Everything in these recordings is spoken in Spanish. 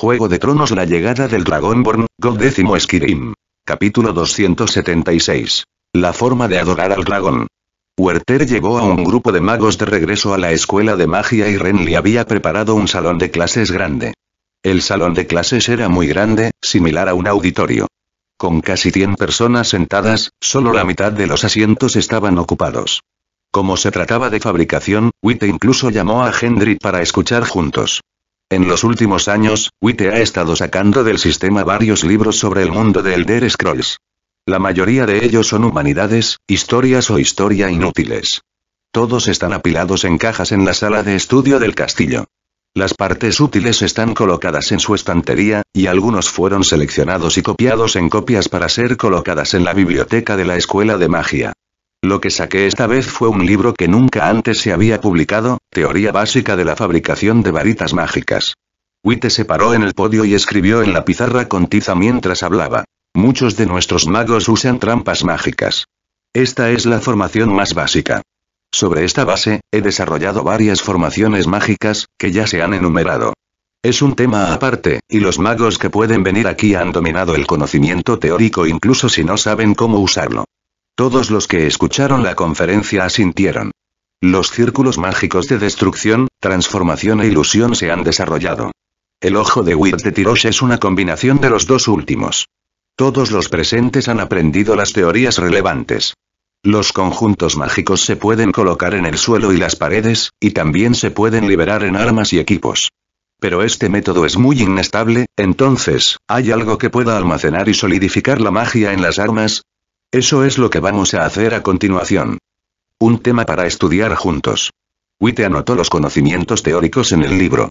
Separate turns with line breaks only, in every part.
Juego de Tronos La llegada del Dragonborn, God décimo Esquirim. Capítulo 276. La forma de adorar al dragón. Werther llevó a un grupo de magos de regreso a la escuela de magia y Renly había preparado un salón de clases grande. El salón de clases era muy grande, similar a un auditorio. Con casi 100 personas sentadas, solo la mitad de los asientos estaban ocupados. Como se trataba de fabricación, Witte incluso llamó a Hendrik para escuchar juntos. En los últimos años, Witte ha estado sacando del sistema varios libros sobre el mundo de Elder Scrolls. La mayoría de ellos son humanidades, historias o historia inútiles. Todos están apilados en cajas en la sala de estudio del castillo. Las partes útiles están colocadas en su estantería, y algunos fueron seleccionados y copiados en copias para ser colocadas en la biblioteca de la escuela de magia. Lo que saqué esta vez fue un libro que nunca antes se había publicado, Teoría básica de la fabricación de varitas mágicas. Witte se paró en el podio y escribió en la pizarra con tiza mientras hablaba. Muchos de nuestros magos usan trampas mágicas. Esta es la formación más básica. Sobre esta base, he desarrollado varias formaciones mágicas, que ya se han enumerado. Es un tema aparte, y los magos que pueden venir aquí han dominado el conocimiento teórico incluso si no saben cómo usarlo. Todos los que escucharon la conferencia asintieron. Los círculos mágicos de destrucción, transformación e ilusión se han desarrollado. El ojo de Wirt de Tirosh es una combinación de los dos últimos. Todos los presentes han aprendido las teorías relevantes. Los conjuntos mágicos se pueden colocar en el suelo y las paredes, y también se pueden liberar en armas y equipos. Pero este método es muy inestable, entonces, ¿hay algo que pueda almacenar y solidificar la magia en las armas? Eso es lo que vamos a hacer a continuación. Un tema para estudiar juntos. Witte anotó los conocimientos teóricos en el libro.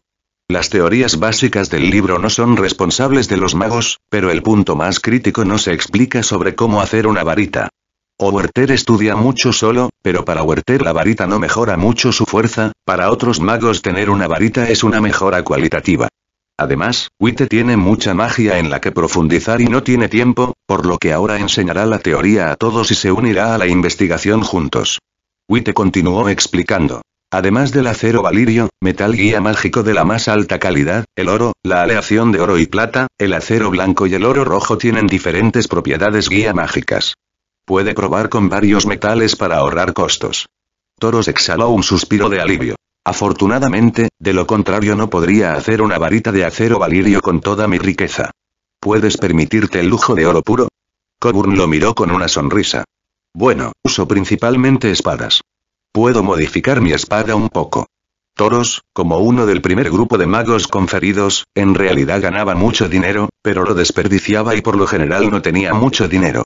Las teorías básicas del libro no son responsables de los magos, pero el punto más crítico no se explica sobre cómo hacer una varita. O estudia mucho solo, pero para Werther la varita no mejora mucho su fuerza, para otros magos tener una varita es una mejora cualitativa. Además, Witte tiene mucha magia en la que profundizar y no tiene tiempo, por lo que ahora enseñará la teoría a todos y se unirá a la investigación juntos. Witte continuó explicando. Además del acero valirio, metal guía mágico de la más alta calidad, el oro, la aleación de oro y plata, el acero blanco y el oro rojo tienen diferentes propiedades guía mágicas. Puede probar con varios metales para ahorrar costos. Toros exhaló un suspiro de alivio. Afortunadamente, de lo contrario no podría hacer una varita de acero valirio con toda mi riqueza. ¿Puedes permitirte el lujo de oro puro? Coburn lo miró con una sonrisa. Bueno, uso principalmente espadas. Puedo modificar mi espada un poco. Toros, como uno del primer grupo de magos conferidos, en realidad ganaba mucho dinero, pero lo desperdiciaba y por lo general no tenía mucho dinero.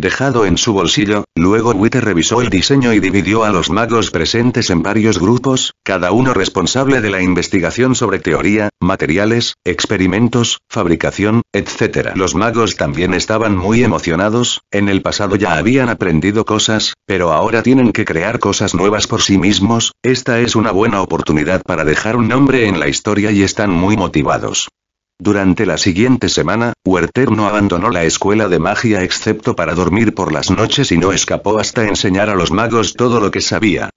Dejado en su bolsillo, luego Witte revisó el diseño y dividió a los magos presentes en varios grupos, cada uno responsable de la investigación sobre teoría, materiales, experimentos, fabricación, etc. Los magos también estaban muy emocionados, en el pasado ya habían aprendido cosas, pero ahora tienen que crear cosas nuevas por sí mismos, esta es una buena oportunidad para dejar un nombre en la historia y están muy motivados. Durante la siguiente semana, Werther no abandonó la escuela de magia excepto para dormir por las noches y no escapó hasta enseñar a los magos todo lo que sabía.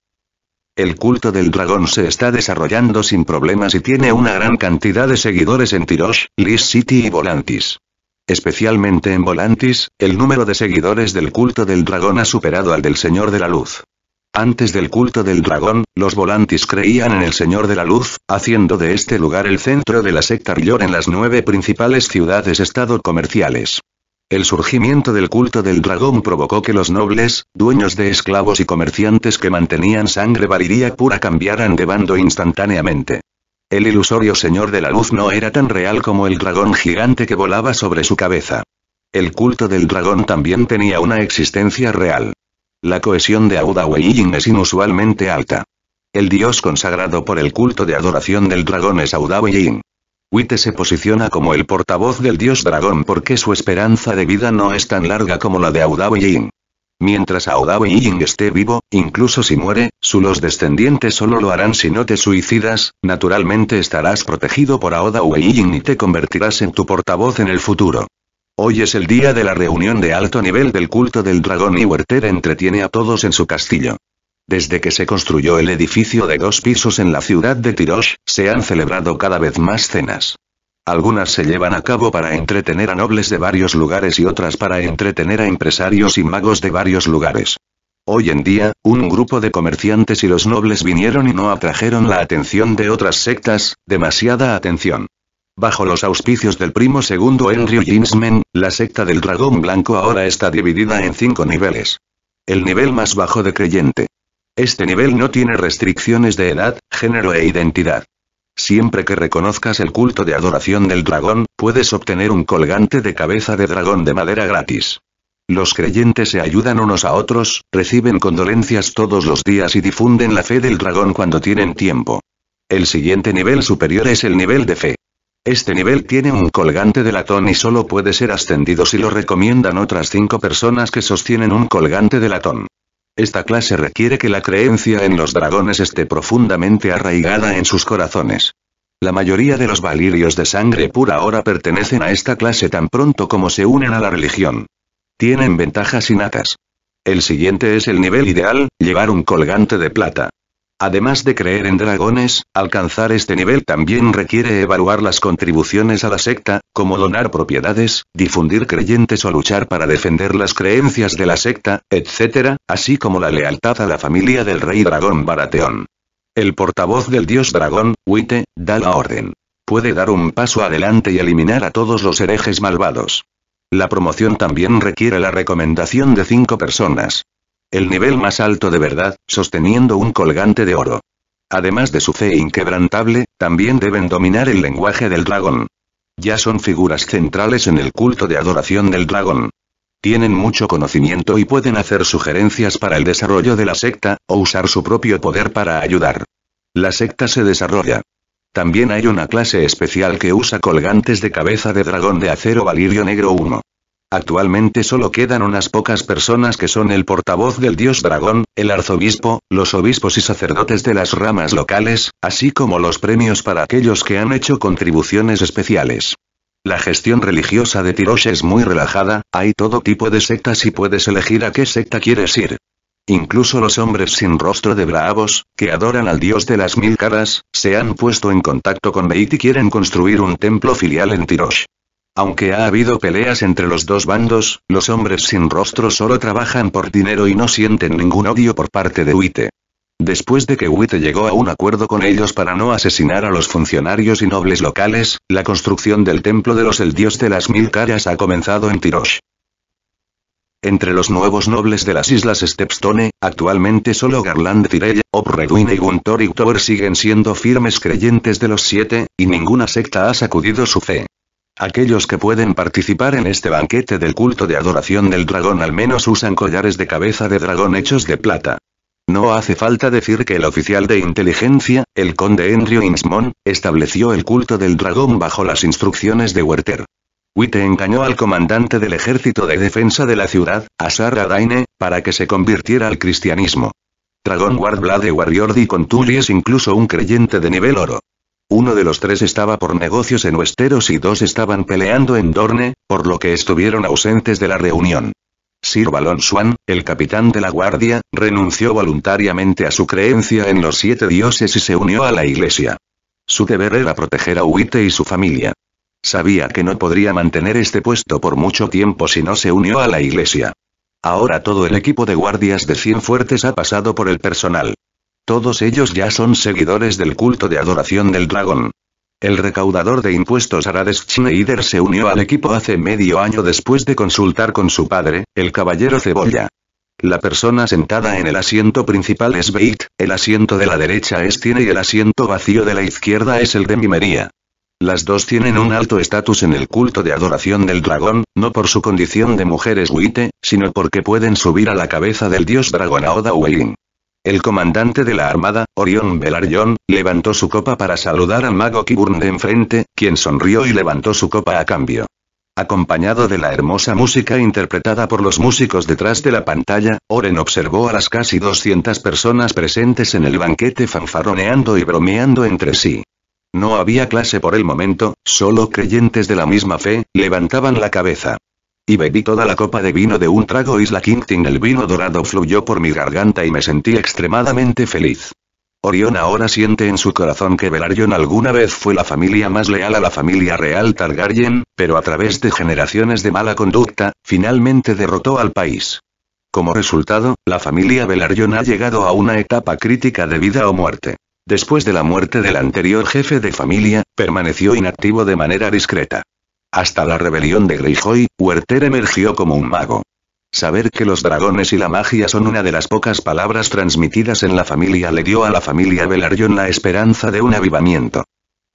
El culto del dragón se está desarrollando sin problemas y tiene una gran cantidad de seguidores en Tirosh, Lis City y Volantis. Especialmente en Volantis, el número de seguidores del culto del dragón ha superado al del Señor de la Luz. Antes del culto del dragón, los volantis creían en el Señor de la Luz, haciendo de este lugar el centro de la secta mayor en las nueve principales ciudades-estado comerciales. El surgimiento del culto del dragón provocó que los nobles, dueños de esclavos y comerciantes que mantenían sangre valiría pura cambiaran de bando instantáneamente. El ilusorio Señor de la Luz no era tan real como el dragón gigante que volaba sobre su cabeza. El culto del dragón también tenía una existencia real. La cohesión de Auda Weijing es inusualmente alta. El dios consagrado por el culto de adoración del dragón es Auda Weijing. Wite se posiciona como el portavoz del dios dragón porque su esperanza de vida no es tan larga como la de Auda Weijing. Mientras Auda Weijing esté vivo, incluso si muere, sus los descendientes solo lo harán si no te suicidas, naturalmente estarás protegido por Auda Weijing y te convertirás en tu portavoz en el futuro. Hoy es el día de la reunión de alto nivel del culto del dragón y Werther entretiene a todos en su castillo. Desde que se construyó el edificio de dos pisos en la ciudad de Tirosh, se han celebrado cada vez más cenas. Algunas se llevan a cabo para entretener a nobles de varios lugares y otras para entretener a empresarios y magos de varios lugares. Hoy en día, un grupo de comerciantes y los nobles vinieron y no atrajeron la atención de otras sectas, demasiada atención. Bajo los auspicios del primo segundo Henry Jinsmen, la secta del dragón blanco ahora está dividida en cinco niveles. El nivel más bajo de creyente. Este nivel no tiene restricciones de edad, género e identidad. Siempre que reconozcas el culto de adoración del dragón, puedes obtener un colgante de cabeza de dragón de madera gratis. Los creyentes se ayudan unos a otros, reciben condolencias todos los días y difunden la fe del dragón cuando tienen tiempo. El siguiente nivel superior es el nivel de fe. Este nivel tiene un colgante de latón y solo puede ser ascendido si lo recomiendan otras cinco personas que sostienen un colgante de latón. Esta clase requiere que la creencia en los dragones esté profundamente arraigada en sus corazones. La mayoría de los valirios de sangre pura ahora pertenecen a esta clase tan pronto como se unen a la religión. Tienen ventajas innatas. El siguiente es el nivel ideal, llevar un colgante de plata. Además de creer en dragones, alcanzar este nivel también requiere evaluar las contribuciones a la secta, como donar propiedades, difundir creyentes o luchar para defender las creencias de la secta, etc., así como la lealtad a la familia del rey dragón Barateón. El portavoz del dios dragón, Witte, da la orden. Puede dar un paso adelante y eliminar a todos los herejes malvados. La promoción también requiere la recomendación de cinco personas, el nivel más alto de verdad, sosteniendo un colgante de oro. Además de su fe inquebrantable, también deben dominar el lenguaje del dragón. Ya son figuras centrales en el culto de adoración del dragón. Tienen mucho conocimiento y pueden hacer sugerencias para el desarrollo de la secta, o usar su propio poder para ayudar. La secta se desarrolla. También hay una clase especial que usa colgantes de cabeza de dragón de acero valirio negro 1. Actualmente solo quedan unas pocas personas que son el portavoz del dios dragón, el arzobispo, los obispos y sacerdotes de las ramas locales, así como los premios para aquellos que han hecho contribuciones especiales. La gestión religiosa de Tirosh es muy relajada, hay todo tipo de sectas y puedes elegir a qué secta quieres ir. Incluso los hombres sin rostro de bravos, que adoran al dios de las mil caras, se han puesto en contacto con Beit y quieren construir un templo filial en Tirosh. Aunque ha habido peleas entre los dos bandos, los hombres sin rostro solo trabajan por dinero y no sienten ningún odio por parte de Uite. Después de que Witte llegó a un acuerdo con ellos para no asesinar a los funcionarios y nobles locales, la construcción del templo de los el dios de las mil caras ha comenzado en Tirosh. Entre los nuevos nobles de las islas Stepstone, actualmente solo Garland Tirella, Obredwin y y Tower siguen siendo firmes creyentes de los siete, y ninguna secta ha sacudido su fe. Aquellos que pueden participar en este banquete del culto de adoración del dragón al menos usan collares de cabeza de dragón hechos de plata. No hace falta decir que el oficial de inteligencia, el conde Andrew Insmon, estableció el culto del dragón bajo las instrucciones de Werther. Witte engañó al comandante del ejército de defensa de la ciudad, Asar Adaine, para que se convirtiera al cristianismo. Dragón Guard Blade Warrior y es incluso un creyente de nivel oro. Uno de los tres estaba por negocios en Westeros y dos estaban peleando en Dorne, por lo que estuvieron ausentes de la reunión. Sir Balon Swan, el capitán de la guardia, renunció voluntariamente a su creencia en los siete dioses y se unió a la iglesia. Su deber era proteger a Huite y su familia. Sabía que no podría mantener este puesto por mucho tiempo si no se unió a la iglesia. Ahora todo el equipo de guardias de cien fuertes ha pasado por el personal. Todos ellos ya son seguidores del culto de adoración del dragón. El recaudador de impuestos Arades Schneider se unió al equipo hace medio año después de consultar con su padre, el caballero Cebolla. La persona sentada en el asiento principal es Beit, el asiento de la derecha es Tiene y el asiento vacío de la izquierda es el de Mimería. Las dos tienen un alto estatus en el culto de adoración del dragón, no por su condición de mujeres huite, sino porque pueden subir a la cabeza del dios dragón Aoda el comandante de la armada, Orión Belarion, levantó su copa para saludar al mago Kiburn de enfrente, quien sonrió y levantó su copa a cambio. Acompañado de la hermosa música interpretada por los músicos detrás de la pantalla, Oren observó a las casi 200 personas presentes en el banquete fanfaroneando y bromeando entre sí. No había clase por el momento, solo creyentes de la misma fe, levantaban la cabeza. Y bebí toda la copa de vino de un trago Isla Quintin. El vino dorado fluyó por mi garganta y me sentí extremadamente feliz. Orion ahora siente en su corazón que Velaryon alguna vez fue la familia más leal a la familia real Targaryen, pero a través de generaciones de mala conducta, finalmente derrotó al país. Como resultado, la familia Belarion ha llegado a una etapa crítica de vida o muerte. Después de la muerte del anterior jefe de familia, permaneció inactivo de manera discreta. Hasta la rebelión de Greyjoy, Werther emergió como un mago. Saber que los dragones y la magia son una de las pocas palabras transmitidas en la familia le dio a la familia Velaryon la esperanza de un avivamiento.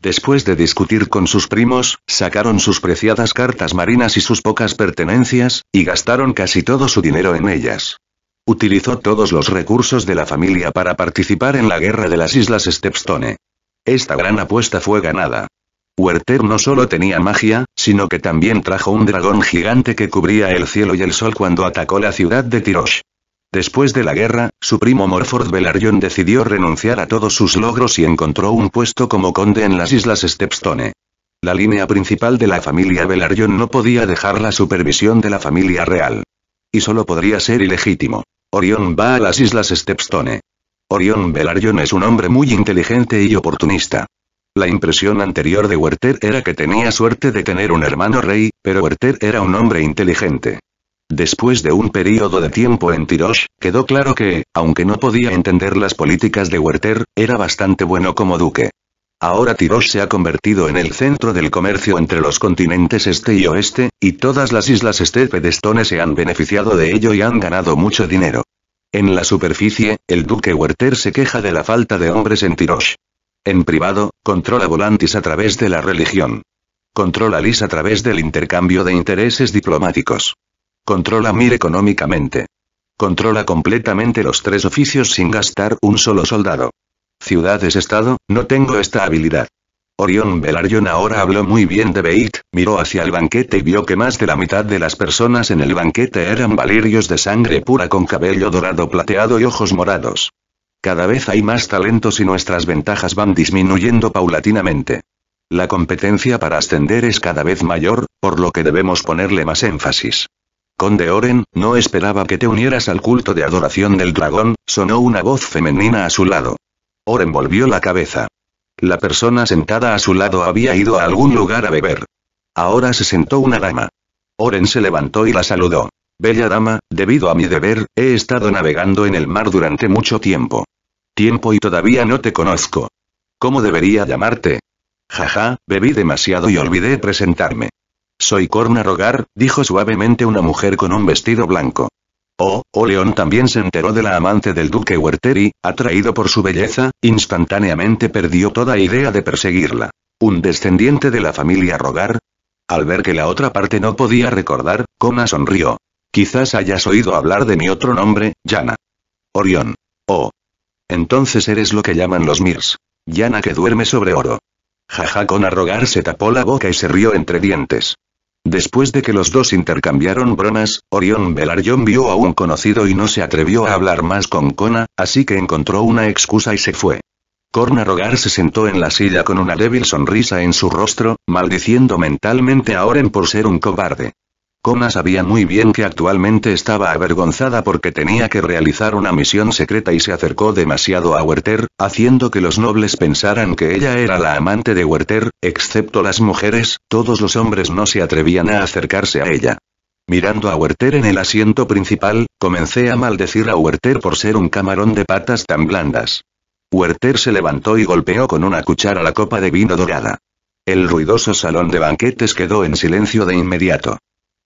Después de discutir con sus primos, sacaron sus preciadas cartas marinas y sus pocas pertenencias, y gastaron casi todo su dinero en ellas. Utilizó todos los recursos de la familia para participar en la guerra de las Islas Stepstone. Esta gran apuesta fue ganada. Werther no solo tenía magia, sino que también trajo un dragón gigante que cubría el cielo y el sol cuando atacó la ciudad de Tirosh. Después de la guerra, su primo Morford Belarion decidió renunciar a todos sus logros y encontró un puesto como conde en las islas Stepstone. La línea principal de la familia Belarion no podía dejar la supervisión de la familia real. Y solo podría ser ilegítimo. Orion va a las islas Stepstone. Orion Belarion es un hombre muy inteligente y oportunista. La impresión anterior de Werther era que tenía suerte de tener un hermano rey, pero Werther era un hombre inteligente. Después de un periodo de tiempo en Tirosh, quedó claro que, aunque no podía entender las políticas de Werther, era bastante bueno como duque. Ahora Tirosh se ha convertido en el centro del comercio entre los continentes este y oeste, y todas las islas estepedestones se han beneficiado de ello y han ganado mucho dinero. En la superficie, el duque Werther se queja de la falta de hombres en Tirosh. En privado, controla Volantis a través de la religión. Controla Lis a través del intercambio de intereses diplomáticos. Controla Mir económicamente. Controla completamente los tres oficios sin gastar un solo soldado. Ciudades-estado, no tengo esta habilidad. Orión Belarion ahora habló muy bien de Beit, miró hacia el banquete y vio que más de la mitad de las personas en el banquete eran valirios de sangre pura con cabello dorado plateado y ojos morados. Cada vez hay más talentos y nuestras ventajas van disminuyendo paulatinamente. La competencia para ascender es cada vez mayor, por lo que debemos ponerle más énfasis. Conde Oren, no esperaba que te unieras al culto de adoración del dragón, sonó una voz femenina a su lado. Oren volvió la cabeza. La persona sentada a su lado había ido a algún lugar a beber. Ahora se sentó una dama. Oren se levantó y la saludó. Bella dama, debido a mi deber, he estado navegando en el mar durante mucho tiempo. Tiempo y todavía no te conozco. ¿Cómo debería llamarte? Jaja, bebí demasiado y olvidé presentarme. Soy Corna Rogar, dijo suavemente una mujer con un vestido blanco. Oh, Oleón oh, también se enteró de la amante del duque Huerteri, atraído por su belleza, instantáneamente perdió toda idea de perseguirla. ¿Un descendiente de la familia Rogar? Al ver que la otra parte no podía recordar, Corna sonrió. Quizás hayas oído hablar de mi otro nombre, Yana. Orión. Oh. Entonces eres lo que llaman los Mirs. Yana que duerme sobre oro. Jaja con Rogar se tapó la boca y se rió entre dientes. Después de que los dos intercambiaron bromas, Orión Belarion vio a un conocido y no se atrevió a hablar más con Kona, así que encontró una excusa y se fue. Corna Rogar se sentó en la silla con una débil sonrisa en su rostro, maldiciendo mentalmente a Oren por ser un cobarde. Kona sabía muy bien que actualmente estaba avergonzada porque tenía que realizar una misión secreta y se acercó demasiado a Werther, haciendo que los nobles pensaran que ella era la amante de Werther, excepto las mujeres, todos los hombres no se atrevían a acercarse a ella. Mirando a Werther en el asiento principal, comencé a maldecir a Werther por ser un camarón de patas tan blandas. Werther se levantó y golpeó con una cuchara la copa de vino dorada. El ruidoso salón de banquetes quedó en silencio de inmediato.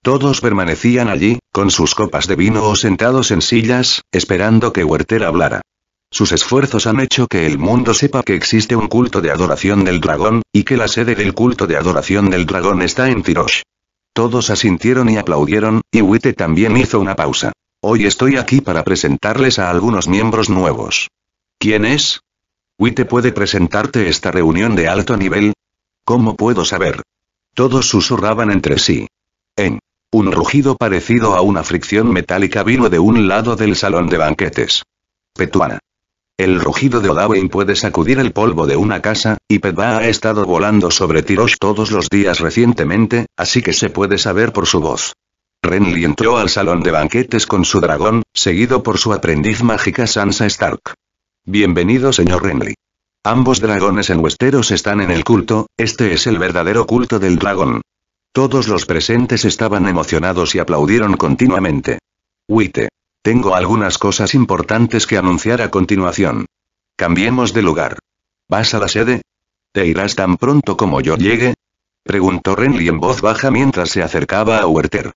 Todos permanecían allí, con sus copas de vino o sentados en sillas, esperando que Werther hablara. Sus esfuerzos han hecho que el mundo sepa que existe un culto de adoración del dragón, y que la sede del culto de adoración del dragón está en Tirosh. Todos asintieron y aplaudieron, y Witte también hizo una pausa. Hoy estoy aquí para presentarles a algunos miembros nuevos. ¿Quién es? Witte puede presentarte esta reunión de alto nivel. ¿Cómo puedo saber? Todos susurraban entre sí. En un rugido parecido a una fricción metálica vino de un lado del salón de banquetes. Petuana. El rugido de Odawain puede sacudir el polvo de una casa, y Petba ha estado volando sobre Tirosh todos los días recientemente, así que se puede saber por su voz. Renly entró al salón de banquetes con su dragón, seguido por su aprendiz mágica Sansa Stark. Bienvenido señor Renly. Ambos dragones en Westeros están en el culto, este es el verdadero culto del dragón. Todos los presentes estaban emocionados y aplaudieron continuamente. Witte. Tengo algunas cosas importantes que anunciar a continuación. Cambiemos de lugar. ¿Vas a la sede? ¿Te irás tan pronto como yo llegue? Preguntó Renly en voz baja mientras se acercaba a Werther.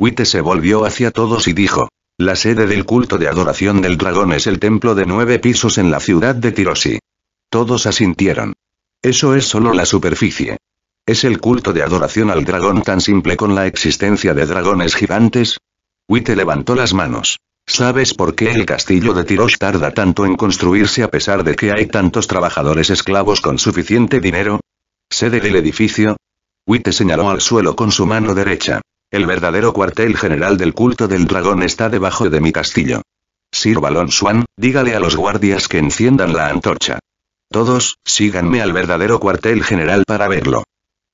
Witte se volvió hacia todos y dijo. La sede del culto de adoración del dragón es el templo de nueve pisos en la ciudad de Tirosi. Todos asintieron. Eso es solo la superficie. ¿Es el culto de adoración al dragón tan simple con la existencia de dragones gigantes? Witte levantó las manos. ¿Sabes por qué el castillo de Tirosh tarda tanto en construirse a pesar de que hay tantos trabajadores esclavos con suficiente dinero? Sede del edificio. Witte señaló al suelo con su mano derecha. El verdadero cuartel general del culto del dragón está debajo de mi castillo. Sir Balon Swan, dígale a los guardias que enciendan la antorcha. Todos, síganme al verdadero cuartel general para verlo.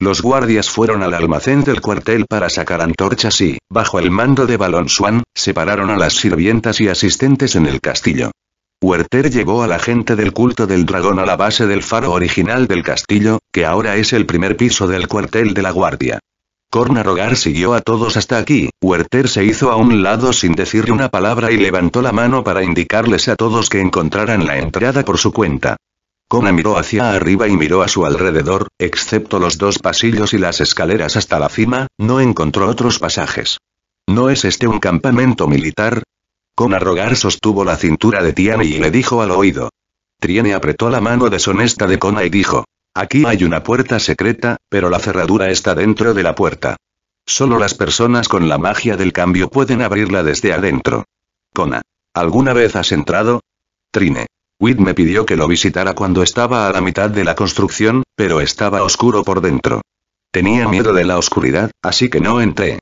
Los guardias fueron al almacén del cuartel para sacar antorchas y, bajo el mando de Balon Swan, separaron a las sirvientas y asistentes en el castillo. Werther llevó a la gente del culto del dragón a la base del faro original del castillo, que ahora es el primer piso del cuartel de la guardia. Rogar siguió a todos hasta aquí, Werther se hizo a un lado sin decir una palabra y levantó la mano para indicarles a todos que encontraran la entrada por su cuenta. Kona miró hacia arriba y miró a su alrededor, excepto los dos pasillos y las escaleras hasta la cima, no encontró otros pasajes. ¿No es este un campamento militar? Con rogar sostuvo la cintura de Tiane y le dijo al oído. Trine apretó la mano deshonesta de Kona y dijo. Aquí hay una puerta secreta, pero la cerradura está dentro de la puerta. Solo las personas con la magia del cambio pueden abrirla desde adentro. Kona. ¿Alguna vez has entrado? Trine. Whit me pidió que lo visitara cuando estaba a la mitad de la construcción, pero estaba oscuro por dentro. Tenía miedo de la oscuridad, así que no entré.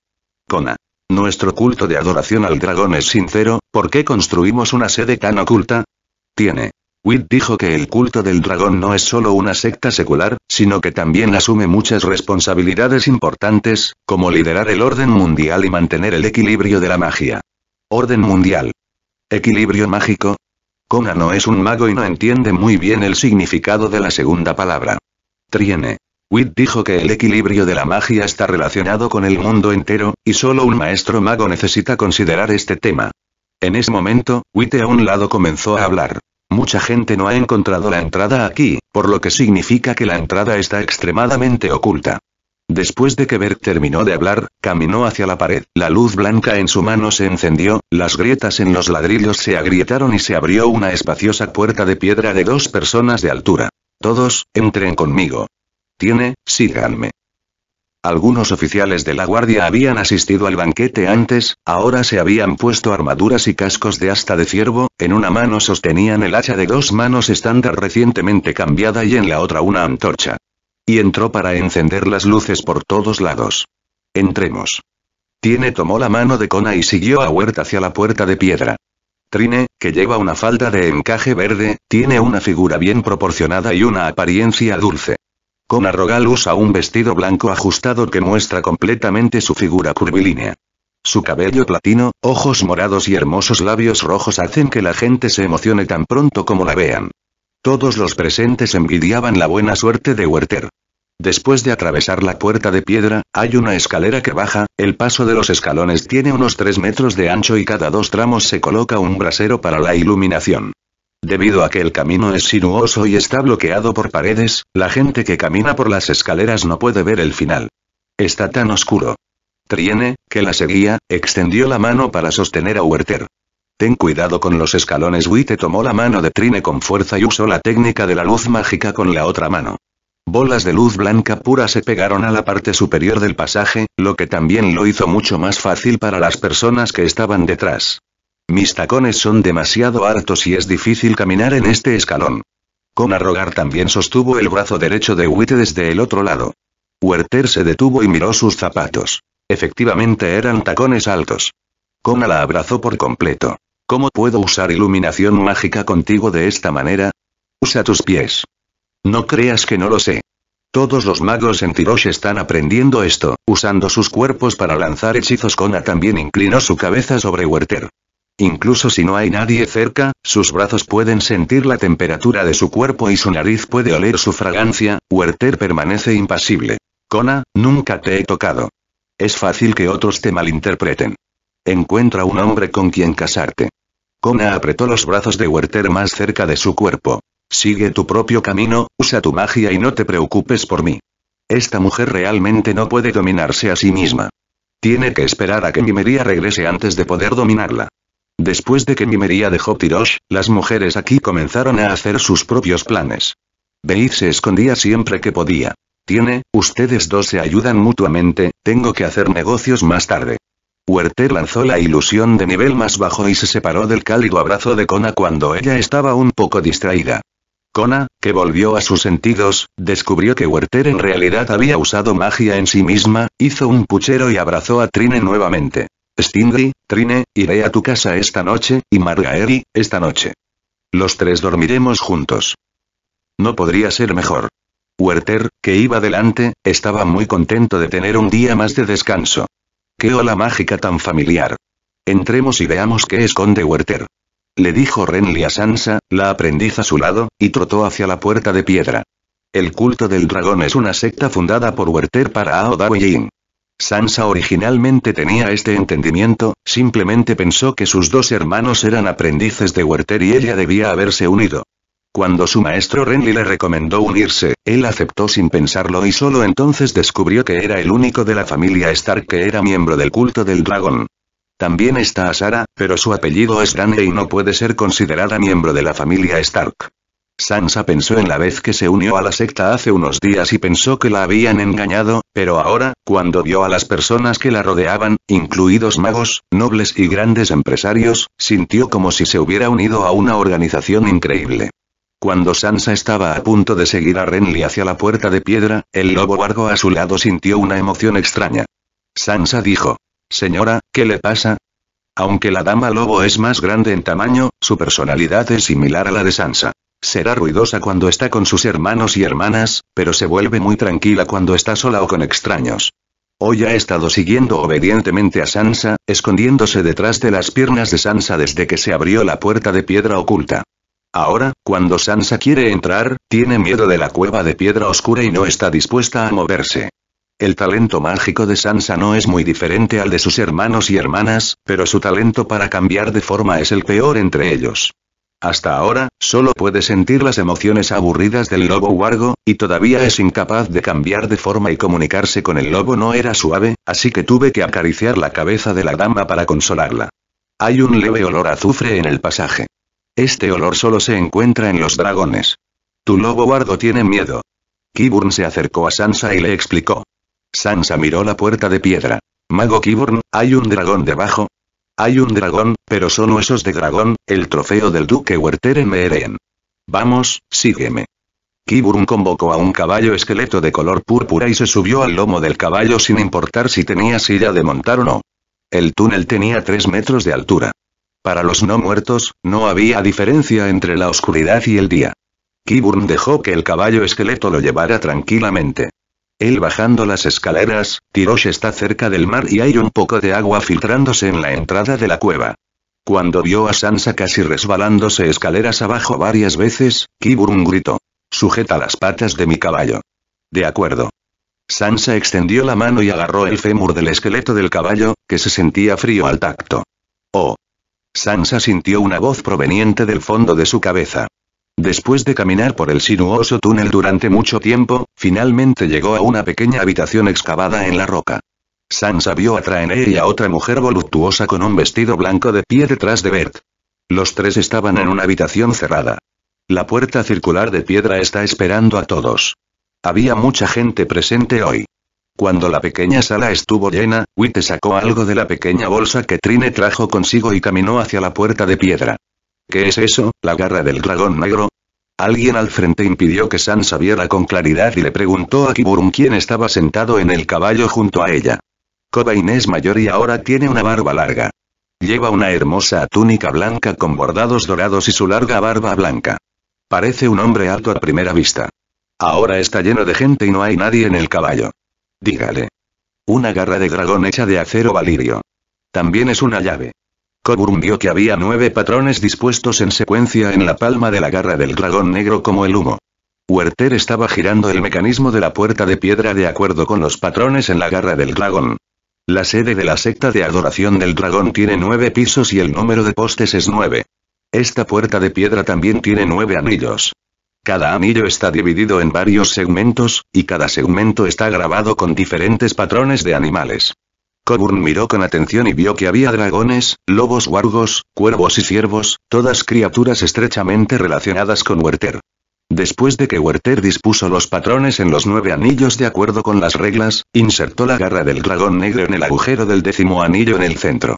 Kona. Nuestro culto de adoración al dragón es sincero, ¿por qué construimos una sede tan oculta? Tiene. Wid dijo que el culto del dragón no es solo una secta secular, sino que también asume muchas responsabilidades importantes, como liderar el orden mundial y mantener el equilibrio de la magia. Orden mundial. Equilibrio mágico, Kona no es un mago y no entiende muy bien el significado de la segunda palabra. Triene. Wit dijo que el equilibrio de la magia está relacionado con el mundo entero, y solo un maestro mago necesita considerar este tema. En ese momento, Wit a un lado comenzó a hablar. Mucha gente no ha encontrado la entrada aquí, por lo que significa que la entrada está extremadamente oculta. Después de que Berg terminó de hablar, caminó hacia la pared. La luz blanca en su mano se encendió, las grietas en los ladrillos se agrietaron y se abrió una espaciosa puerta de piedra de dos personas de altura. Todos, entren conmigo. Tiene, síganme. Algunos oficiales de la guardia habían asistido al banquete antes, ahora se habían puesto armaduras y cascos de asta de ciervo, en una mano sostenían el hacha de dos manos estándar recientemente cambiada y en la otra una antorcha. Y entró para encender las luces por todos lados. Entremos. Tiene tomó la mano de Kona y siguió a Huerta hacia la puerta de piedra. Trine, que lleva una falda de encaje verde, tiene una figura bien proporcionada y una apariencia dulce. Kona Rogal usa un vestido blanco ajustado que muestra completamente su figura curvilínea. Su cabello platino, ojos morados y hermosos labios rojos hacen que la gente se emocione tan pronto como la vean. Todos los presentes envidiaban la buena suerte de Huerta. Después de atravesar la puerta de piedra, hay una escalera que baja, el paso de los escalones tiene unos 3 metros de ancho y cada dos tramos se coloca un brasero para la iluminación. Debido a que el camino es sinuoso y está bloqueado por paredes, la gente que camina por las escaleras no puede ver el final. Está tan oscuro. Trine, que la seguía, extendió la mano para sostener a Werther. Ten cuidado con los escalones. Witte tomó la mano de Trine con fuerza y usó la técnica de la luz mágica con la otra mano. Bolas de luz blanca pura se pegaron a la parte superior del pasaje, lo que también lo hizo mucho más fácil para las personas que estaban detrás. Mis tacones son demasiado altos y es difícil caminar en este escalón. Con Rogar también sostuvo el brazo derecho de Witte desde el otro lado. Werther se detuvo y miró sus zapatos. Efectivamente eran tacones altos. Kona la abrazó por completo. ¿Cómo puedo usar iluminación mágica contigo de esta manera? Usa tus pies. No creas que no lo sé. Todos los magos en Tirosh están aprendiendo esto, usando sus cuerpos para lanzar hechizos. Kona también inclinó su cabeza sobre Werther. Incluso si no hay nadie cerca, sus brazos pueden sentir la temperatura de su cuerpo y su nariz puede oler su fragancia, Werther permanece impasible. Kona, nunca te he tocado. Es fácil que otros te malinterpreten. Encuentra un hombre con quien casarte. Kona apretó los brazos de Werther más cerca de su cuerpo. Sigue tu propio camino, usa tu magia y no te preocupes por mí. Esta mujer realmente no puede dominarse a sí misma. Tiene que esperar a que Mimería regrese antes de poder dominarla. Después de que Mimería dejó Tirosh, las mujeres aquí comenzaron a hacer sus propios planes. Veid se escondía siempre que podía. Tiene, ustedes dos se ayudan mutuamente, tengo que hacer negocios más tarde. Huerter lanzó la ilusión de nivel más bajo y se separó del cálido abrazo de Kona cuando ella estaba un poco distraída. Kona, que volvió a sus sentidos, descubrió que Werther en realidad había usado magia en sí misma, hizo un puchero y abrazó a Trine nuevamente. Stingri, Trine, iré a tu casa esta noche, y Margaery, esta noche. Los tres dormiremos juntos. No podría ser mejor. Werther, que iba delante, estaba muy contento de tener un día más de descanso. Qué ola mágica tan familiar. Entremos y veamos qué esconde Werther le dijo Renly a Sansa, la aprendiz a su lado, y trotó hacia la puerta de piedra. El culto del dragón es una secta fundada por Werther para Ao Sansa originalmente tenía este entendimiento, simplemente pensó que sus dos hermanos eran aprendices de Werther y ella debía haberse unido. Cuando su maestro Renly le recomendó unirse, él aceptó sin pensarlo y solo entonces descubrió que era el único de la familia Stark que era miembro del culto del dragón. También está a Sara, pero su apellido es Dane y no puede ser considerada miembro de la familia Stark. Sansa pensó en la vez que se unió a la secta hace unos días y pensó que la habían engañado, pero ahora, cuando vio a las personas que la rodeaban, incluidos magos, nobles y grandes empresarios, sintió como si se hubiera unido a una organización increíble. Cuando Sansa estaba a punto de seguir a Renly hacia la puerta de piedra, el lobo largo a su lado sintió una emoción extraña. Sansa dijo, Señora, ¿qué le pasa? Aunque la dama lobo es más grande en tamaño, su personalidad es similar a la de Sansa. Será ruidosa cuando está con sus hermanos y hermanas, pero se vuelve muy tranquila cuando está sola o con extraños. Hoy ha estado siguiendo obedientemente a Sansa, escondiéndose detrás de las piernas de Sansa desde que se abrió la puerta de piedra oculta. Ahora, cuando Sansa quiere entrar, tiene miedo de la cueva de piedra oscura y no está dispuesta a moverse. El talento mágico de Sansa no es muy diferente al de sus hermanos y hermanas, pero su talento para cambiar de forma es el peor entre ellos. Hasta ahora, solo puede sentir las emociones aburridas del lobo huargo, y todavía es incapaz de cambiar de forma y comunicarse con el lobo no era suave, así que tuve que acariciar la cabeza de la dama para consolarla. Hay un leve olor a azufre en el pasaje. Este olor solo se encuentra en los dragones. Tu lobo huargo tiene miedo. Kiburn se acercó a Sansa y le explicó. Sansa miró la puerta de piedra. Mago Kiburn, hay un dragón debajo. Hay un dragón, pero son huesos de dragón, el trofeo del duque Werther Meeren. Vamos, sígueme. Kiburn convocó a un caballo esqueleto de color púrpura y se subió al lomo del caballo sin importar si tenía silla de montar o no. El túnel tenía tres metros de altura. Para los no muertos, no había diferencia entre la oscuridad y el día. Kiburn dejó que el caballo esqueleto lo llevara tranquilamente. Él bajando las escaleras, Tirosh está cerca del mar y hay un poco de agua filtrándose en la entrada de la cueva. Cuando vio a Sansa casi resbalándose escaleras abajo varias veces, un gritó. Sujeta las patas de mi caballo. De acuerdo. Sansa extendió la mano y agarró el fémur del esqueleto del caballo, que se sentía frío al tacto. Oh. Sansa sintió una voz proveniente del fondo de su cabeza. Después de caminar por el sinuoso túnel durante mucho tiempo, finalmente llegó a una pequeña habitación excavada en la roca. Sansa vio a Traené y a otra mujer voluptuosa con un vestido blanco de pie detrás de Bert. Los tres estaban en una habitación cerrada. La puerta circular de piedra está esperando a todos. Había mucha gente presente hoy. Cuando la pequeña sala estuvo llena, Witte sacó algo de la pequeña bolsa que Trine trajo consigo y caminó hacia la puerta de piedra. ¿Qué es eso, la garra del dragón negro? Alguien al frente impidió que Sansa viera con claridad y le preguntó a Kiburun quién estaba sentado en el caballo junto a ella. Cobain es mayor y ahora tiene una barba larga. Lleva una hermosa túnica blanca con bordados dorados y su larga barba blanca. Parece un hombre alto a primera vista. Ahora está lleno de gente y no hay nadie en el caballo. Dígale. Una garra de dragón hecha de acero valirio. También es una llave. Coburn vio que había nueve patrones dispuestos en secuencia en la palma de la garra del dragón negro como el humo. Huerter estaba girando el mecanismo de la puerta de piedra de acuerdo con los patrones en la garra del dragón. La sede de la secta de adoración del dragón tiene nueve pisos y el número de postes es nueve. Esta puerta de piedra también tiene nueve anillos. Cada anillo está dividido en varios segmentos, y cada segmento está grabado con diferentes patrones de animales. Coburn miró con atención y vio que había dragones, lobos guargos, cuervos y ciervos, todas criaturas estrechamente relacionadas con Werther. Después de que Werther dispuso los patrones en los nueve anillos de acuerdo con las reglas, insertó la garra del dragón negro en el agujero del décimo anillo en el centro.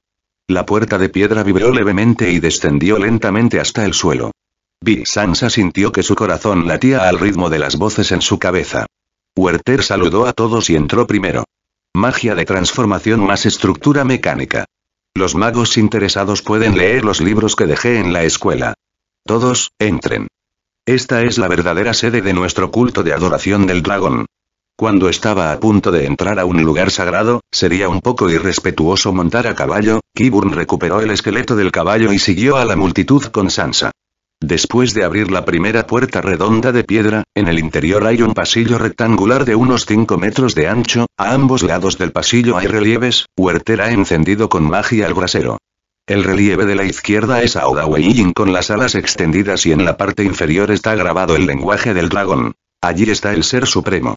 La puerta de piedra vibró levemente y descendió lentamente hasta el suelo. Big Sansa sintió que su corazón latía al ritmo de las voces en su cabeza. Werther saludó a todos y entró primero. Magia de transformación más estructura mecánica. Los magos interesados pueden leer los libros que dejé en la escuela. Todos, entren. Esta es la verdadera sede de nuestro culto de adoración del dragón. Cuando estaba a punto de entrar a un lugar sagrado, sería un poco irrespetuoso montar a caballo, Kiburn recuperó el esqueleto del caballo y siguió a la multitud con Sansa. Después de abrir la primera puerta redonda de piedra, en el interior hay un pasillo rectangular de unos 5 metros de ancho, a ambos lados del pasillo hay relieves, Huertera ha encendido con magia al brasero. El relieve de la izquierda es Aodaweijin con las alas extendidas y en la parte inferior está grabado el lenguaje del dragón. Allí está el ser supremo.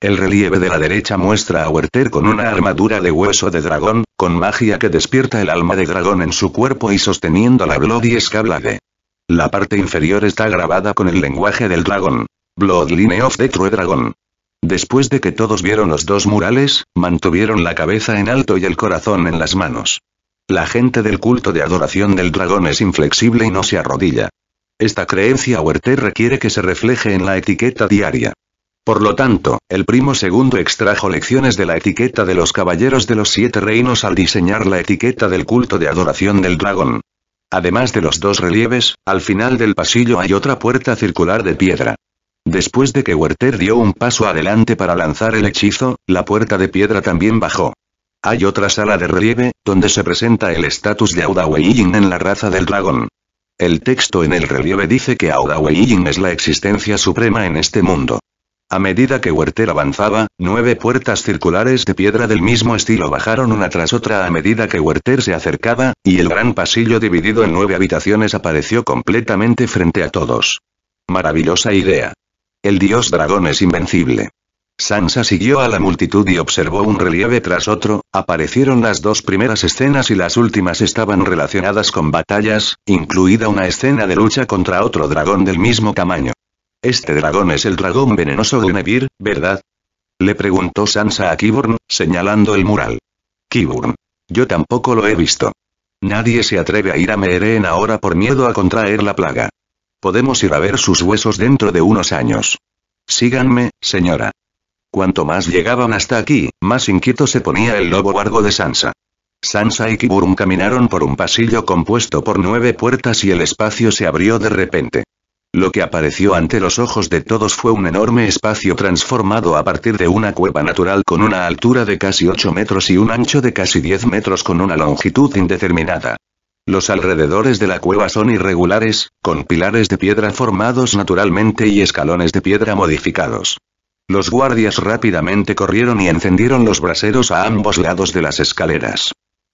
El relieve de la derecha muestra a Werther con una armadura de hueso de dragón, con magia que despierta el alma de dragón en su cuerpo y sosteniendo la Bloody de. La parte inferior está grabada con el lenguaje del dragón. Bloodline of the True Dragon. Después de que todos vieron los dos murales, mantuvieron la cabeza en alto y el corazón en las manos. La gente del culto de adoración del dragón es inflexible y no se arrodilla. Esta creencia huerte requiere que se refleje en la etiqueta diaria. Por lo tanto, el primo segundo extrajo lecciones de la etiqueta de los caballeros de los siete reinos al diseñar la etiqueta del culto de adoración del dragón. Además de los dos relieves, al final del pasillo hay otra puerta circular de piedra. Después de que Werther dio un paso adelante para lanzar el hechizo, la puerta de piedra también bajó. Hay otra sala de relieve, donde se presenta el estatus de Audaweyin en la raza del dragón. El texto en el relieve dice que Audaweyin es la existencia suprema en este mundo. A medida que Werther avanzaba, nueve puertas circulares de piedra del mismo estilo bajaron una tras otra a medida que Werther se acercaba, y el gran pasillo dividido en nueve habitaciones apareció completamente frente a todos. Maravillosa idea. El dios dragón es invencible. Sansa siguió a la multitud y observó un relieve tras otro, aparecieron las dos primeras escenas y las últimas estaban relacionadas con batallas, incluida una escena de lucha contra otro dragón del mismo tamaño. Este dragón es el dragón venenoso de Nevir, ¿verdad? Le preguntó Sansa a Kiburn, señalando el mural. Kiburn. Yo tampoco lo he visto. Nadie se atreve a ir a Meeren ahora por miedo a contraer la plaga. Podemos ir a ver sus huesos dentro de unos años. Síganme, señora. Cuanto más llegaban hasta aquí, más inquieto se ponía el lobo largo de Sansa. Sansa y Kiburn caminaron por un pasillo compuesto por nueve puertas y el espacio se abrió de repente. Lo que apareció ante los ojos de todos fue un enorme espacio transformado a partir de una cueva natural con una altura de casi 8 metros y un ancho de casi 10 metros con una longitud indeterminada. Los alrededores de la cueva son irregulares, con pilares de piedra formados naturalmente y escalones de piedra modificados. Los guardias rápidamente corrieron y encendieron los braseros a ambos lados de las escaleras.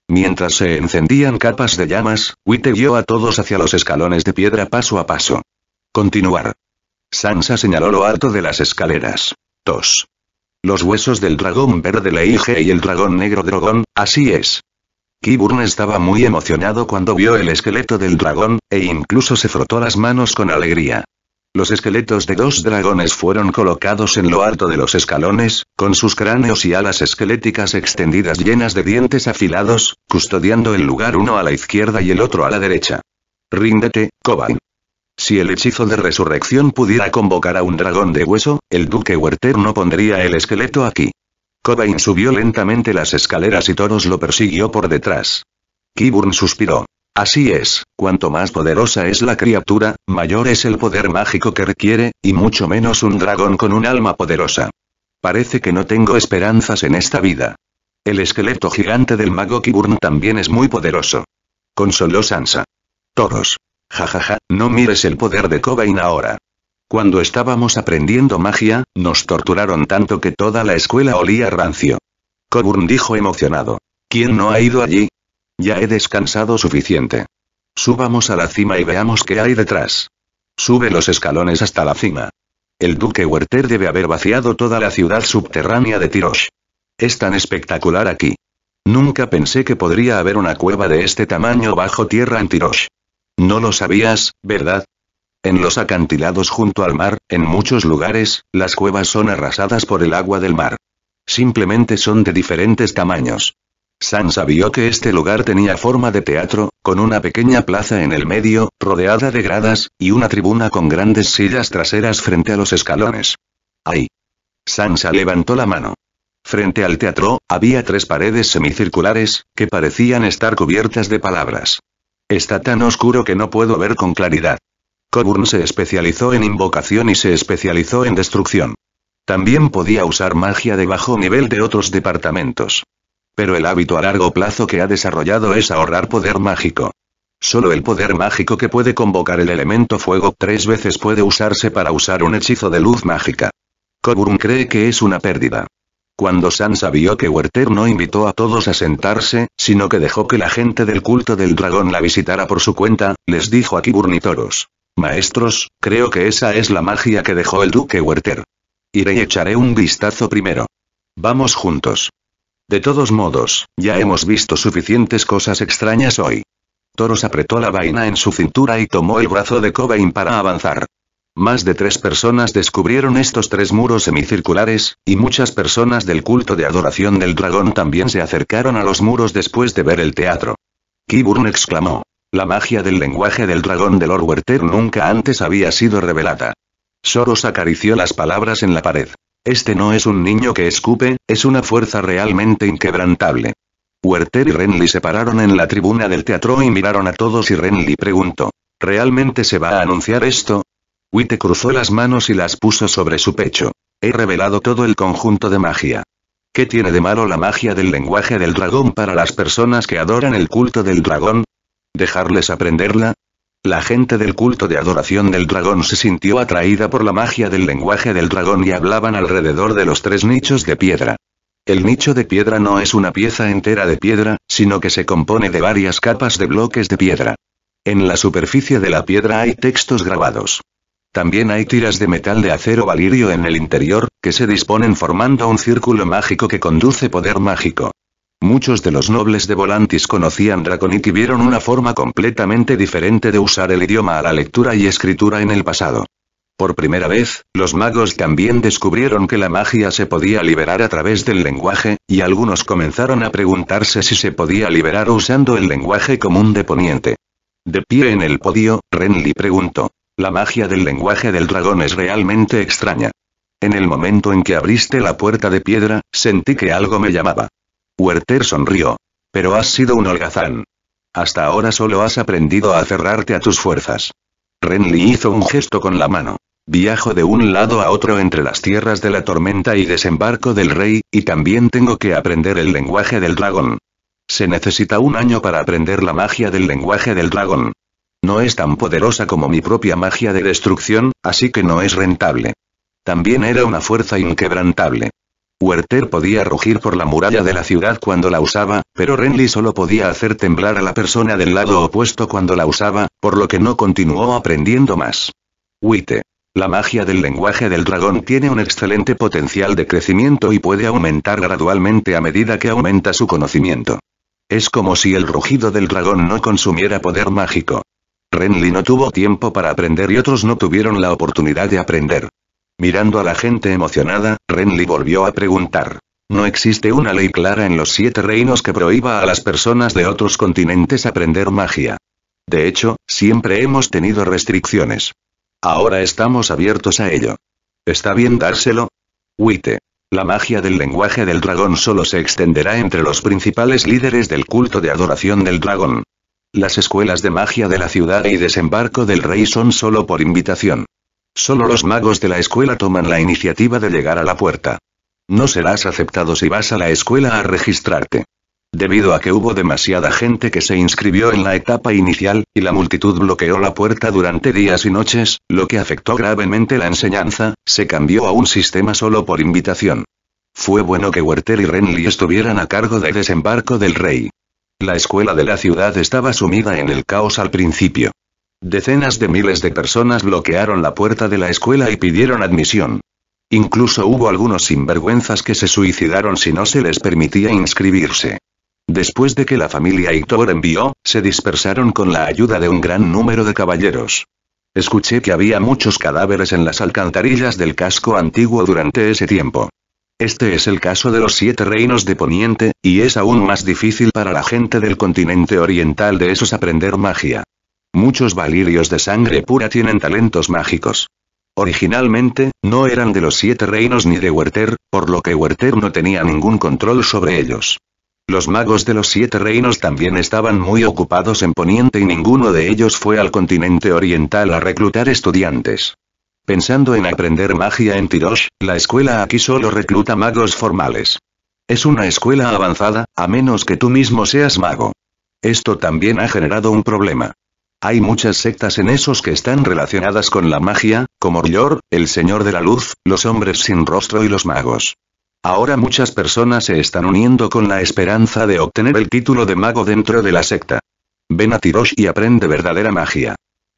Mientras se encendían capas de llamas, Witte guió a todos hacia los escalones de piedra paso a paso. Continuar. Sansa señaló lo alto de las escaleras. Tos. Los huesos del dragón verde Leige y el dragón negro dragón, así es. Kiburn estaba muy emocionado cuando vio el esqueleto del dragón, e incluso se frotó las manos con alegría. Los esqueletos de dos dragones fueron colocados en lo alto de los escalones, con sus cráneos y alas esqueléticas extendidas llenas de dientes afilados, custodiando el lugar uno a la izquierda y el otro a la derecha. Ríndete, Cobain. Si el hechizo de resurrección pudiera convocar a un dragón de hueso, el duque Werther no pondría el esqueleto aquí. Cobain subió lentamente las escaleras y Toros lo persiguió por detrás. Kiburn suspiró. Así es, cuanto más poderosa es la criatura, mayor es el poder mágico que requiere, y mucho menos un dragón con un alma poderosa. Parece que no tengo esperanzas en esta vida. El esqueleto gigante del mago Kiburn también es muy poderoso. Consoló Sansa. Toros, Jajaja, no mires el poder de Cobain ahora. Cuando estábamos aprendiendo magia, nos torturaron tanto que toda la escuela olía rancio. Coburn dijo emocionado. ¿Quién no ha ido allí? Ya he descansado suficiente. Subamos a la cima y veamos qué hay detrás. Sube los escalones hasta la cima. El duque Werther debe haber vaciado toda la ciudad subterránea de Tirosh. Es tan espectacular aquí. Nunca pensé que podría haber una cueva de este tamaño bajo tierra en Tirosh. No lo sabías, ¿verdad? En los acantilados junto al mar, en muchos lugares, las cuevas son arrasadas por el agua del mar. Simplemente son de diferentes tamaños. Sansa vio que este lugar tenía forma de teatro, con una pequeña plaza en el medio, rodeada de gradas, y una tribuna con grandes sillas traseras frente a los escalones. Ahí. Sansa levantó la mano. Frente al teatro, había tres paredes semicirculares, que parecían estar cubiertas de palabras. Está tan oscuro que no puedo ver con claridad. Coburn se especializó en invocación y se especializó en destrucción. También podía usar magia de bajo nivel de otros departamentos. Pero el hábito a largo plazo que ha desarrollado es ahorrar poder mágico. Solo el poder mágico que puede convocar el elemento fuego tres veces puede usarse para usar un hechizo de luz mágica. Coburn cree que es una pérdida. Cuando Sansa vio que Werther no invitó a todos a sentarse, sino que dejó que la gente del culto del dragón la visitara por su cuenta, les dijo a Kiburn Toros. Maestros, creo que esa es la magia que dejó el duque Werther. Iré y echaré un vistazo primero. Vamos juntos. De todos modos, ya hemos visto suficientes cosas extrañas hoy. Toros apretó la vaina en su cintura y tomó el brazo de Cobain para avanzar. Más de tres personas descubrieron estos tres muros semicirculares, y muchas personas del culto de adoración del dragón también se acercaron a los muros después de ver el teatro. Kiburn exclamó. La magia del lenguaje del dragón de Lord Werther nunca antes había sido revelada. Soros acarició las palabras en la pared. Este no es un niño que escupe, es una fuerza realmente inquebrantable. Werther y Renly se pararon en la tribuna del teatro y miraron a todos y Renly preguntó. ¿Realmente se va a anunciar esto? Witte cruzó las manos y las puso sobre su pecho. He revelado todo el conjunto de magia. ¿Qué tiene de malo la magia del lenguaje del dragón para las personas que adoran el culto del dragón? ¿Dejarles aprenderla? La gente del culto de adoración del dragón se sintió atraída por la magia del lenguaje del dragón y hablaban alrededor de los tres nichos de piedra. El nicho de piedra no es una pieza entera de piedra, sino que se compone de varias capas de bloques de piedra. En la superficie de la piedra hay textos grabados. También hay tiras de metal de acero valirio en el interior, que se disponen formando un círculo mágico que conduce poder mágico. Muchos de los nobles de Volantis conocían Draconic y vieron una forma completamente diferente de usar el idioma a la lectura y escritura en el pasado. Por primera vez, los magos también descubrieron que la magia se podía liberar a través del lenguaje, y algunos comenzaron a preguntarse si se podía liberar usando el lenguaje común de Poniente. De pie en el podio, Renly preguntó. La magia del lenguaje del dragón es realmente extraña. En el momento en que abriste la puerta de piedra, sentí que algo me llamaba. Werther sonrió. Pero has sido un holgazán. Hasta ahora solo has aprendido a cerrarte a tus fuerzas. Renly hizo un gesto con la mano. Viajo de un lado a otro entre las tierras de la tormenta y desembarco del rey, y también tengo que aprender el lenguaje del dragón. Se necesita un año para aprender la magia del lenguaje del dragón. No es tan poderosa como mi propia magia de destrucción, así que no es rentable. También era una fuerza inquebrantable. Werther podía rugir por la muralla de la ciudad cuando la usaba, pero Renly solo podía hacer temblar a la persona del lado opuesto cuando la usaba, por lo que no continuó aprendiendo más. Witte. La magia del lenguaje del dragón tiene un excelente potencial de crecimiento y puede aumentar gradualmente a medida que aumenta su conocimiento. Es como si el rugido del dragón no consumiera poder mágico. Renly no tuvo tiempo para aprender y otros no tuvieron la oportunidad de aprender. Mirando a la gente emocionada, Renly volvió a preguntar. No existe una ley clara en los siete reinos que prohíba a las personas de otros continentes aprender magia. De hecho, siempre hemos tenido restricciones. Ahora estamos abiertos a ello. ¿Está bien dárselo? Witte. La magia del lenguaje del dragón solo se extenderá entre los principales líderes del culto de adoración del dragón. Las escuelas de magia de la ciudad y desembarco del rey son solo por invitación. Solo los magos de la escuela toman la iniciativa de llegar a la puerta. No serás aceptado si vas a la escuela a registrarte. Debido a que hubo demasiada gente que se inscribió en la etapa inicial, y la multitud bloqueó la puerta durante días y noches, lo que afectó gravemente la enseñanza, se cambió a un sistema solo por invitación. Fue bueno que Werther y Renly estuvieran a cargo de desembarco del rey. La escuela de la ciudad estaba sumida en el caos al principio. Decenas de miles de personas bloquearon la puerta de la escuela y pidieron admisión. Incluso hubo algunos sinvergüenzas que se suicidaron si no se les permitía inscribirse. Después de que la familia Híctor envió, se dispersaron con la ayuda de un gran número de caballeros. Escuché que había muchos cadáveres en las alcantarillas del casco antiguo durante ese tiempo. Este es el caso de los siete reinos de Poniente, y es aún más difícil para la gente del continente oriental de esos aprender magia. Muchos valirios de sangre pura tienen talentos mágicos. Originalmente, no eran de los siete reinos ni de Werther, por lo que Werther no tenía ningún control sobre ellos. Los magos de los siete reinos también estaban muy ocupados en Poniente y ninguno de ellos fue al continente oriental a reclutar estudiantes. Pensando en aprender magia en Tirosh, la escuela aquí solo recluta magos formales. Es una escuela avanzada, a menos que tú mismo seas mago. Esto también ha generado un problema. Hay muchas sectas en esos que están relacionadas con la magia, como Yor, el Señor de la Luz, los hombres sin rostro y los magos. Ahora muchas personas se están uniendo con la esperanza de obtener el título de mago dentro de la secta. Ven a Tirosh y aprende verdadera magia.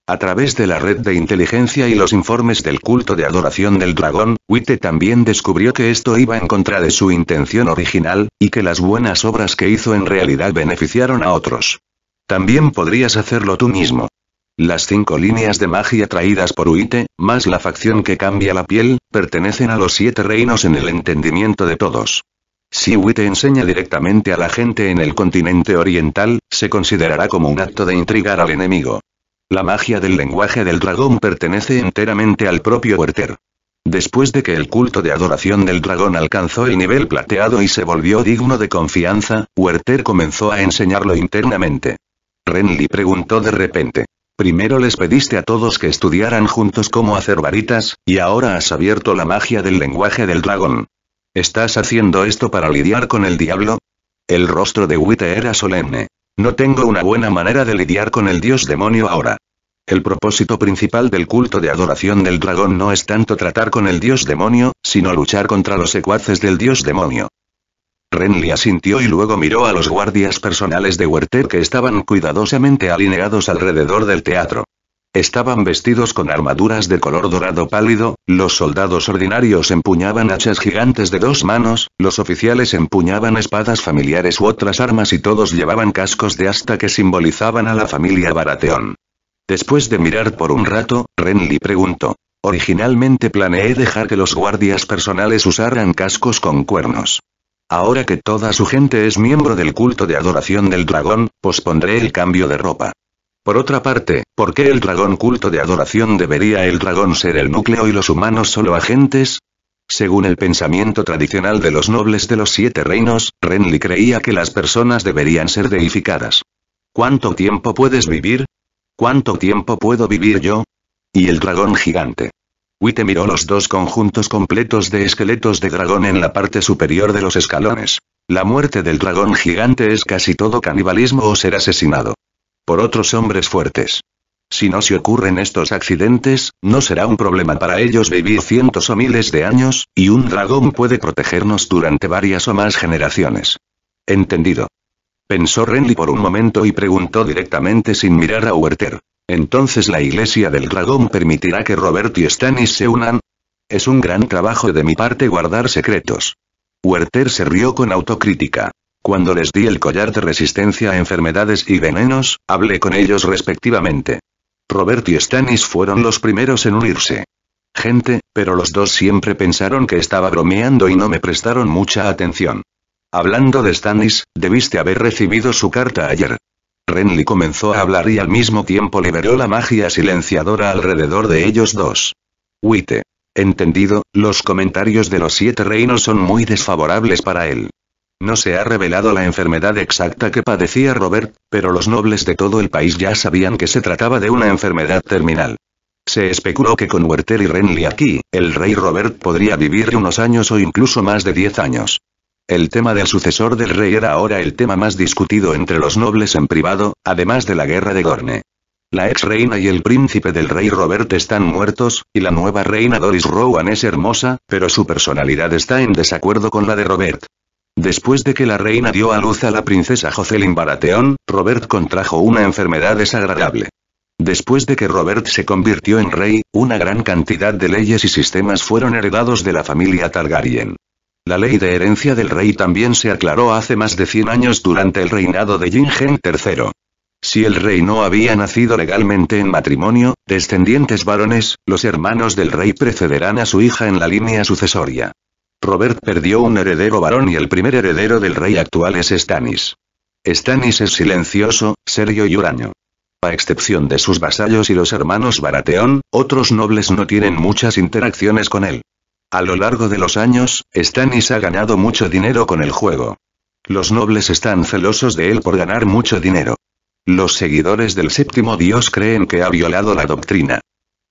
A través de la red de inteligencia y los informes del culto de adoración del dragón, Witte también descubrió que esto iba en contra de su intención original, y que las buenas obras que hizo en realidad beneficiaron a otros. También podrías hacerlo tú mismo. Las cinco líneas de magia traídas por Uite, más la facción que cambia la piel, pertenecen a los siete reinos en el entendimiento de todos. Si Witte enseña directamente a la gente en el continente oriental, se considerará como un acto de intrigar al enemigo. La magia del lenguaje del dragón pertenece enteramente al propio Werther. Después de que el culto de adoración del dragón alcanzó el nivel plateado y se volvió digno de confianza, Werther comenzó a enseñarlo internamente. Renly preguntó de repente. Primero les pediste a todos que estudiaran juntos cómo hacer varitas, y ahora has abierto la magia del lenguaje del dragón. ¿Estás haciendo esto para lidiar con el diablo? El rostro de Witte era solemne. No tengo una buena manera de lidiar con el dios demonio ahora. El propósito principal del culto de adoración del dragón no es tanto tratar con el dios demonio, sino luchar contra los secuaces del dios demonio. Renly asintió y luego miró a los guardias personales de Werther que estaban cuidadosamente alineados alrededor del teatro. Estaban vestidos con armaduras de color dorado pálido, los soldados ordinarios empuñaban hachas gigantes de dos manos, los oficiales empuñaban espadas familiares u otras armas y todos llevaban cascos de asta que simbolizaban a la familia Barateón. Después de mirar por un rato, Renly preguntó. Originalmente planeé dejar que los guardias personales usaran cascos con cuernos. Ahora que toda su gente es miembro del culto de adoración del dragón, pospondré el cambio de ropa. Por otra parte, ¿por qué el dragón culto de adoración debería el dragón ser el núcleo y los humanos solo agentes? Según el pensamiento tradicional de los nobles de los siete reinos, Renly creía que las personas deberían ser deificadas. ¿Cuánto tiempo puedes vivir? ¿Cuánto tiempo puedo vivir yo? Y el dragón gigante. Witte miró los dos conjuntos completos de esqueletos de dragón en la parte superior de los escalones. La muerte del dragón gigante es casi todo canibalismo o ser asesinado por otros hombres fuertes. Si no se ocurren estos accidentes, no será un problema para ellos vivir cientos o miles de años, y un dragón puede protegernos durante varias o más generaciones. Entendido. Pensó Renly por un momento y preguntó directamente sin mirar a Werther. Entonces la iglesia del dragón permitirá que Robert y Stannis se unan. Es un gran trabajo de mi parte guardar secretos. Werther se rió con autocrítica. Cuando les di el collar de resistencia a enfermedades y venenos, hablé con ellos respectivamente. Robert y Stannis fueron los primeros en unirse. Gente, pero los dos siempre pensaron que estaba bromeando y no me prestaron mucha atención. Hablando de Stannis, debiste haber recibido su carta ayer. Renly comenzó a hablar y al mismo tiempo liberó la magia silenciadora alrededor de ellos dos. Witte. Entendido, los comentarios de los siete reinos son muy desfavorables para él. No se ha revelado la enfermedad exacta que padecía Robert, pero los nobles de todo el país ya sabían que se trataba de una enfermedad terminal. Se especuló que con Werther y Renly aquí, el rey Robert podría vivir unos años o incluso más de 10 años. El tema del sucesor del rey era ahora el tema más discutido entre los nobles en privado, además de la guerra de Gorne. La ex reina y el príncipe del rey Robert están muertos, y la nueva reina Doris Rowan es hermosa, pero su personalidad está en desacuerdo con la de Robert. Después de que la reina dio a luz a la princesa Jocelyn Baratheon, Robert contrajo una enfermedad desagradable. Después de que Robert se convirtió en rey, una gran cantidad de leyes y sistemas fueron heredados de la familia Targaryen. La ley de herencia del rey también se aclaró hace más de 100 años durante el reinado de Jingen III. Si el rey no había nacido legalmente en matrimonio, descendientes varones, los hermanos del rey precederán a su hija en la línea sucesoria. Robert perdió un heredero varón y el primer heredero del rey actual es Stannis. Stannis es silencioso, serio y huraño. A excepción de sus vasallos y los hermanos Baratheon, otros nobles no tienen muchas interacciones con él. A lo largo de los años, Stannis ha ganado mucho dinero con el juego. Los nobles están celosos de él por ganar mucho dinero. Los seguidores del séptimo dios creen que ha violado la doctrina.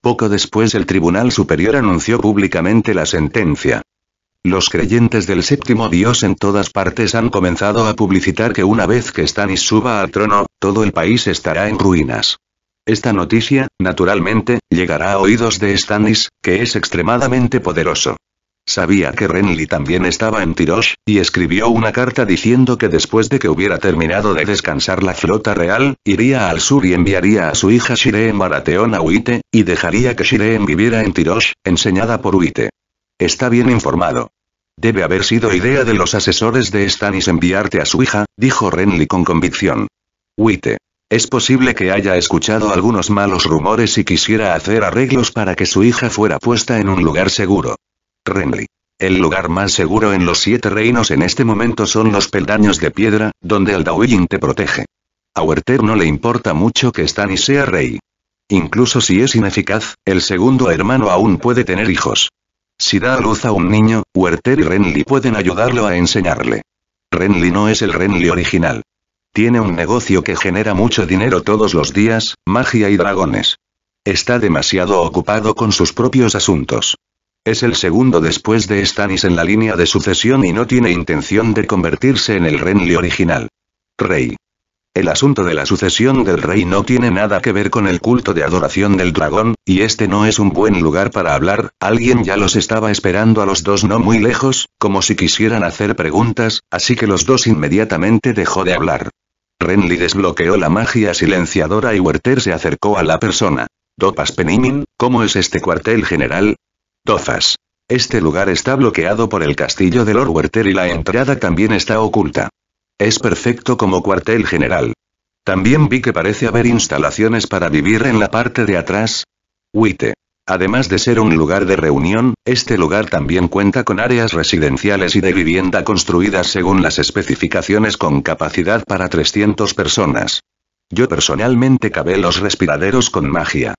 Poco después el Tribunal Superior anunció públicamente la sentencia. Los creyentes del séptimo dios en todas partes han comenzado a publicitar que una vez que Stannis suba al trono, todo el país estará en ruinas. Esta noticia, naturalmente, llegará a oídos de Stannis, que es extremadamente poderoso. Sabía que Renly también estaba en Tirosh, y escribió una carta diciendo que después de que hubiera terminado de descansar la flota real, iría al sur y enviaría a su hija Shireen Baratheon a Huite, y dejaría que Shireen viviera en Tirosh, enseñada por Huite. Está bien informado. Debe haber sido idea de los asesores de Stannis enviarte a su hija, dijo Renly con convicción. Huite. Es posible que haya escuchado algunos malos rumores y quisiera hacer arreglos para que su hija fuera puesta en un lugar seguro. Renly. El lugar más seguro en los siete reinos en este momento son los peldaños de piedra, donde el te protege. A Werther no le importa mucho que Stannis sea rey. Incluso si es ineficaz, el segundo hermano aún puede tener hijos. Si da a luz a un niño, Werther y Renly pueden ayudarlo a enseñarle. Renly no es el Renly original. Tiene un negocio que genera mucho dinero todos los días, magia y dragones. Está demasiado ocupado con sus propios asuntos. Es el segundo después de Stannis en la línea de sucesión y no tiene intención de convertirse en el Renly original. Rey. El asunto de la sucesión del rey no tiene nada que ver con el culto de adoración del dragón, y este no es un buen lugar para hablar, alguien ya los estaba esperando a los dos no muy lejos, como si quisieran hacer preguntas, así que los dos inmediatamente dejó de hablar. Renly desbloqueó la magia silenciadora y Werther se acercó a la persona. dopas Penimin, ¿cómo es este cuartel general? Dofas. Este lugar está bloqueado por el castillo de Lord Werther y la entrada también está oculta. Es perfecto como cuartel general. También vi que parece haber instalaciones para vivir en la parte de atrás. Uite. Además de ser un lugar de reunión, este lugar también cuenta con áreas residenciales y de vivienda construidas según las especificaciones con capacidad para 300 personas. Yo personalmente cabé los respiraderos con magia.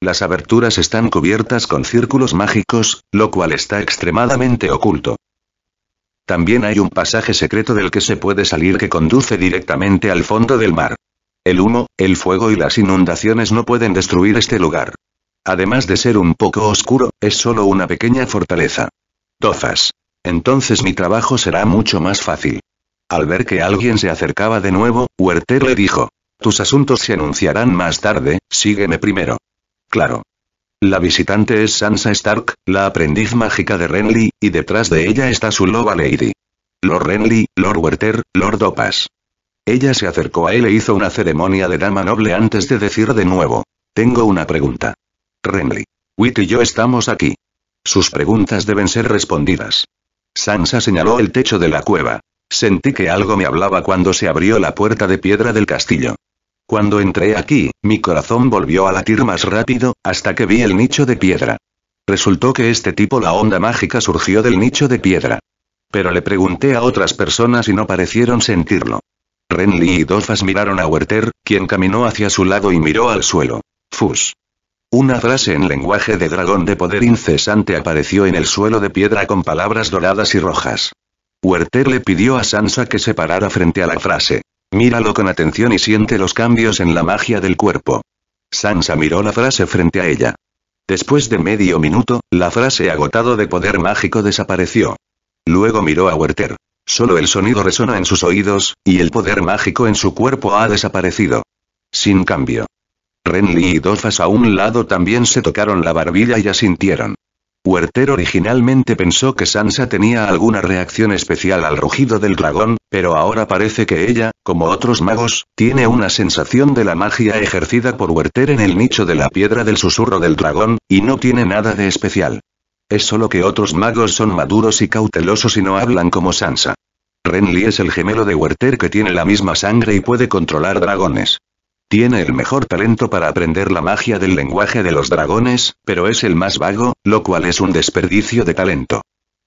Las aberturas están cubiertas con círculos mágicos, lo cual está extremadamente oculto. También hay un pasaje secreto del que se puede salir que conduce directamente al fondo del mar. El humo, el fuego y las inundaciones no pueden destruir este lugar. Además de ser un poco oscuro, es solo una pequeña fortaleza. tozas Entonces mi trabajo será mucho más fácil. Al ver que alguien se acercaba de nuevo, Huerter le dijo. Tus asuntos se anunciarán más tarde, sígueme primero. Claro. La visitante es Sansa Stark, la aprendiz mágica de Renly, y detrás de ella está su loba lady. Lord Renly, Lord Werther, Lord Opas. Ella se acercó a él e hizo una ceremonia de dama noble antes de decir de nuevo. Tengo una pregunta. Renly. Wit y yo estamos aquí. Sus preguntas deben ser respondidas. Sansa señaló el techo de la cueva. Sentí que algo me hablaba cuando se abrió la puerta de piedra del castillo. Cuando entré aquí, mi corazón volvió a latir más rápido, hasta que vi el nicho de piedra. Resultó que este tipo la onda mágica surgió del nicho de piedra. Pero le pregunté a otras personas y no parecieron sentirlo. Renly y Dofas miraron a Werther, quien caminó hacia su lado y miró al suelo. Fus. Una frase en lenguaje de dragón de poder incesante apareció en el suelo de piedra con palabras doradas y rojas. Werther le pidió a Sansa que se parara frente a la frase. Míralo con atención y siente los cambios en la magia del cuerpo. Sansa miró la frase frente a ella. Después de medio minuto, la frase agotado de poder mágico desapareció. Luego miró a Werther. Solo el sonido resona en sus oídos, y el poder mágico en su cuerpo ha desaparecido. Sin cambio. Renly y Dofas a un lado también se tocaron la barbilla y asintieron. Werther originalmente pensó que Sansa tenía alguna reacción especial al rugido del dragón, pero ahora parece que ella, como otros magos, tiene una sensación de la magia ejercida por Werther en el nicho de la piedra del susurro del dragón, y no tiene nada de especial. Es solo que otros magos son maduros y cautelosos y no hablan como Sansa. Renly es el gemelo de Werther que tiene la misma sangre y puede controlar dragones. Tiene el mejor talento para aprender la magia del lenguaje de los dragones, pero es el más vago, lo cual es un desperdicio de talento.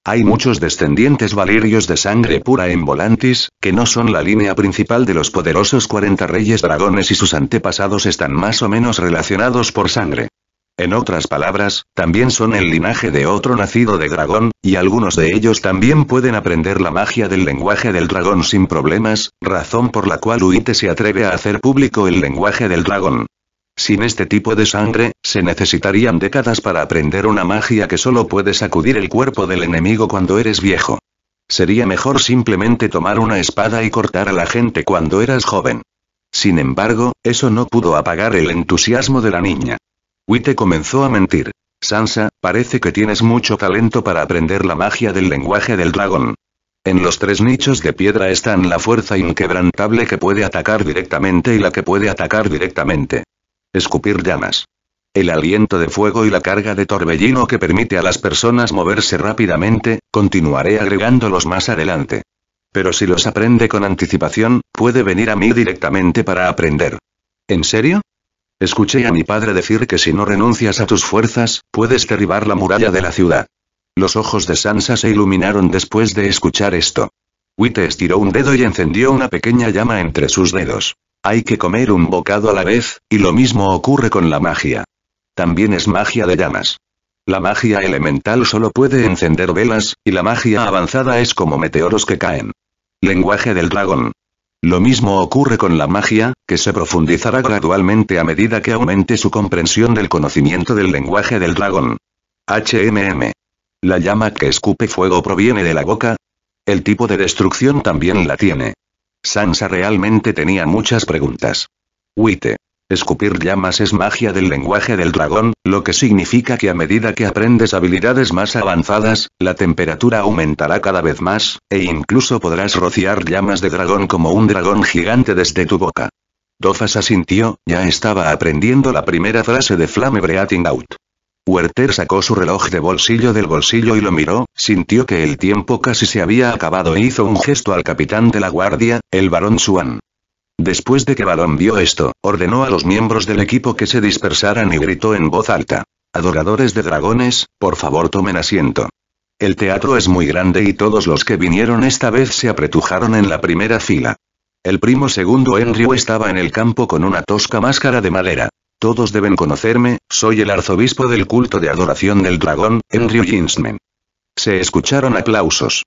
Hay muchos descendientes valirios de sangre pura en Volantis, que no son la línea principal de los poderosos 40 reyes dragones y sus antepasados están más o menos relacionados por sangre. En otras palabras, también son el linaje de otro nacido de dragón, y algunos de ellos también pueden aprender la magia del lenguaje del dragón sin problemas, razón por la cual Uite se atreve a hacer público el lenguaje del dragón. Sin este tipo de sangre, se necesitarían décadas para aprender una magia que solo puede sacudir el cuerpo del enemigo cuando eres viejo. Sería mejor simplemente tomar una espada y cortar a la gente cuando eras joven. Sin embargo, eso no pudo apagar el entusiasmo de la niña. Witte comenzó a mentir. Sansa, parece que tienes mucho talento para aprender la magia del lenguaje del dragón. En los tres nichos de piedra están la fuerza inquebrantable que puede atacar directamente y la que puede atacar directamente. Escupir llamas. El aliento de fuego y la carga de torbellino que permite a las personas moverse rápidamente, continuaré agregándolos más adelante. Pero si los aprende con anticipación, puede venir a mí directamente para aprender. ¿En serio? Escuché a mi padre decir que si no renuncias a tus fuerzas, puedes derribar la muralla de la ciudad. Los ojos de Sansa se iluminaron después de escuchar esto. Witte estiró un dedo y encendió una pequeña llama entre sus dedos. Hay que comer un bocado a la vez, y lo mismo ocurre con la magia. También es magia de llamas. La magia elemental solo puede encender velas, y la magia avanzada es como meteoros que caen. Lenguaje del dragón. Lo mismo ocurre con la magia, que se profundizará gradualmente a medida que aumente su comprensión del conocimiento del lenguaje del dragón. HMM. La llama que escupe fuego proviene de la boca. El tipo de destrucción también la tiene. Sansa realmente tenía muchas preguntas. Witte. Escupir llamas es magia del lenguaje del dragón, lo que significa que a medida que aprendes habilidades más avanzadas, la temperatura aumentará cada vez más, e incluso podrás rociar llamas de dragón como un dragón gigante desde tu boca. Dofas asintió, ya estaba aprendiendo la primera frase de Flame Breathing Out. Werther sacó su reloj de bolsillo del bolsillo y lo miró, sintió que el tiempo casi se había acabado e hizo un gesto al capitán de la guardia, el barón Swan. Después de que Balón vio esto, ordenó a los miembros del equipo que se dispersaran y gritó en voz alta. Adoradores de dragones, por favor tomen asiento. El teatro es muy grande y todos los que vinieron esta vez se apretujaron en la primera fila. El primo segundo Henry estaba en el campo con una tosca máscara de madera. Todos deben conocerme, soy el arzobispo del culto de adoración del dragón, Henry Jinsmen. Se escucharon aplausos.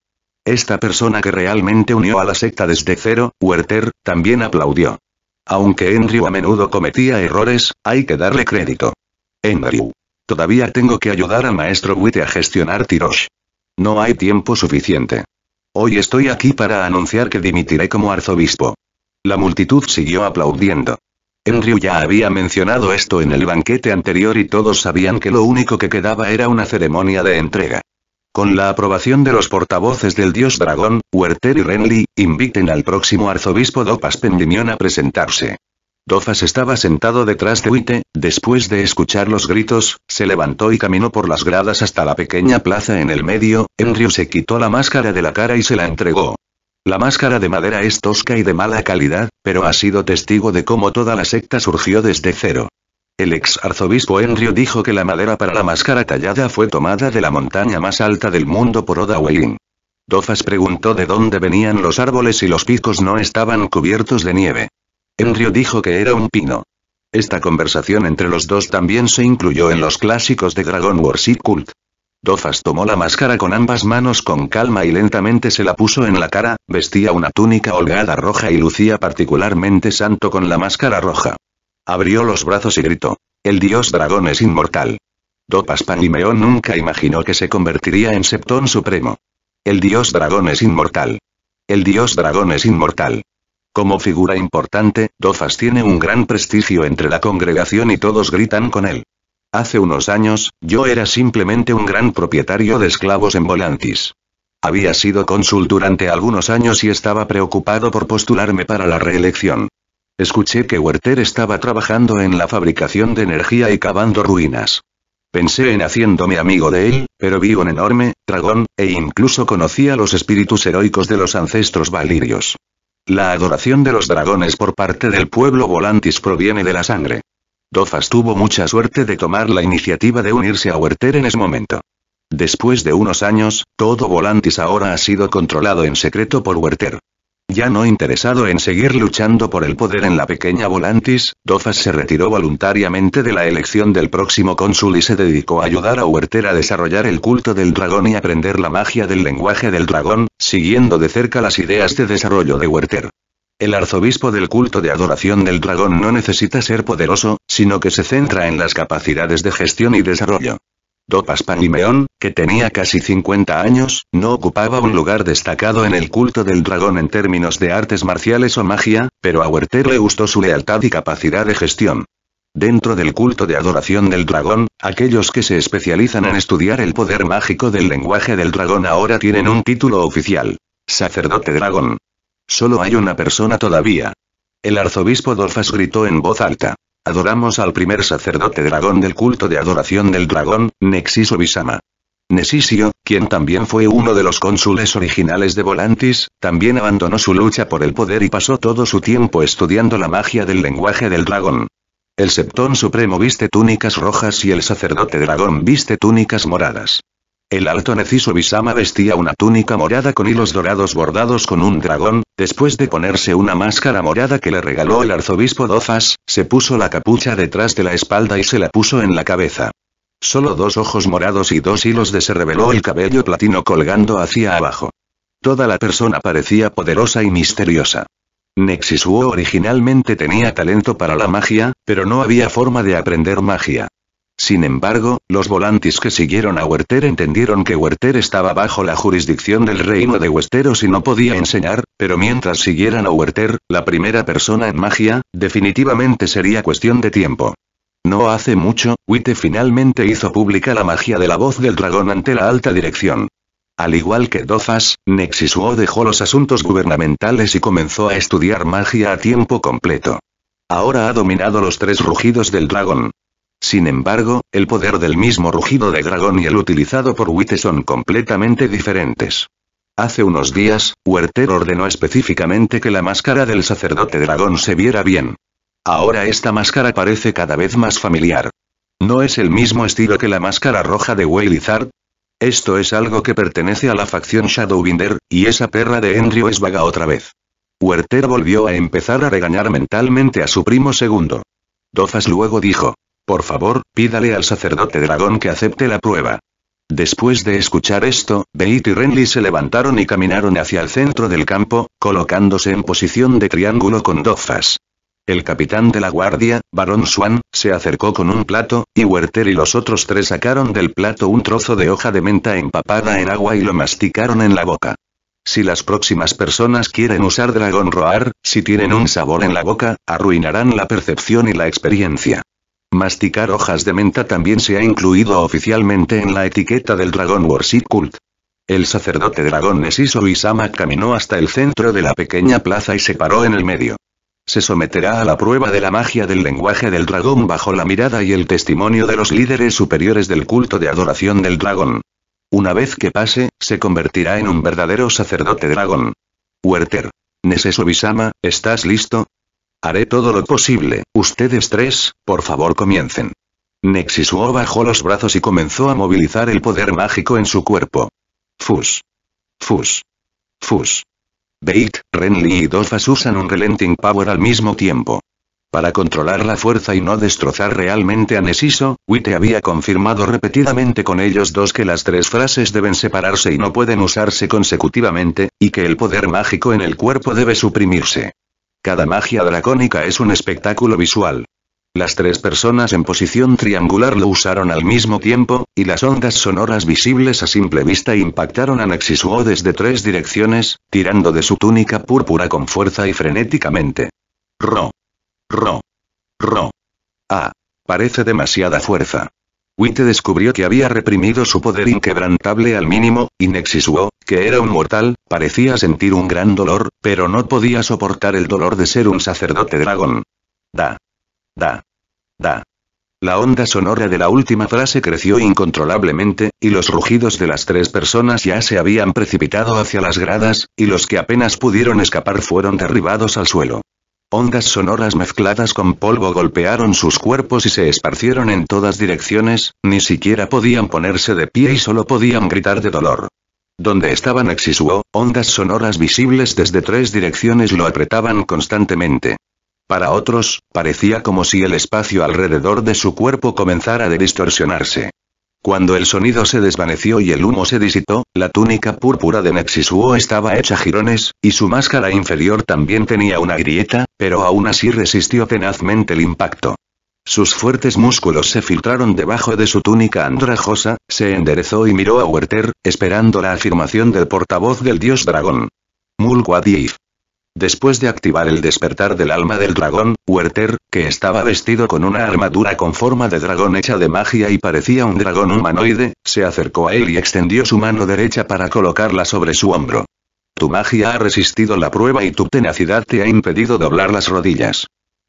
Esta persona que realmente unió a la secta desde cero, Werther, también aplaudió. Aunque Andrew a menudo cometía errores, hay que darle crédito. Andrew. Todavía tengo que ayudar al maestro Witte a gestionar Tirosh. No hay tiempo suficiente. Hoy estoy aquí para anunciar que dimitiré como arzobispo. La multitud siguió aplaudiendo. Andrew ya había mencionado esto en el banquete anterior y todos sabían que lo único que quedaba era una ceremonia de entrega. Con la aprobación de los portavoces del dios dragón, Huerter y Renly, inviten al próximo arzobispo Dopas Pendimión a presentarse. Dofas estaba sentado detrás de Uite, después de escuchar los gritos, se levantó y caminó por las gradas hasta la pequeña plaza en el medio, Enrio se quitó la máscara de la cara y se la entregó. La máscara de madera es tosca y de mala calidad, pero ha sido testigo de cómo toda la secta surgió desde cero. El ex arzobispo Enrio dijo que la madera para la máscara tallada fue tomada de la montaña más alta del mundo por Oda Dofas preguntó de dónde venían los árboles y los picos no estaban cubiertos de nieve. Enrio dijo que era un pino. Esta conversación entre los dos también se incluyó en los clásicos de Dragon Worship Cult. Dofas tomó la máscara con ambas manos con calma y lentamente se la puso en la cara, vestía una túnica holgada roja y lucía particularmente santo con la máscara roja. Abrió los brazos y gritó. El dios dragón es inmortal. Panimeón nunca imaginó que se convertiría en Septón Supremo. El dios dragón es inmortal. El dios dragón es inmortal. Como figura importante, Dofas tiene un gran prestigio entre la congregación y todos gritan con él. Hace unos años, yo era simplemente un gran propietario de esclavos en Volantis. Había sido cónsul durante algunos años y estaba preocupado por postularme para la reelección. Escuché que Werther estaba trabajando en la fabricación de energía y cavando ruinas. Pensé en haciéndome amigo de él, pero vi un enorme dragón, e incluso conocía los espíritus heroicos de los ancestros valirios. La adoración de los dragones por parte del pueblo volantis proviene de la sangre. Dofas tuvo mucha suerte de tomar la iniciativa de unirse a Werther en ese momento. Después de unos años, todo Volantis ahora ha sido controlado en secreto por Werther. Ya no interesado en seguir luchando por el poder en la pequeña Volantis, Dofas se retiró voluntariamente de la elección del próximo cónsul y se dedicó a ayudar a Huerter a desarrollar el culto del dragón y aprender la magia del lenguaje del dragón, siguiendo de cerca las ideas de desarrollo de Huerter. El arzobispo del culto de adoración del dragón no necesita ser poderoso, sino que se centra en las capacidades de gestión y desarrollo. Dopas Panimeón, que tenía casi 50 años, no ocupaba un lugar destacado en el culto del dragón en términos de artes marciales o magia, pero a Werther le gustó su lealtad y capacidad de gestión. Dentro del culto de adoración del dragón, aquellos que se especializan en estudiar el poder mágico del lenguaje del dragón ahora tienen un título oficial. Sacerdote dragón. Solo hay una persona todavía. El arzobispo Dolfas gritó en voz alta. Adoramos al primer sacerdote dragón del culto de adoración del dragón, Nexis Obisama. Nesisio, quien también fue uno de los cónsules originales de Volantis, también abandonó su lucha por el poder y pasó todo su tiempo estudiando la magia del lenguaje del dragón. El septón supremo viste túnicas rojas y el sacerdote dragón viste túnicas moradas. El alto Neciso Bisama vestía una túnica morada con hilos dorados bordados con un dragón, después de ponerse una máscara morada que le regaló el arzobispo Dofas, se puso la capucha detrás de la espalda y se la puso en la cabeza. Solo dos ojos morados y dos hilos de se reveló el cabello platino colgando hacia abajo. Toda la persona parecía poderosa y misteriosa. Nexisuo originalmente tenía talento para la magia, pero no había forma de aprender magia. Sin embargo, los volantes que siguieron a Werther entendieron que Werther estaba bajo la jurisdicción del reino de Westeros y no podía enseñar, pero mientras siguieran a Werther, la primera persona en magia, definitivamente sería cuestión de tiempo. No hace mucho, Witte finalmente hizo pública la magia de la voz del dragón ante la alta dirección. Al igual que Dozas, Nexisuo dejó los asuntos gubernamentales y comenzó a estudiar magia a tiempo completo. Ahora ha dominado los tres rugidos del dragón. Sin embargo, el poder del mismo rugido de dragón y el utilizado por Witte son completamente diferentes. Hace unos días, Huerter ordenó específicamente que la máscara del sacerdote dragón se viera bien. Ahora esta máscara parece cada vez más familiar. ¿No es el mismo estilo que la máscara roja de Zard? Esto es algo que pertenece a la facción Shadowbinder, y esa perra de Enrio es vaga otra vez. Huerter volvió a empezar a regañar mentalmente a su primo segundo. Dofas luego dijo, por favor, pídale al sacerdote dragón que acepte la prueba. Después de escuchar esto, Beit y Renly se levantaron y caminaron hacia el centro del campo, colocándose en posición de triángulo con dofas. El capitán de la guardia, Barón Swan, se acercó con un plato, y Werther y los otros tres sacaron del plato un trozo de hoja de menta empapada en agua y lo masticaron en la boca. Si las próximas personas quieren usar dragón Roar, si tienen un sabor en la boca, arruinarán la percepción y la experiencia. Masticar hojas de menta también se ha incluido oficialmente en la etiqueta del Dragon Worship Cult. El sacerdote dragón Nesiso Isama caminó hasta el centro de la pequeña plaza y se paró en el medio. Se someterá a la prueba de la magia del lenguaje del dragón bajo la mirada y el testimonio de los líderes superiores del culto de adoración del dragón. Una vez que pase, se convertirá en un verdadero sacerdote dragón. Werther. Nesesobisama, ¿estás listo? Haré todo lo posible. Ustedes tres, por favor comiencen. Nexisuo bajó los brazos y comenzó a movilizar el poder mágico en su cuerpo. Fus. Fus. Fus. Bait, Renly y Dofas usan un Relenting Power al mismo tiempo. Para controlar la fuerza y no destrozar realmente a Nesiso, Witte había confirmado repetidamente con ellos dos que las tres frases deben separarse y no pueden usarse consecutivamente, y que el poder mágico en el cuerpo debe suprimirse. Cada magia dracónica es un espectáculo visual. Las tres personas en posición triangular lo usaron al mismo tiempo, y las ondas sonoras visibles a simple vista impactaron a Nexisuo desde tres direcciones, tirando de su túnica púrpura con fuerza y frenéticamente. Ro. Ro. Ro. Ah. Parece demasiada fuerza. Witte descubrió que había reprimido su poder inquebrantable al mínimo, y que era un mortal, parecía sentir un gran dolor, pero no podía soportar el dolor de ser un sacerdote dragón. Da. Da. Da. La onda sonora de la última frase creció incontrolablemente, y los rugidos de las tres personas ya se habían precipitado hacia las gradas, y los que apenas pudieron escapar fueron derribados al suelo. Ondas sonoras mezcladas con polvo golpearon sus cuerpos y se esparcieron en todas direcciones, ni siquiera podían ponerse de pie y solo podían gritar de dolor. Donde estaban Exisuo, ondas sonoras visibles desde tres direcciones lo apretaban constantemente. Para otros, parecía como si el espacio alrededor de su cuerpo comenzara a distorsionarse. Cuando el sonido se desvaneció y el humo se disitó, la túnica púrpura de Nexisuo estaba hecha jirones, y su máscara inferior también tenía una grieta, pero aún así resistió tenazmente el impacto. Sus fuertes músculos se filtraron debajo de su túnica andrajosa, se enderezó y miró a Werther, esperando la afirmación del portavoz del dios dragón. Mulquadif. Después de activar el despertar del alma del dragón, Werther, que estaba vestido con una armadura con forma de dragón hecha de magia y parecía un dragón humanoide, se acercó a él y extendió su mano derecha para colocarla sobre su hombro. Tu magia ha resistido la prueba y tu tenacidad te ha impedido doblar las rodillas.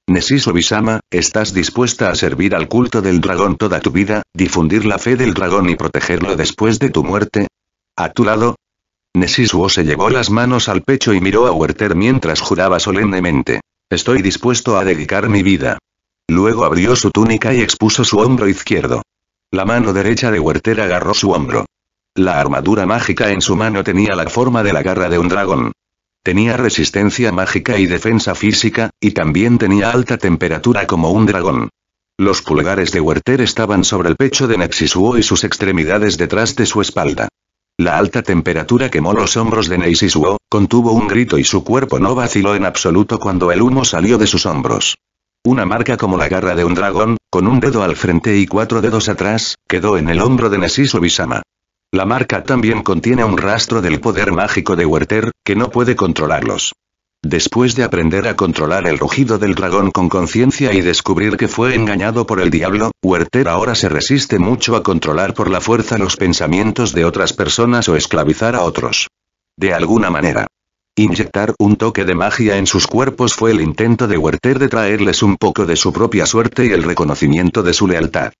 Nesis Obisama, ¿estás dispuesta a servir al culto del dragón toda tu vida, difundir la fe del dragón y protegerlo después de tu muerte? A tu lado, Nexisuo se llevó las manos al pecho y miró a Werther mientras juraba solemnemente. Estoy dispuesto a dedicar mi vida. Luego abrió su túnica y expuso su hombro izquierdo. La mano derecha de Werther agarró su hombro. La armadura mágica en su mano tenía la forma de la garra de un dragón. Tenía resistencia mágica y defensa física, y también tenía alta temperatura como un dragón. Los pulgares de Werther estaban sobre el pecho de Nexisuo y sus extremidades detrás de su espalda. La alta temperatura quemó los hombros de Neisisuo, contuvo un grito y su cuerpo no vaciló en absoluto cuando el humo salió de sus hombros. Una marca como la garra de un dragón, con un dedo al frente y cuatro dedos atrás, quedó en el hombro de Neisisuo Bisama. La marca también contiene un rastro del poder mágico de Werther, que no puede controlarlos. Después de aprender a controlar el rugido del dragón con conciencia y descubrir que fue engañado por el diablo, Werther ahora se resiste mucho a controlar por la fuerza los pensamientos de otras personas o esclavizar a otros. De alguna manera. Inyectar un toque de magia en sus cuerpos fue el intento de Werther de traerles un poco de su propia suerte y el reconocimiento de su lealtad.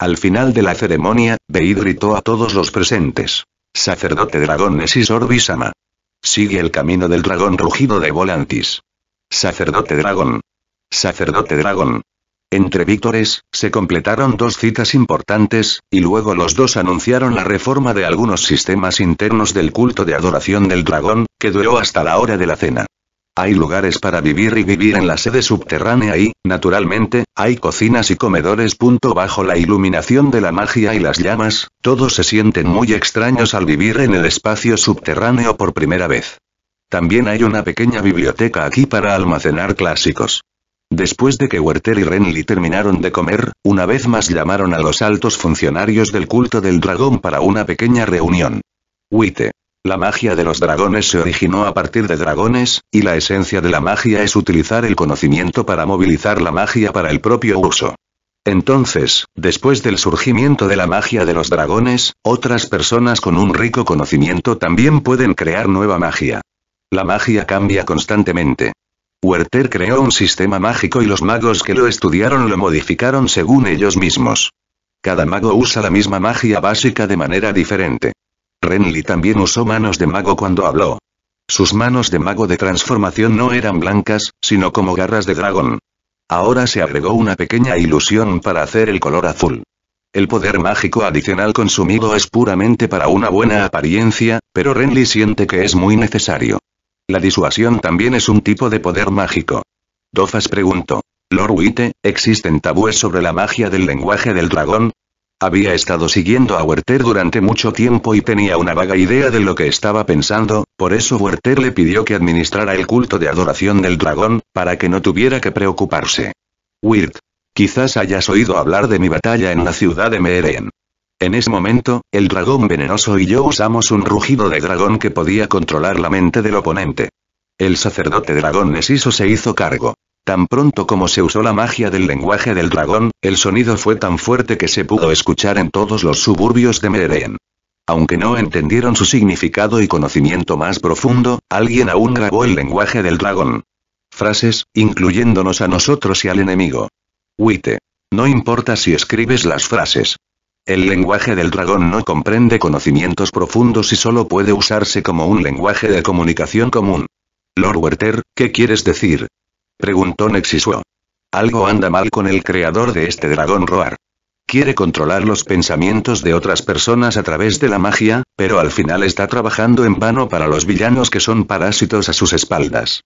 Al final de la ceremonia, Beid gritó a todos los presentes. Sacerdote dragón Nesis Orbisama. Sigue el camino del dragón rugido de Volantis. Sacerdote dragón. Sacerdote dragón. Entre víctores, se completaron dos citas importantes, y luego los dos anunciaron la reforma de algunos sistemas internos del culto de adoración del dragón, que duró hasta la hora de la cena. Hay lugares para vivir y vivir en la sede subterránea y, naturalmente, hay cocinas y comedores. Bajo la iluminación de la magia y las llamas, todos se sienten muy extraños al vivir en el espacio subterráneo por primera vez. También hay una pequeña biblioteca aquí para almacenar clásicos. Después de que Werther y Renly terminaron de comer, una vez más llamaron a los altos funcionarios del culto del dragón para una pequeña reunión. Witte. La magia de los dragones se originó a partir de dragones, y la esencia de la magia es utilizar el conocimiento para movilizar la magia para el propio uso. Entonces, después del surgimiento de la magia de los dragones, otras personas con un rico conocimiento también pueden crear nueva magia. La magia cambia constantemente. Werther creó un sistema mágico y los magos que lo estudiaron lo modificaron según ellos mismos. Cada mago usa la misma magia básica de manera diferente. Renly también usó manos de mago cuando habló. Sus manos de mago de transformación no eran blancas, sino como garras de dragón. Ahora se agregó una pequeña ilusión para hacer el color azul. El poder mágico adicional consumido es puramente para una buena apariencia, pero Renly siente que es muy necesario. La disuasión también es un tipo de poder mágico. Dofas preguntó. Lord Witte, ¿existen tabúes sobre la magia del lenguaje del dragón? Había estado siguiendo a Werther durante mucho tiempo y tenía una vaga idea de lo que estaba pensando, por eso Werther le pidió que administrara el culto de adoración del dragón, para que no tuviera que preocuparse. Wirt. Quizás hayas oído hablar de mi batalla en la ciudad de Meeren. En ese momento, el dragón venenoso y yo usamos un rugido de dragón que podía controlar la mente del oponente. El sacerdote dragón Nesiso se hizo cargo. Tan pronto como se usó la magia del lenguaje del dragón, el sonido fue tan fuerte que se pudo escuchar en todos los suburbios de Meren. Aunque no entendieron su significado y conocimiento más profundo, alguien aún grabó el lenguaje del dragón. Frases, incluyéndonos a nosotros y al enemigo. Huite. No importa si escribes las frases. El lenguaje del dragón no comprende conocimientos profundos y solo puede usarse como un lenguaje de comunicación común. Lord Werther, ¿qué quieres decir? Preguntó Nexisuo. Algo anda mal con el creador de este dragón Roar. Quiere controlar los pensamientos de otras personas a través de la magia, pero al final está trabajando en vano para los villanos que son parásitos a sus espaldas.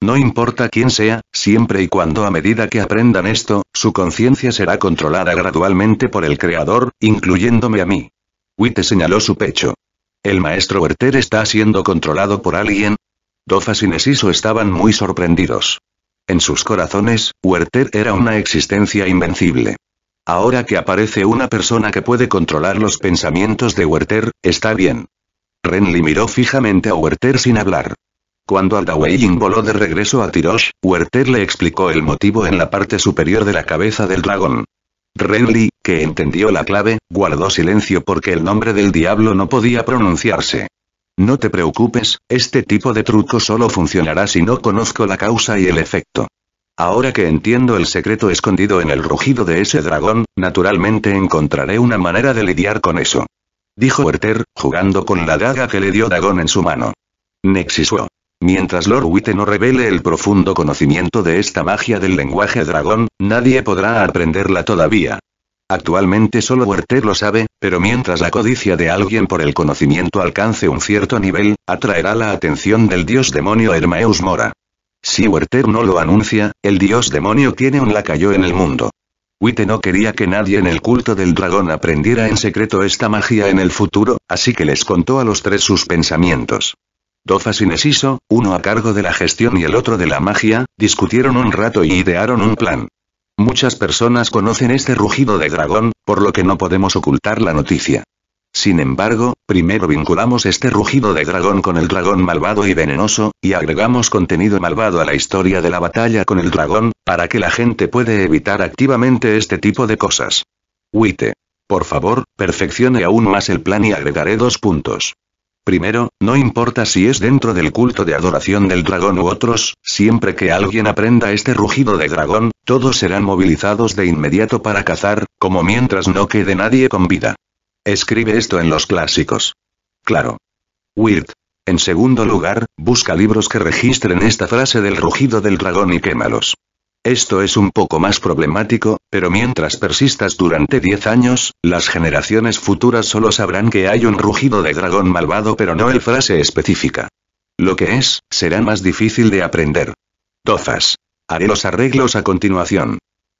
No importa quién sea, siempre y cuando a medida que aprendan esto, su conciencia será controlada gradualmente por el Creador, incluyéndome a mí. Witte señaló su pecho. ¿El maestro Werther está siendo controlado por alguien? Dofas y estaban muy sorprendidos. En sus corazones, Werther era una existencia invencible. Ahora que aparece una persona que puede controlar los pensamientos de Werther, está bien. Renly miró fijamente a Werther sin hablar. Cuando Aldaweying voló de regreso a Tirosh, Werther le explicó el motivo en la parte superior de la cabeza del dragón. Renly, que entendió la clave, guardó silencio porque el nombre del diablo no podía pronunciarse. No te preocupes, este tipo de truco solo funcionará si no conozco la causa y el efecto. Ahora que entiendo el secreto escondido en el rugido de ese dragón, naturalmente encontraré una manera de lidiar con eso. Dijo Werther, jugando con la daga que le dio Dragón en su mano. Nexisuo. Mientras Lord Witte no revele el profundo conocimiento de esta magia del lenguaje dragón, nadie podrá aprenderla todavía. Actualmente solo Werther lo sabe, pero mientras la codicia de alguien por el conocimiento alcance un cierto nivel, atraerá la atención del dios demonio Hermaeus Mora. Si Werther no lo anuncia, el dios demonio tiene un lacayo en el mundo. Witte no quería que nadie en el culto del dragón aprendiera en secreto esta magia en el futuro, así que les contó a los tres sus pensamientos. Dofas y Nesiso, uno a cargo de la gestión y el otro de la magia, discutieron un rato y idearon un plan. Muchas personas conocen este rugido de dragón, por lo que no podemos ocultar la noticia. Sin embargo, primero vinculamos este rugido de dragón con el dragón malvado y venenoso, y agregamos contenido malvado a la historia de la batalla con el dragón, para que la gente puede evitar activamente este tipo de cosas. Wite. Por favor, perfeccione aún más el plan y agregaré dos puntos. Primero, no importa si es dentro del culto de adoración del dragón u otros, siempre que alguien aprenda este rugido de dragón, todos serán movilizados de inmediato para cazar, como mientras no quede nadie con vida. Escribe esto en los clásicos. Claro. Weird. En segundo lugar, busca libros que registren esta frase del rugido del dragón y quémalos. Esto es un poco más problemático, pero mientras persistas durante 10 años, las generaciones futuras solo sabrán que hay un rugido de dragón malvado pero no el frase específica. Lo que es, será más difícil de aprender. Tozas. Haré los arreglos a continuación.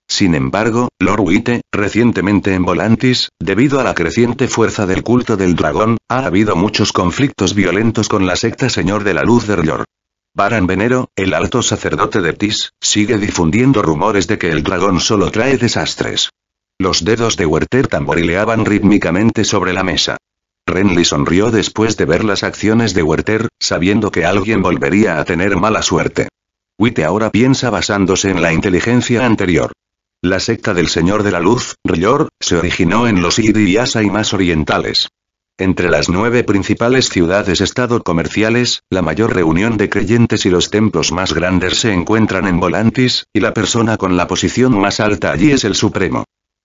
Sin embargo, Lord Witte, recientemente en Volantis, debido a la creciente fuerza del culto del dragón, ha habido muchos conflictos violentos con la secta Señor de la Luz de Lord. Baran Venero, el alto sacerdote de Tis, sigue difundiendo rumores de que el dragón solo trae desastres. Los dedos de Werther tamborileaban rítmicamente sobre la mesa. Renly sonrió después de ver las acciones de Werther, sabiendo que alguien volvería a tener mala suerte. Witte ahora piensa basándose en la inteligencia anterior. La secta del Señor de la Luz, Rior, se originó en los Iriasa y más orientales. Entre las nueve principales ciudades-estado comerciales, la mayor reunión de creyentes y los templos más grandes se encuentran en Volantis, y la persona con la posición más alta allí es el Supremo.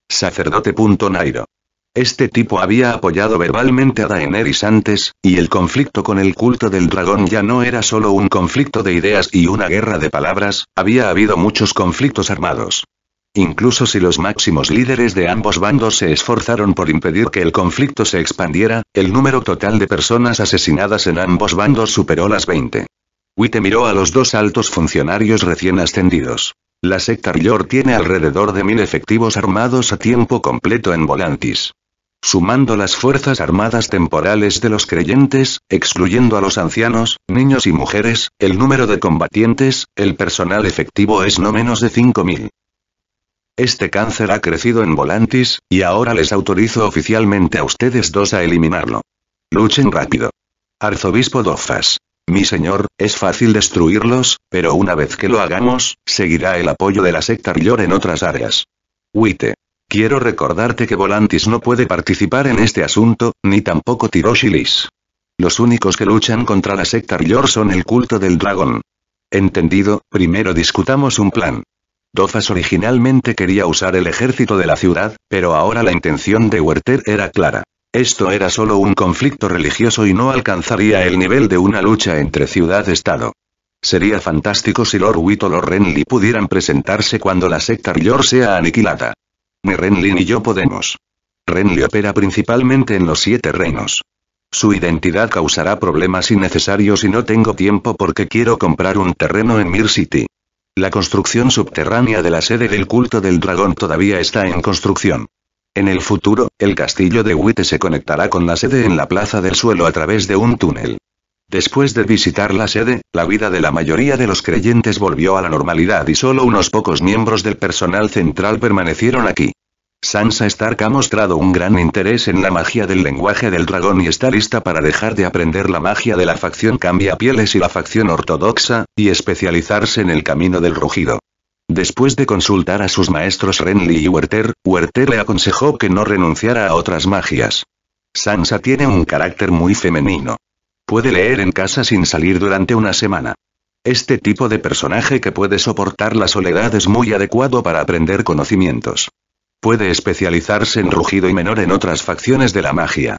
Sacerdote. Nairo. Este tipo había apoyado verbalmente a Daenerys antes, y el conflicto con el culto del dragón ya no era solo un conflicto de ideas y una guerra de palabras, había habido muchos conflictos armados incluso si los máximos líderes de ambos bandos se esforzaron por impedir que el conflicto se expandiera, el número total de personas asesinadas en ambos bandos superó las 20. Witte miró a los dos altos funcionarios recién ascendidos. La secta mayor tiene alrededor de mil efectivos armados a tiempo completo en Volantis. Sumando las fuerzas armadas temporales de los creyentes, excluyendo a los ancianos, niños y mujeres, el número de combatientes, el personal efectivo es no menos de 5.000. Este cáncer ha crecido en Volantis, y ahora les autorizo oficialmente a ustedes dos a eliminarlo. Luchen rápido. Arzobispo Dofas. Mi señor, es fácil destruirlos, pero una vez que lo hagamos, seguirá el apoyo de la secta Rillor en otras áreas. Witte. Quiero recordarte que Volantis no puede participar en este asunto, ni tampoco Tiroshilis. Los únicos que luchan contra la secta Rillor son el culto del dragón. Entendido, primero discutamos un plan. Tofas originalmente quería usar el ejército de la ciudad, pero ahora la intención de Werther era clara. Esto era solo un conflicto religioso y no alcanzaría el nivel de una lucha entre ciudad-estado. Sería fantástico si Lord Whittle o Renly pudieran presentarse cuando la secta Ryor sea aniquilada. Ni Renly ni yo podemos. Renly opera principalmente en los siete reinos. Su identidad causará problemas innecesarios y no tengo tiempo porque quiero comprar un terreno en Mir City. La construcción subterránea de la sede del culto del dragón todavía está en construcción. En el futuro, el castillo de Witte se conectará con la sede en la Plaza del Suelo a través de un túnel. Después de visitar la sede, la vida de la mayoría de los creyentes volvió a la normalidad y solo unos pocos miembros del personal central permanecieron aquí. Sansa Stark ha mostrado un gran interés en la magia del lenguaje del dragón y está lista para dejar de aprender la magia de la facción cambia pieles y la facción ortodoxa, y especializarse en el camino del rugido. Después de consultar a sus maestros Renly y Werther, Werther le aconsejó que no renunciara a otras magias. Sansa tiene un carácter muy femenino. Puede leer en casa sin salir durante una semana. Este tipo de personaje que puede soportar la soledad es muy adecuado para aprender conocimientos. Puede especializarse en rugido y menor en otras facciones de la magia.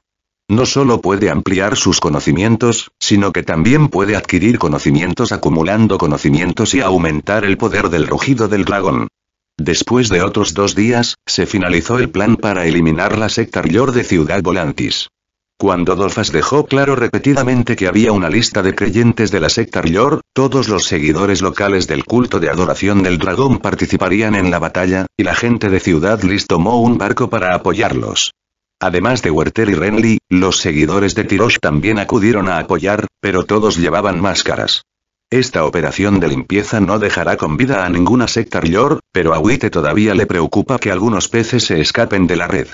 No solo puede ampliar sus conocimientos, sino que también puede adquirir conocimientos acumulando conocimientos y aumentar el poder del rugido del dragón. Después de otros dos días, se finalizó el plan para eliminar la secta Rior de Ciudad Volantis. Cuando Dolfas dejó claro repetidamente que había una lista de creyentes de la secta Rior, todos los seguidores locales del culto de adoración del dragón participarían en la batalla, y la gente de Ciudad List tomó un barco para apoyarlos. Además de Werther y Renly, los seguidores de Tirosh también acudieron a apoyar, pero todos llevaban máscaras. Esta operación de limpieza no dejará con vida a ninguna secta Rior, pero a Witte todavía le preocupa que algunos peces se escapen de la red.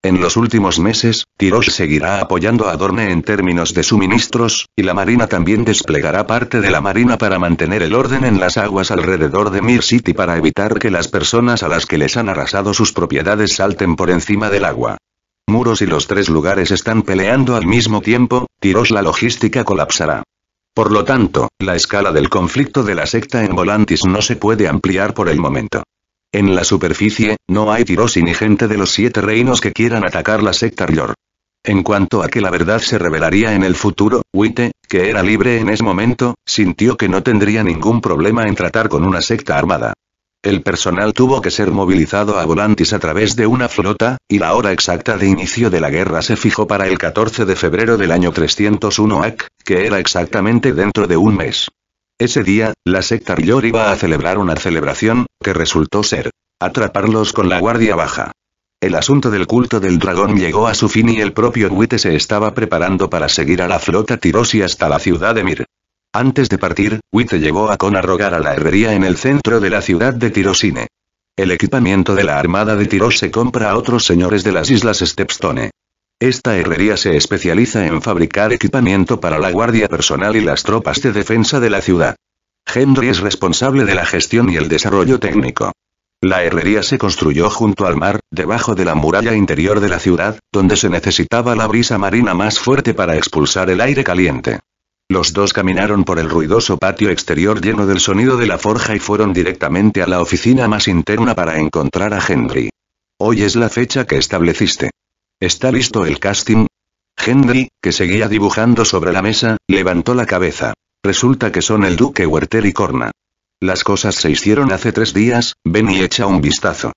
En los últimos meses, Tirosh seguirá apoyando a Dorne en términos de suministros, y la Marina también desplegará parte de la Marina para mantener el orden en las aguas alrededor de Mir City para evitar que las personas a las que les han arrasado sus propiedades salten por encima del agua. Muros y los tres lugares están peleando al mismo tiempo, Tirosh la logística colapsará. Por lo tanto, la escala del conflicto de la secta en Volantis no se puede ampliar por el momento. En la superficie, no hay y ni gente de los siete reinos que quieran atacar la secta Rior. En cuanto a que la verdad se revelaría en el futuro, Witte, que era libre en ese momento, sintió que no tendría ningún problema en tratar con una secta armada. El personal tuvo que ser movilizado a Volantis a través de una flota, y la hora exacta de inicio de la guerra se fijó para el 14 de febrero del año 301 AC, que era exactamente dentro de un mes. Ese día, la secta Rillor iba a celebrar una celebración, que resultó ser atraparlos con la guardia baja. El asunto del culto del dragón llegó a su fin y el propio Witte se estaba preparando para seguir a la flota Tirosi hasta la ciudad de Mir. Antes de partir, Witte llegó a Con a rogar a la herrería en el centro de la ciudad de Tirosine. El equipamiento de la armada de Tiros se compra a otros señores de las islas Stepstone. Esta herrería se especializa en fabricar equipamiento para la guardia personal y las tropas de defensa de la ciudad. Henry es responsable de la gestión y el desarrollo técnico. La herrería se construyó junto al mar, debajo de la muralla interior de la ciudad, donde se necesitaba la brisa marina más fuerte para expulsar el aire caliente. Los dos caminaron por el ruidoso patio exterior lleno del sonido de la forja y fueron directamente a la oficina más interna para encontrar a Henry. Hoy es la fecha que estableciste. ¿Está listo el casting? Henry, que seguía dibujando sobre la mesa, levantó la cabeza. Resulta que son el duque Huertel y Corna. Las cosas se hicieron hace tres días, ven y echa un vistazo.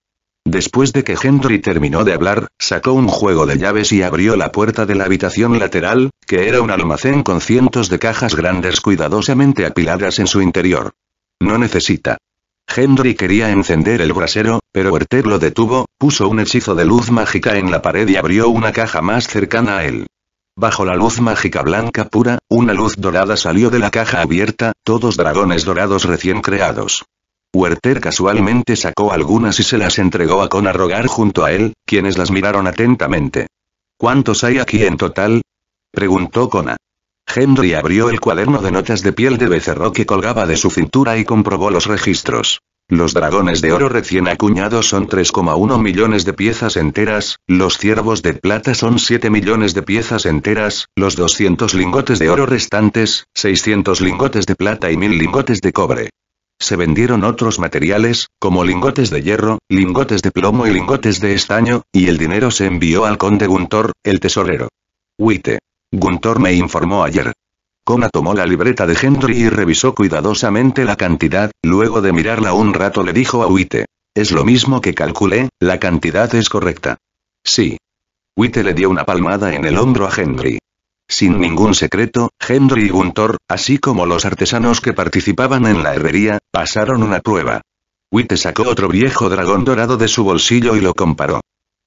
Después de que Henry terminó de hablar, sacó un juego de llaves y abrió la puerta de la habitación lateral, que era un almacén con cientos de cajas grandes cuidadosamente apiladas en su interior. No necesita Henry quería encender el brasero, pero Werther lo detuvo, puso un hechizo de luz mágica en la pared y abrió una caja más cercana a él. Bajo la luz mágica blanca pura, una luz dorada salió de la caja abierta, todos dragones dorados recién creados. Werther casualmente sacó algunas y se las entregó a Rogar junto a él, quienes las miraron atentamente. ¿Cuántos hay aquí en total? preguntó Kona. Henry abrió el cuaderno de notas de piel de becerro que colgaba de su cintura y comprobó los registros. Los dragones de oro recién acuñados son 3,1 millones de piezas enteras, los ciervos de plata son 7 millones de piezas enteras, los 200 lingotes de oro restantes, 600 lingotes de plata y 1000 lingotes de cobre. Se vendieron otros materiales, como lingotes de hierro, lingotes de plomo y lingotes de estaño, y el dinero se envió al conde Guntor, el tesorero. Witte. Guntor me informó ayer. Kona tomó la libreta de Henry y revisó cuidadosamente la cantidad, luego de mirarla un rato le dijo a Witte. Es lo mismo que calculé, la cantidad es correcta. Sí. Witte le dio una palmada en el hombro a Henry. Sin ningún secreto, Henry y Guntor, así como los artesanos que participaban en la herrería, pasaron una prueba. Witte sacó otro viejo dragón dorado de su bolsillo y lo comparó.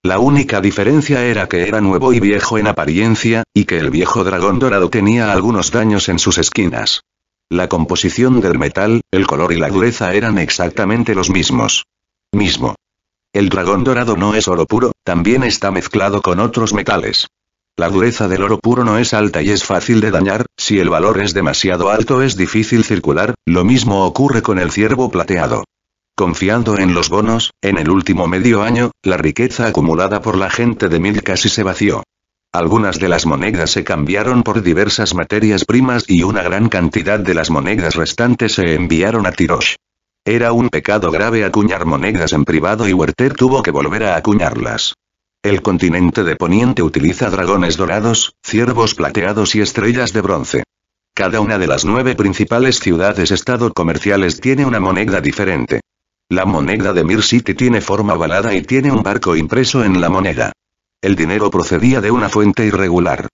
La única diferencia era que era nuevo y viejo en apariencia, y que el viejo dragón dorado tenía algunos daños en sus esquinas. La composición del metal, el color y la dureza eran exactamente los mismos. Mismo. El dragón dorado no es oro puro, también está mezclado con otros metales. La dureza del oro puro no es alta y es fácil de dañar, si el valor es demasiado alto es difícil circular, lo mismo ocurre con el ciervo plateado. Confiando en los bonos, en el último medio año, la riqueza acumulada por la gente de Mil casi se vació. Algunas de las monedas se cambiaron por diversas materias primas y una gran cantidad de las monedas restantes se enviaron a Tirosh. Era un pecado grave acuñar monedas en privado y Werther tuvo que volver a acuñarlas. El continente de Poniente utiliza dragones dorados, ciervos plateados y estrellas de bronce. Cada una de las nueve principales ciudades-estado comerciales tiene una moneda diferente. La moneda de Mir City tiene forma balada y tiene un barco impreso en la moneda. El dinero procedía de una fuente irregular.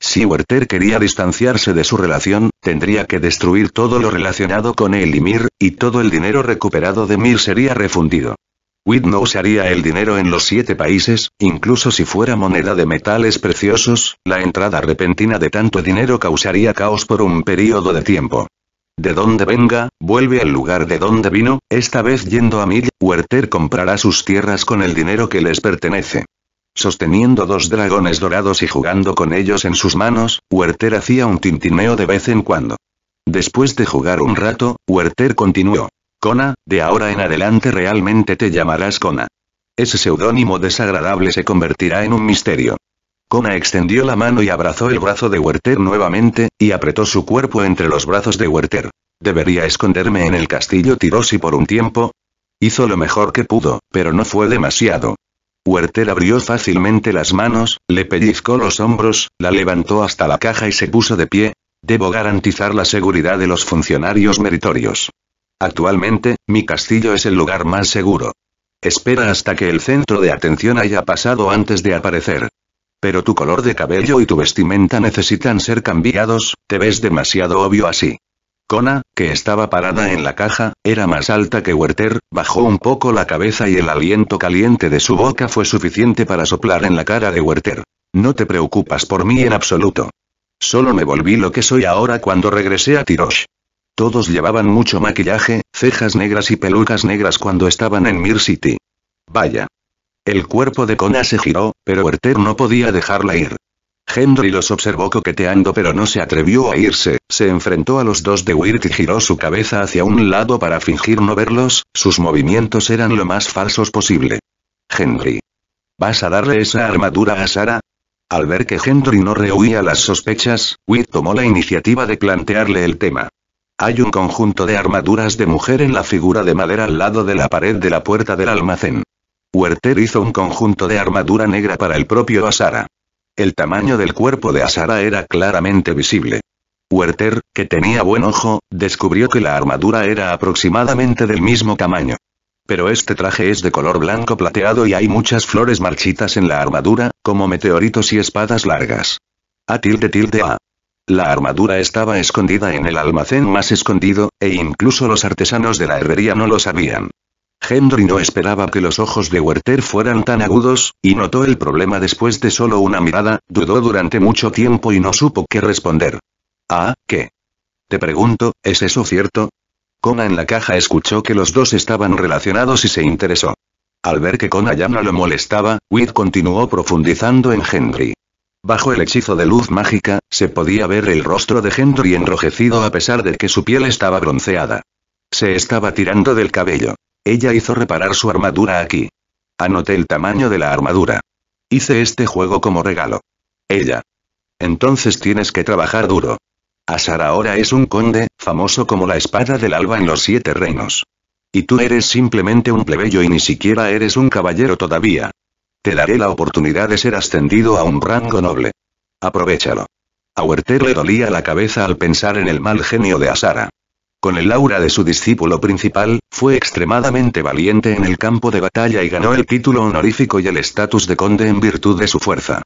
Si Werther quería distanciarse de su relación, tendría que destruir todo lo relacionado con él y Mir, y todo el dinero recuperado de Mir sería refundido. Whit no usaría el dinero en los siete países, incluso si fuera moneda de metales preciosos, la entrada repentina de tanto dinero causaría caos por un periodo de tiempo. De donde venga, vuelve al lugar de donde vino, esta vez yendo a Mil, Werther comprará sus tierras con el dinero que les pertenece. Sosteniendo dos dragones dorados y jugando con ellos en sus manos, Huerter hacía un tintineo de vez en cuando. Después de jugar un rato, Werther continuó. Kona, de ahora en adelante realmente te llamarás Kona. Ese seudónimo desagradable se convertirá en un misterio. Kona extendió la mano y abrazó el brazo de Werther nuevamente, y apretó su cuerpo entre los brazos de Werther. Debería esconderme en el castillo Tirosi por un tiempo. Hizo lo mejor que pudo, pero no fue demasiado. Werther abrió fácilmente las manos, le pellizcó los hombros, la levantó hasta la caja y se puso de pie. Debo garantizar la seguridad de los funcionarios meritorios. Actualmente, mi castillo es el lugar más seguro. Espera hasta que el centro de atención haya pasado antes de aparecer. Pero tu color de cabello y tu vestimenta necesitan ser cambiados, te ves demasiado obvio así. Kona, que estaba parada en la caja, era más alta que Werther, bajó un poco la cabeza y el aliento caliente de su boca fue suficiente para soplar en la cara de Werther. No te preocupas por mí en absoluto. Solo me volví lo que soy ahora cuando regresé a Tiroche. Todos llevaban mucho maquillaje, cejas negras y pelucas negras cuando estaban en Mir City. Vaya. El cuerpo de Kona se giró, pero Werther no podía dejarla ir. Henry los observó coqueteando pero no se atrevió a irse, se enfrentó a los dos de Wirt y giró su cabeza hacia un lado para fingir no verlos, sus movimientos eran lo más falsos posible. Henry. ¿Vas a darle esa armadura a Sara? Al ver que Henry no rehuía las sospechas, Wirt tomó la iniciativa de plantearle el tema. Hay un conjunto de armaduras de mujer en la figura de madera al lado de la pared de la puerta del almacén. Werther hizo un conjunto de armadura negra para el propio Asara. El tamaño del cuerpo de Asara era claramente visible. Werther, que tenía buen ojo, descubrió que la armadura era aproximadamente del mismo tamaño. Pero este traje es de color blanco plateado y hay muchas flores marchitas en la armadura, como meteoritos y espadas largas. A tilde tilde a. La armadura estaba escondida en el almacén más escondido, e incluso los artesanos de la herrería no lo sabían. Henry no esperaba que los ojos de Werther fueran tan agudos, y notó el problema después de solo una mirada, dudó durante mucho tiempo y no supo qué responder. Ah, ¿qué? Te pregunto, ¿es eso cierto? Kona en la caja escuchó que los dos estaban relacionados y se interesó. Al ver que Kona ya no lo molestaba, Whit continuó profundizando en Henry. Bajo el hechizo de luz mágica, se podía ver el rostro de Henry enrojecido a pesar de que su piel estaba bronceada. Se estaba tirando del cabello. Ella hizo reparar su armadura aquí. Anoté el tamaño de la armadura. Hice este juego como regalo. Ella. Entonces tienes que trabajar duro. Asara ahora es un conde, famoso como la espada del alba en los siete reinos. Y tú eres simplemente un plebeyo y ni siquiera eres un caballero todavía. Te daré la oportunidad de ser ascendido a un rango noble. Aprovechalo. A le dolía la cabeza al pensar en el mal genio de Asara con el aura de su discípulo principal, fue extremadamente valiente en el campo de batalla y ganó el título honorífico y el estatus de conde en virtud de su fuerza.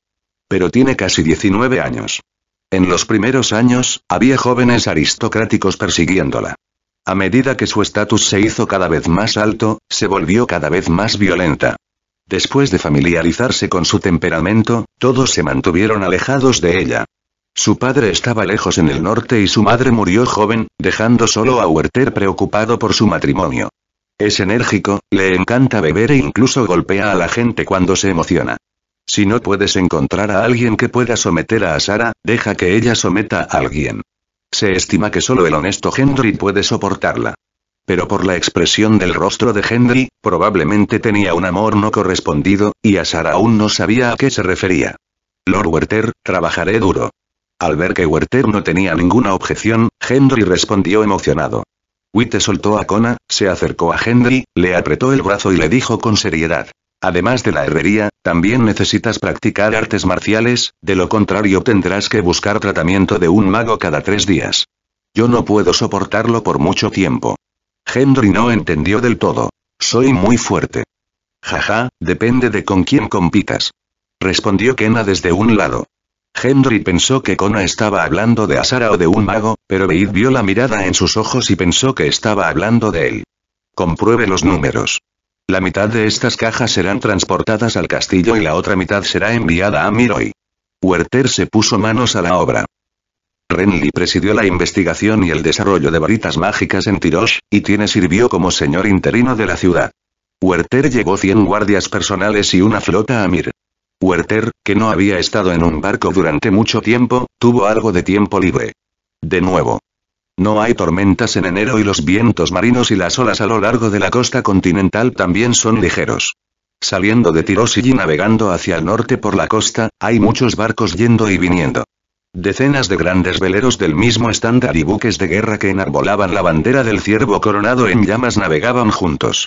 Pero tiene casi 19 años. En los primeros años, había jóvenes aristocráticos persiguiéndola. A medida que su estatus se hizo cada vez más alto, se volvió cada vez más violenta. Después de familiarizarse con su temperamento, todos se mantuvieron alejados de ella. Su padre estaba lejos en el norte y su madre murió joven, dejando solo a Werther preocupado por su matrimonio. Es enérgico, le encanta beber e incluso golpea a la gente cuando se emociona. Si no puedes encontrar a alguien que pueda someter a Sara, deja que ella someta a alguien. Se estima que solo el honesto Henry puede soportarla. Pero por la expresión del rostro de Henry, probablemente tenía un amor no correspondido, y a Sara aún no sabía a qué se refería. Lord Werther, trabajaré duro. Al ver que Werther no tenía ninguna objeción, Henry respondió emocionado. Witte soltó a Kona, se acercó a Henry, le apretó el brazo y le dijo con seriedad. Además de la herrería, también necesitas practicar artes marciales, de lo contrario tendrás que buscar tratamiento de un mago cada tres días. Yo no puedo soportarlo por mucho tiempo. Henry no entendió del todo. Soy muy fuerte. Jaja, depende de con quién compitas. Respondió Kena desde un lado. Henry pensó que Kona estaba hablando de Asara o de un mago, pero Beid vio la mirada en sus ojos y pensó que estaba hablando de él. Compruebe los números. La mitad de estas cajas serán transportadas al castillo y la otra mitad será enviada a Miroi. Werther se puso manos a la obra. Renly presidió la investigación y el desarrollo de varitas mágicas en Tirosh, y Tiene sirvió como señor interino de la ciudad. Werther llegó 100 guardias personales y una flota a Mir. Werther, que no había estado en un barco durante mucho tiempo, tuvo algo de tiempo libre. De nuevo. No hay tormentas en enero y los vientos marinos y las olas a lo largo de la costa continental también son ligeros. Saliendo de tirosi y navegando hacia el norte por la costa, hay muchos barcos yendo y viniendo. Decenas de grandes veleros del mismo estándar y buques de guerra que enarbolaban la bandera del ciervo coronado en llamas navegaban juntos.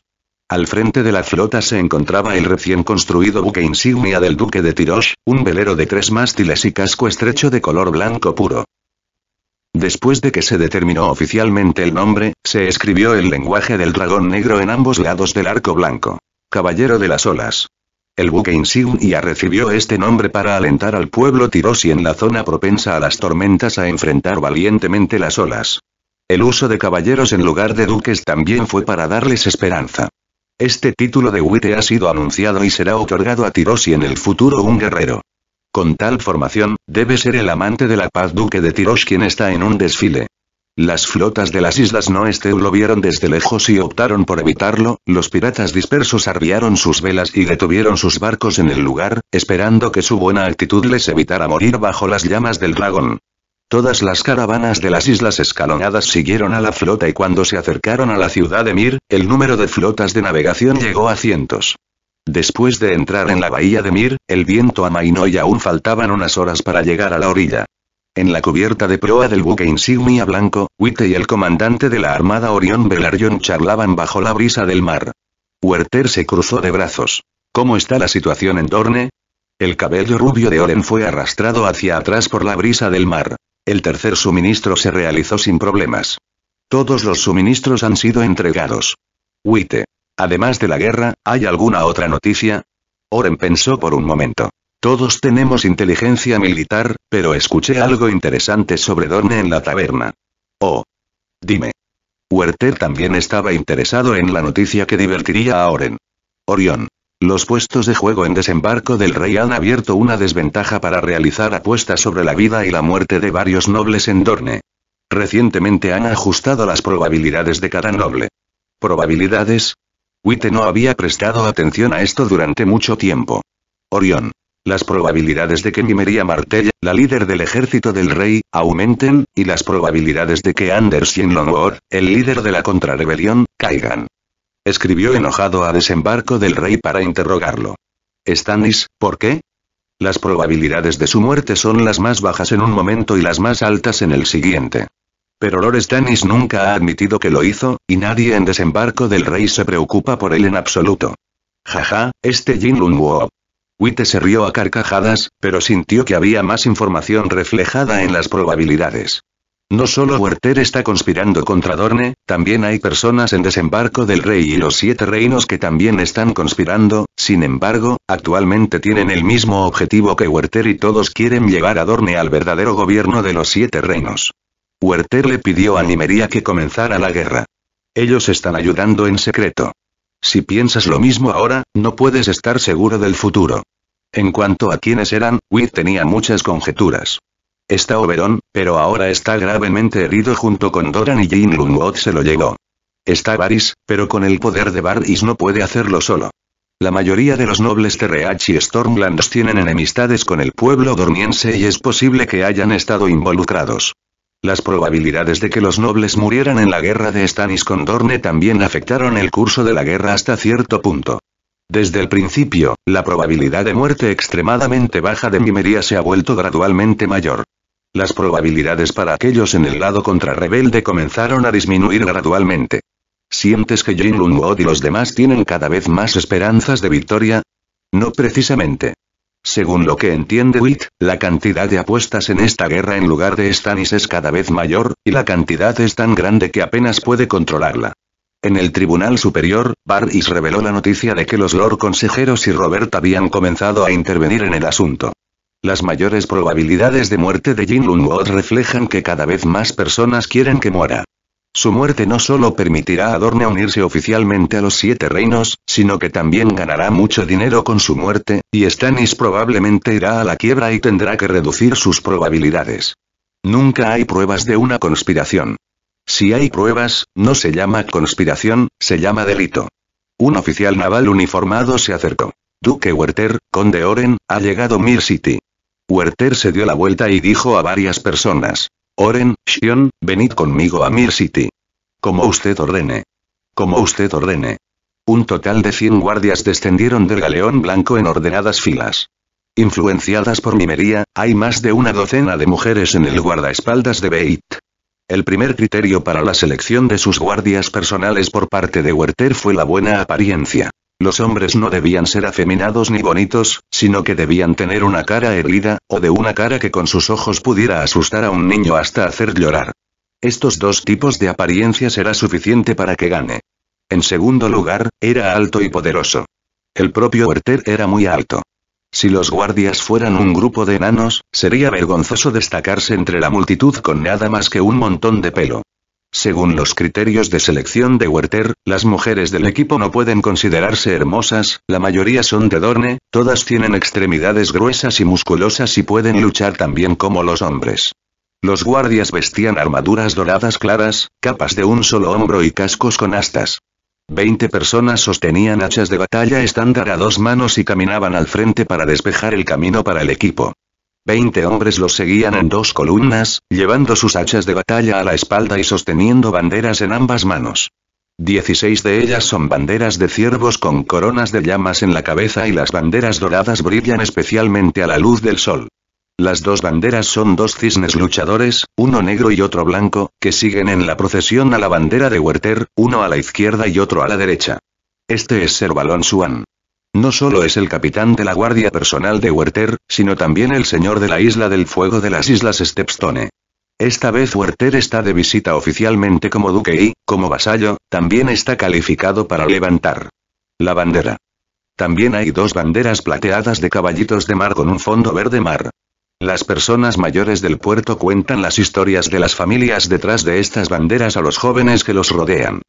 Al frente de la flota se encontraba el recién construido buque insignia del duque de Tirosh, un velero de tres mástiles y casco estrecho de color blanco puro. Después de que se determinó oficialmente el nombre, se escribió el lenguaje del dragón negro en ambos lados del arco blanco. Caballero de las olas. El buque insignia recibió este nombre para alentar al pueblo y en la zona propensa a las tormentas a enfrentar valientemente las olas. El uso de caballeros en lugar de duques también fue para darles esperanza. Este título de Witte ha sido anunciado y será otorgado a Tiroshi en el futuro un guerrero. Con tal formación, debe ser el amante de la paz duque de Tirosh quien está en un desfile. Las flotas de las islas Noesteu lo vieron desde lejos y optaron por evitarlo, los piratas dispersos arriaron sus velas y detuvieron sus barcos en el lugar, esperando que su buena actitud les evitara morir bajo las llamas del dragón. Todas las caravanas de las islas escalonadas siguieron a la flota y cuando se acercaron a la ciudad de Mir, el número de flotas de navegación llegó a cientos. Después de entrar en la bahía de Mir, el viento amainó y aún faltaban unas horas para llegar a la orilla. En la cubierta de proa del buque insignia blanco, Witte y el comandante de la Armada Orión Belarion charlaban bajo la brisa del mar. Werther se cruzó de brazos. ¿Cómo está la situación en Dorne? El cabello rubio de Oren fue arrastrado hacia atrás por la brisa del mar. El tercer suministro se realizó sin problemas. Todos los suministros han sido entregados. Witte. Además de la guerra, ¿hay alguna otra noticia? Oren pensó por un momento. Todos tenemos inteligencia militar, pero escuché algo interesante sobre Dorne en la taberna. Oh. Dime. Huerter también estaba interesado en la noticia que divertiría a Oren. Orión. Los puestos de juego en desembarco del rey han abierto una desventaja para realizar apuestas sobre la vida y la muerte de varios nobles en Dorne. Recientemente han ajustado las probabilidades de cada noble. ¿Probabilidades? Witte no había prestado atención a esto durante mucho tiempo. Orión. Las probabilidades de que Mimería Martella, la líder del ejército del rey, aumenten, y las probabilidades de que Anders Longor, el líder de la contrarrebelión, caigan. Escribió enojado a desembarco del rey para interrogarlo. Stannis, ¿por qué? Las probabilidades de su muerte son las más bajas en un momento y las más altas en el siguiente. Pero Lord Stannis nunca ha admitido que lo hizo, y nadie en desembarco del rey se preocupa por él en absoluto. Jaja, este Jin Wu. Wo. Witte se rió a carcajadas, pero sintió que había más información reflejada en las probabilidades. No solo Werther está conspirando contra Dorne, también hay personas en desembarco del rey y los siete reinos que también están conspirando, sin embargo, actualmente tienen el mismo objetivo que Werther y todos quieren llevar a Dorne al verdadero gobierno de los siete reinos. Werther le pidió a Nimería que comenzara la guerra. Ellos están ayudando en secreto. Si piensas lo mismo ahora, no puedes estar seguro del futuro. En cuanto a quiénes eran, Witt tenía muchas conjeturas está Oberon, pero ahora está gravemente herido junto con Doran y Jin Lungwood se lo llevó. Está Varys, pero con el poder de Varys no puede hacerlo solo. La mayoría de los nobles de Reach y Stormlands tienen enemistades con el pueblo dormiense y es posible que hayan estado involucrados. Las probabilidades de que los nobles murieran en la guerra de Stannis con Dorne también afectaron el curso de la guerra hasta cierto punto. Desde el principio, la probabilidad de muerte extremadamente baja de Mimeria se ha vuelto gradualmente mayor. Las probabilidades para aquellos en el lado contrarrebelde comenzaron a disminuir gradualmente. ¿Sientes que Jin Lung y los demás tienen cada vez más esperanzas de victoria? No precisamente. Según lo que entiende Witt, la cantidad de apuestas en esta guerra en lugar de Stannis es cada vez mayor, y la cantidad es tan grande que apenas puede controlarla. En el Tribunal Superior, Barris reveló la noticia de que los Lord Consejeros y Robert habían comenzado a intervenir en el asunto. Las mayores probabilidades de muerte de Jin Lun reflejan que cada vez más personas quieren que muera. Su muerte no solo permitirá a Dorne unirse oficialmente a los Siete Reinos, sino que también ganará mucho dinero con su muerte, y Stannis probablemente irá a la quiebra y tendrá que reducir sus probabilidades. Nunca hay pruebas de una conspiración. Si hay pruebas, no se llama conspiración, se llama delito. Un oficial naval uniformado se acercó. Duque Werther, conde Oren, ha llegado Mir City. Werther se dio la vuelta y dijo a varias personas. Oren, Shion, venid conmigo a Mir City. Como usted ordene. Como usted ordene. Un total de 100 guardias descendieron del galeón blanco en ordenadas filas. Influenciadas por mimería, hay más de una docena de mujeres en el guardaespaldas de Beit. El primer criterio para la selección de sus guardias personales por parte de Werther fue la buena apariencia. Los hombres no debían ser afeminados ni bonitos, sino que debían tener una cara erguida, o de una cara que con sus ojos pudiera asustar a un niño hasta hacer llorar. Estos dos tipos de apariencia será suficiente para que gane. En segundo lugar, era alto y poderoso. El propio Werther era muy alto. Si los guardias fueran un grupo de enanos, sería vergonzoso destacarse entre la multitud con nada más que un montón de pelo. Según los criterios de selección de Werther, las mujeres del equipo no pueden considerarse hermosas, la mayoría son de Dorne, todas tienen extremidades gruesas y musculosas y pueden luchar tan bien como los hombres. Los guardias vestían armaduras doradas claras, capas de un solo hombro y cascos con astas. Veinte personas sostenían hachas de batalla estándar a dos manos y caminaban al frente para despejar el camino para el equipo. Veinte hombres los seguían en dos columnas, llevando sus hachas de batalla a la espalda y sosteniendo banderas en ambas manos. Dieciséis de ellas son banderas de ciervos con coronas de llamas en la cabeza y las banderas doradas brillan especialmente a la luz del sol. Las dos banderas son dos cisnes luchadores, uno negro y otro blanco, que siguen en la procesión a la bandera de Werther, uno a la izquierda y otro a la derecha. Este es balón Suan. No solo es el capitán de la guardia personal de Werther, sino también el señor de la Isla del Fuego de las Islas Stepstone. Esta vez Werther está de visita oficialmente como duque y, como vasallo, también está calificado para levantar la bandera. También hay dos banderas plateadas de caballitos de mar con un fondo verde mar. Las personas mayores del puerto cuentan las historias de las familias detrás de estas banderas a los jóvenes que los rodean.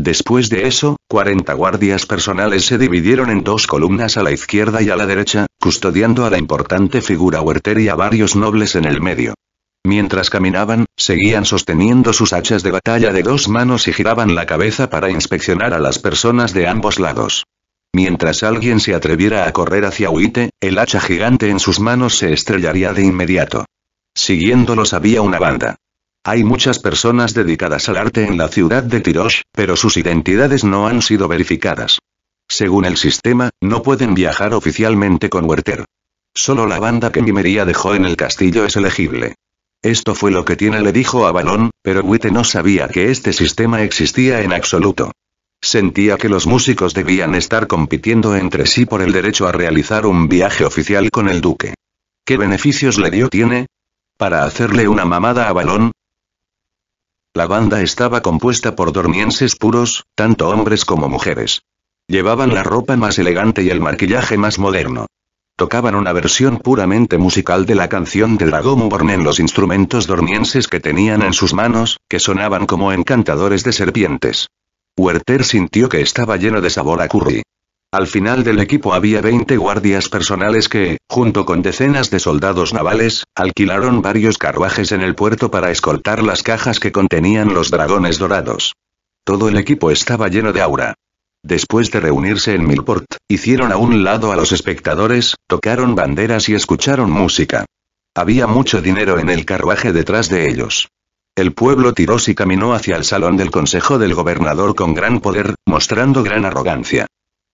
Después de eso, 40 guardias personales se dividieron en dos columnas a la izquierda y a la derecha, custodiando a la importante figura huertera y a varios nobles en el medio. Mientras caminaban, seguían sosteniendo sus hachas de batalla de dos manos y giraban la cabeza para inspeccionar a las personas de ambos lados. Mientras alguien se atreviera a correr hacia Huite, el hacha gigante en sus manos se estrellaría de inmediato. Siguiéndolos había una banda. Hay muchas personas dedicadas al arte en la ciudad de Tirosh, pero sus identidades no han sido verificadas. Según el sistema, no pueden viajar oficialmente con Werther. Solo la banda que Mimería dejó en el castillo es elegible. Esto fue lo que tiene le dijo a Balón, pero Witte no sabía que este sistema existía en absoluto. Sentía que los músicos debían estar compitiendo entre sí por el derecho a realizar un viaje oficial con el duque. ¿Qué beneficios le dio tiene? Para hacerle una mamada a Balón, la banda estaba compuesta por dormienses puros, tanto hombres como mujeres. Llevaban la ropa más elegante y el maquillaje más moderno. Tocaban una versión puramente musical de la canción de born en los instrumentos dormienses que tenían en sus manos, que sonaban como encantadores de serpientes. Werther sintió que estaba lleno de sabor a curry. Al final del equipo había 20 guardias personales que, junto con decenas de soldados navales, alquilaron varios carruajes en el puerto para escoltar las cajas que contenían los dragones dorados. Todo el equipo estaba lleno de aura. Después de reunirse en Milport, hicieron a un lado a los espectadores, tocaron banderas y escucharon música. Había mucho dinero en el carruaje detrás de ellos. El pueblo tiró y caminó hacia el salón del consejo del gobernador con gran poder, mostrando gran arrogancia.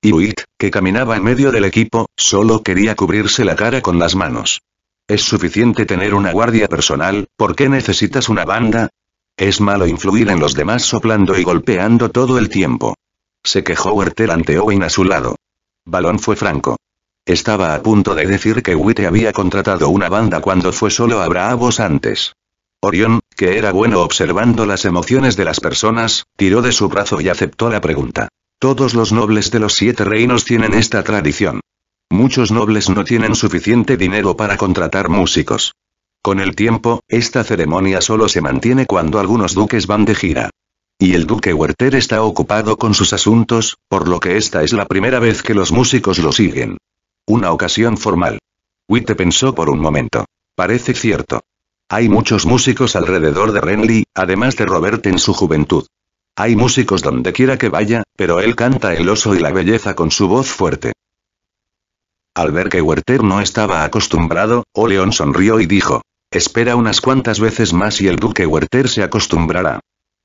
Y Witt, que caminaba en medio del equipo, solo quería cubrirse la cara con las manos. Es suficiente tener una guardia personal, ¿por qué necesitas una banda? Es malo influir en los demás soplando y golpeando todo el tiempo. Se quejó Werther ante Owen a su lado. Balón fue franco. Estaba a punto de decir que Witt había contratado una banda cuando fue solo a Bravos antes. Orión, que era bueno observando las emociones de las personas, tiró de su brazo y aceptó la pregunta. Todos los nobles de los siete reinos tienen esta tradición. Muchos nobles no tienen suficiente dinero para contratar músicos. Con el tiempo, esta ceremonia solo se mantiene cuando algunos duques van de gira. Y el duque Werther está ocupado con sus asuntos, por lo que esta es la primera vez que los músicos lo siguen. Una ocasión formal. Witte pensó por un momento. Parece cierto. Hay muchos músicos alrededor de Renly, además de Robert en su juventud. Hay músicos donde quiera que vaya, pero él canta el oso y la belleza con su voz fuerte. Al ver que Werther no estaba acostumbrado, Oleon sonrió y dijo, espera unas cuantas veces más y el duque Werther se acostumbrará.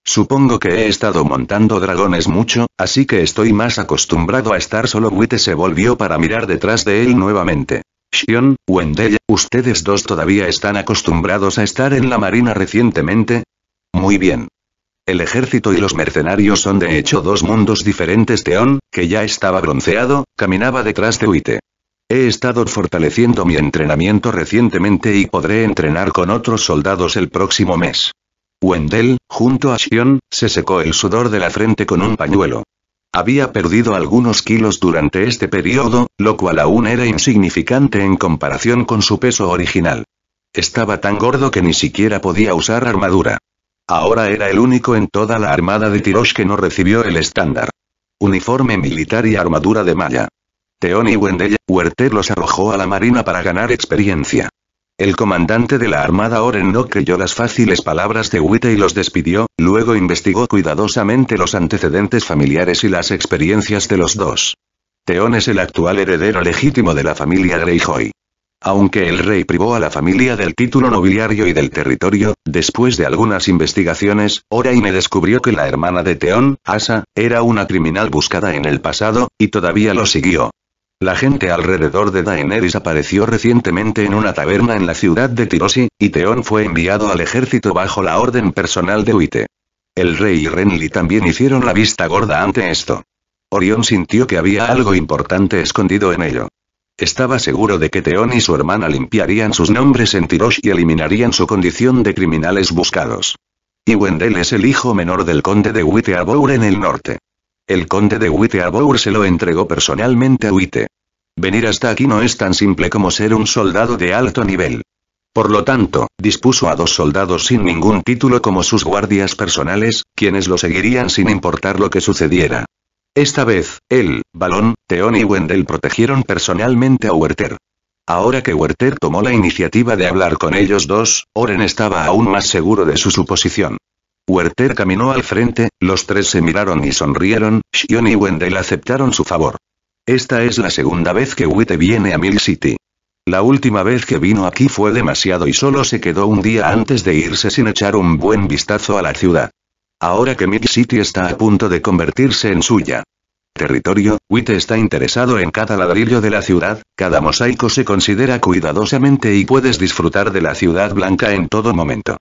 Supongo que he estado montando dragones mucho, así que estoy más acostumbrado a estar solo. Witte se volvió para mirar detrás de él nuevamente. Shion, Wendell, ¿ustedes dos todavía están acostumbrados a estar en la marina recientemente? Muy bien. El ejército y los mercenarios son de hecho dos mundos diferentes. Teón, que ya estaba bronceado, caminaba detrás de Uite. He estado fortaleciendo mi entrenamiento recientemente y podré entrenar con otros soldados el próximo mes. Wendell, junto a Shion, se secó el sudor de la frente con un pañuelo. Había perdido algunos kilos durante este periodo, lo cual aún era insignificante en comparación con su peso original. Estaba tan gordo que ni siquiera podía usar armadura. Ahora era el único en toda la armada de Tirosh que no recibió el estándar. Uniforme militar y armadura de malla. Teón y Wendell, Huerter los arrojó a la marina para ganar experiencia. El comandante de la Armada Oren no creyó las fáciles palabras de Witte y los despidió, luego investigó cuidadosamente los antecedentes familiares y las experiencias de los dos. Teón es el actual heredero legítimo de la familia Greyjoy. Aunque el rey privó a la familia del título nobiliario y del territorio, después de algunas investigaciones, Oraine descubrió que la hermana de Teón, Asa, era una criminal buscada en el pasado, y todavía lo siguió. La gente alrededor de Daenerys apareció recientemente en una taberna en la ciudad de Tirosi, y Teón fue enviado al ejército bajo la orden personal de Uite. El rey y Renly también hicieron la vista gorda ante esto. Orión sintió que había algo importante escondido en ello. Estaba seguro de que Teón y su hermana limpiarían sus nombres en Tirosh y eliminarían su condición de criminales buscados. Y Wendell es el hijo menor del conde de Witteabour en el norte. El conde de Witteabour se lo entregó personalmente a Witte. Venir hasta aquí no es tan simple como ser un soldado de alto nivel. Por lo tanto, dispuso a dos soldados sin ningún título como sus guardias personales, quienes lo seguirían sin importar lo que sucediera. Esta vez, él, Balón, Teón y Wendell protegieron personalmente a Werther. Ahora que Werther tomó la iniciativa de hablar con ellos dos, Oren estaba aún más seguro de su suposición. Werther caminó al frente, los tres se miraron y sonrieron, Shion y Wendell aceptaron su favor. Esta es la segunda vez que Witte viene a Mill City. La última vez que vino aquí fue demasiado y solo se quedó un día antes de irse sin echar un buen vistazo a la ciudad. Ahora que Mid City está a punto de convertirse en suya. Territorio, Witte está interesado en cada ladrillo de la ciudad, cada mosaico se considera cuidadosamente y puedes disfrutar de la ciudad blanca en todo momento.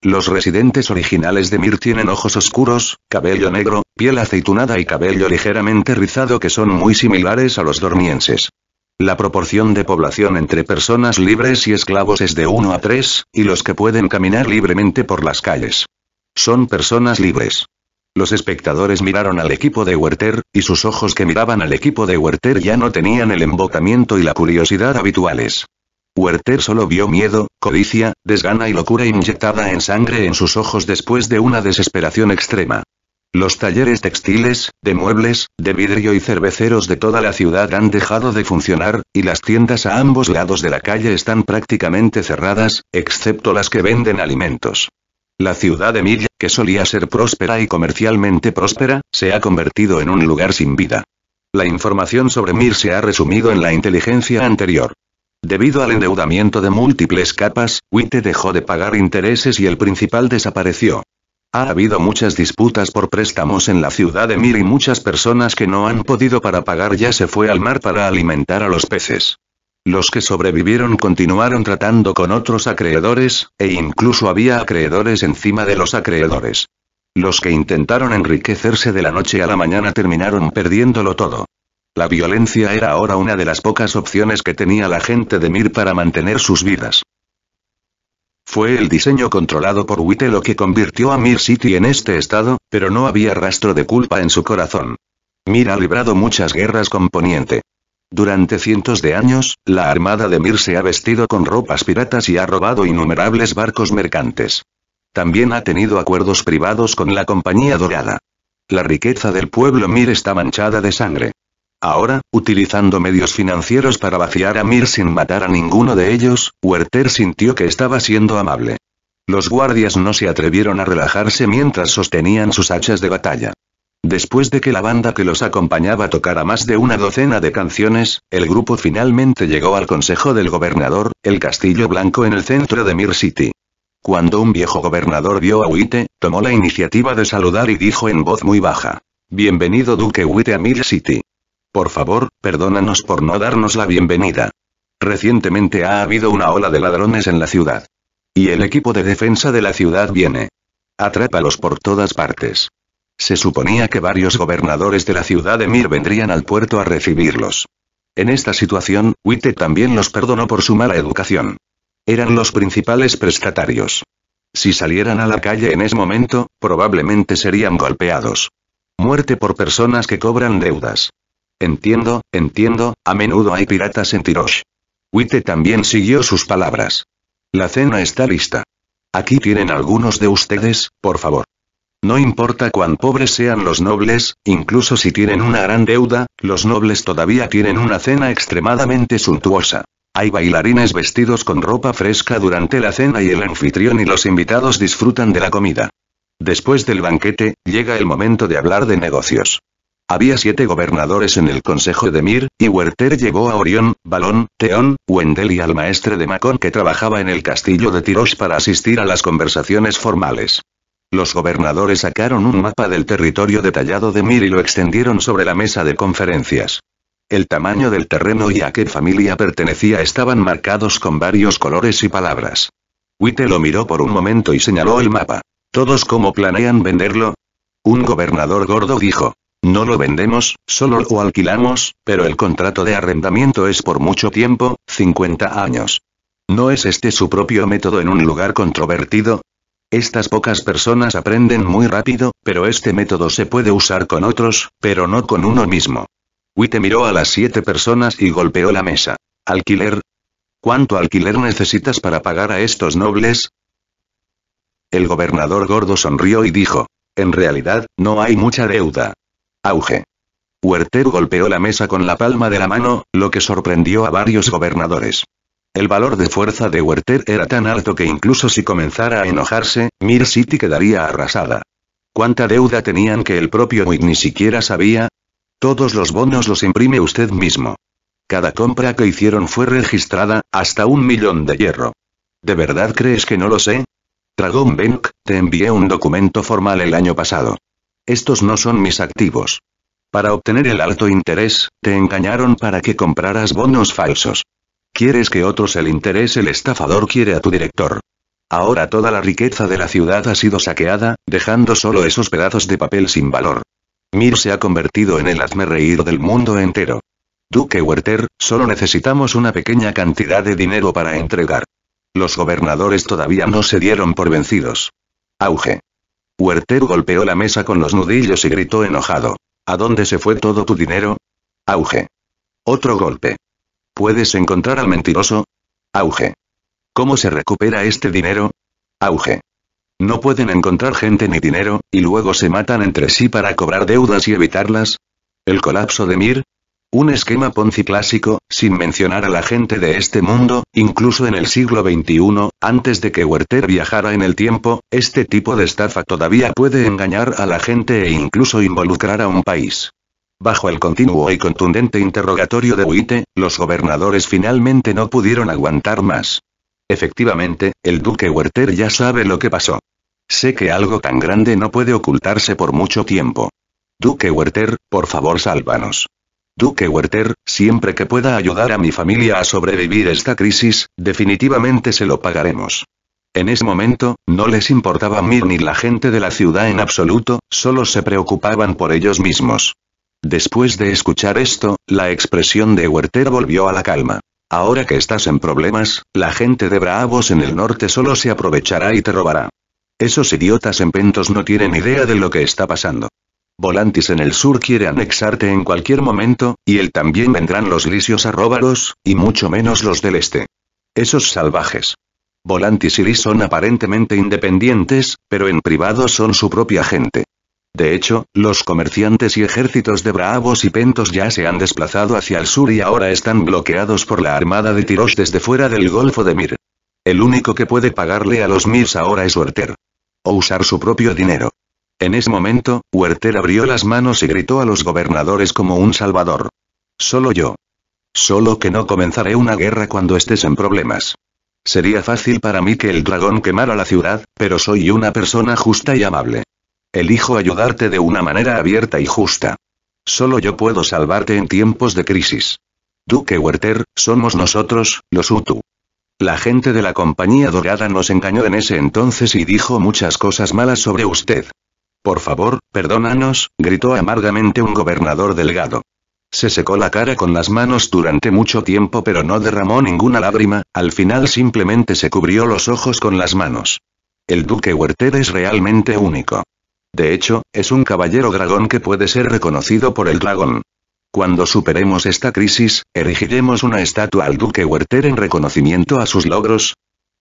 Los residentes originales de Mir tienen ojos oscuros, cabello negro, piel aceitunada y cabello ligeramente rizado que son muy similares a los dormienses. La proporción de población entre personas libres y esclavos es de 1 a 3, y los que pueden caminar libremente por las calles. Son personas libres. Los espectadores miraron al equipo de Werther, y sus ojos que miraban al equipo de Werther ya no tenían el embotamiento y la curiosidad habituales. Werther solo vio miedo, codicia, desgana y locura inyectada en sangre en sus ojos después de una desesperación extrema. Los talleres textiles, de muebles, de vidrio y cerveceros de toda la ciudad han dejado de funcionar, y las tiendas a ambos lados de la calle están prácticamente cerradas, excepto las que venden alimentos. La ciudad de Mir, que solía ser próspera y comercialmente próspera, se ha convertido en un lugar sin vida. La información sobre Mir se ha resumido en la inteligencia anterior. Debido al endeudamiento de múltiples capas, Witte dejó de pagar intereses y el principal desapareció. Ha habido muchas disputas por préstamos en la ciudad de Mir y muchas personas que no han podido para pagar ya se fue al mar para alimentar a los peces. Los que sobrevivieron continuaron tratando con otros acreedores, e incluso había acreedores encima de los acreedores. Los que intentaron enriquecerse de la noche a la mañana terminaron perdiéndolo todo. La violencia era ahora una de las pocas opciones que tenía la gente de Mir para mantener sus vidas. Fue el diseño controlado por Witte lo que convirtió a Mir City en este estado, pero no había rastro de culpa en su corazón. Mir ha librado muchas guerras con Poniente. Durante cientos de años, la armada de Mir se ha vestido con ropas piratas y ha robado innumerables barcos mercantes. También ha tenido acuerdos privados con la Compañía Dorada. La riqueza del pueblo Mir está manchada de sangre. Ahora, utilizando medios financieros para vaciar a Mir sin matar a ninguno de ellos, Werther sintió que estaba siendo amable. Los guardias no se atrevieron a relajarse mientras sostenían sus hachas de batalla. Después de que la banda que los acompañaba tocara más de una docena de canciones, el grupo finalmente llegó al consejo del gobernador, el Castillo Blanco en el centro de Mir City. Cuando un viejo gobernador vio a Witte, tomó la iniciativa de saludar y dijo en voz muy baja. Bienvenido Duque Witte a Mir City. Por favor, perdónanos por no darnos la bienvenida. Recientemente ha habido una ola de ladrones en la ciudad. Y el equipo de defensa de la ciudad viene. Atrápalos por todas partes. Se suponía que varios gobernadores de la ciudad de Mir vendrían al puerto a recibirlos. En esta situación, Witte también los perdonó por su mala educación. Eran los principales prestatarios. Si salieran a la calle en ese momento, probablemente serían golpeados. Muerte por personas que cobran deudas. Entiendo, entiendo, a menudo hay piratas en Tirosh. Witte también siguió sus palabras. La cena está lista. Aquí tienen algunos de ustedes, por favor. No importa cuán pobres sean los nobles, incluso si tienen una gran deuda, los nobles todavía tienen una cena extremadamente suntuosa. Hay bailarines vestidos con ropa fresca durante la cena y el anfitrión y los invitados disfrutan de la comida. Después del banquete, llega el momento de hablar de negocios. Había siete gobernadores en el Consejo de Mir, y Werther llevó a Orión, Balón, Teón, Wendel y al maestre de Macón que trabajaba en el castillo de Tirosh para asistir a las conversaciones formales. Los gobernadores sacaron un mapa del territorio detallado de Mir y lo extendieron sobre la mesa de conferencias. El tamaño del terreno y a qué familia pertenecía estaban marcados con varios colores y palabras. Witte lo miró por un momento y señaló el mapa. ¿Todos cómo planean venderlo? Un gobernador gordo dijo. No lo vendemos, solo lo alquilamos, pero el contrato de arrendamiento es por mucho tiempo, 50 años. ¿No es este su propio método en un lugar controvertido? Estas pocas personas aprenden muy rápido, pero este método se puede usar con otros, pero no con uno mismo. Witte miró a las siete personas y golpeó la mesa. Alquiler. ¿Cuánto alquiler necesitas para pagar a estos nobles? El gobernador gordo sonrió y dijo. En realidad, no hay mucha deuda. Auge. Huerter golpeó la mesa con la palma de la mano, lo que sorprendió a varios gobernadores. El valor de fuerza de Werther era tan alto que incluso si comenzara a enojarse, Mir City quedaría arrasada. ¿Cuánta deuda tenían que el propio Wig ni siquiera sabía? Todos los bonos los imprime usted mismo. Cada compra que hicieron fue registrada, hasta un millón de hierro. ¿De verdad crees que no lo sé? Dragon Bank, te envié un documento formal el año pasado. Estos no son mis activos. Para obtener el alto interés, te engañaron para que compraras bonos falsos. ¿Quieres que otros el interés El estafador quiere a tu director. Ahora toda la riqueza de la ciudad ha sido saqueada, dejando solo esos pedazos de papel sin valor. Mir se ha convertido en el reído del mundo entero. Duque Werther, solo necesitamos una pequeña cantidad de dinero para entregar. Los gobernadores todavía no se dieron por vencidos. Auge. Werther golpeó la mesa con los nudillos y gritó enojado. ¿A dónde se fue todo tu dinero? Auge. Otro golpe. ¿Puedes encontrar al mentiroso? Auge. ¿Cómo se recupera este dinero? Auge. No pueden encontrar gente ni dinero, y luego se matan entre sí para cobrar deudas y evitarlas. El colapso de Mir. Un esquema Ponzi clásico, sin mencionar a la gente de este mundo, incluso en el siglo XXI, antes de que Werther viajara en el tiempo, este tipo de estafa todavía puede engañar a la gente e incluso involucrar a un país. Bajo el continuo y contundente interrogatorio de Witte, los gobernadores finalmente no pudieron aguantar más. Efectivamente, el duque Werther ya sabe lo que pasó. Sé que algo tan grande no puede ocultarse por mucho tiempo. Duque Werther, por favor sálvanos. Duque Werther, siempre que pueda ayudar a mi familia a sobrevivir esta crisis, definitivamente se lo pagaremos. En ese momento, no les importaba a mí ni la gente de la ciudad en absoluto, solo se preocupaban por ellos mismos. Después de escuchar esto, la expresión de Huerter volvió a la calma. Ahora que estás en problemas, la gente de Bravos en el norte solo se aprovechará y te robará. Esos idiotas en Pentos no tienen idea de lo que está pasando. Volantis en el sur quiere anexarte en cualquier momento, y él también vendrán los lisios a robaros, y mucho menos los del este. Esos salvajes. Volantis y Lis son aparentemente independientes, pero en privado son su propia gente. De hecho, los comerciantes y ejércitos de bravos y pentos ya se han desplazado hacia el sur y ahora están bloqueados por la armada de tiros desde fuera del Golfo de Mir. El único que puede pagarle a los Mirs ahora es Werther. O usar su propio dinero. En ese momento, Werther abrió las manos y gritó a los gobernadores como un salvador. Solo yo. Solo que no comenzaré una guerra cuando estés en problemas. Sería fácil para mí que el dragón quemara la ciudad, pero soy una persona justa y amable. Elijo ayudarte de una manera abierta y justa. Solo yo puedo salvarte en tiempos de crisis. Duque Werther, somos nosotros, los Utu. La gente de la Compañía Dorada nos engañó en ese entonces y dijo muchas cosas malas sobre usted. Por favor, perdónanos, gritó amargamente un gobernador delgado. Se secó la cara con las manos durante mucho tiempo pero no derramó ninguna lágrima, al final simplemente se cubrió los ojos con las manos. El duque Werther es realmente único. De hecho, es un caballero dragón que puede ser reconocido por el dragón. Cuando superemos esta crisis, erigiremos una estatua al duque Werther en reconocimiento a sus logros,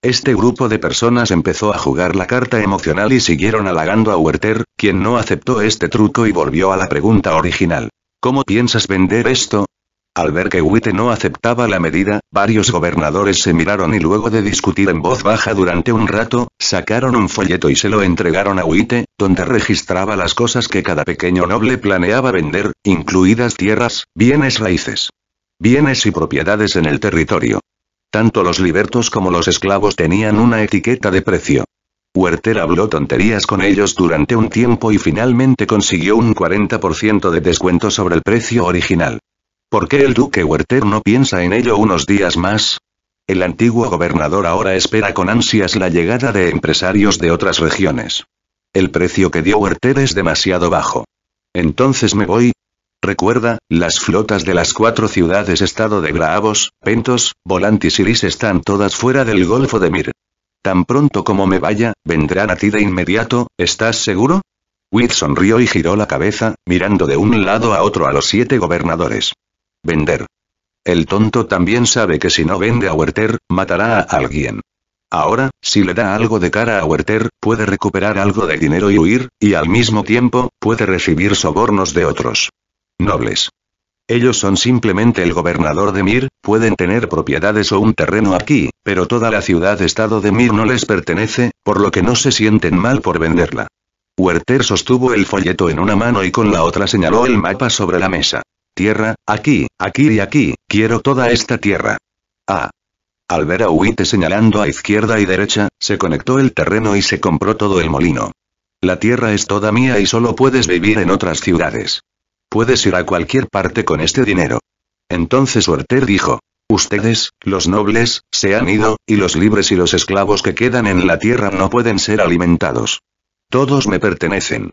este grupo de personas empezó a jugar la carta emocional y siguieron halagando a Werther, quien no aceptó este truco y volvió a la pregunta original. ¿Cómo piensas vender esto? Al ver que Witte no aceptaba la medida, varios gobernadores se miraron y luego de discutir en voz baja durante un rato, sacaron un folleto y se lo entregaron a Witte, donde registraba las cosas que cada pequeño noble planeaba vender, incluidas tierras, bienes raíces, bienes y propiedades en el territorio. Tanto los libertos como los esclavos tenían una etiqueta de precio. Huerter habló tonterías con ellos durante un tiempo y finalmente consiguió un 40% de descuento sobre el precio original. ¿Por qué el duque Werther no piensa en ello unos días más? El antiguo gobernador ahora espera con ansias la llegada de empresarios de otras regiones. El precio que dio Werther es demasiado bajo. Entonces me voy. Recuerda, las flotas de las cuatro ciudades-estado de Gravos, Pentos, Volantis y Lys están todas fuera del Golfo de Mir. Tan pronto como me vaya, vendrán a ti de inmediato, ¿estás seguro? with sonrió y giró la cabeza, mirando de un lado a otro a los siete gobernadores. Vender. El tonto también sabe que si no vende a Werther, matará a alguien. Ahora, si le da algo de cara a Werther, puede recuperar algo de dinero y huir, y al mismo tiempo, puede recibir sobornos de otros. Nobles. Ellos son simplemente el gobernador de Mir, pueden tener propiedades o un terreno aquí, pero toda la ciudad-estado de Mir no les pertenece, por lo que no se sienten mal por venderla. Werther sostuvo el folleto en una mano y con la otra señaló el mapa sobre la mesa. Tierra, aquí, aquí y aquí, quiero toda esta tierra. Ah. Al ver a Huite señalando a izquierda y derecha, se conectó el terreno y se compró todo el molino. La tierra es toda mía y solo puedes vivir en otras ciudades. Puedes ir a cualquier parte con este dinero. Entonces Werther dijo, Ustedes, los nobles, se han ido, y los libres y los esclavos que quedan en la tierra no pueden ser alimentados. Todos me pertenecen.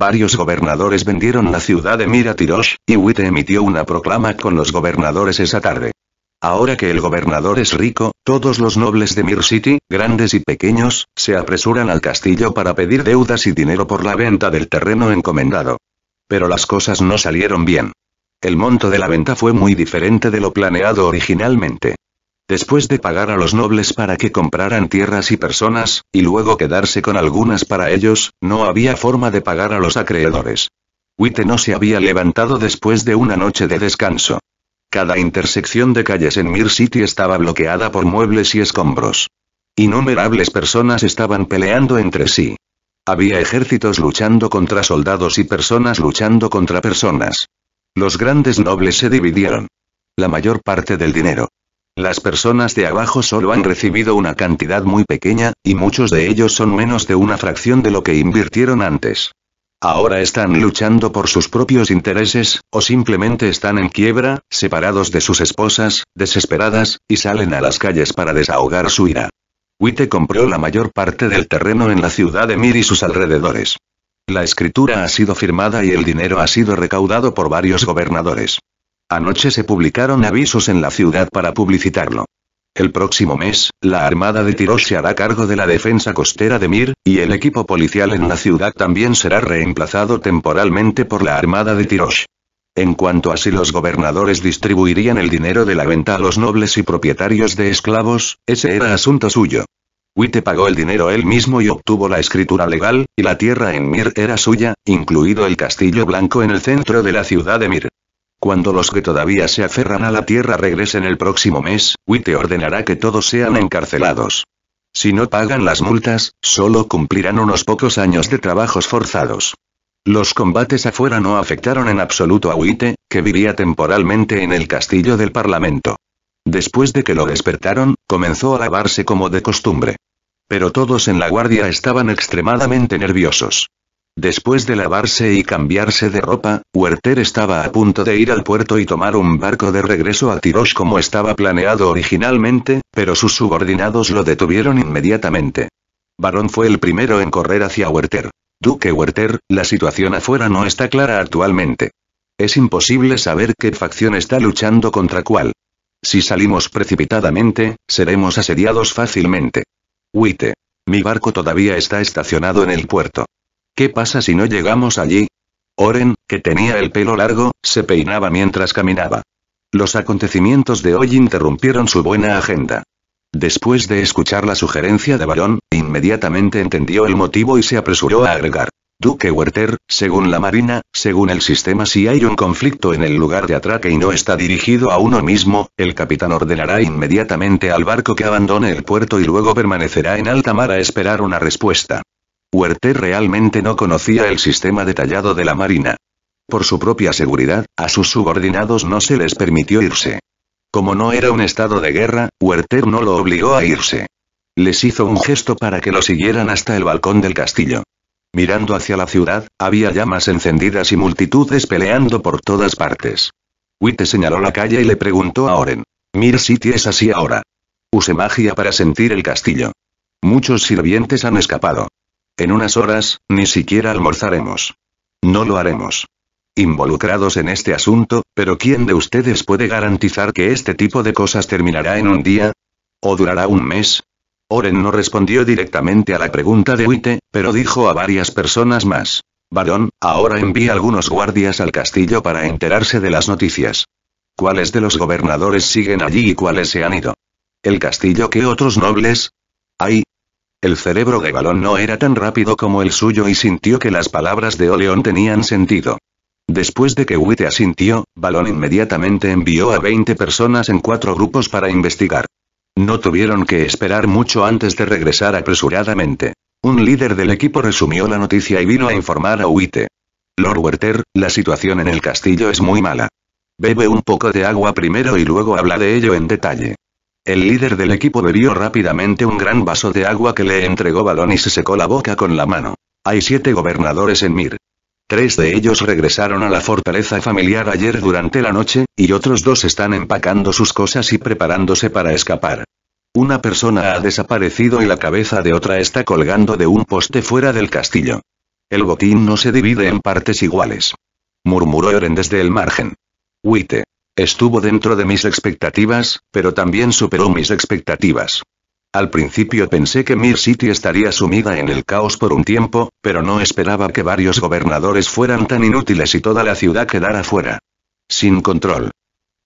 Varios gobernadores vendieron la ciudad de Miratirosh, y Witte emitió una proclama con los gobernadores esa tarde. Ahora que el gobernador es rico, todos los nobles de Mir City, grandes y pequeños, se apresuran al castillo para pedir deudas y dinero por la venta del terreno encomendado. Pero las cosas no salieron bien. El monto de la venta fue muy diferente de lo planeado originalmente después de pagar a los nobles para que compraran tierras y personas, y luego quedarse con algunas para ellos, no había forma de pagar a los acreedores. Witte no se había levantado después de una noche de descanso. Cada intersección de calles en Mir City estaba bloqueada por muebles y escombros. Innumerables personas estaban peleando entre sí. Había ejércitos luchando contra soldados y personas luchando contra personas. Los grandes nobles se dividieron. La mayor parte del dinero, las personas de abajo solo han recibido una cantidad muy pequeña, y muchos de ellos son menos de una fracción de lo que invirtieron antes. Ahora están luchando por sus propios intereses, o simplemente están en quiebra, separados de sus esposas, desesperadas, y salen a las calles para desahogar su ira. Witte compró la mayor parte del terreno en la ciudad de Mir y sus alrededores. La escritura ha sido firmada y el dinero ha sido recaudado por varios gobernadores. Anoche se publicaron avisos en la ciudad para publicitarlo. El próximo mes, la Armada de Tirosh se hará cargo de la defensa costera de Mir, y el equipo policial en la ciudad también será reemplazado temporalmente por la Armada de Tirosh. En cuanto a si los gobernadores distribuirían el dinero de la venta a los nobles y propietarios de esclavos, ese era asunto suyo. Witte pagó el dinero él mismo y obtuvo la escritura legal, y la tierra en Mir era suya, incluido el castillo blanco en el centro de la ciudad de Mir. Cuando los que todavía se aferran a la tierra regresen el próximo mes, Witte ordenará que todos sean encarcelados. Si no pagan las multas, solo cumplirán unos pocos años de trabajos forzados. Los combates afuera no afectaron en absoluto a Witte, que vivía temporalmente en el castillo del Parlamento. Después de que lo despertaron, comenzó a lavarse como de costumbre. Pero todos en la guardia estaban extremadamente nerviosos. Después de lavarse y cambiarse de ropa, Werther estaba a punto de ir al puerto y tomar un barco de regreso a Tirosh como estaba planeado originalmente, pero sus subordinados lo detuvieron inmediatamente. Barón fue el primero en correr hacia Werther. Duque Werther, la situación afuera no está clara actualmente. Es imposible saber qué facción está luchando contra cuál. Si salimos precipitadamente, seremos asediados fácilmente. Huite. Mi barco todavía está estacionado en el puerto. ¿Qué pasa si no llegamos allí? Oren, que tenía el pelo largo, se peinaba mientras caminaba. Los acontecimientos de hoy interrumpieron su buena agenda. Después de escuchar la sugerencia de Barón, inmediatamente entendió el motivo y se apresuró a agregar. Duque Werther, según la Marina, según el sistema si hay un conflicto en el lugar de atraque y no está dirigido a uno mismo, el capitán ordenará inmediatamente al barco que abandone el puerto y luego permanecerá en alta mar a esperar una respuesta. Huerté realmente no conocía el sistema detallado de la Marina. Por su propia seguridad, a sus subordinados no se les permitió irse. Como no era un estado de guerra, Huerter no lo obligó a irse. Les hizo un gesto para que lo siguieran hasta el balcón del castillo. Mirando hacia la ciudad, había llamas encendidas y multitudes peleando por todas partes. Witte señaló la calle y le preguntó a Oren. Mir City es así ahora. Use magia para sentir el castillo. Muchos sirvientes han escapado. En unas horas, ni siquiera almorzaremos. No lo haremos. Involucrados en este asunto, pero ¿quién de ustedes puede garantizar que este tipo de cosas terminará en un día? ¿O durará un mes? Oren no respondió directamente a la pregunta de Uite, pero dijo a varias personas más. Varón, ahora envía algunos guardias al castillo para enterarse de las noticias. ¿Cuáles de los gobernadores siguen allí y cuáles se han ido? El castillo que otros nobles, el cerebro de Balón no era tan rápido como el suyo y sintió que las palabras de Oleón tenían sentido. Después de que Witte asintió, Balón inmediatamente envió a 20 personas en cuatro grupos para investigar. No tuvieron que esperar mucho antes de regresar apresuradamente. Un líder del equipo resumió la noticia y vino a informar a Witte. Lord Werther, la situación en el castillo es muy mala. Bebe un poco de agua primero y luego habla de ello en detalle. El líder del equipo bebió rápidamente un gran vaso de agua que le entregó Balón y se secó la boca con la mano. Hay siete gobernadores en Mir. Tres de ellos regresaron a la fortaleza familiar ayer durante la noche, y otros dos están empacando sus cosas y preparándose para escapar. Una persona ha desaparecido y la cabeza de otra está colgando de un poste fuera del castillo. El botín no se divide en partes iguales. Murmuró Eren desde el margen. Huite. Estuvo dentro de mis expectativas, pero también superó mis expectativas. Al principio pensé que Mir City estaría sumida en el caos por un tiempo, pero no esperaba que varios gobernadores fueran tan inútiles y toda la ciudad quedara fuera. Sin control.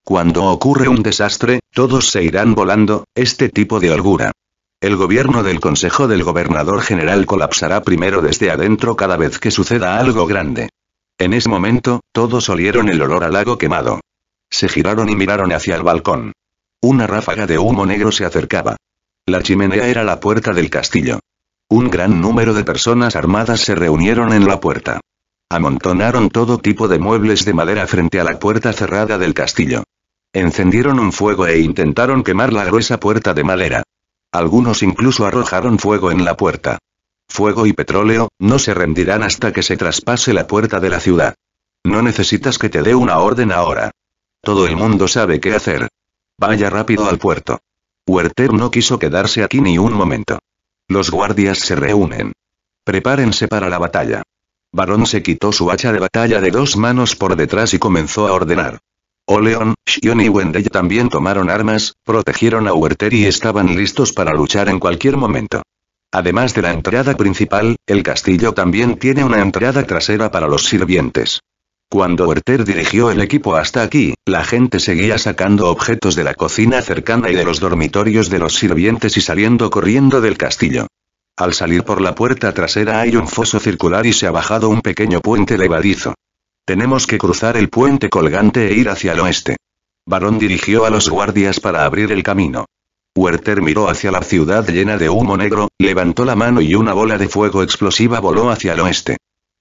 Cuando ocurre un desastre, todos se irán volando, este tipo de holgura. El gobierno del Consejo del Gobernador General colapsará primero desde adentro cada vez que suceda algo grande. En ese momento, todos olieron el olor al lago quemado. Se giraron y miraron hacia el balcón. Una ráfaga de humo negro se acercaba. La chimenea era la puerta del castillo. Un gran número de personas armadas se reunieron en la puerta. Amontonaron todo tipo de muebles de madera frente a la puerta cerrada del castillo. Encendieron un fuego e intentaron quemar la gruesa puerta de madera. Algunos incluso arrojaron fuego en la puerta. Fuego y petróleo, no se rendirán hasta que se traspase la puerta de la ciudad. No necesitas que te dé una orden ahora. Todo el mundo sabe qué hacer. Vaya rápido al puerto. Werther no quiso quedarse aquí ni un momento. Los guardias se reúnen. Prepárense para la batalla. Barón se quitó su hacha de batalla de dos manos por detrás y comenzó a ordenar. Oleon, oh, Shion y Wendell también tomaron armas, protegieron a Werther y estaban listos para luchar en cualquier momento. Además de la entrada principal, el castillo también tiene una entrada trasera para los sirvientes. Cuando Werther dirigió el equipo hasta aquí, la gente seguía sacando objetos de la cocina cercana y de los dormitorios de los sirvientes y saliendo corriendo del castillo. Al salir por la puerta trasera hay un foso circular y se ha bajado un pequeño puente levadizo. Tenemos que cruzar el puente colgante e ir hacia el oeste. Barón dirigió a los guardias para abrir el camino. Werther miró hacia la ciudad llena de humo negro, levantó la mano y una bola de fuego explosiva voló hacia el oeste.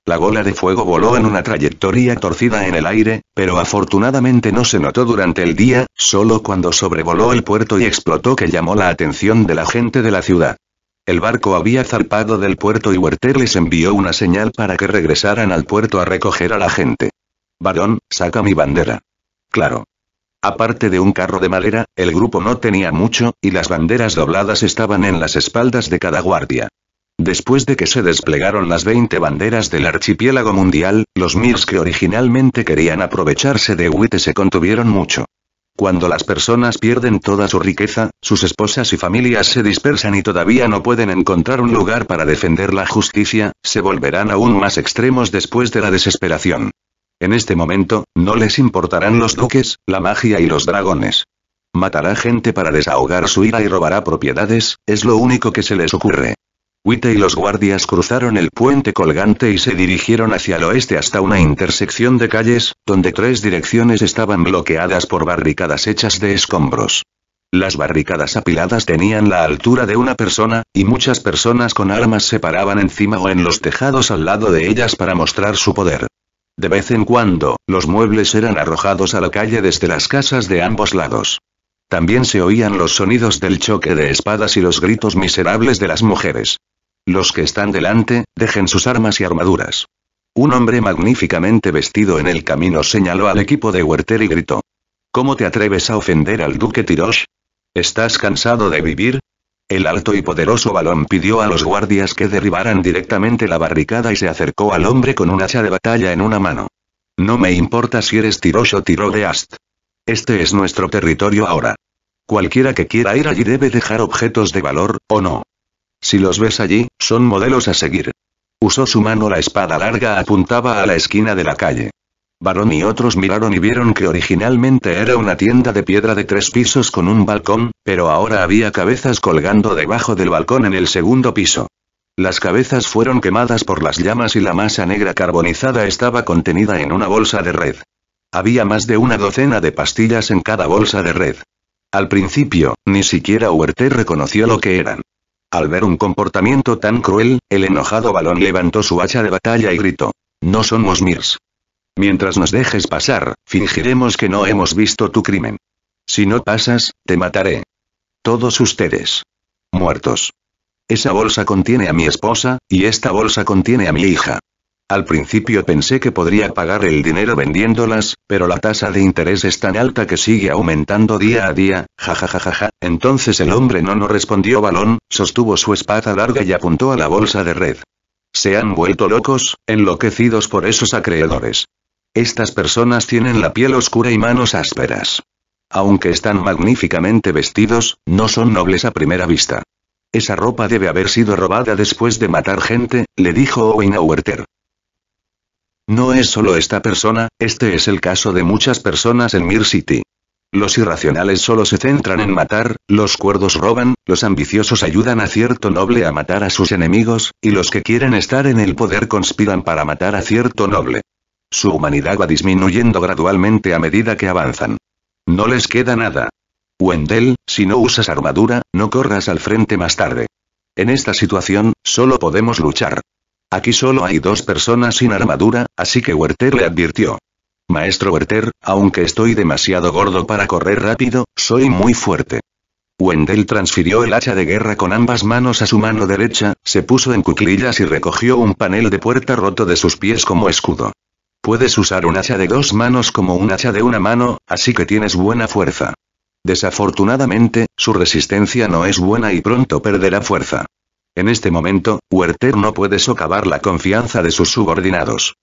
La bola de fuego voló en una trayectoria torcida en el aire, pero afortunadamente no se notó durante el día, solo cuando sobrevoló el puerto y explotó que llamó la atención de la gente de la ciudad. El barco había zarpado del puerto y Werther les envió una señal para que regresaran al puerto a recoger a la gente. Varón, saca mi bandera. Claro. Aparte de un carro de madera, el grupo no tenía mucho, y las banderas dobladas estaban en las espaldas de cada guardia. Después de que se desplegaron las 20 banderas del archipiélago mundial, los Mirs que originalmente querían aprovecharse de Witte se contuvieron mucho. Cuando las personas pierden toda su riqueza, sus esposas y familias se dispersan y todavía no pueden encontrar un lugar para defender la justicia, se volverán aún más extremos después de la desesperación. En este momento, no les importarán los duques, la magia y los dragones. Matará gente para desahogar su ira y robará propiedades, es lo único que se les ocurre. Witte y los guardias cruzaron el puente colgante y se dirigieron hacia el oeste hasta una intersección de calles, donde tres direcciones estaban bloqueadas por barricadas hechas de escombros. Las barricadas apiladas tenían la altura de una persona, y muchas personas con armas se paraban encima o en los tejados al lado de ellas para mostrar su poder. De vez en cuando, los muebles eran arrojados a la calle desde las casas de ambos lados. También se oían los sonidos del choque de espadas y los gritos miserables de las mujeres. Los que están delante, dejen sus armas y armaduras. Un hombre magníficamente vestido en el camino señaló al equipo de Huertel y gritó. ¿Cómo te atreves a ofender al duque Tirosh? ¿Estás cansado de vivir? El alto y poderoso balón pidió a los guardias que derribaran directamente la barricada y se acercó al hombre con un hacha de batalla en una mano. No me importa si eres Tirosh o Tiro de Este es nuestro territorio ahora. Cualquiera que quiera ir allí debe dejar objetos de valor, ¿o no? Si los ves allí, son modelos a seguir. Usó su mano la espada larga apuntaba a la esquina de la calle. Barón y otros miraron y vieron que originalmente era una tienda de piedra de tres pisos con un balcón, pero ahora había cabezas colgando debajo del balcón en el segundo piso. Las cabezas fueron quemadas por las llamas y la masa negra carbonizada estaba contenida en una bolsa de red. Había más de una docena de pastillas en cada bolsa de red. Al principio, ni siquiera Huerté reconoció lo que eran. Al ver un comportamiento tan cruel, el enojado balón levantó su hacha de batalla y gritó. No somos Mirs. Mientras nos dejes pasar, fingiremos que no hemos visto tu crimen. Si no pasas, te mataré. Todos ustedes. Muertos. Esa bolsa contiene a mi esposa, y esta bolsa contiene a mi hija. Al principio pensé que podría pagar el dinero vendiéndolas, pero la tasa de interés es tan alta que sigue aumentando día a día, jajajajaja. Entonces el hombre no no respondió balón, sostuvo su espada larga y apuntó a la bolsa de red. Se han vuelto locos, enloquecidos por esos acreedores. Estas personas tienen la piel oscura y manos ásperas. Aunque están magníficamente vestidos, no son nobles a primera vista. Esa ropa debe haber sido robada después de matar gente, le dijo Owen no es solo esta persona, este es el caso de muchas personas en Mir City. Los irracionales solo se centran en matar, los cuerdos roban, los ambiciosos ayudan a cierto noble a matar a sus enemigos, y los que quieren estar en el poder conspiran para matar a cierto noble. Su humanidad va disminuyendo gradualmente a medida que avanzan. No les queda nada. Wendell, si no usas armadura, no corras al frente más tarde. En esta situación, solo podemos luchar. Aquí solo hay dos personas sin armadura, así que Werther le advirtió. Maestro Werther, aunque estoy demasiado gordo para correr rápido, soy muy fuerte. Wendell transfirió el hacha de guerra con ambas manos a su mano derecha, se puso en cuclillas y recogió un panel de puerta roto de sus pies como escudo. Puedes usar un hacha de dos manos como un hacha de una mano, así que tienes buena fuerza. Desafortunadamente, su resistencia no es buena y pronto perderá fuerza. En este momento, Werther no puede socavar la confianza de sus subordinados.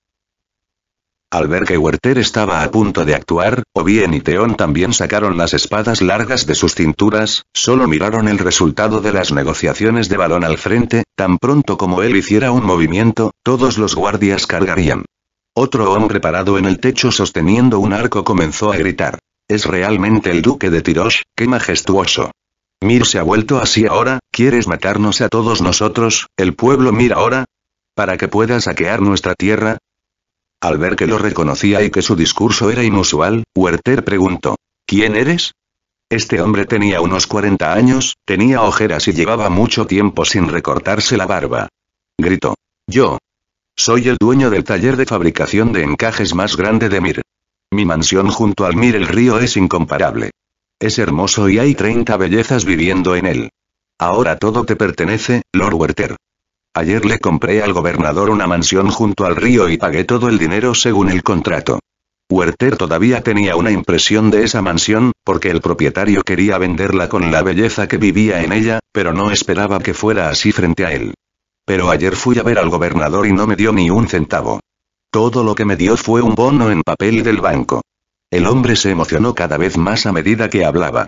Al ver que Werther estaba a punto de actuar, O'Bien y Teón también sacaron las espadas largas de sus cinturas, solo miraron el resultado de las negociaciones de balón al frente, tan pronto como él hiciera un movimiento, todos los guardias cargarían. Otro hombre parado en el techo sosteniendo un arco comenzó a gritar. Es realmente el duque de Tirosh, qué majestuoso. Mir se ha vuelto así ahora, ¿quieres matarnos a todos nosotros, el pueblo Mir ahora? ¿Para que pueda saquear nuestra tierra? Al ver que lo reconocía y que su discurso era inusual, Werther preguntó, ¿quién eres? Este hombre tenía unos 40 años, tenía ojeras y llevaba mucho tiempo sin recortarse la barba. Gritó, yo. Soy el dueño del taller de fabricación de encajes más grande de Mir. Mi mansión junto al Mir el río es incomparable. Es hermoso y hay 30 bellezas viviendo en él. Ahora todo te pertenece, Lord Werther. Ayer le compré al gobernador una mansión junto al río y pagué todo el dinero según el contrato. Werther todavía tenía una impresión de esa mansión, porque el propietario quería venderla con la belleza que vivía en ella, pero no esperaba que fuera así frente a él. Pero ayer fui a ver al gobernador y no me dio ni un centavo. Todo lo que me dio fue un bono en papel del banco. El hombre se emocionó cada vez más a medida que hablaba.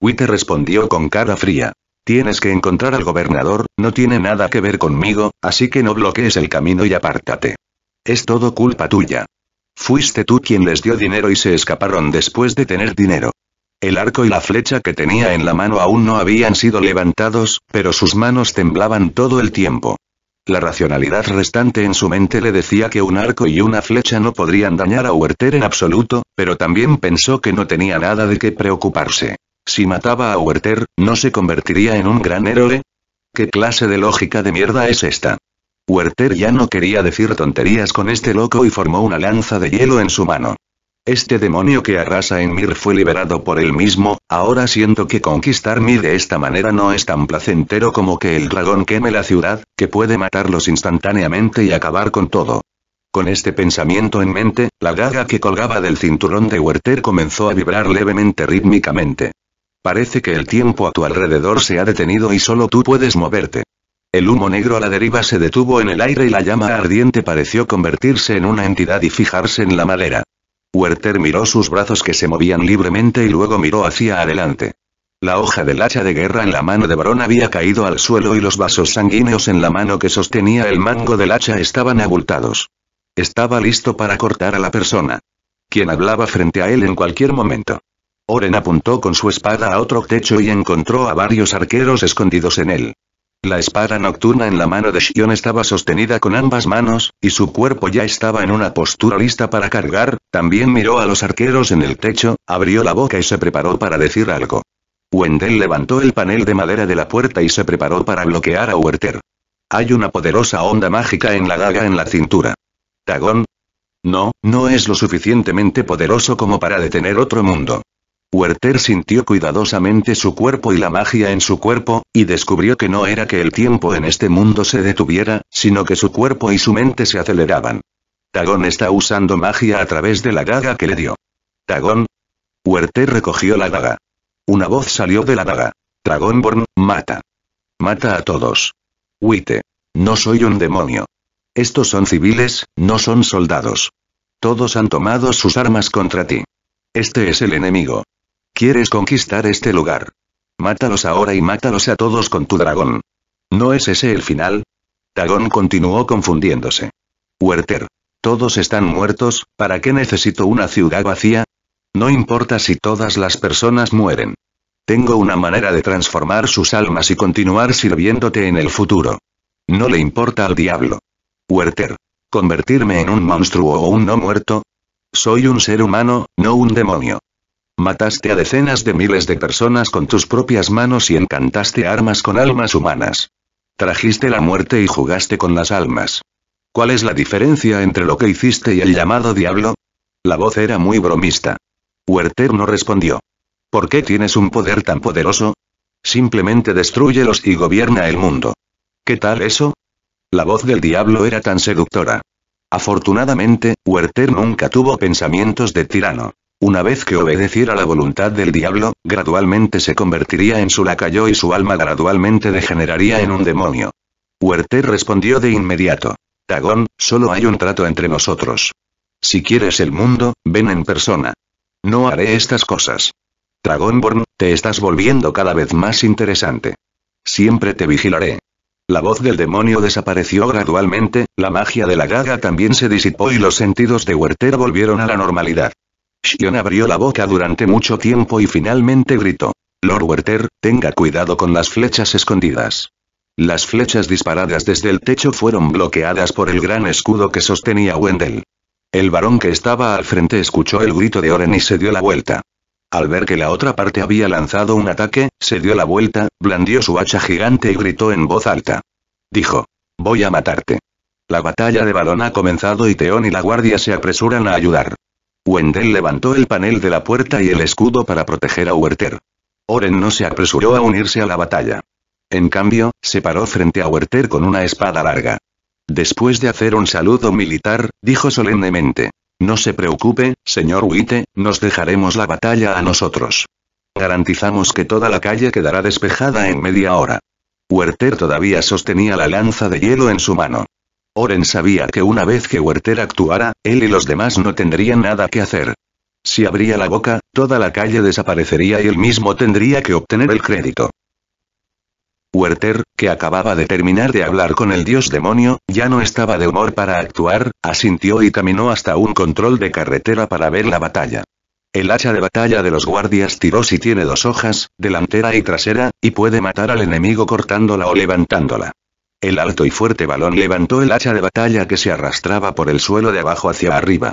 Witte respondió con cara fría. Tienes que encontrar al gobernador, no tiene nada que ver conmigo, así que no bloquees el camino y apártate. Es todo culpa tuya. Fuiste tú quien les dio dinero y se escaparon después de tener dinero. El arco y la flecha que tenía en la mano aún no habían sido levantados, pero sus manos temblaban todo el tiempo. La racionalidad restante en su mente le decía que un arco y una flecha no podrían dañar a Werther en absoluto, pero también pensó que no tenía nada de qué preocuparse. Si mataba a Werther, ¿no se convertiría en un gran héroe? ¿Qué clase de lógica de mierda es esta? Werther ya no quería decir tonterías con este loco y formó una lanza de hielo en su mano. Este demonio que arrasa en Mir fue liberado por él mismo, ahora siento que conquistar Mir de esta manera no es tan placentero como que el dragón queme la ciudad, que puede matarlos instantáneamente y acabar con todo. Con este pensamiento en mente, la gaga que colgaba del cinturón de Werther comenzó a vibrar levemente rítmicamente. Parece que el tiempo a tu alrededor se ha detenido y solo tú puedes moverte. El humo negro a la deriva se detuvo en el aire y la llama ardiente pareció convertirse en una entidad y fijarse en la madera. Werther miró sus brazos que se movían libremente y luego miró hacia adelante. La hoja del hacha de guerra en la mano de Barón había caído al suelo y los vasos sanguíneos en la mano que sostenía el mango del hacha estaban abultados. Estaba listo para cortar a la persona. Quien hablaba frente a él en cualquier momento. Oren apuntó con su espada a otro techo y encontró a varios arqueros escondidos en él. La espada nocturna en la mano de Shion estaba sostenida con ambas manos, y su cuerpo ya estaba en una postura lista para cargar, también miró a los arqueros en el techo, abrió la boca y se preparó para decir algo. Wendell levantó el panel de madera de la puerta y se preparó para bloquear a Werther. Hay una poderosa onda mágica en la daga en la cintura. Tagón. No, no es lo suficientemente poderoso como para detener otro mundo. Werther sintió cuidadosamente su cuerpo y la magia en su cuerpo, y descubrió que no era que el tiempo en este mundo se detuviera, sino que su cuerpo y su mente se aceleraban. Tagón está usando magia a través de la daga que le dio. Tagón. Huerte recogió la daga. Una voz salió de la daga. Dragonborn, mata. Mata a todos. Huite. No soy un demonio. Estos son civiles, no son soldados. Todos han tomado sus armas contra ti. Este es el enemigo. Quieres conquistar este lugar. Mátalos ahora y mátalos a todos con tu dragón. ¿No es ese el final? Tagón continuó confundiéndose. Huerter. Todos están muertos, ¿para qué necesito una ciudad vacía? No importa si todas las personas mueren. Tengo una manera de transformar sus almas y continuar sirviéndote en el futuro. No le importa al diablo. Werther. ¿Convertirme en un monstruo o un no muerto? Soy un ser humano, no un demonio. Mataste a decenas de miles de personas con tus propias manos y encantaste armas con almas humanas. Trajiste la muerte y jugaste con las almas. ¿Cuál es la diferencia entre lo que hiciste y el llamado diablo? La voz era muy bromista. Werther no respondió. ¿Por qué tienes un poder tan poderoso? Simplemente destruyelos y gobierna el mundo. ¿Qué tal eso? La voz del diablo era tan seductora. Afortunadamente, Werther nunca tuvo pensamientos de tirano. Una vez que obedeciera la voluntad del diablo, gradualmente se convertiría en su lacayo y su alma gradualmente degeneraría en un demonio. Werther respondió de inmediato. Dragón, solo hay un trato entre nosotros. Si quieres el mundo, ven en persona. No haré estas cosas. Dragonborn, te estás volviendo cada vez más interesante. Siempre te vigilaré. La voz del demonio desapareció gradualmente, la magia de la gaga también se disipó y los sentidos de Werther volvieron a la normalidad. Shion abrió la boca durante mucho tiempo y finalmente gritó. Lord Werther, tenga cuidado con las flechas escondidas. Las flechas disparadas desde el techo fueron bloqueadas por el gran escudo que sostenía Wendell. El varón que estaba al frente escuchó el grito de Oren y se dio la vuelta. Al ver que la otra parte había lanzado un ataque, se dio la vuelta, blandió su hacha gigante y gritó en voz alta. Dijo. Voy a matarte. La batalla de varón ha comenzado y Teón y la guardia se apresuran a ayudar. Wendell levantó el panel de la puerta y el escudo para proteger a Werther. Oren no se apresuró a unirse a la batalla. En cambio, se paró frente a Werther con una espada larga. Después de hacer un saludo militar, dijo solemnemente. No se preocupe, señor Witte, nos dejaremos la batalla a nosotros. Garantizamos que toda la calle quedará despejada en media hora. Werther todavía sostenía la lanza de hielo en su mano. Oren sabía que una vez que Werther actuara, él y los demás no tendrían nada que hacer. Si abría la boca, toda la calle desaparecería y él mismo tendría que obtener el crédito. Werther, que acababa de terminar de hablar con el dios demonio, ya no estaba de humor para actuar, asintió y caminó hasta un control de carretera para ver la batalla. El hacha de batalla de los guardias tiró si tiene dos hojas, delantera y trasera, y puede matar al enemigo cortándola o levantándola. El alto y fuerte balón levantó el hacha de batalla que se arrastraba por el suelo de abajo hacia arriba.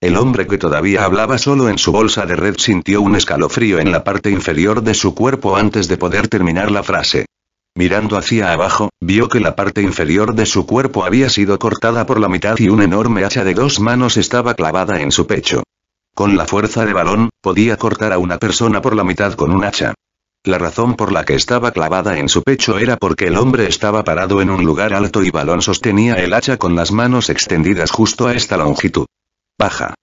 El hombre que todavía hablaba solo en su bolsa de red sintió un escalofrío en la parte inferior de su cuerpo antes de poder terminar la frase. Mirando hacia abajo, vio que la parte inferior de su cuerpo había sido cortada por la mitad y un enorme hacha de dos manos estaba clavada en su pecho. Con la fuerza de balón, podía cortar a una persona por la mitad con un hacha. La razón por la que estaba clavada en su pecho era porque el hombre estaba parado en un lugar alto y Balón sostenía el hacha con las manos extendidas justo a esta longitud. Baja.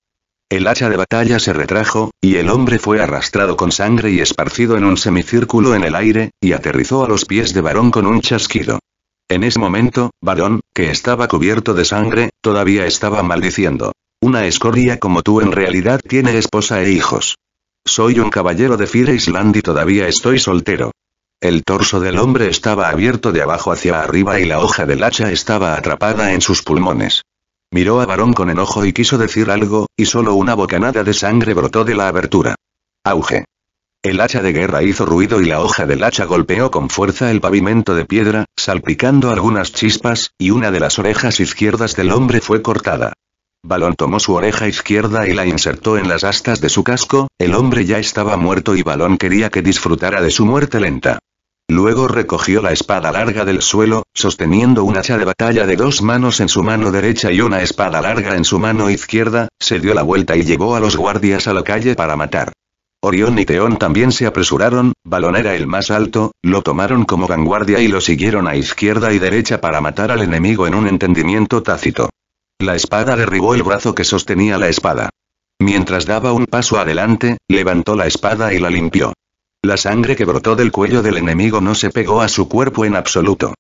El hacha de batalla se retrajo, y el hombre fue arrastrado con sangre y esparcido en un semicírculo en el aire, y aterrizó a los pies de Varón con un chasquido. En ese momento, Varón, que estaba cubierto de sangre, todavía estaba maldiciendo. Una escoria como tú en realidad tiene esposa e hijos. Soy un caballero de Fire Island y todavía estoy soltero. El torso del hombre estaba abierto de abajo hacia arriba y la hoja del hacha estaba atrapada en sus pulmones. Miró a Barón con enojo y quiso decir algo, y solo una bocanada de sangre brotó de la abertura. Auge. El hacha de guerra hizo ruido y la hoja del hacha golpeó con fuerza el pavimento de piedra, salpicando algunas chispas, y una de las orejas izquierdas del hombre fue cortada. Balón tomó su oreja izquierda y la insertó en las astas de su casco, el hombre ya estaba muerto y Balón quería que disfrutara de su muerte lenta. Luego recogió la espada larga del suelo, sosteniendo un hacha de batalla de dos manos en su mano derecha y una espada larga en su mano izquierda, se dio la vuelta y llevó a los guardias a la calle para matar. Orión y Teón también se apresuraron, era el más alto, lo tomaron como vanguardia y lo siguieron a izquierda y derecha para matar al enemigo en un entendimiento tácito. La espada derribó el brazo que sostenía la espada. Mientras daba un paso adelante, levantó la espada y la limpió. La sangre que brotó del cuello del enemigo no se pegó a su cuerpo en absoluto.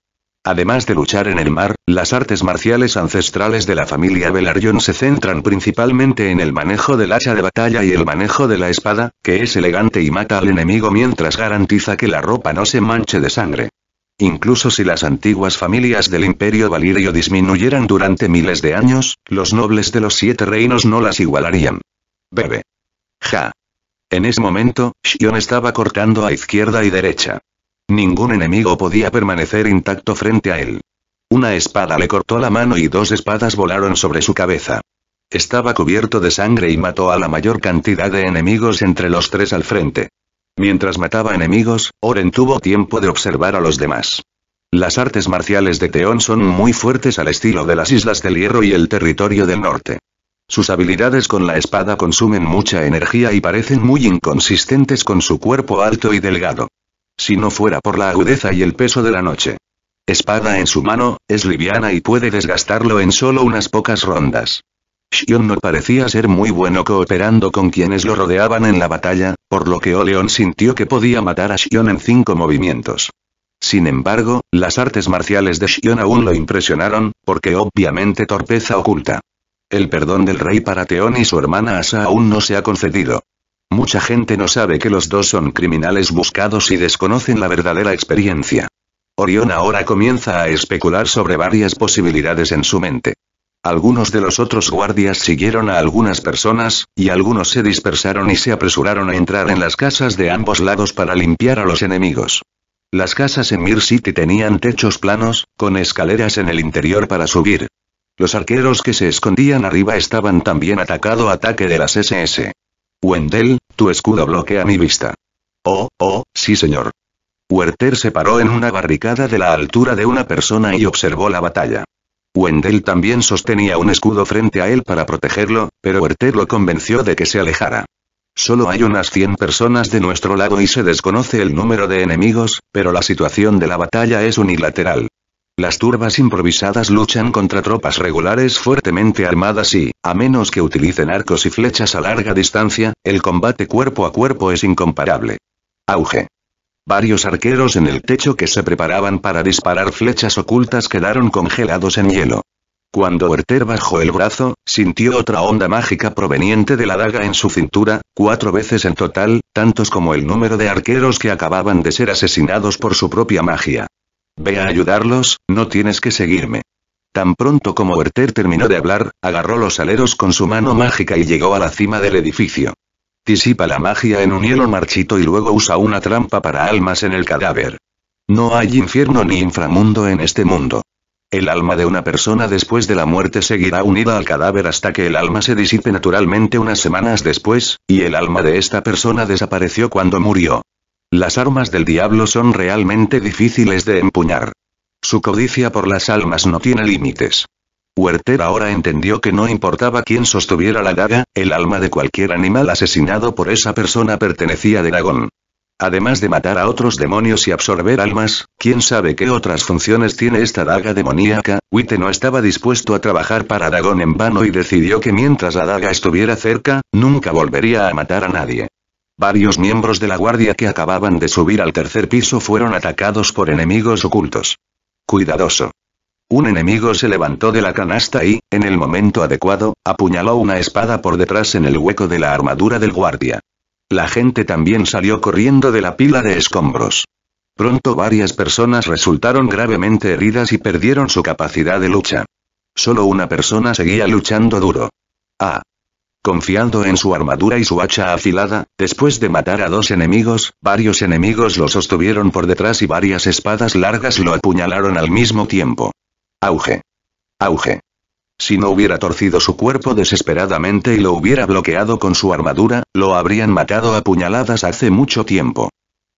Además de luchar en el mar, las artes marciales ancestrales de la familia Velaryon se centran principalmente en el manejo del hacha de batalla y el manejo de la espada, que es elegante y mata al enemigo mientras garantiza que la ropa no se manche de sangre. Incluso si las antiguas familias del Imperio Valirio disminuyeran durante miles de años, los nobles de los siete reinos no las igualarían. Bebe. Ja. En ese momento, Shion estaba cortando a izquierda y derecha. Ningún enemigo podía permanecer intacto frente a él. Una espada le cortó la mano y dos espadas volaron sobre su cabeza. Estaba cubierto de sangre y mató a la mayor cantidad de enemigos entre los tres al frente. Mientras mataba enemigos, Oren tuvo tiempo de observar a los demás. Las artes marciales de Teón son muy fuertes al estilo de las Islas del Hierro y el territorio del norte. Sus habilidades con la espada consumen mucha energía y parecen muy inconsistentes con su cuerpo alto y delgado. Si no fuera por la agudeza y el peso de la noche. Espada en su mano, es liviana y puede desgastarlo en solo unas pocas rondas. Xion no parecía ser muy bueno cooperando con quienes lo rodeaban en la batalla, por lo que Oleon sintió que podía matar a Shion en cinco movimientos. Sin embargo, las artes marciales de Shion aún lo impresionaron, porque obviamente torpeza oculta. El perdón del rey para Teón y su hermana Asa aún no se ha concedido. Mucha gente no sabe que los dos son criminales buscados y desconocen la verdadera experiencia. Orión ahora comienza a especular sobre varias posibilidades en su mente. Algunos de los otros guardias siguieron a algunas personas, y algunos se dispersaron y se apresuraron a entrar en las casas de ambos lados para limpiar a los enemigos. Las casas en Mir City tenían techos planos, con escaleras en el interior para subir. Los arqueros que se escondían arriba estaban también atacado ataque de las SS. Wendell, tu escudo bloquea mi vista. Oh, oh, sí señor. Werther se paró en una barricada de la altura de una persona y observó la batalla. Wendell también sostenía un escudo frente a él para protegerlo, pero Werther lo convenció de que se alejara. Solo hay unas 100 personas de nuestro lado y se desconoce el número de enemigos, pero la situación de la batalla es unilateral. Las turbas improvisadas luchan contra tropas regulares fuertemente armadas y, a menos que utilicen arcos y flechas a larga distancia, el combate cuerpo a cuerpo es incomparable. Auge. Varios arqueros en el techo que se preparaban para disparar flechas ocultas quedaron congelados en hielo. Cuando Werther bajó el brazo, sintió otra onda mágica proveniente de la daga en su cintura, cuatro veces en total, tantos como el número de arqueros que acababan de ser asesinados por su propia magia. Ve a ayudarlos, no tienes que seguirme. Tan pronto como Werther terminó de hablar, agarró los aleros con su mano mágica y llegó a la cima del edificio. Disipa la magia en un hielo marchito y luego usa una trampa para almas en el cadáver. No hay infierno ni inframundo en este mundo. El alma de una persona después de la muerte seguirá unida al cadáver hasta que el alma se disipe naturalmente unas semanas después, y el alma de esta persona desapareció cuando murió. Las armas del diablo son realmente difíciles de empuñar. Su codicia por las almas no tiene límites. Huerter ahora entendió que no importaba quién sostuviera la daga, el alma de cualquier animal asesinado por esa persona pertenecía a Dragón. Además de matar a otros demonios y absorber almas, quién sabe qué otras funciones tiene esta daga demoníaca, Witte no estaba dispuesto a trabajar para Dragón en vano y decidió que mientras la daga estuviera cerca, nunca volvería a matar a nadie. Varios miembros de la guardia que acababan de subir al tercer piso fueron atacados por enemigos ocultos. Cuidadoso. Un enemigo se levantó de la canasta y, en el momento adecuado, apuñaló una espada por detrás en el hueco de la armadura del guardia. La gente también salió corriendo de la pila de escombros. Pronto varias personas resultaron gravemente heridas y perdieron su capacidad de lucha. Solo una persona seguía luchando duro. Ah, Confiando en su armadura y su hacha afilada, después de matar a dos enemigos, varios enemigos lo sostuvieron por detrás y varias espadas largas lo apuñalaron al mismo tiempo. Auge. Auge. Si no hubiera torcido su cuerpo desesperadamente y lo hubiera bloqueado con su armadura, lo habrían matado a puñaladas hace mucho tiempo.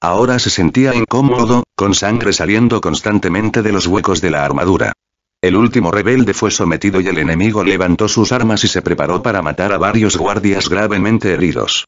Ahora se sentía incómodo, con sangre saliendo constantemente de los huecos de la armadura. El último rebelde fue sometido y el enemigo levantó sus armas y se preparó para matar a varios guardias gravemente heridos.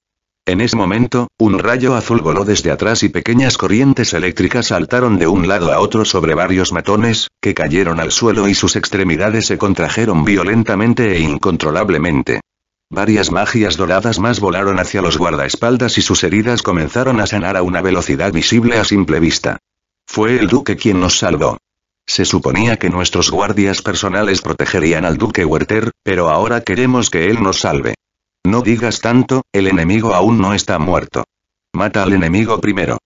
En ese momento, un rayo azul voló desde atrás y pequeñas corrientes eléctricas saltaron de un lado a otro sobre varios matones, que cayeron al suelo y sus extremidades se contrajeron violentamente e incontrolablemente. Varias magias doradas más volaron hacia los guardaespaldas y sus heridas comenzaron a sanar a una velocidad visible a simple vista. Fue el duque quien nos salvó. Se suponía que nuestros guardias personales protegerían al duque Werther, pero ahora queremos que él nos salve. No digas tanto, el enemigo aún no está muerto. Mata al enemigo primero.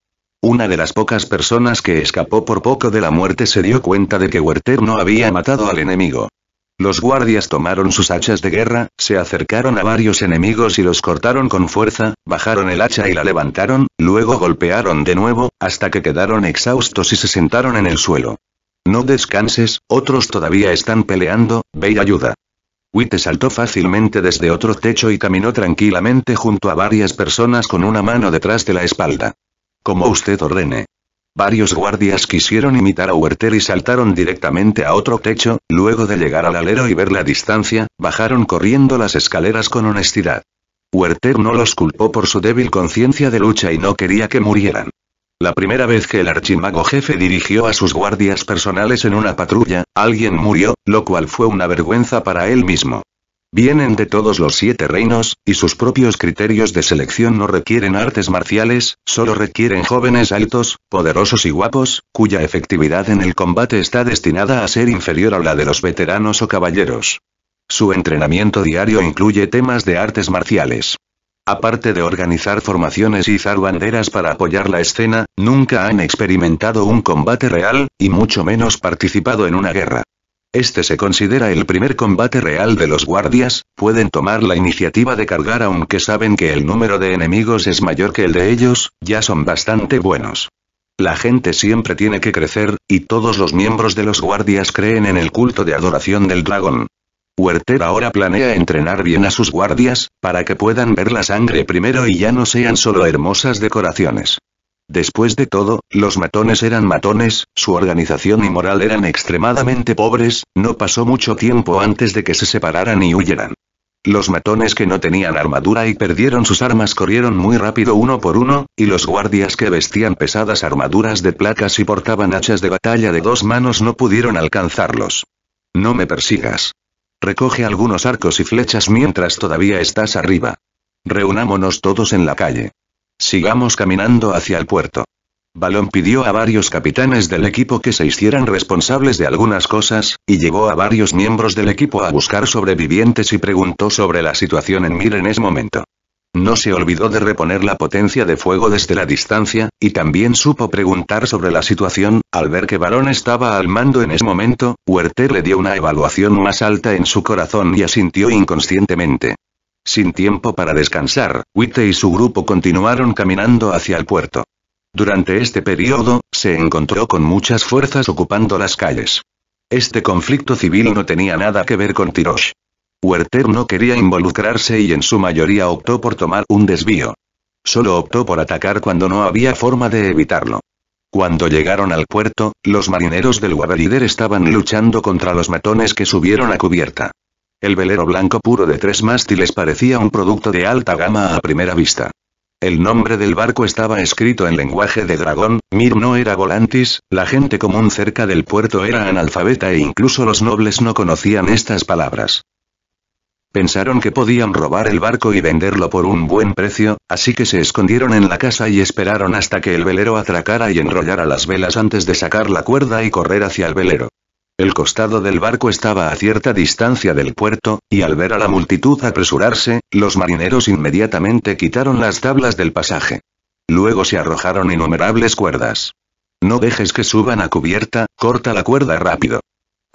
Una de las pocas personas que escapó por poco de la muerte se dio cuenta de que Werther no había matado al enemigo. Los guardias tomaron sus hachas de guerra, se acercaron a varios enemigos y los cortaron con fuerza, bajaron el hacha y la levantaron, luego golpearon de nuevo, hasta que quedaron exhaustos y se sentaron en el suelo. No descanses, otros todavía están peleando, ve y ayuda. Witte saltó fácilmente desde otro techo y caminó tranquilamente junto a varias personas con una mano detrás de la espalda. Como usted ordene. Varios guardias quisieron imitar a Werther y saltaron directamente a otro techo, luego de llegar al alero y ver la distancia, bajaron corriendo las escaleras con honestidad. Werther no los culpó por su débil conciencia de lucha y no quería que murieran. La primera vez que el archimago jefe dirigió a sus guardias personales en una patrulla, alguien murió, lo cual fue una vergüenza para él mismo. Vienen de todos los siete reinos, y sus propios criterios de selección no requieren artes marciales, solo requieren jóvenes altos, poderosos y guapos, cuya efectividad en el combate está destinada a ser inferior a la de los veteranos o caballeros. Su entrenamiento diario incluye temas de artes marciales. Aparte de organizar formaciones y zar banderas para apoyar la escena, nunca han experimentado un combate real, y mucho menos participado en una guerra. Este se considera el primer combate real de los guardias, pueden tomar la iniciativa de cargar aunque saben que el número de enemigos es mayor que el de ellos, ya son bastante buenos. La gente siempre tiene que crecer, y todos los miembros de los guardias creen en el culto de adoración del dragón. Werther ahora planea entrenar bien a sus guardias, para que puedan ver la sangre primero y ya no sean solo hermosas decoraciones. Después de todo, los matones eran matones, su organización y moral eran extremadamente pobres, no pasó mucho tiempo antes de que se separaran y huyeran. Los matones que no tenían armadura y perdieron sus armas corrieron muy rápido uno por uno, y los guardias que vestían pesadas armaduras de placas y portaban hachas de batalla de dos manos no pudieron alcanzarlos. No me persigas. Recoge algunos arcos y flechas mientras todavía estás arriba. Reunámonos todos en la calle. Sigamos caminando hacia el puerto. Balón pidió a varios capitanes del equipo que se hicieran responsables de algunas cosas, y llevó a varios miembros del equipo a buscar sobrevivientes y preguntó sobre la situación en Mir en ese momento. No se olvidó de reponer la potencia de fuego desde la distancia, y también supo preguntar sobre la situación, al ver que Barón estaba al mando en ese momento, Huerter le dio una evaluación más alta en su corazón y asintió inconscientemente. Sin tiempo para descansar, Witte y su grupo continuaron caminando hacia el puerto. Durante este periodo, se encontró con muchas fuerzas ocupando las calles. Este conflicto civil no tenía nada que ver con Tiroche. Werther no quería involucrarse y en su mayoría optó por tomar un desvío. Solo optó por atacar cuando no había forma de evitarlo. Cuando llegaron al puerto, los marineros del Waberider estaban luchando contra los matones que subieron a cubierta. El velero blanco puro de tres mástiles parecía un producto de alta gama a primera vista. El nombre del barco estaba escrito en lenguaje de dragón, Mir no era volantis, la gente común cerca del puerto era analfabeta e incluso los nobles no conocían estas palabras. Pensaron que podían robar el barco y venderlo por un buen precio, así que se escondieron en la casa y esperaron hasta que el velero atracara y enrollara las velas antes de sacar la cuerda y correr hacia el velero. El costado del barco estaba a cierta distancia del puerto, y al ver a la multitud apresurarse, los marineros inmediatamente quitaron las tablas del pasaje. Luego se arrojaron innumerables cuerdas. No dejes que suban a cubierta, corta la cuerda rápido.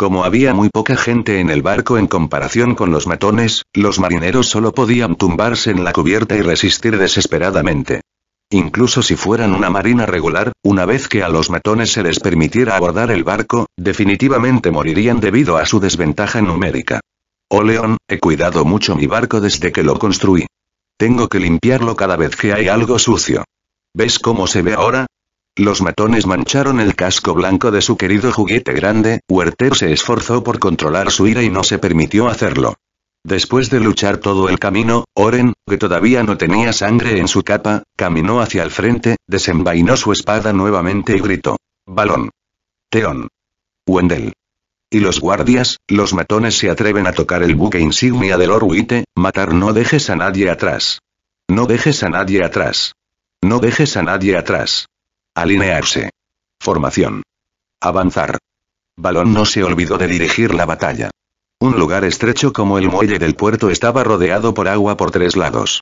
Como había muy poca gente en el barco en comparación con los matones, los marineros solo podían tumbarse en la cubierta y resistir desesperadamente. Incluso si fueran una marina regular, una vez que a los matones se les permitiera abordar el barco, definitivamente morirían debido a su desventaja numérica. Oh León, he cuidado mucho mi barco desde que lo construí. Tengo que limpiarlo cada vez que hay algo sucio. ¿Ves cómo se ve ahora? Los matones mancharon el casco blanco de su querido juguete grande, Werther se esforzó por controlar su ira y no se permitió hacerlo. Después de luchar todo el camino, Oren, que todavía no tenía sangre en su capa, caminó hacia el frente, desenvainó su espada nuevamente y gritó. Balón. Teón. Wendell. Y los guardias, los matones se atreven a tocar el buque insignia del Orwite, matar no dejes a nadie atrás. No dejes a nadie atrás. No dejes a nadie atrás. Alinearse. Formación. Avanzar. Balón no se olvidó de dirigir la batalla. Un lugar estrecho como el muelle del puerto estaba rodeado por agua por tres lados.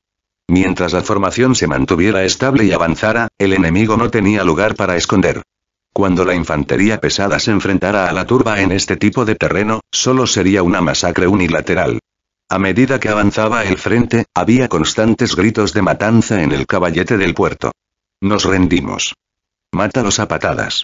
Mientras la formación se mantuviera estable y avanzara, el enemigo no tenía lugar para esconder. Cuando la infantería pesada se enfrentara a la turba en este tipo de terreno, solo sería una masacre unilateral. A medida que avanzaba el frente, había constantes gritos de matanza en el caballete del puerto. Nos rendimos. Mátalos a patadas.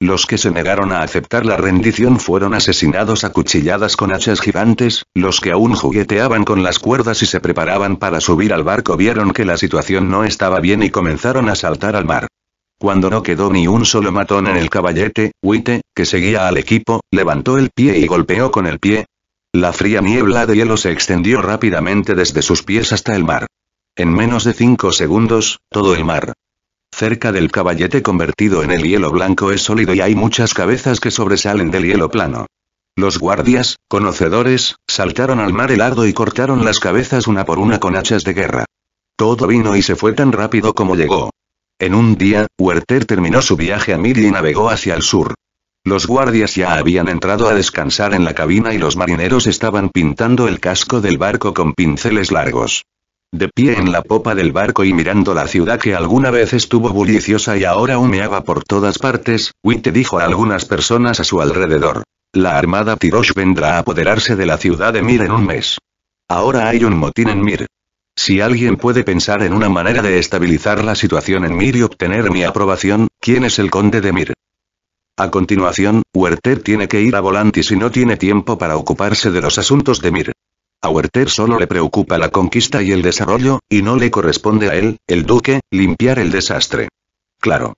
Los que se negaron a aceptar la rendición fueron asesinados a cuchilladas con hachas gigantes, los que aún jugueteaban con las cuerdas y se preparaban para subir al barco vieron que la situación no estaba bien y comenzaron a saltar al mar. Cuando no quedó ni un solo matón en el caballete, Huite, que seguía al equipo, levantó el pie y golpeó con el pie. La fría niebla de hielo se extendió rápidamente desde sus pies hasta el mar. En menos de cinco segundos, todo el mar, Cerca del caballete convertido en el hielo blanco es sólido y hay muchas cabezas que sobresalen del hielo plano. Los guardias, conocedores, saltaron al mar helado y cortaron las cabezas una por una con hachas de guerra. Todo vino y se fue tan rápido como llegó. En un día, Huerter terminó su viaje a Miri y navegó hacia el sur. Los guardias ya habían entrado a descansar en la cabina y los marineros estaban pintando el casco del barco con pinceles largos de pie en la popa del barco y mirando la ciudad que alguna vez estuvo bulliciosa y ahora humeaba por todas partes, Witte dijo a algunas personas a su alrededor. La armada Tirosh vendrá a apoderarse de la ciudad de Mir en un mes. Ahora hay un motín en Mir. Si alguien puede pensar en una manera de estabilizar la situación en Mir y obtener mi aprobación, ¿quién es el conde de Mir? A continuación, Huerter tiene que ir a Volantis y no tiene tiempo para ocuparse de los asuntos de Mir. A Werther solo le preocupa la conquista y el desarrollo, y no le corresponde a él, el duque, limpiar el desastre. Claro.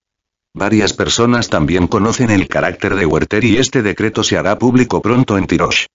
Varias personas también conocen el carácter de Werther y este decreto se hará público pronto en Tirosh.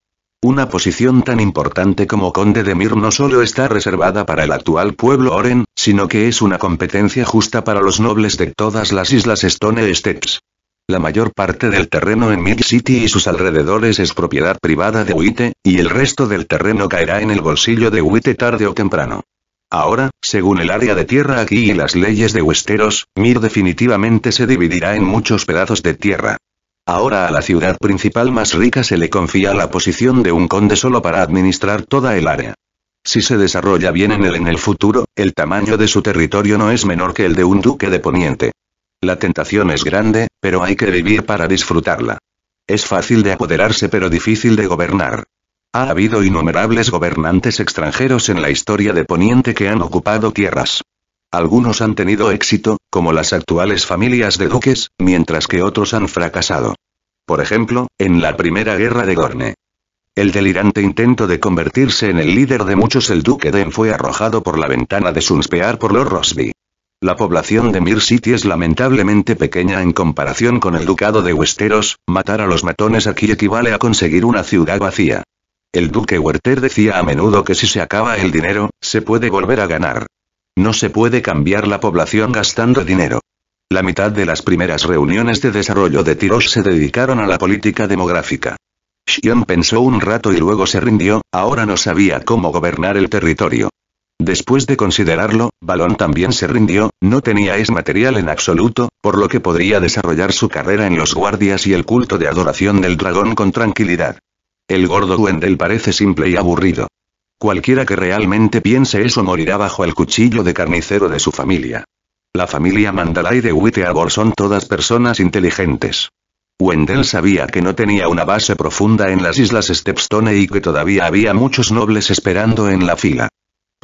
Una posición tan importante como conde de Mir no solo está reservada para el actual pueblo Oren, sino que es una competencia justa para los nobles de todas las islas Stone Steps. La mayor parte del terreno en Mid City y sus alrededores es propiedad privada de Witte, y el resto del terreno caerá en el bolsillo de Witte tarde o temprano. Ahora, según el área de tierra aquí y las leyes de Westeros, Mir definitivamente se dividirá en muchos pedazos de tierra. Ahora a la ciudad principal más rica se le confía la posición de un conde solo para administrar toda el área. Si se desarrolla bien en él en el futuro, el tamaño de su territorio no es menor que el de un duque de Poniente. La tentación es grande, pero hay que vivir para disfrutarla. Es fácil de apoderarse pero difícil de gobernar. Ha habido innumerables gobernantes extranjeros en la historia de Poniente que han ocupado tierras. Algunos han tenido éxito, como las actuales familias de duques, mientras que otros han fracasado. Por ejemplo, en la Primera Guerra de Gorne. El delirante intento de convertirse en el líder de muchos el duque Den fue arrojado por la ventana de Sunspear por Lord Rosby. La población de Mir City es lamentablemente pequeña en comparación con el ducado de Westeros, matar a los matones aquí equivale a conseguir una ciudad vacía. El duque Werther decía a menudo que si se acaba el dinero, se puede volver a ganar. No se puede cambiar la población gastando dinero. La mitad de las primeras reuniones de desarrollo de Tiros se dedicaron a la política demográfica. Shion pensó un rato y luego se rindió, ahora no sabía cómo gobernar el territorio. Después de considerarlo, Balón también se rindió, no tenía ese material en absoluto, por lo que podría desarrollar su carrera en los guardias y el culto de adoración del dragón con tranquilidad. El gordo Wendell parece simple y aburrido. Cualquiera que realmente piense eso morirá bajo el cuchillo de carnicero de su familia. La familia Mandalay de Witteabor son todas personas inteligentes. Wendell sabía que no tenía una base profunda en las islas Stepstone y que todavía había muchos nobles esperando en la fila.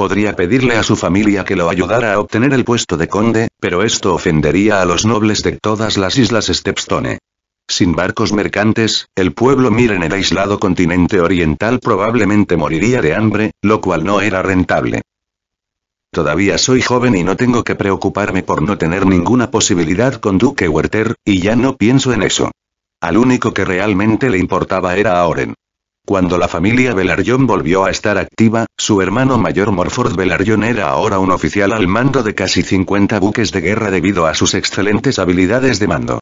Podría pedirle a su familia que lo ayudara a obtener el puesto de conde, pero esto ofendería a los nobles de todas las islas Stepstone. Sin barcos mercantes, el pueblo miren en el aislado continente oriental probablemente moriría de hambre, lo cual no era rentable. Todavía soy joven y no tengo que preocuparme por no tener ninguna posibilidad con Duque Werther, y ya no pienso en eso. Al único que realmente le importaba era a Oren. Cuando la familia Velaryon volvió a estar activa, su hermano mayor Morford Velaryon era ahora un oficial al mando de casi 50 buques de guerra debido a sus excelentes habilidades de mando.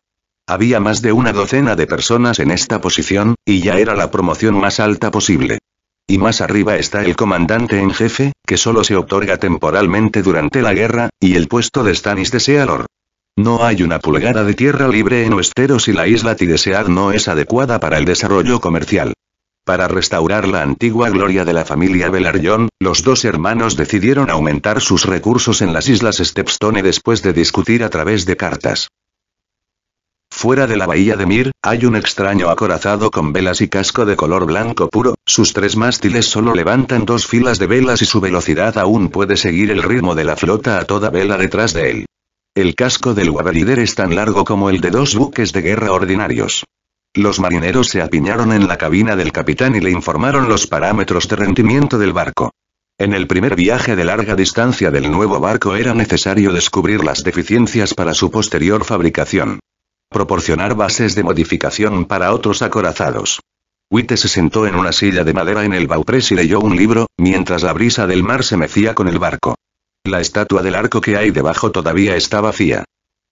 Había más de una docena de personas en esta posición, y ya era la promoción más alta posible. Y más arriba está el comandante en jefe, que solo se otorga temporalmente durante la guerra, y el puesto de Stannis de Sealor. No hay una pulgada de tierra libre en Westeros y la isla Tidesead no es adecuada para el desarrollo comercial. Para restaurar la antigua gloria de la familia Belarion, los dos hermanos decidieron aumentar sus recursos en las islas Stepstone después de discutir a través de cartas. Fuera de la bahía de Mir, hay un extraño acorazado con velas y casco de color blanco puro, sus tres mástiles solo levantan dos filas de velas y su velocidad aún puede seguir el ritmo de la flota a toda vela detrás de él. El casco del Waberider es tan largo como el de dos buques de guerra ordinarios. Los marineros se apiñaron en la cabina del capitán y le informaron los parámetros de rendimiento del barco. En el primer viaje de larga distancia del nuevo barco era necesario descubrir las deficiencias para su posterior fabricación. Proporcionar bases de modificación para otros acorazados. Witte se sentó en una silla de madera en el bauprés y leyó un libro, mientras la brisa del mar se mecía con el barco. La estatua del arco que hay debajo todavía está vacía.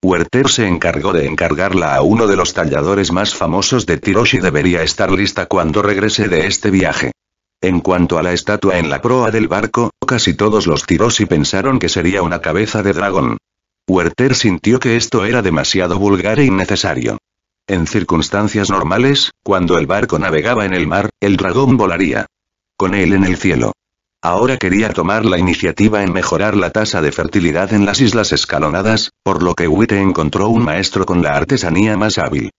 Werther se encargó de encargarla a uno de los talladores más famosos de Tiroshi. y debería estar lista cuando regrese de este viaje. En cuanto a la estatua en la proa del barco, casi todos los Tiroshi pensaron que sería una cabeza de dragón. Werther sintió que esto era demasiado vulgar e innecesario. En circunstancias normales, cuando el barco navegaba en el mar, el dragón volaría. Con él en el cielo ahora quería tomar la iniciativa en mejorar la tasa de fertilidad en las islas escalonadas, por lo que Witte encontró un maestro con la artesanía más hábil.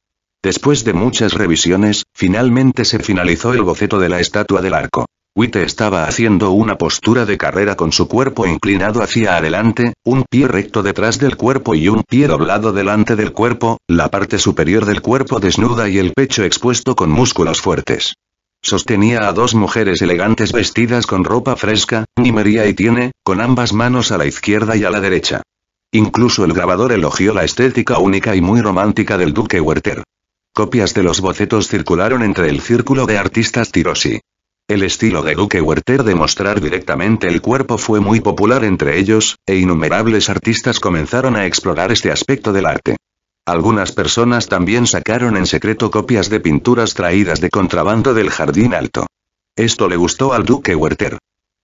Después de muchas revisiones, finalmente se finalizó el boceto de la estatua del arco. Witte estaba haciendo una postura de carrera con su cuerpo inclinado hacia adelante, un pie recto detrás del cuerpo y un pie doblado delante del cuerpo, la parte superior del cuerpo desnuda y el pecho expuesto con músculos fuertes. Sostenía a dos mujeres elegantes vestidas con ropa fresca, María y tiene, con ambas manos a la izquierda y a la derecha. Incluso el grabador elogió la estética única y muy romántica del duque Werther. Copias de los bocetos circularon entre el círculo de artistas tirosi. El estilo de Duque Werther de mostrar directamente el cuerpo fue muy popular entre ellos, e innumerables artistas comenzaron a explorar este aspecto del arte. Algunas personas también sacaron en secreto copias de pinturas traídas de contrabando del Jardín Alto. Esto le gustó al duque Werther.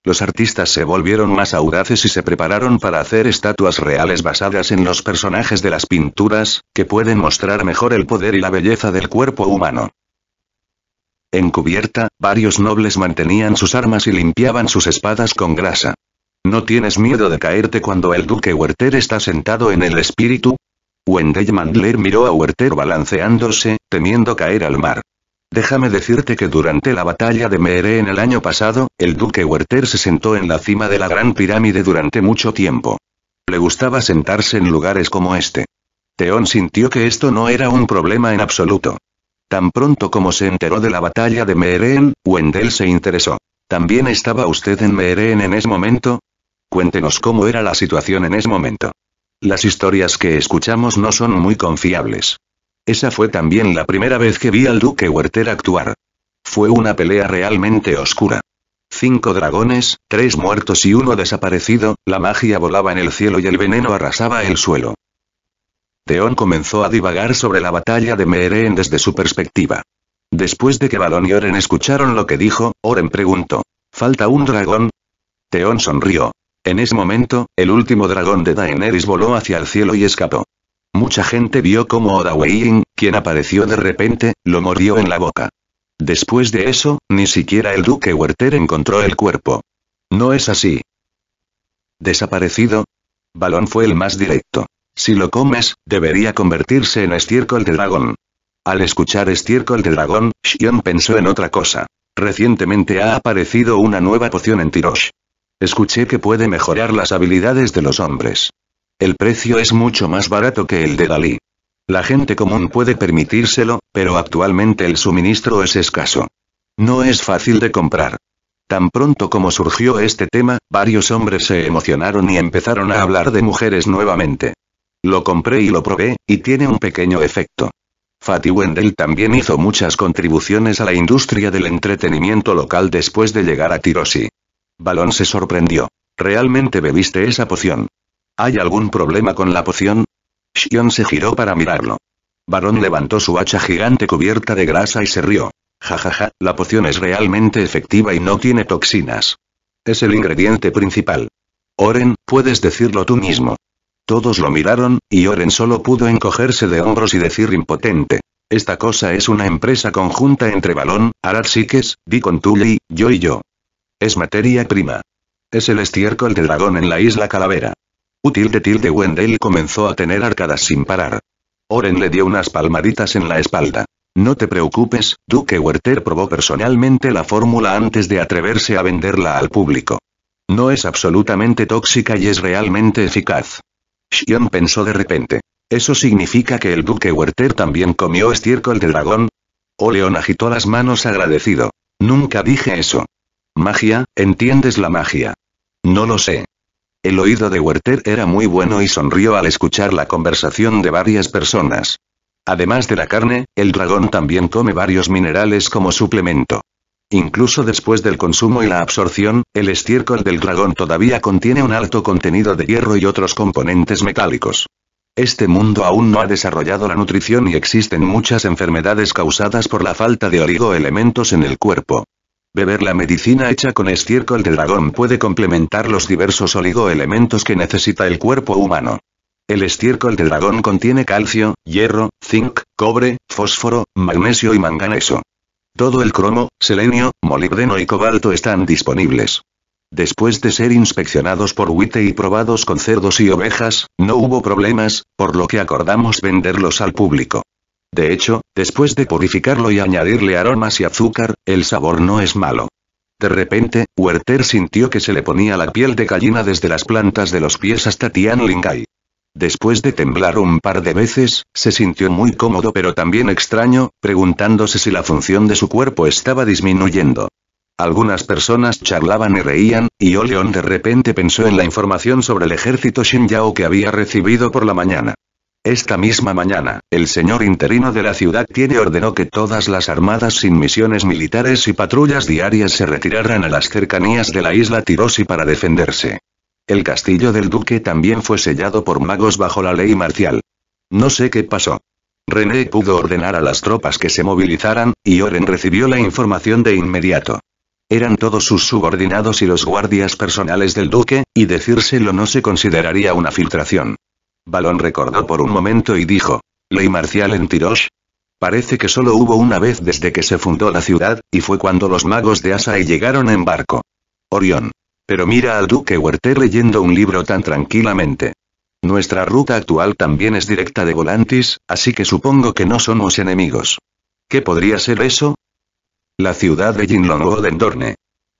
Los artistas se volvieron más audaces y se prepararon para hacer estatuas reales basadas en los personajes de las pinturas, que pueden mostrar mejor el poder y la belleza del cuerpo humano. En cubierta, varios nobles mantenían sus armas y limpiaban sus espadas con grasa. ¿No tienes miedo de caerte cuando el duque Werther está sentado en el espíritu? Wendell Mandler miró a Werther balanceándose, temiendo caer al mar. Déjame decirte que durante la batalla de Meeren el año pasado, el duque Werther se sentó en la cima de la Gran Pirámide durante mucho tiempo. Le gustaba sentarse en lugares como este. Teón sintió que esto no era un problema en absoluto. Tan pronto como se enteró de la batalla de Meereen, Wendell se interesó. ¿También estaba usted en Meeren en ese momento? Cuéntenos cómo era la situación en ese momento. Las historias que escuchamos no son muy confiables. Esa fue también la primera vez que vi al duque Werther actuar. Fue una pelea realmente oscura. Cinco dragones, tres muertos y uno desaparecido, la magia volaba en el cielo y el veneno arrasaba el suelo. Teón comenzó a divagar sobre la batalla de Meeren desde su perspectiva. Después de que Balón y Oren escucharon lo que dijo, Oren preguntó. ¿Falta un dragón? Teón sonrió. En ese momento, el último dragón de Daenerys voló hacia el cielo y escapó. Mucha gente vio cómo Oda quien apareció de repente, lo mordió en la boca. Después de eso, ni siquiera el duque Werther encontró el cuerpo. No es así. Desaparecido. Balón fue el más directo. Si lo comes, debería convertirse en estiércol de dragón. Al escuchar estiércol de dragón, Shion pensó en otra cosa. Recientemente ha aparecido una nueva poción en Tirosh. Escuché que puede mejorar las habilidades de los hombres. El precio es mucho más barato que el de Dalí. La gente común puede permitírselo, pero actualmente el suministro es escaso. No es fácil de comprar. Tan pronto como surgió este tema, varios hombres se emocionaron y empezaron a hablar de mujeres nuevamente. Lo compré y lo probé, y tiene un pequeño efecto. Fatih Wendell también hizo muchas contribuciones a la industria del entretenimiento local después de llegar a Tirosi. Balón se sorprendió. ¿Realmente bebiste esa poción? ¿Hay algún problema con la poción? Shion se giró para mirarlo. Balón levantó su hacha gigante cubierta de grasa y se rió. Jajaja, ja, ja, la poción es realmente efectiva y no tiene toxinas. Es el ingrediente principal. Oren, puedes decirlo tú mismo. Todos lo miraron, y Oren solo pudo encogerse de hombros y decir impotente. Esta cosa es una empresa conjunta entre Balón, Aratsiques, Sikes, Tully, yo y yo. Es materia prima. Es el estiércol de dragón en la isla Calavera. Útil de tilde Wendell comenzó a tener arcadas sin parar. Oren le dio unas palmaditas en la espalda. No te preocupes, Duque Werther probó personalmente la fórmula antes de atreverse a venderla al público. No es absolutamente tóxica y es realmente eficaz. Xion pensó de repente. ¿Eso significa que el Duque Werther también comió estiércol de dragón? Oleon agitó las manos agradecido. Nunca dije eso. ¿Magia? ¿Entiendes la magia? No lo sé. El oído de Werther era muy bueno y sonrió al escuchar la conversación de varias personas. Además de la carne, el dragón también come varios minerales como suplemento. Incluso después del consumo y la absorción, el estiércol del dragón todavía contiene un alto contenido de hierro y otros componentes metálicos. Este mundo aún no ha desarrollado la nutrición y existen muchas enfermedades causadas por la falta de oligoelementos en el cuerpo. Beber la medicina hecha con estiércol de dragón puede complementar los diversos oligoelementos que necesita el cuerpo humano. El estiércol de dragón contiene calcio, hierro, zinc, cobre, fósforo, magnesio y manganeso. Todo el cromo, selenio, molibdeno y cobalto están disponibles. Después de ser inspeccionados por Witte y probados con cerdos y ovejas, no hubo problemas, por lo que acordamos venderlos al público. De hecho, después de purificarlo y añadirle aromas y azúcar, el sabor no es malo. De repente, Werther sintió que se le ponía la piel de gallina desde las plantas de los pies hasta Tian Lingai. Después de temblar un par de veces, se sintió muy cómodo pero también extraño, preguntándose si la función de su cuerpo estaba disminuyendo. Algunas personas charlaban y reían, y Oleon de repente pensó en la información sobre el ejército Xinjiao que había recibido por la mañana. Esta misma mañana, el señor interino de la ciudad tiene ordenó que todas las armadas sin misiones militares y patrullas diarias se retiraran a las cercanías de la isla Tirosi para defenderse. El castillo del duque también fue sellado por magos bajo la ley marcial. No sé qué pasó. René pudo ordenar a las tropas que se movilizaran, y Oren recibió la información de inmediato. Eran todos sus subordinados y los guardias personales del duque, y decírselo no se consideraría una filtración. Balón recordó por un momento y dijo. Ley marcial en Tirosh. Parece que solo hubo una vez desde que se fundó la ciudad, y fue cuando los magos de Asae llegaron en barco. Orión. Pero mira al duque Huerté leyendo un libro tan tranquilamente. Nuestra ruta actual también es directa de Volantis, así que supongo que no somos enemigos. ¿Qué podría ser eso? La ciudad de Jinlong o de Endorne.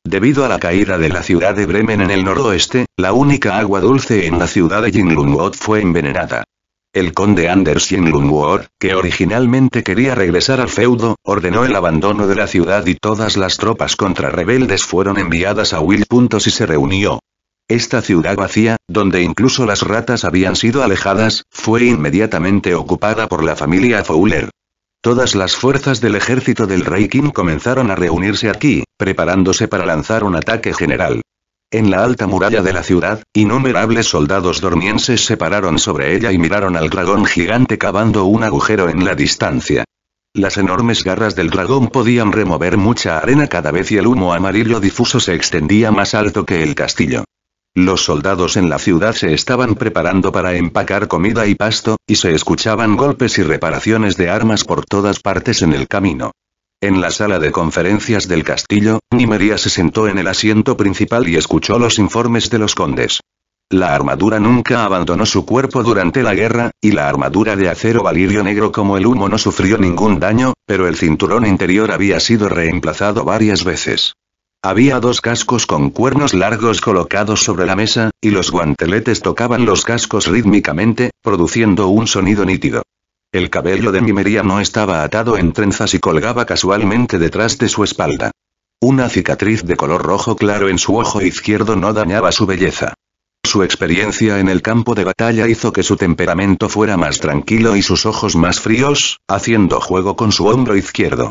Debido a la caída de la ciudad de Bremen en el noroeste, la única agua dulce en la ciudad de Jinglungwood fue envenenada. El conde Anders Jinglungwood, que originalmente quería regresar al feudo, ordenó el abandono de la ciudad y todas las tropas contrarrebeldes fueron enviadas a Will. y se reunió. Esta ciudad vacía, donde incluso las ratas habían sido alejadas, fue inmediatamente ocupada por la familia Fowler. Todas las fuerzas del ejército del rey Kim comenzaron a reunirse aquí, preparándose para lanzar un ataque general. En la alta muralla de la ciudad, innumerables soldados dormienses se pararon sobre ella y miraron al dragón gigante cavando un agujero en la distancia. Las enormes garras del dragón podían remover mucha arena cada vez y el humo amarillo difuso se extendía más alto que el castillo. Los soldados en la ciudad se estaban preparando para empacar comida y pasto, y se escuchaban golpes y reparaciones de armas por todas partes en el camino. En la sala de conferencias del castillo, Nimeria se sentó en el asiento principal y escuchó los informes de los condes. La armadura nunca abandonó su cuerpo durante la guerra, y la armadura de acero valirio negro como el humo no sufrió ningún daño, pero el cinturón interior había sido reemplazado varias veces. Había dos cascos con cuernos largos colocados sobre la mesa, y los guanteletes tocaban los cascos rítmicamente, produciendo un sonido nítido. El cabello de Mimería no estaba atado en trenzas y colgaba casualmente detrás de su espalda. Una cicatriz de color rojo claro en su ojo izquierdo no dañaba su belleza. Su experiencia en el campo de batalla hizo que su temperamento fuera más tranquilo y sus ojos más fríos, haciendo juego con su hombro izquierdo.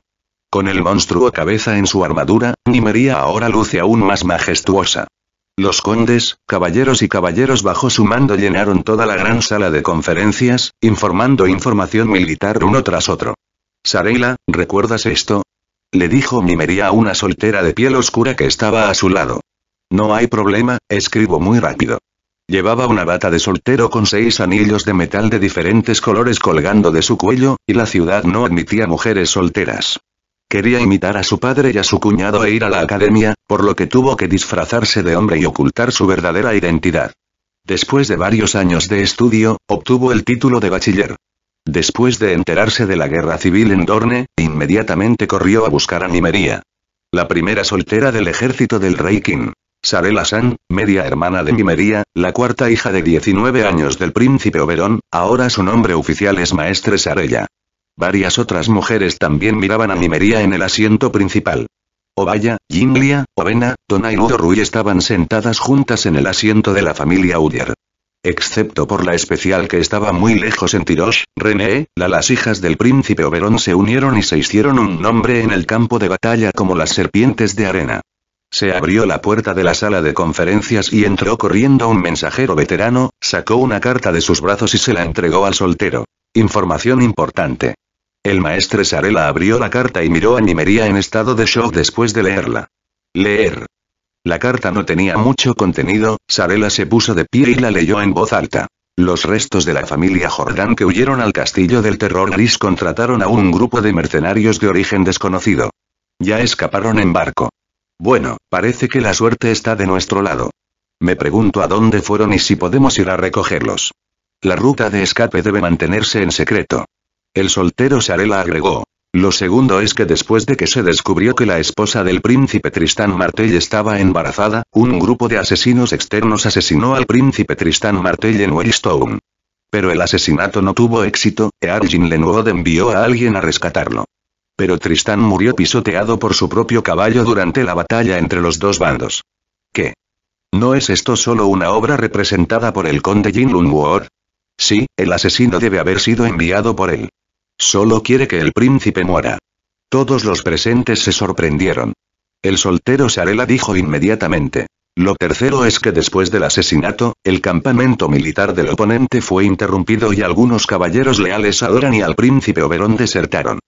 Con el monstruo cabeza en su armadura, Nimería ahora luce aún más majestuosa. Los condes, caballeros y caballeros bajo su mando llenaron toda la gran sala de conferencias, informando información militar uno tras otro. Sarela, ¿recuerdas esto? Le dijo Nimeria, a una soltera de piel oscura que estaba a su lado. No hay problema, escribo muy rápido. Llevaba una bata de soltero con seis anillos de metal de diferentes colores colgando de su cuello, y la ciudad no admitía mujeres solteras. Quería imitar a su padre y a su cuñado e ir a la academia, por lo que tuvo que disfrazarse de hombre y ocultar su verdadera identidad. Después de varios años de estudio, obtuvo el título de bachiller. Después de enterarse de la guerra civil en Dorne, inmediatamente corrió a buscar a Nimería. La primera soltera del ejército del rey King. Sarela San, media hermana de Nimería, la cuarta hija de 19 años del príncipe Oberón, ahora su nombre oficial es Maestre Sarella. Varias otras mujeres también miraban a Nimería en el asiento principal. Ovaya, Jinlia, Ovena, Tona y Rui estaban sentadas juntas en el asiento de la familia Uller. Excepto por la especial que estaba muy lejos en Tirosh, René, la, las hijas del príncipe Oberón se unieron y se hicieron un nombre en el campo de batalla como las serpientes de arena. Se abrió la puerta de la sala de conferencias y entró corriendo un mensajero veterano, sacó una carta de sus brazos y se la entregó al soltero. Información importante. El maestre Sarela abrió la carta y miró a Nimería en estado de shock después de leerla. Leer. La carta no tenía mucho contenido, Sarela se puso de pie y la leyó en voz alta. Los restos de la familia Jordán que huyeron al castillo del terror gris contrataron a un grupo de mercenarios de origen desconocido. Ya escaparon en barco. Bueno, parece que la suerte está de nuestro lado. Me pregunto a dónde fueron y si podemos ir a recogerlos. La ruta de escape debe mantenerse en secreto. El soltero Sarela agregó. Lo segundo es que después de que se descubrió que la esposa del príncipe Tristán Martell estaba embarazada, un grupo de asesinos externos asesinó al príncipe Tristán Martell en Wellstone. Pero el asesinato no tuvo éxito, Eargin Lenwood envió a alguien a rescatarlo. Pero Tristán murió pisoteado por su propio caballo durante la batalla entre los dos bandos. ¿Qué? ¿No es esto solo una obra representada por el conde Jin Lunwood? Sí, el asesino debe haber sido enviado por él. Solo quiere que el príncipe muera. Todos los presentes se sorprendieron. El soltero Sarela dijo inmediatamente. Lo tercero es que después del asesinato, el campamento militar del oponente fue interrumpido y algunos caballeros leales a Oran y al príncipe Oberón desertaron.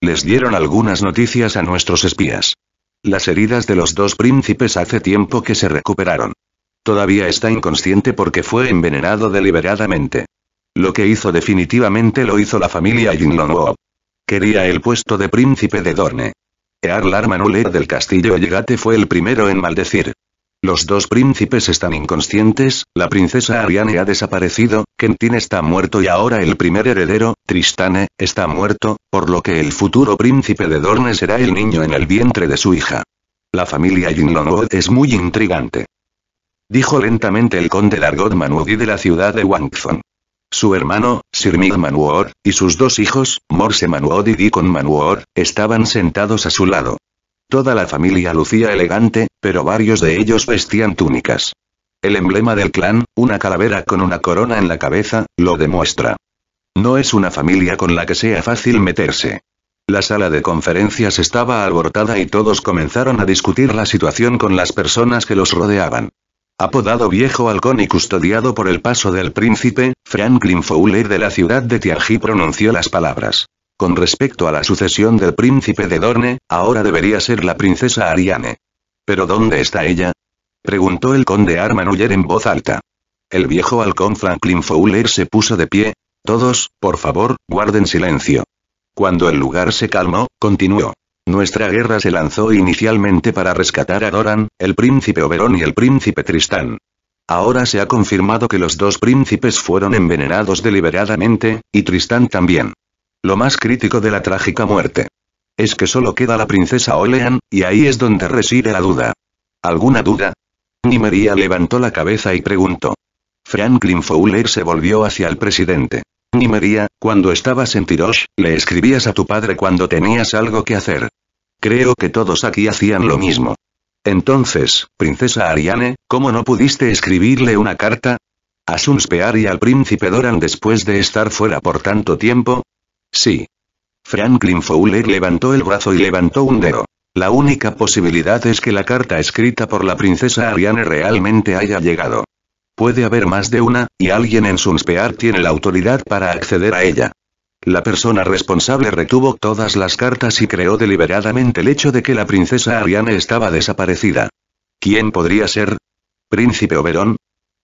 Les dieron algunas noticias a nuestros espías. Las heridas de los dos príncipes hace tiempo que se recuperaron. Todavía está inconsciente porque fue envenenado deliberadamente. Lo que hizo definitivamente lo hizo la familia Wo. Quería el puesto de príncipe de Dorne. Earl Manule del castillo Yegate fue el primero en maldecir. Los dos príncipes están inconscientes, la princesa Ariane ha desaparecido, Kentin está muerto y ahora el primer heredero, Tristane, está muerto, por lo que el futuro príncipe de Dorne será el niño en el vientre de su hija. La familia Jinlonwood es muy intrigante. Dijo lentamente el conde Largot Manudi de la ciudad de Wangthon. Su hermano, Sir Manuor, y sus dos hijos, Morse Manuod y Deacon Manuor, estaban sentados a su lado. Toda la familia lucía elegante, pero varios de ellos vestían túnicas. El emblema del clan, una calavera con una corona en la cabeza, lo demuestra. No es una familia con la que sea fácil meterse. La sala de conferencias estaba alborotada y todos comenzaron a discutir la situación con las personas que los rodeaban. Apodado Viejo Halcón y custodiado por el paso del príncipe, Franklin Fowler de la ciudad de Tianji pronunció las palabras. Con respecto a la sucesión del príncipe de Dorne, ahora debería ser la princesa Ariane. ¿Pero dónde está ella? Preguntó el conde Armanuller en voz alta. El viejo halcón Franklin Fowler se puso de pie. Todos, por favor, guarden silencio. Cuando el lugar se calmó, continuó. Nuestra guerra se lanzó inicialmente para rescatar a Doran, el príncipe Oberón y el príncipe Tristán. Ahora se ha confirmado que los dos príncipes fueron envenenados deliberadamente, y Tristán también. Lo más crítico de la trágica muerte. Es que solo queda la princesa Olean, y ahí es donde reside la duda. ¿Alguna duda? María levantó la cabeza y preguntó. Franklin Fowler se volvió hacia el presidente. Ni María, cuando estabas en Tirosh, le escribías a tu padre cuando tenías algo que hacer. Creo que todos aquí hacían lo mismo. Entonces, princesa Ariane, ¿cómo no pudiste escribirle una carta? ¿A Sunspear y al príncipe Doran después de estar fuera por tanto tiempo? Sí. Franklin Fowler levantó el brazo y levantó un dedo. La única posibilidad es que la carta escrita por la princesa Ariane realmente haya llegado. Puede haber más de una, y alguien en Sunspear tiene la autoridad para acceder a ella. La persona responsable retuvo todas las cartas y creó deliberadamente el hecho de que la princesa Ariane estaba desaparecida. ¿Quién podría ser? ¿Príncipe Oberón?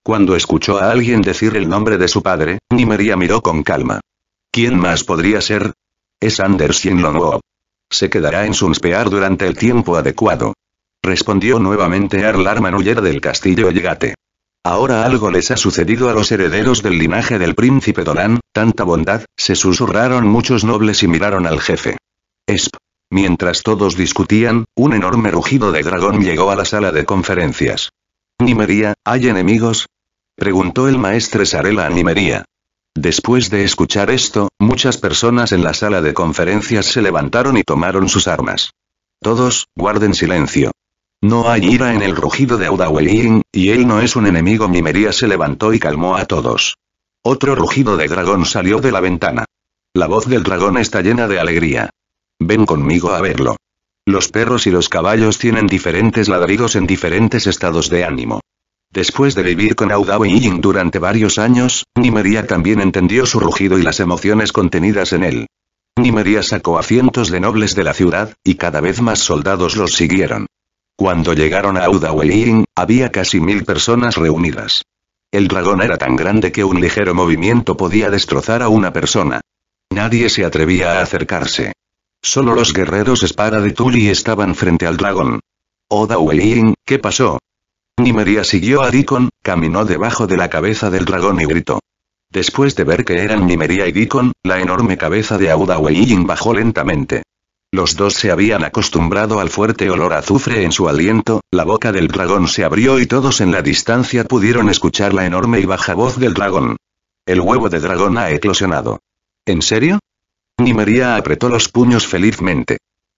Cuando escuchó a alguien decir el nombre de su padre, Nimeria miró con calma. ¿Quién más podría ser? Es Anders Longo. Se quedará en Sunspear durante el tiempo adecuado. Respondió nuevamente Arlar Manuller del Castillo Yegate. Ahora algo les ha sucedido a los herederos del linaje del príncipe Dolan, tanta bondad, se susurraron muchos nobles y miraron al jefe. Esp. Mientras todos discutían, un enorme rugido de dragón llegó a la sala de conferencias. Nimería, ¿hay enemigos? Preguntó el maestre Sarela a Nimería. Después de escuchar esto, muchas personas en la sala de conferencias se levantaron y tomaron sus armas. Todos, guarden silencio. No hay ira en el rugido de Audaweyin, y él no es un enemigo. Mimería se levantó y calmó a todos. Otro rugido de dragón salió de la ventana. La voz del dragón está llena de alegría. Ven conmigo a verlo. Los perros y los caballos tienen diferentes ladridos en diferentes estados de ánimo. Después de vivir con Audaweyin durante varios años, Nimeria también entendió su rugido y las emociones contenidas en él. Nimeria sacó a cientos de nobles de la ciudad, y cada vez más soldados los siguieron. Cuando llegaron a Udaweiin, había casi mil personas reunidas. El dragón era tan grande que un ligero movimiento podía destrozar a una persona. Nadie se atrevía a acercarse. Solo los guerreros espada de Tuli estaban frente al dragón. Oda ¿qué pasó? Nimeria siguió a Deacon, caminó debajo de la cabeza del dragón y gritó. Después de ver que eran Nimeria y Deacon, la enorme cabeza de Auda bajó lentamente. Los dos se habían acostumbrado al fuerte olor a azufre en su aliento, la boca del dragón se abrió y todos en la distancia pudieron escuchar la enorme y baja voz del dragón. El huevo de dragón ha eclosionado. ¿En serio? María apretó los puños felizmente.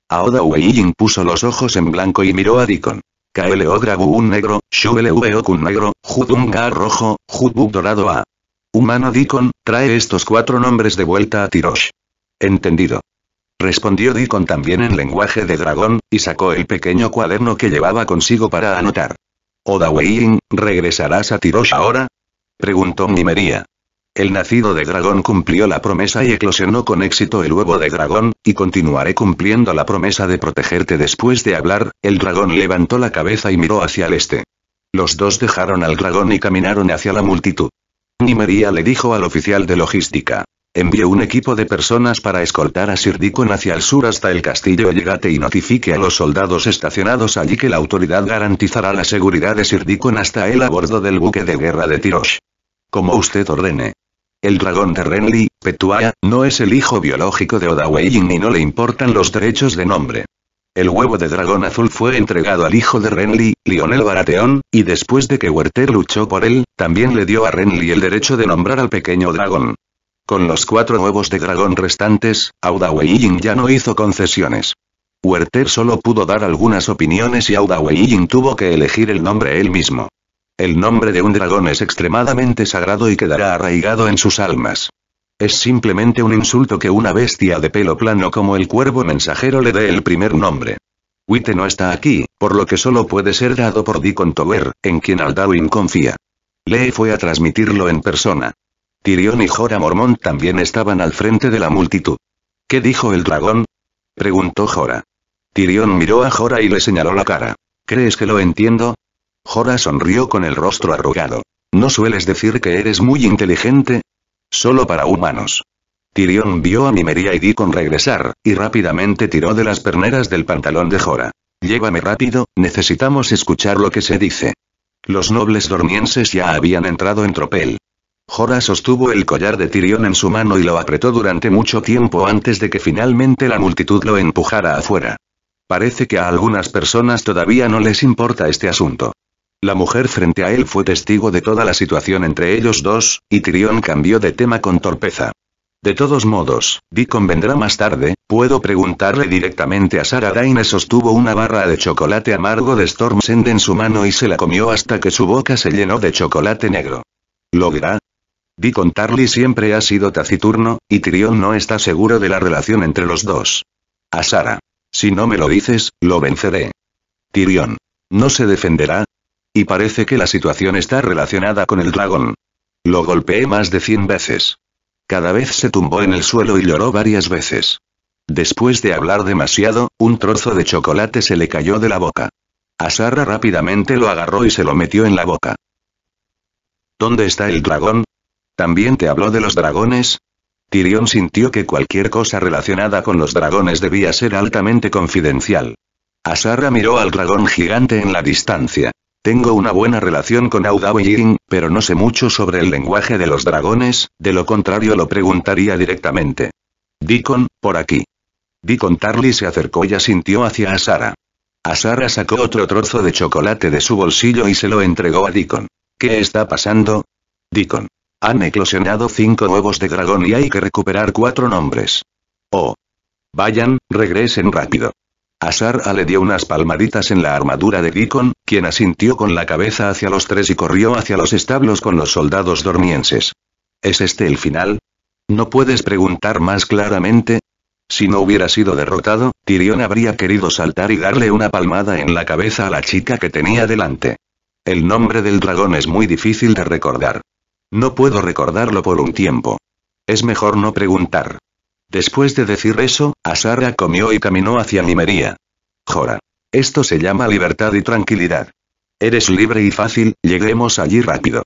Aoda Weijin puso los ojos en blanco y miró a Dikon. KLO un negro, un negro, Judunga rojo, Judbuk dorado a. Humano Dikon, trae estos cuatro nombres de vuelta a Tirosh. Entendido respondió Deacon también en lenguaje de dragón, y sacó el pequeño cuaderno que llevaba consigo para anotar. Oda ¿regresarás a Tirosh ahora? preguntó Nimería. El nacido de dragón cumplió la promesa y eclosionó con éxito el huevo de dragón, y continuaré cumpliendo la promesa de protegerte después de hablar, el dragón levantó la cabeza y miró hacia el este. Los dos dejaron al dragón y caminaron hacia la multitud. Nimería le dijo al oficial de logística. Envíe un equipo de personas para escoltar a Sir hacia el sur hasta el castillo Llegate y notifique a los soldados estacionados allí que la autoridad garantizará la seguridad de Sir hasta él a bordo del buque de guerra de Tirosh. Como usted ordene. El dragón de Renly, Petuaya, no es el hijo biológico de Odawayin y no le importan los derechos de nombre. El huevo de dragón azul fue entregado al hijo de Renly, Lionel Baratheon, y después de que Werther luchó por él, también le dio a Renly el derecho de nombrar al pequeño dragón. Con los cuatro huevos de dragón restantes, Auda ya no hizo concesiones. Werther solo pudo dar algunas opiniones y Auda tuvo que elegir el nombre él mismo. El nombre de un dragón es extremadamente sagrado y quedará arraigado en sus almas. Es simplemente un insulto que una bestia de pelo plano como el cuervo mensajero le dé el primer nombre. Witte no está aquí, por lo que solo puede ser dado por Dicon Tower, en quien Aldawin confía. Lee fue a transmitirlo en persona. Tirión y Jora Mormón también estaban al frente de la multitud. ¿Qué dijo el dragón? preguntó Jora. Tirión miró a Jora y le señaló la cara. ¿Crees que lo entiendo? Jora sonrió con el rostro arrugado. ¿No sueles decir que eres muy inteligente? Solo para humanos. Tirión vio a Mimería y di con regresar, y rápidamente tiró de las perneras del pantalón de Jora. Llévame rápido, necesitamos escuchar lo que se dice. Los nobles dormienses ya habían entrado en tropel. Jora sostuvo el collar de Tirión en su mano y lo apretó durante mucho tiempo antes de que finalmente la multitud lo empujara afuera. Parece que a algunas personas todavía no les importa este asunto. La mujer frente a él fue testigo de toda la situación entre ellos dos, y Tirión cambió de tema con torpeza. De todos modos, Deacon vendrá más tarde, puedo preguntarle directamente a Sarah sostuvo una barra de chocolate amargo de Stormsend en su mano y se la comió hasta que su boca se llenó de chocolate negro. ¿Lo Di Tarly siempre ha sido taciturno, y Tyrion no está seguro de la relación entre los dos. A Sara. Si no me lo dices, lo venceré. Tyrion. ¿No se defenderá? Y parece que la situación está relacionada con el dragón. Lo golpeé más de cien veces. Cada vez se tumbó en el suelo y lloró varias veces. Después de hablar demasiado, un trozo de chocolate se le cayó de la boca. A rápidamente lo agarró y se lo metió en la boca. ¿Dónde está el dragón? ¿También te habló de los dragones? Tyrion sintió que cualquier cosa relacionada con los dragones debía ser altamente confidencial. Asara miró al dragón gigante en la distancia. Tengo una buena relación con Yirin, pero no sé mucho sobre el lenguaje de los dragones, de lo contrario lo preguntaría directamente. Deacon, por aquí. Deacon Tarly se acercó y asintió hacia Asara. Asara sacó otro trozo de chocolate de su bolsillo y se lo entregó a Deacon. ¿Qué está pasando? Deacon. Han eclosionado cinco huevos de dragón y hay que recuperar cuatro nombres. Oh. Vayan, regresen rápido. Asar A le dio unas palmaditas en la armadura de Gikon, quien asintió con la cabeza hacia los tres y corrió hacia los establos con los soldados dormienses. ¿Es este el final? ¿No puedes preguntar más claramente? Si no hubiera sido derrotado, Tyrion habría querido saltar y darle una palmada en la cabeza a la chica que tenía delante. El nombre del dragón es muy difícil de recordar. No puedo recordarlo por un tiempo. Es mejor no preguntar. Después de decir eso, Asara comió y caminó hacia Nimería. Jora. Esto se llama libertad y tranquilidad. Eres libre y fácil, lleguemos allí rápido.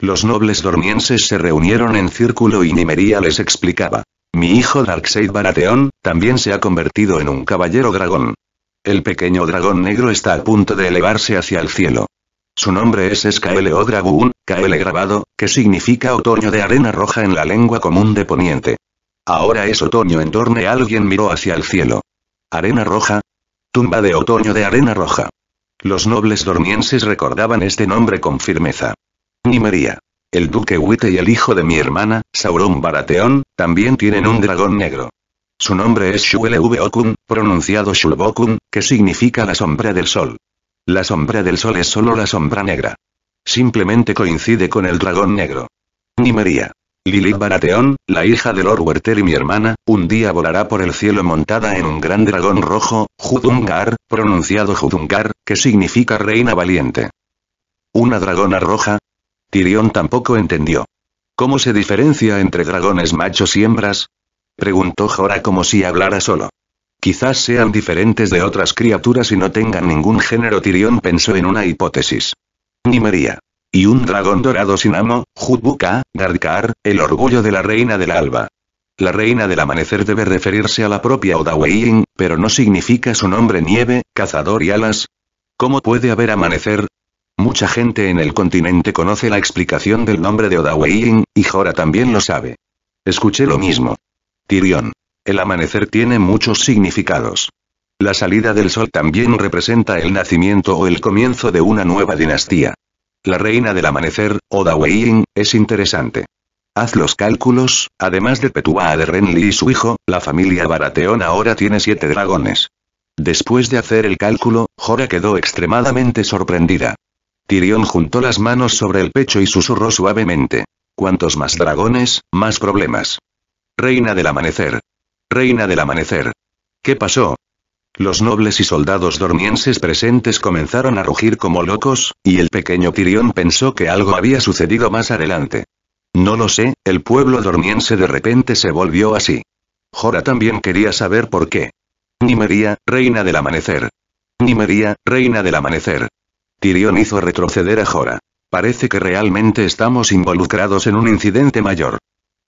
Los nobles dormienses se reunieron en círculo y Nimería les explicaba. Mi hijo Darkseid Baratheon, también se ha convertido en un caballero dragón. El pequeño dragón negro está a punto de elevarse hacia el cielo. Su nombre es O Odragun, Kaele grabado, que significa otoño de arena roja en la lengua común de Poniente. Ahora es otoño en Dorne alguien miró hacia el cielo. ¿Arena roja? Tumba de otoño de arena roja. Los nobles dormienses recordaban este nombre con firmeza. Nimería. María. El duque Witte y el hijo de mi hermana, Sauron Barateón, también tienen un dragón negro. Su nombre es Shuelevokun, pronunciado Shulbokun, que significa la sombra del sol. La sombra del sol es solo la sombra negra. Simplemente coincide con el dragón negro. Ni María. Lilith Baratheon, la hija de Lord Werther y mi hermana, un día volará por el cielo montada en un gran dragón rojo, Judungar, pronunciado Judungar, que significa reina valiente. ¿Una dragona roja? Tirión tampoco entendió. ¿Cómo se diferencia entre dragones machos y hembras? Preguntó Jora como si hablara solo. Quizás sean diferentes de otras criaturas y no tengan ningún género. Tirión pensó en una hipótesis. Ni maría. Y un dragón dorado sin amo, Jutbuka, Gardkar, el orgullo de la reina del alba. La reina del amanecer debe referirse a la propia Odawein, pero no significa su nombre nieve, cazador y alas. ¿Cómo puede haber amanecer? Mucha gente en el continente conoce la explicación del nombre de Odawein, y Jora también lo sabe. Escuché lo mismo. Tirión. El amanecer tiene muchos significados. La salida del sol también representa el nacimiento o el comienzo de una nueva dinastía. La reina del amanecer, Oda es interesante. Haz los cálculos, además de Petua, de Renly y su hijo, la familia Barateón ahora tiene siete dragones. Después de hacer el cálculo, Jora quedó extremadamente sorprendida. Tirión juntó las manos sobre el pecho y susurró suavemente. Cuantos más dragones, más problemas. Reina del amanecer reina del amanecer. ¿Qué pasó? Los nobles y soldados dormienses presentes comenzaron a rugir como locos, y el pequeño Tirión pensó que algo había sucedido más adelante. No lo sé, el pueblo dormiense de repente se volvió así. Jora también quería saber por qué. Nimería, reina del amanecer. Nimería, reina del amanecer. Tirión hizo retroceder a Jora. Parece que realmente estamos involucrados en un incidente mayor.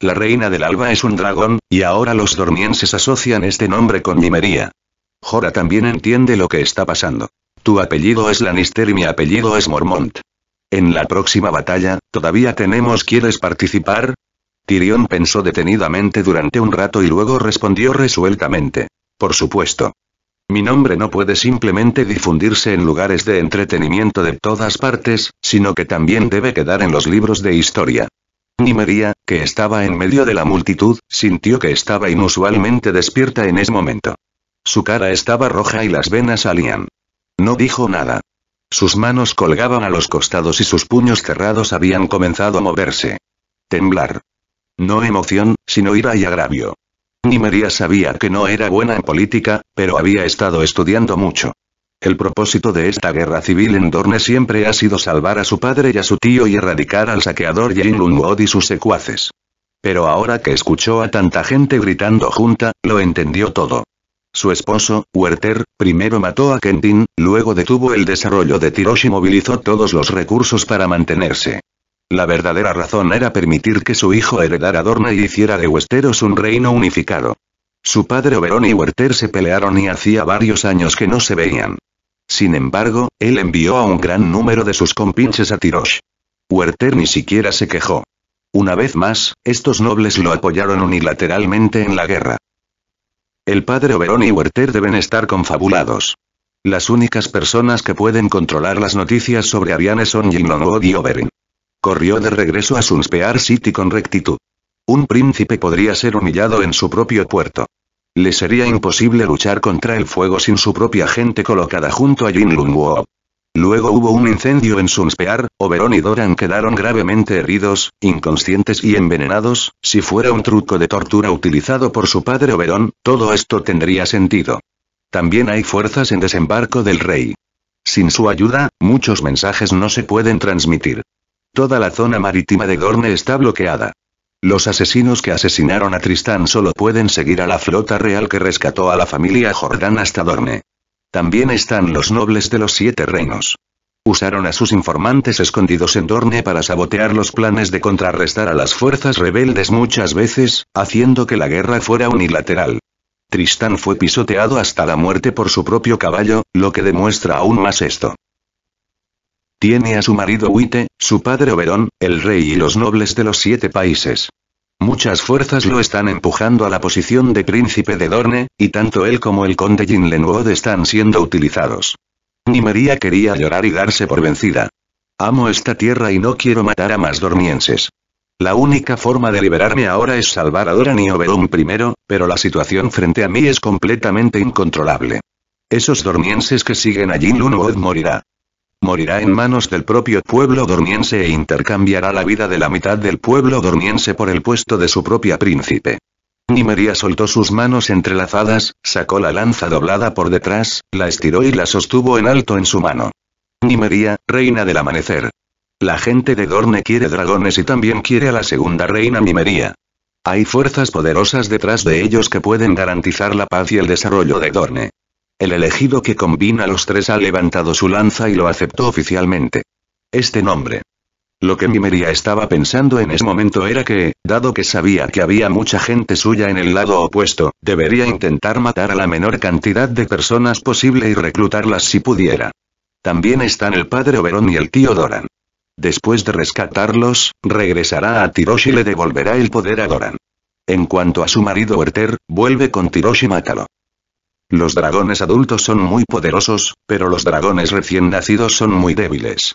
La reina del alba es un dragón, y ahora los dormienses asocian este nombre con Nimería. Jora también entiende lo que está pasando. Tu apellido es Lannister y mi apellido es Mormont. En la próxima batalla, todavía tenemos ¿quieres participar? Tyrion pensó detenidamente durante un rato y luego respondió resueltamente. Por supuesto. Mi nombre no puede simplemente difundirse en lugares de entretenimiento de todas partes, sino que también debe quedar en los libros de historia. Ni María, que estaba en medio de la multitud, sintió que estaba inusualmente despierta en ese momento. Su cara estaba roja y las venas salían. No dijo nada. Sus manos colgaban a los costados y sus puños cerrados habían comenzado a moverse. Temblar. No emoción, sino ira y agravio. Ni María sabía que no era buena en política, pero había estado estudiando mucho. El propósito de esta guerra civil en Dorne siempre ha sido salvar a su padre y a su tío y erradicar al saqueador Jin y sus secuaces. Pero ahora que escuchó a tanta gente gritando junta, lo entendió todo. Su esposo, Werther, primero mató a Kentin, luego detuvo el desarrollo de Tiroshi y movilizó todos los recursos para mantenerse. La verdadera razón era permitir que su hijo heredara Dorne y hiciera de Westeros un reino unificado. Su padre Oberon y Werther se pelearon y hacía varios años que no se veían. Sin embargo, él envió a un gran número de sus compinches a Tirosh. Werther ni siquiera se quejó. Una vez más, estos nobles lo apoyaron unilateralmente en la guerra. El padre Oberon y Werther deben estar confabulados. Las únicas personas que pueden controlar las noticias sobre Ariane son Gilnongod y oberon Corrió de regreso a Sunspear City con rectitud. Un príncipe podría ser humillado en su propio puerto. Le sería imposible luchar contra el fuego sin su propia gente colocada junto a Jin Lung Luego hubo un incendio en Sunspear, Oberon y Doran quedaron gravemente heridos, inconscientes y envenenados, si fuera un truco de tortura utilizado por su padre Oberon, todo esto tendría sentido. También hay fuerzas en desembarco del rey. Sin su ayuda, muchos mensajes no se pueden transmitir. Toda la zona marítima de Dorne está bloqueada. Los asesinos que asesinaron a Tristán solo pueden seguir a la flota real que rescató a la familia Jordán hasta Dorne. También están los nobles de los siete reinos. Usaron a sus informantes escondidos en Dorne para sabotear los planes de contrarrestar a las fuerzas rebeldes muchas veces, haciendo que la guerra fuera unilateral. Tristán fue pisoteado hasta la muerte por su propio caballo, lo que demuestra aún más esto. Tiene a su marido Huite, su padre Oberón, el rey y los nobles de los siete países. Muchas fuerzas lo están empujando a la posición de príncipe de Dorne, y tanto él como el conde Jin están siendo utilizados. Ni María quería llorar y darse por vencida. Amo esta tierra y no quiero matar a más dormienses. La única forma de liberarme ahora es salvar a Doran y Oberón primero, pero la situación frente a mí es completamente incontrolable. Esos dormienses que siguen allí Lunwood morirá. Morirá en manos del propio pueblo dormiense e intercambiará la vida de la mitad del pueblo dormiense por el puesto de su propia príncipe. Nimería soltó sus manos entrelazadas, sacó la lanza doblada por detrás, la estiró y la sostuvo en alto en su mano. Nimería, reina del amanecer. La gente de Dorne quiere dragones y también quiere a la segunda reina Nimería. Hay fuerzas poderosas detrás de ellos que pueden garantizar la paz y el desarrollo de Dorne. El elegido que combina los tres ha levantado su lanza y lo aceptó oficialmente. Este nombre. Lo que Mimeria estaba pensando en ese momento era que, dado que sabía que había mucha gente suya en el lado opuesto, debería intentar matar a la menor cantidad de personas posible y reclutarlas si pudiera. También están el padre Oberon y el tío Doran. Después de rescatarlos, regresará a Tiroshi y le devolverá el poder a Doran. En cuanto a su marido Werther, vuelve con Tiroshi y mátalo. Los dragones adultos son muy poderosos, pero los dragones recién nacidos son muy débiles.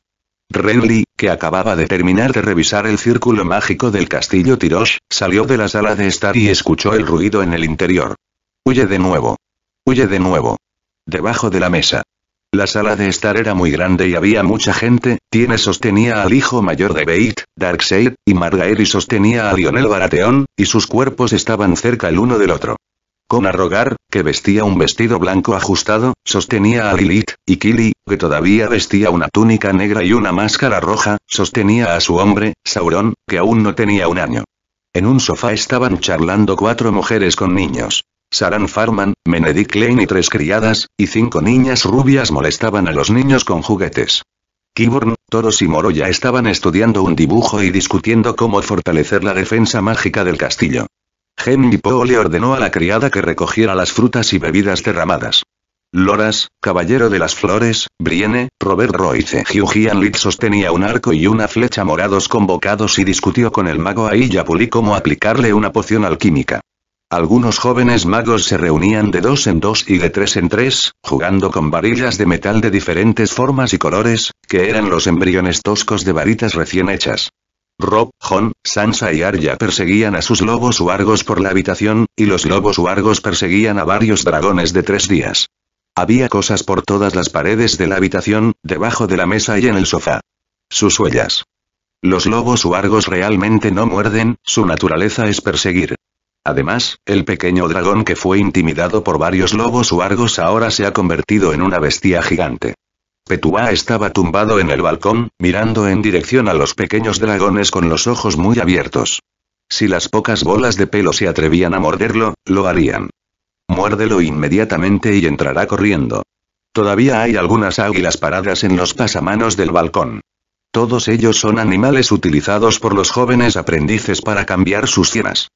Renly, que acababa de terminar de revisar el círculo mágico del castillo Tirosh, salió de la sala de estar y escuchó el ruido en el interior. Huye de nuevo. Huye de nuevo. Debajo de la mesa. La sala de estar era muy grande y había mucha gente, Tiene sostenía al hijo mayor de Beit, Darkseid, y Margaery sostenía a Lionel Baratheon, y sus cuerpos estaban cerca el uno del otro. Con arrogar, que vestía un vestido blanco ajustado, sostenía a Lilith, y Kili, que todavía vestía una túnica negra y una máscara roja, sostenía a su hombre, Sauron, que aún no tenía un año. En un sofá estaban charlando cuatro mujeres con niños. Saran Farman, Menedic Lane y tres criadas, y cinco niñas rubias molestaban a los niños con juguetes. Kiborn, Toros y Moroya estaban estudiando un dibujo y discutiendo cómo fortalecer la defensa mágica del castillo. Henry le ordenó a la criada que recogiera las frutas y bebidas derramadas. Loras, Caballero de las Flores, Brienne, Robert Royce, Hugh Lit sostenía un arco y una flecha morados convocados y discutió con el mago Ayapuli cómo aplicarle una poción alquímica. Algunos jóvenes magos se reunían de dos en dos y de tres en tres, jugando con varillas de metal de diferentes formas y colores, que eran los embriones toscos de varitas recién hechas. Rob, Jon, Sansa y Arya perseguían a sus lobos uargos por la habitación, y los lobos argos perseguían a varios dragones de tres días. Había cosas por todas las paredes de la habitación, debajo de la mesa y en el sofá. Sus huellas. Los lobos uargos realmente no muerden, su naturaleza es perseguir. Además, el pequeño dragón que fue intimidado por varios lobos uargos ahora se ha convertido en una bestia gigante. Petua estaba tumbado en el balcón, mirando en dirección a los pequeños dragones con los ojos muy abiertos. Si las pocas bolas de pelo se atrevían a morderlo, lo harían. Muérdelo inmediatamente y entrará corriendo. Todavía hay algunas águilas paradas en los pasamanos del balcón. Todos ellos son animales utilizados por los jóvenes aprendices para cambiar sus cienas.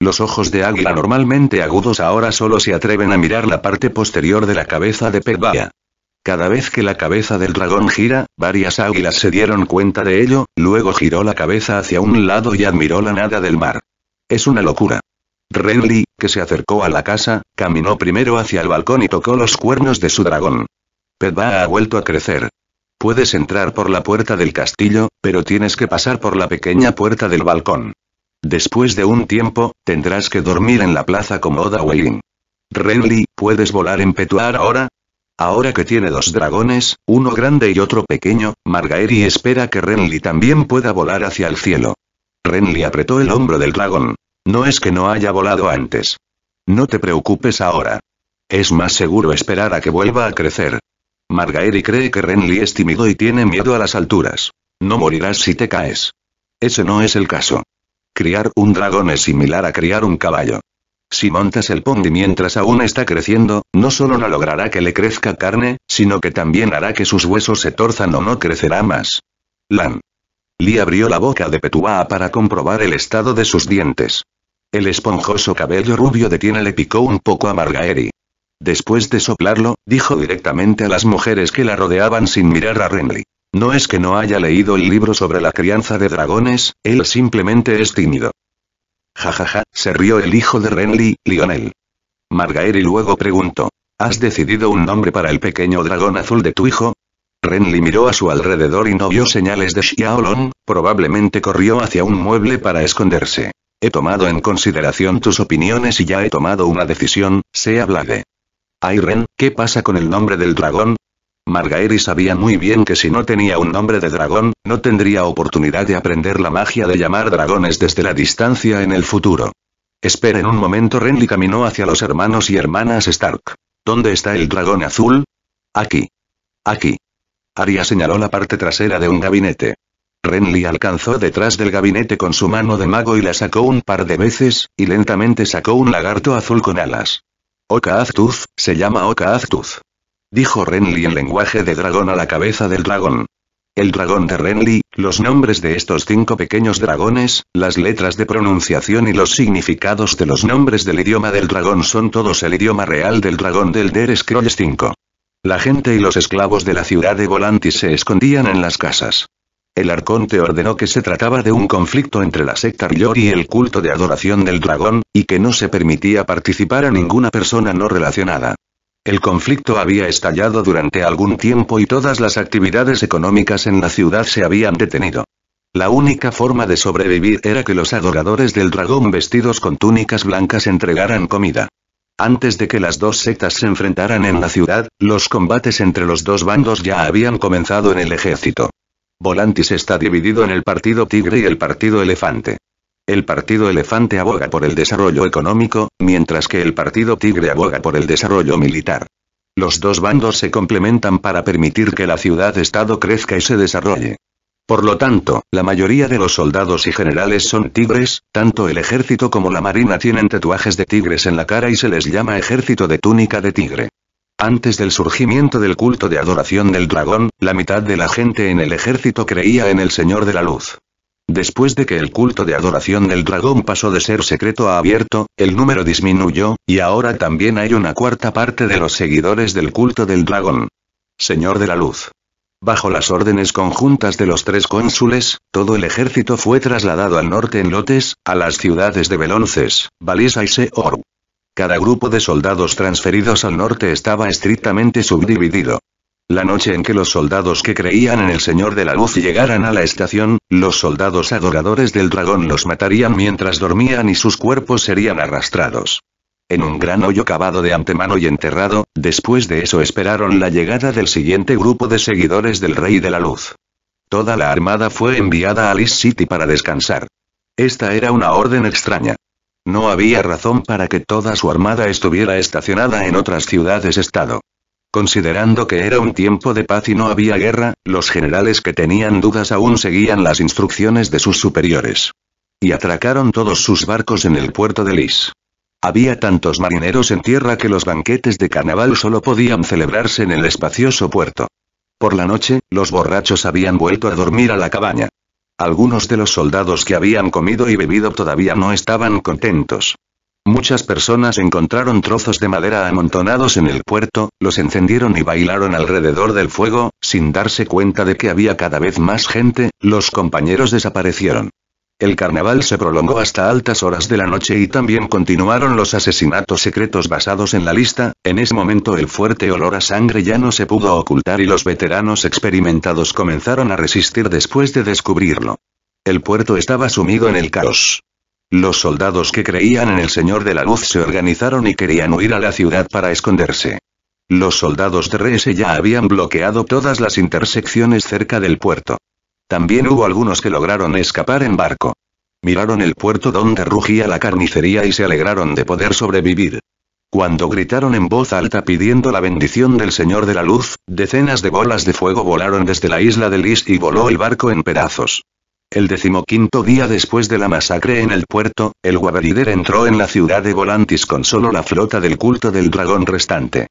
Los ojos de águila normalmente agudos ahora solo se atreven a mirar la parte posterior de la cabeza de Petua. Cada vez que la cabeza del dragón gira, varias águilas se dieron cuenta de ello, luego giró la cabeza hacia un lado y admiró la nada del mar. Es una locura. Renly, que se acercó a la casa, caminó primero hacia el balcón y tocó los cuernos de su dragón. Pedba ha vuelto a crecer. Puedes entrar por la puerta del castillo, pero tienes que pasar por la pequeña puerta del balcón. Después de un tiempo, tendrás que dormir en la plaza como Oda Renly, ¿puedes volar en Petuar ahora? Ahora que tiene dos dragones, uno grande y otro pequeño, Margaery espera que Renly también pueda volar hacia el cielo. Renly apretó el hombro del dragón. No es que no haya volado antes. No te preocupes ahora. Es más seguro esperar a que vuelva a crecer. Margaery cree que Renly es tímido y tiene miedo a las alturas. No morirás si te caes. Ese no es el caso. Criar un dragón es similar a criar un caballo. Si montas el pony mientras aún está creciendo, no solo no logrará que le crezca carne, sino que también hará que sus huesos se torzan o no crecerá más. Lan. Lee abrió la boca de Petua para comprobar el estado de sus dientes. El esponjoso cabello rubio de Tiene le picó un poco a Margaery. Después de soplarlo, dijo directamente a las mujeres que la rodeaban sin mirar a Renly. No es que no haya leído el libro sobre la crianza de dragones, él simplemente es tímido. Jajaja, se rió el hijo de Renly, Lionel. Margaery luego preguntó. ¿Has decidido un nombre para el pequeño dragón azul de tu hijo? Renly miró a su alrededor y no vio señales de Xiaolong, probablemente corrió hacia un mueble para esconderse. He tomado en consideración tus opiniones y ya he tomado una decisión, sea de. Ay Ren, ¿qué pasa con el nombre del dragón? Margaery sabía muy bien que si no tenía un nombre de dragón, no tendría oportunidad de aprender la magia de llamar dragones desde la distancia en el futuro. Esperen un momento Renly caminó hacia los hermanos y hermanas Stark. ¿Dónde está el dragón azul? Aquí. Aquí. Arya señaló la parte trasera de un gabinete. Renly alcanzó detrás del gabinete con su mano de mago y la sacó un par de veces, y lentamente sacó un lagarto azul con alas. Oka se llama Oka dijo Renly en lenguaje de dragón a la cabeza del dragón. El dragón de Renly, los nombres de estos cinco pequeños dragones, las letras de pronunciación y los significados de los nombres del idioma del dragón son todos el idioma real del dragón del Der Scrolls 5. La gente y los esclavos de la ciudad de Volantis se escondían en las casas. El arconte ordenó que se trataba de un conflicto entre la secta Rior y el culto de adoración del dragón, y que no se permitía participar a ninguna persona no relacionada. El conflicto había estallado durante algún tiempo y todas las actividades económicas en la ciudad se habían detenido. La única forma de sobrevivir era que los adoradores del dragón vestidos con túnicas blancas entregaran comida. Antes de que las dos sectas se enfrentaran en la ciudad, los combates entre los dos bandos ya habían comenzado en el ejército. Volantis está dividido en el partido tigre y el partido elefante. El Partido Elefante aboga por el desarrollo económico, mientras que el Partido Tigre aboga por el desarrollo militar. Los dos bandos se complementan para permitir que la ciudad-estado crezca y se desarrolle. Por lo tanto, la mayoría de los soldados y generales son tigres, tanto el ejército como la marina tienen tatuajes de tigres en la cara y se les llama ejército de túnica de tigre. Antes del surgimiento del culto de adoración del dragón, la mitad de la gente en el ejército creía en el Señor de la Luz. Después de que el culto de adoración del dragón pasó de ser secreto a abierto, el número disminuyó, y ahora también hay una cuarta parte de los seguidores del culto del dragón. Señor de la Luz. Bajo las órdenes conjuntas de los tres cónsules, todo el ejército fue trasladado al norte en lotes, a las ciudades de Belonces, Balisa y Seor. Cada grupo de soldados transferidos al norte estaba estrictamente subdividido. La noche en que los soldados que creían en el Señor de la Luz llegaran a la estación, los soldados adoradores del dragón los matarían mientras dormían y sus cuerpos serían arrastrados. En un gran hoyo cavado de antemano y enterrado, después de eso esperaron la llegada del siguiente grupo de seguidores del Rey de la Luz. Toda la armada fue enviada a Lis City para descansar. Esta era una orden extraña. No había razón para que toda su armada estuviera estacionada en otras ciudades-estado. Considerando que era un tiempo de paz y no había guerra, los generales que tenían dudas aún seguían las instrucciones de sus superiores. Y atracaron todos sus barcos en el puerto de Lis. Había tantos marineros en tierra que los banquetes de carnaval solo podían celebrarse en el espacioso puerto. Por la noche, los borrachos habían vuelto a dormir a la cabaña. Algunos de los soldados que habían comido y bebido todavía no estaban contentos. Muchas personas encontraron trozos de madera amontonados en el puerto, los encendieron y bailaron alrededor del fuego, sin darse cuenta de que había cada vez más gente, los compañeros desaparecieron. El carnaval se prolongó hasta altas horas de la noche y también continuaron los asesinatos secretos basados en la lista, en ese momento el fuerte olor a sangre ya no se pudo ocultar y los veteranos experimentados comenzaron a resistir después de descubrirlo. El puerto estaba sumido en el caos. Los soldados que creían en el Señor de la Luz se organizaron y querían huir a la ciudad para esconderse. Los soldados de RS ya habían bloqueado todas las intersecciones cerca del puerto. También hubo algunos que lograron escapar en barco. Miraron el puerto donde rugía la carnicería y se alegraron de poder sobrevivir. Cuando gritaron en voz alta pidiendo la bendición del Señor de la Luz, decenas de bolas de fuego volaron desde la isla de Lis y voló el barco en pedazos. El decimoquinto día después de la masacre en el puerto, el guaverider entró en la ciudad de Volantis con solo la flota del culto del dragón restante.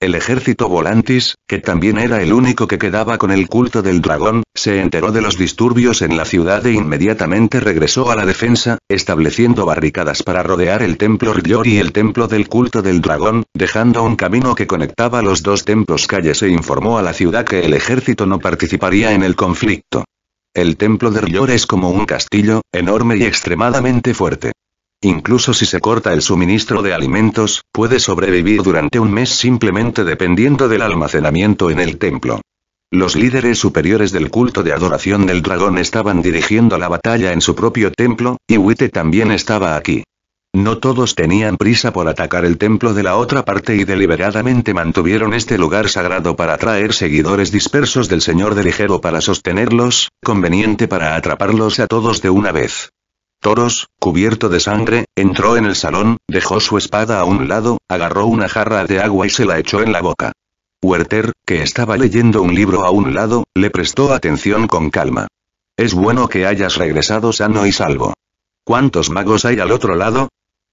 El ejército Volantis, que también era el único que quedaba con el culto del dragón, se enteró de los disturbios en la ciudad e inmediatamente regresó a la defensa, estableciendo barricadas para rodear el templo Ryor y el templo del culto del dragón, dejando un camino que conectaba los dos templos calles e informó a la ciudad que el ejército no participaría en el conflicto. El templo de Ryor es como un castillo, enorme y extremadamente fuerte. Incluso si se corta el suministro de alimentos, puede sobrevivir durante un mes simplemente dependiendo del almacenamiento en el templo. Los líderes superiores del culto de adoración del dragón estaban dirigiendo la batalla en su propio templo, y Witte también estaba aquí. No todos tenían prisa por atacar el templo de la otra parte y deliberadamente mantuvieron este lugar sagrado para atraer seguidores dispersos del Señor de Ligero para sostenerlos, conveniente para atraparlos a todos de una vez. Toros, cubierto de sangre, entró en el salón, dejó su espada a un lado, agarró una jarra de agua y se la echó en la boca. Huerter, que estaba leyendo un libro a un lado, le prestó atención con calma. Es bueno que hayas regresado sano y salvo. ¿Cuántos magos hay al otro lado?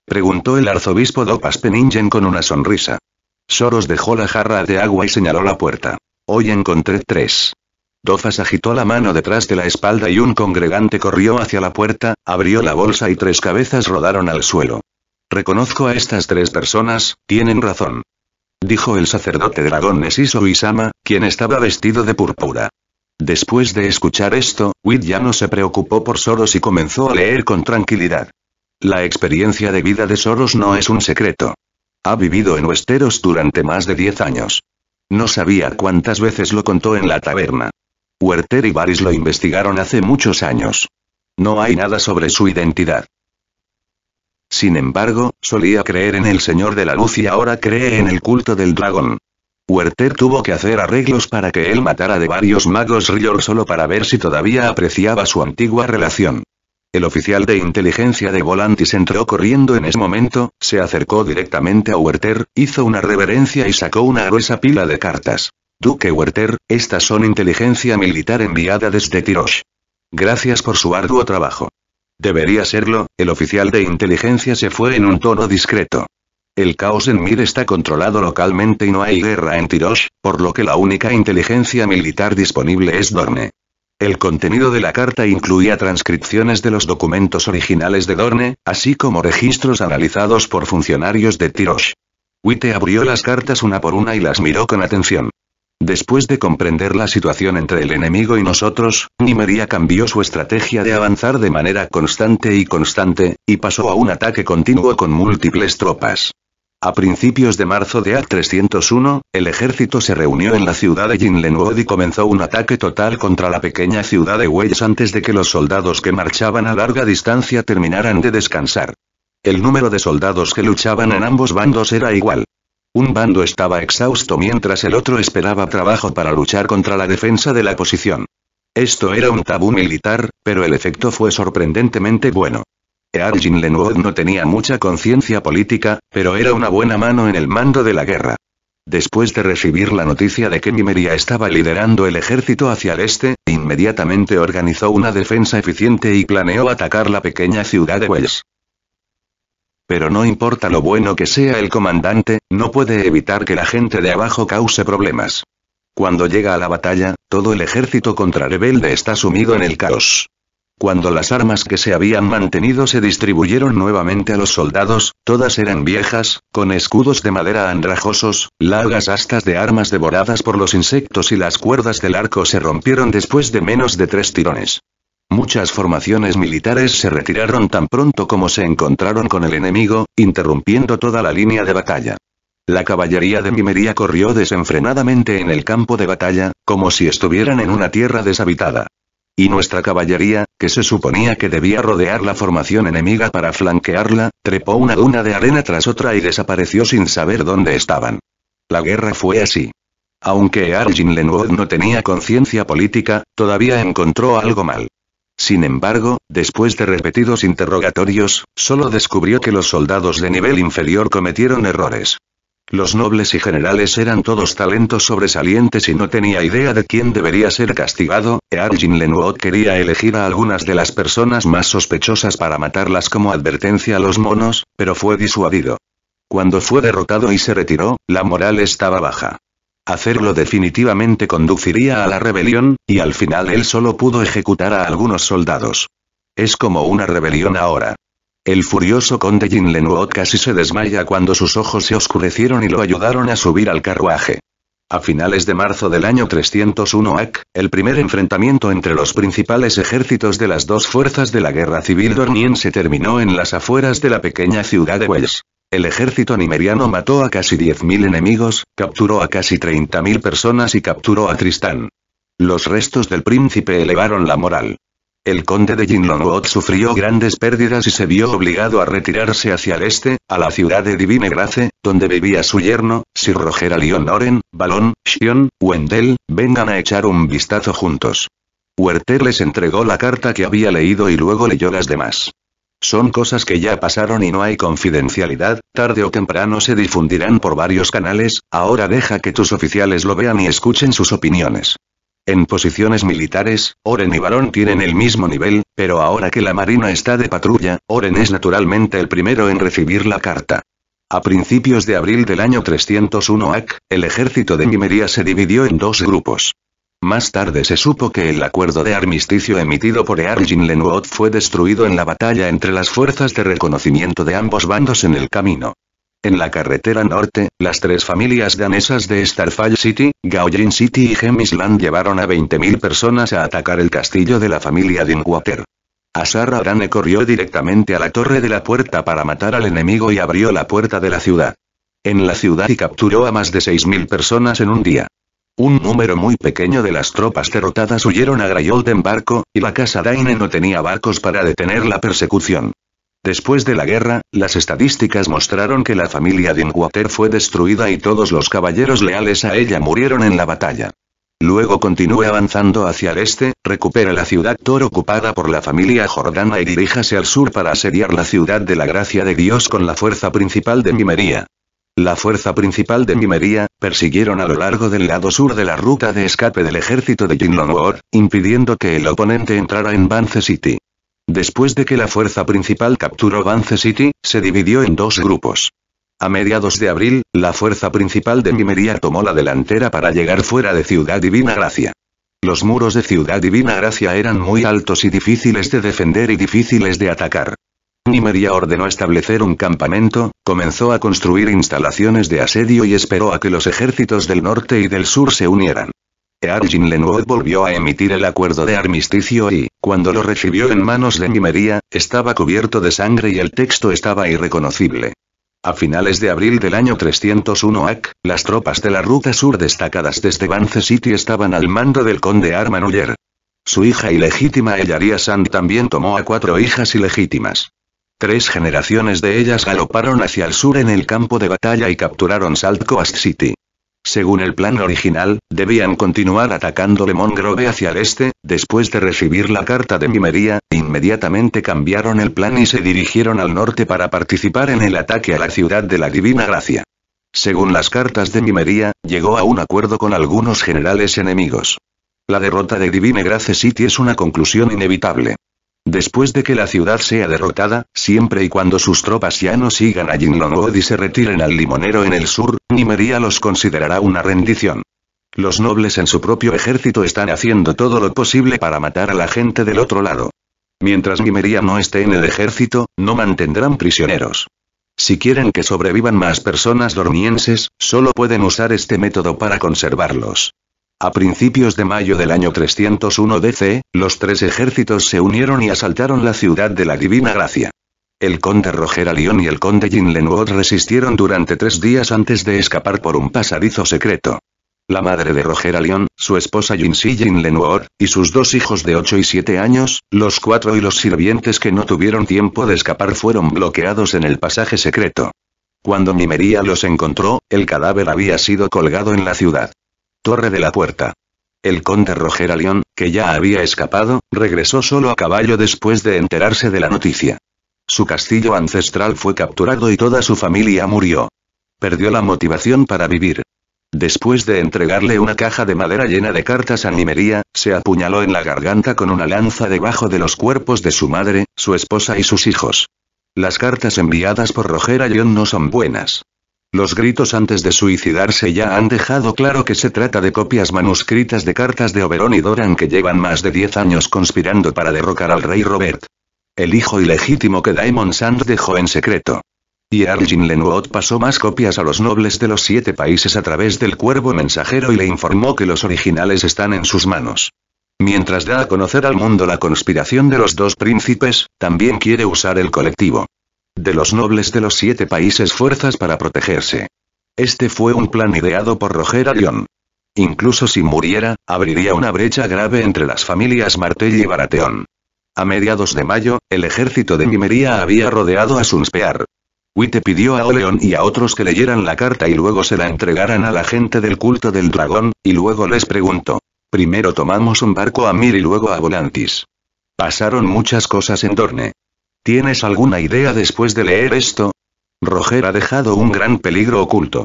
preguntó el arzobispo Dopas Peningen con una sonrisa. Soros dejó la jarra de agua y señaló la puerta. Hoy encontré tres. d'opas agitó la mano detrás de la espalda y un congregante corrió hacia la puerta, abrió la bolsa y tres cabezas rodaron al suelo. Reconozco a estas tres personas, tienen razón. Dijo el sacerdote dragón Nesiso Isama, quien estaba vestido de púrpura. Después de escuchar esto, Witt ya no se preocupó por Soros y comenzó a leer con tranquilidad. La experiencia de vida de Soros no es un secreto. Ha vivido en Westeros durante más de 10 años. No sabía cuántas veces lo contó en la taberna. Werther y Varys lo investigaron hace muchos años. No hay nada sobre su identidad. Sin embargo, solía creer en el Señor de la Luz y ahora cree en el culto del dragón. Werther tuvo que hacer arreglos para que él matara de varios magos Rior solo para ver si todavía apreciaba su antigua relación. El oficial de inteligencia de Volantis entró corriendo en ese momento, se acercó directamente a Werther, hizo una reverencia y sacó una gruesa pila de cartas. Duque Werther, estas son inteligencia militar enviada desde Tirosh. Gracias por su arduo trabajo. Debería serlo, el oficial de inteligencia se fue en un tono discreto. El caos en Mir está controlado localmente y no hay guerra en Tirosh, por lo que la única inteligencia militar disponible es Dorne. El contenido de la carta incluía transcripciones de los documentos originales de Dorne, así como registros analizados por funcionarios de Tirosh. Witte abrió las cartas una por una y las miró con atención. Después de comprender la situación entre el enemigo y nosotros, Nimeria cambió su estrategia de avanzar de manera constante y constante, y pasó a un ataque continuo con múltiples tropas. A principios de marzo de A301, el ejército se reunió en la ciudad de Jinlenwood y comenzó un ataque total contra la pequeña ciudad de Wells antes de que los soldados que marchaban a larga distancia terminaran de descansar. El número de soldados que luchaban en ambos bandos era igual. Un bando estaba exhausto mientras el otro esperaba trabajo para luchar contra la defensa de la posición. Esto era un tabú militar, pero el efecto fue sorprendentemente bueno. Eargin Lenwood no tenía mucha conciencia política, pero era una buena mano en el mando de la guerra. Después de recibir la noticia de que Mimeria estaba liderando el ejército hacia el este, inmediatamente organizó una defensa eficiente y planeó atacar la pequeña ciudad de Wells. Pero no importa lo bueno que sea el comandante, no puede evitar que la gente de abajo cause problemas. Cuando llega a la batalla, todo el ejército contra rebelde está sumido en el caos. Cuando las armas que se habían mantenido se distribuyeron nuevamente a los soldados, todas eran viejas, con escudos de madera andrajosos, largas astas de armas devoradas por los insectos y las cuerdas del arco se rompieron después de menos de tres tirones. Muchas formaciones militares se retiraron tan pronto como se encontraron con el enemigo, interrumpiendo toda la línea de batalla. La caballería de Mimería corrió desenfrenadamente en el campo de batalla, como si estuvieran en una tierra deshabitada. Y nuestra caballería, que se suponía que debía rodear la formación enemiga para flanquearla, trepó una duna de arena tras otra y desapareció sin saber dónde estaban. La guerra fue así. Aunque Arjin Lenwood no tenía conciencia política, todavía encontró algo mal. Sin embargo, después de repetidos interrogatorios, solo descubrió que los soldados de nivel inferior cometieron errores. Los nobles y generales eran todos talentos sobresalientes y no tenía idea de quién debería ser castigado. Eargin Lenuot quería elegir a algunas de las personas más sospechosas para matarlas como advertencia a los monos, pero fue disuadido. Cuando fue derrotado y se retiró, la moral estaba baja. Hacerlo definitivamente conduciría a la rebelión, y al final él solo pudo ejecutar a algunos soldados. Es como una rebelión ahora. El furioso conde Jin casi se desmaya cuando sus ojos se oscurecieron y lo ayudaron a subir al carruaje. A finales de marzo del año 301 AC, el primer enfrentamiento entre los principales ejércitos de las dos fuerzas de la guerra civil se terminó en las afueras de la pequeña ciudad de Wells. El ejército nimeriano mató a casi 10.000 enemigos, capturó a casi 30.000 personas y capturó a Tristán. Los restos del príncipe elevaron la moral. El conde de Jinlonwot sufrió grandes pérdidas y se vio obligado a retirarse hacia el este, a la ciudad de Divine Grace, donde vivía su yerno, Sir Roger Alion Loren, Balón, Shion, Wendell, vengan a echar un vistazo juntos. Werther les entregó la carta que había leído y luego leyó las demás. Son cosas que ya pasaron y no hay confidencialidad, tarde o temprano se difundirán por varios canales, ahora deja que tus oficiales lo vean y escuchen sus opiniones. En posiciones militares, Oren y Barón tienen el mismo nivel, pero ahora que la Marina está de patrulla, Oren es naturalmente el primero en recibir la carta. A principios de abril del año 301 AC, el ejército de quimeria se dividió en dos grupos. Más tarde se supo que el acuerdo de armisticio emitido por Eargin Lenuot fue destruido en la batalla entre las fuerzas de reconocimiento de ambos bandos en el camino. En la carretera norte, las tres familias danesas de Starfall City, Gaujin City y Gemisland llevaron a 20.000 personas a atacar el castillo de la familia Dinwater. Asarra Dane corrió directamente a la torre de la puerta para matar al enemigo y abrió la puerta de la ciudad. En la ciudad y capturó a más de 6.000 personas en un día. Un número muy pequeño de las tropas derrotadas huyeron a Grayold en barco, y la casa Dane no tenía barcos para detener la persecución. Después de la guerra, las estadísticas mostraron que la familia de Inwater fue destruida y todos los caballeros leales a ella murieron en la batalla. Luego continúe avanzando hacia el este, recupera la ciudad Thor ocupada por la familia Jordana y diríjase al sur para asediar la ciudad de la gracia de Dios con la fuerza principal de Mimería. La fuerza principal de Mimería, persiguieron a lo largo del lado sur de la ruta de escape del ejército de Jinlong War, impidiendo que el oponente entrara en Vance City. Después de que la fuerza principal capturó Vance City, se dividió en dos grupos. A mediados de abril, la fuerza principal de Nimeria tomó la delantera para llegar fuera de Ciudad Divina Gracia. Los muros de Ciudad Divina Gracia eran muy altos y difíciles de defender y difíciles de atacar. Nimeria ordenó establecer un campamento, comenzó a construir instalaciones de asedio y esperó a que los ejércitos del norte y del sur se unieran. Eargin Lenwood volvió a emitir el acuerdo de armisticio y, cuando lo recibió en manos de Nimería, estaba cubierto de sangre y el texto estaba irreconocible. A finales de abril del año 301 AC, las tropas de la Ruta Sur destacadas desde Vance City estaban al mando del conde Armanuller. Su hija ilegítima Ellaria Sand también tomó a cuatro hijas ilegítimas. Tres generaciones de ellas galoparon hacia el sur en el campo de batalla y capturaron Salt Coast City. Según el plan original, debían continuar atacando Lemongrove hacia el este, después de recibir la carta de Mimería, inmediatamente cambiaron el plan y se dirigieron al norte para participar en el ataque a la ciudad de la Divina Gracia. Según las cartas de Mimería, llegó a un acuerdo con algunos generales enemigos. La derrota de Divine Grace City es una conclusión inevitable. Después de que la ciudad sea derrotada, siempre y cuando sus tropas ya no sigan a Jinlongod y se retiren al limonero en el sur, Nimeria los considerará una rendición. Los nobles en su propio ejército están haciendo todo lo posible para matar a la gente del otro lado. Mientras Nimeria no esté en el ejército, no mantendrán prisioneros. Si quieren que sobrevivan más personas dormienses, solo pueden usar este método para conservarlos. A principios de mayo del año 301 DC, los tres ejércitos se unieron y asaltaron la ciudad de la Divina Gracia. El conde Roger León y el conde Jean Lenoir resistieron durante tres días antes de escapar por un pasadizo secreto. La madre de Roger Alión, su esposa Si Jean Lenoir, y sus dos hijos de 8 y 7 años, los cuatro y los sirvientes que no tuvieron tiempo de escapar fueron bloqueados en el pasaje secreto. Cuando Mimería los encontró, el cadáver había sido colgado en la ciudad. Torre de la Puerta. El conde Roger Alión, que ya había escapado, regresó solo a caballo después de enterarse de la noticia. Su castillo ancestral fue capturado y toda su familia murió. Perdió la motivación para vivir. Después de entregarle una caja de madera llena de cartas a Nimería, se apuñaló en la garganta con una lanza debajo de los cuerpos de su madre, su esposa y sus hijos. Las cartas enviadas por Roger Alión no son buenas. Los gritos antes de suicidarse ya han dejado claro que se trata de copias manuscritas de cartas de Oberón y Doran que llevan más de 10 años conspirando para derrocar al rey Robert. El hijo ilegítimo que Daemon Sand dejó en secreto. Y Arjin Lenuot pasó más copias a los nobles de los siete países a través del cuervo mensajero y le informó que los originales están en sus manos. Mientras da a conocer al mundo la conspiración de los dos príncipes, también quiere usar el colectivo de los nobles de los siete países fuerzas para protegerse. Este fue un plan ideado por Roger Arion. Incluso si muriera, abriría una brecha grave entre las familias Martell y Barateón. A mediados de mayo, el ejército de Mimería había rodeado a Sunspear. Witte pidió a Oleon y a otros que leyeran la carta y luego se la entregaran a la gente del culto del dragón, y luego les preguntó. Primero tomamos un barco a Mir y luego a Volantis. Pasaron muchas cosas en Dorne. ¿Tienes alguna idea después de leer esto? Roger ha dejado un gran peligro oculto.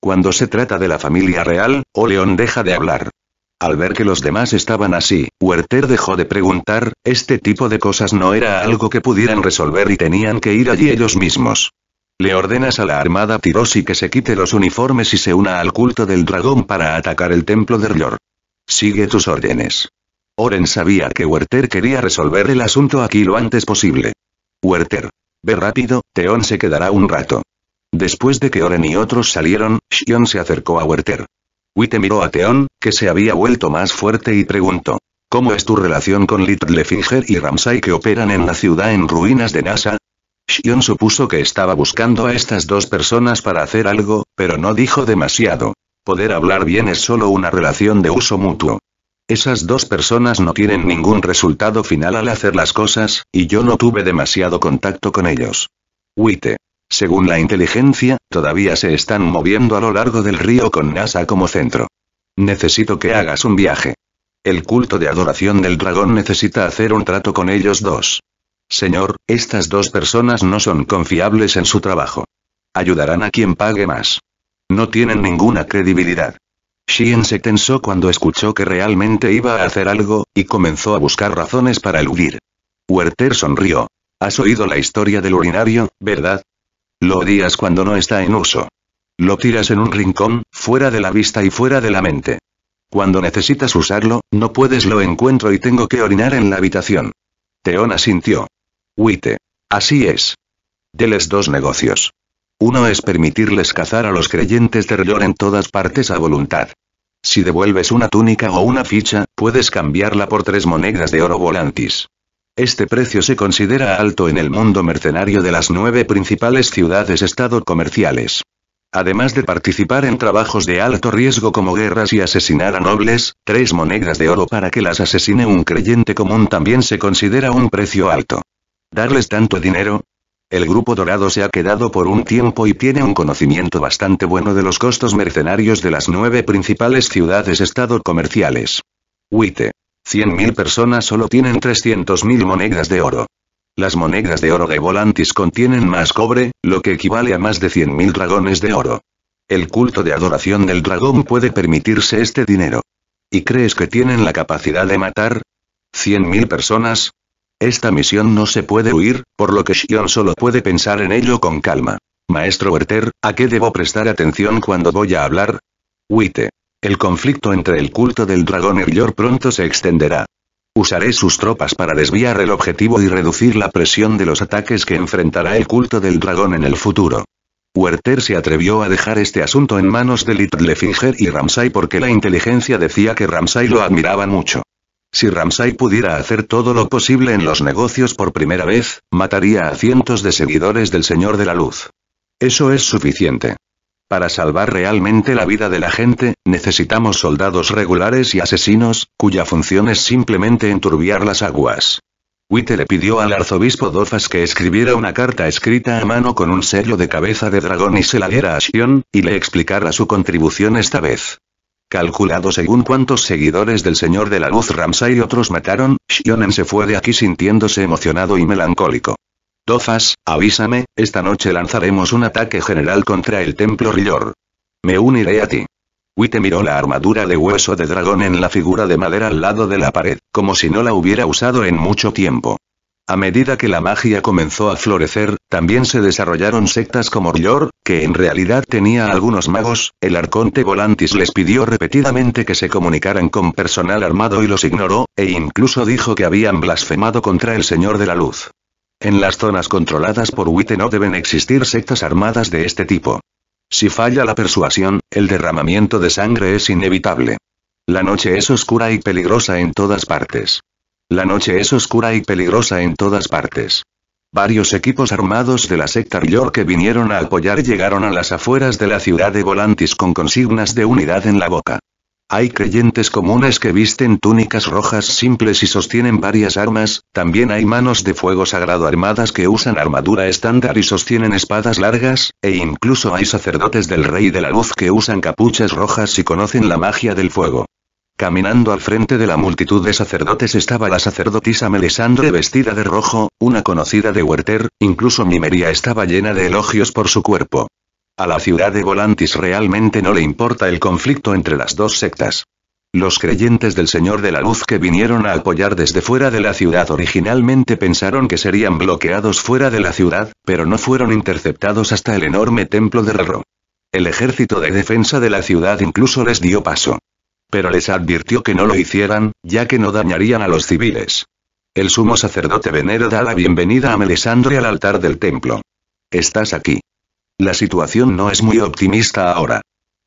Cuando se trata de la familia real, Oleon deja de hablar. Al ver que los demás estaban así, Werther dejó de preguntar, este tipo de cosas no era algo que pudieran resolver y tenían que ir allí ellos mismos. Le ordenas a la armada Tirosi que se quite los uniformes y se una al culto del dragón para atacar el templo de Rior. Sigue tus órdenes. Oren sabía que Werther quería resolver el asunto aquí lo antes posible. Werther. Ve rápido, Teón se quedará un rato. Después de que Oren y otros salieron, Shion se acercó a Werther. Witte miró a Teón, que se había vuelto más fuerte y preguntó. ¿Cómo es tu relación con Littlefinger y Ramsay que operan en la ciudad en ruinas de NASA? Shion supuso que estaba buscando a estas dos personas para hacer algo, pero no dijo demasiado. Poder hablar bien es solo una relación de uso mutuo. Esas dos personas no tienen ningún resultado final al hacer las cosas, y yo no tuve demasiado contacto con ellos. Witte. Según la inteligencia, todavía se están moviendo a lo largo del río con NASA como centro. Necesito que hagas un viaje. El culto de adoración del dragón necesita hacer un trato con ellos dos. Señor, estas dos personas no son confiables en su trabajo. Ayudarán a quien pague más. No tienen ninguna credibilidad. Shien se tensó cuando escuchó que realmente iba a hacer algo, y comenzó a buscar razones para eludir. Werther sonrió. Has oído la historia del urinario, ¿verdad? Lo odias cuando no está en uso. Lo tiras en un rincón, fuera de la vista y fuera de la mente. Cuando necesitas usarlo, no puedes lo encuentro y tengo que orinar en la habitación. Teona sintió. Huite. Así es. Deles dos negocios. Uno es permitirles cazar a los creyentes de Rior en todas partes a voluntad. Si devuelves una túnica o una ficha, puedes cambiarla por tres monedas de oro volantis. Este precio se considera alto en el mundo mercenario de las nueve principales ciudades-estado comerciales. Además de participar en trabajos de alto riesgo como guerras y asesinar a nobles, tres monedas de oro para que las asesine un creyente común también se considera un precio alto. Darles tanto dinero, el grupo dorado se ha quedado por un tiempo y tiene un conocimiento bastante bueno de los costos mercenarios de las nueve principales ciudades-estado comerciales. Huite. 100.000 personas solo tienen 300.000 monedas de oro. Las monedas de oro de Volantis contienen más cobre, lo que equivale a más de 100.000 dragones de oro. El culto de adoración del dragón puede permitirse este dinero. ¿Y crees que tienen la capacidad de matar? ¿100.000 personas? Esta misión no se puede huir, por lo que Shion solo puede pensar en ello con calma. Maestro Werther, ¿a qué debo prestar atención cuando voy a hablar? Huite. El conflicto entre el culto del dragón y Yor pronto se extenderá. Usaré sus tropas para desviar el objetivo y reducir la presión de los ataques que enfrentará el culto del dragón en el futuro. Werther se atrevió a dejar este asunto en manos de Littlefinger y Ramsay porque la inteligencia decía que Ramsay lo admiraba mucho. Si Ramsay pudiera hacer todo lo posible en los negocios por primera vez, mataría a cientos de seguidores del Señor de la Luz. Eso es suficiente. Para salvar realmente la vida de la gente, necesitamos soldados regulares y asesinos, cuya función es simplemente enturbiar las aguas. Witte le pidió al arzobispo Dofas que escribiera una carta escrita a mano con un sello de cabeza de dragón y se la diera a Sion, y le explicara su contribución esta vez calculado según cuántos seguidores del Señor de la Luz Ramsay y otros mataron, Shionen se fue de aquí sintiéndose emocionado y melancólico. Dofas, avísame, esta noche lanzaremos un ataque general contra el templo Rillor. Me uniré a ti. te miró la armadura de hueso de dragón en la figura de madera al lado de la pared, como si no la hubiera usado en mucho tiempo. A medida que la magia comenzó a florecer, también se desarrollaron sectas como Rior, que en realidad tenía algunos magos, el arconte Volantis les pidió repetidamente que se comunicaran con personal armado y los ignoró, e incluso dijo que habían blasfemado contra el Señor de la Luz. En las zonas controladas por Witte no deben existir sectas armadas de este tipo. Si falla la persuasión, el derramamiento de sangre es inevitable. La noche es oscura y peligrosa en todas partes. La noche es oscura y peligrosa en todas partes. Varios equipos armados de la secta Rior que vinieron a apoyar llegaron a las afueras de la ciudad de Volantis con consignas de unidad en la boca. Hay creyentes comunes que visten túnicas rojas simples y sostienen varias armas, también hay manos de fuego sagrado armadas que usan armadura estándar y sostienen espadas largas, e incluso hay sacerdotes del Rey de la Luz que usan capuchas rojas y conocen la magia del fuego. Caminando al frente de la multitud de sacerdotes estaba la sacerdotisa Melisandre vestida de rojo, una conocida de huerter, incluso Mimería estaba llena de elogios por su cuerpo. A la ciudad de Volantis realmente no le importa el conflicto entre las dos sectas. Los creyentes del Señor de la Luz que vinieron a apoyar desde fuera de la ciudad originalmente pensaron que serían bloqueados fuera de la ciudad, pero no fueron interceptados hasta el enorme templo de Rerro. El ejército de defensa de la ciudad incluso les dio paso pero les advirtió que no lo hicieran, ya que no dañarían a los civiles. El sumo sacerdote Venero da la bienvenida a Melisandre al altar del templo. Estás aquí. La situación no es muy optimista ahora.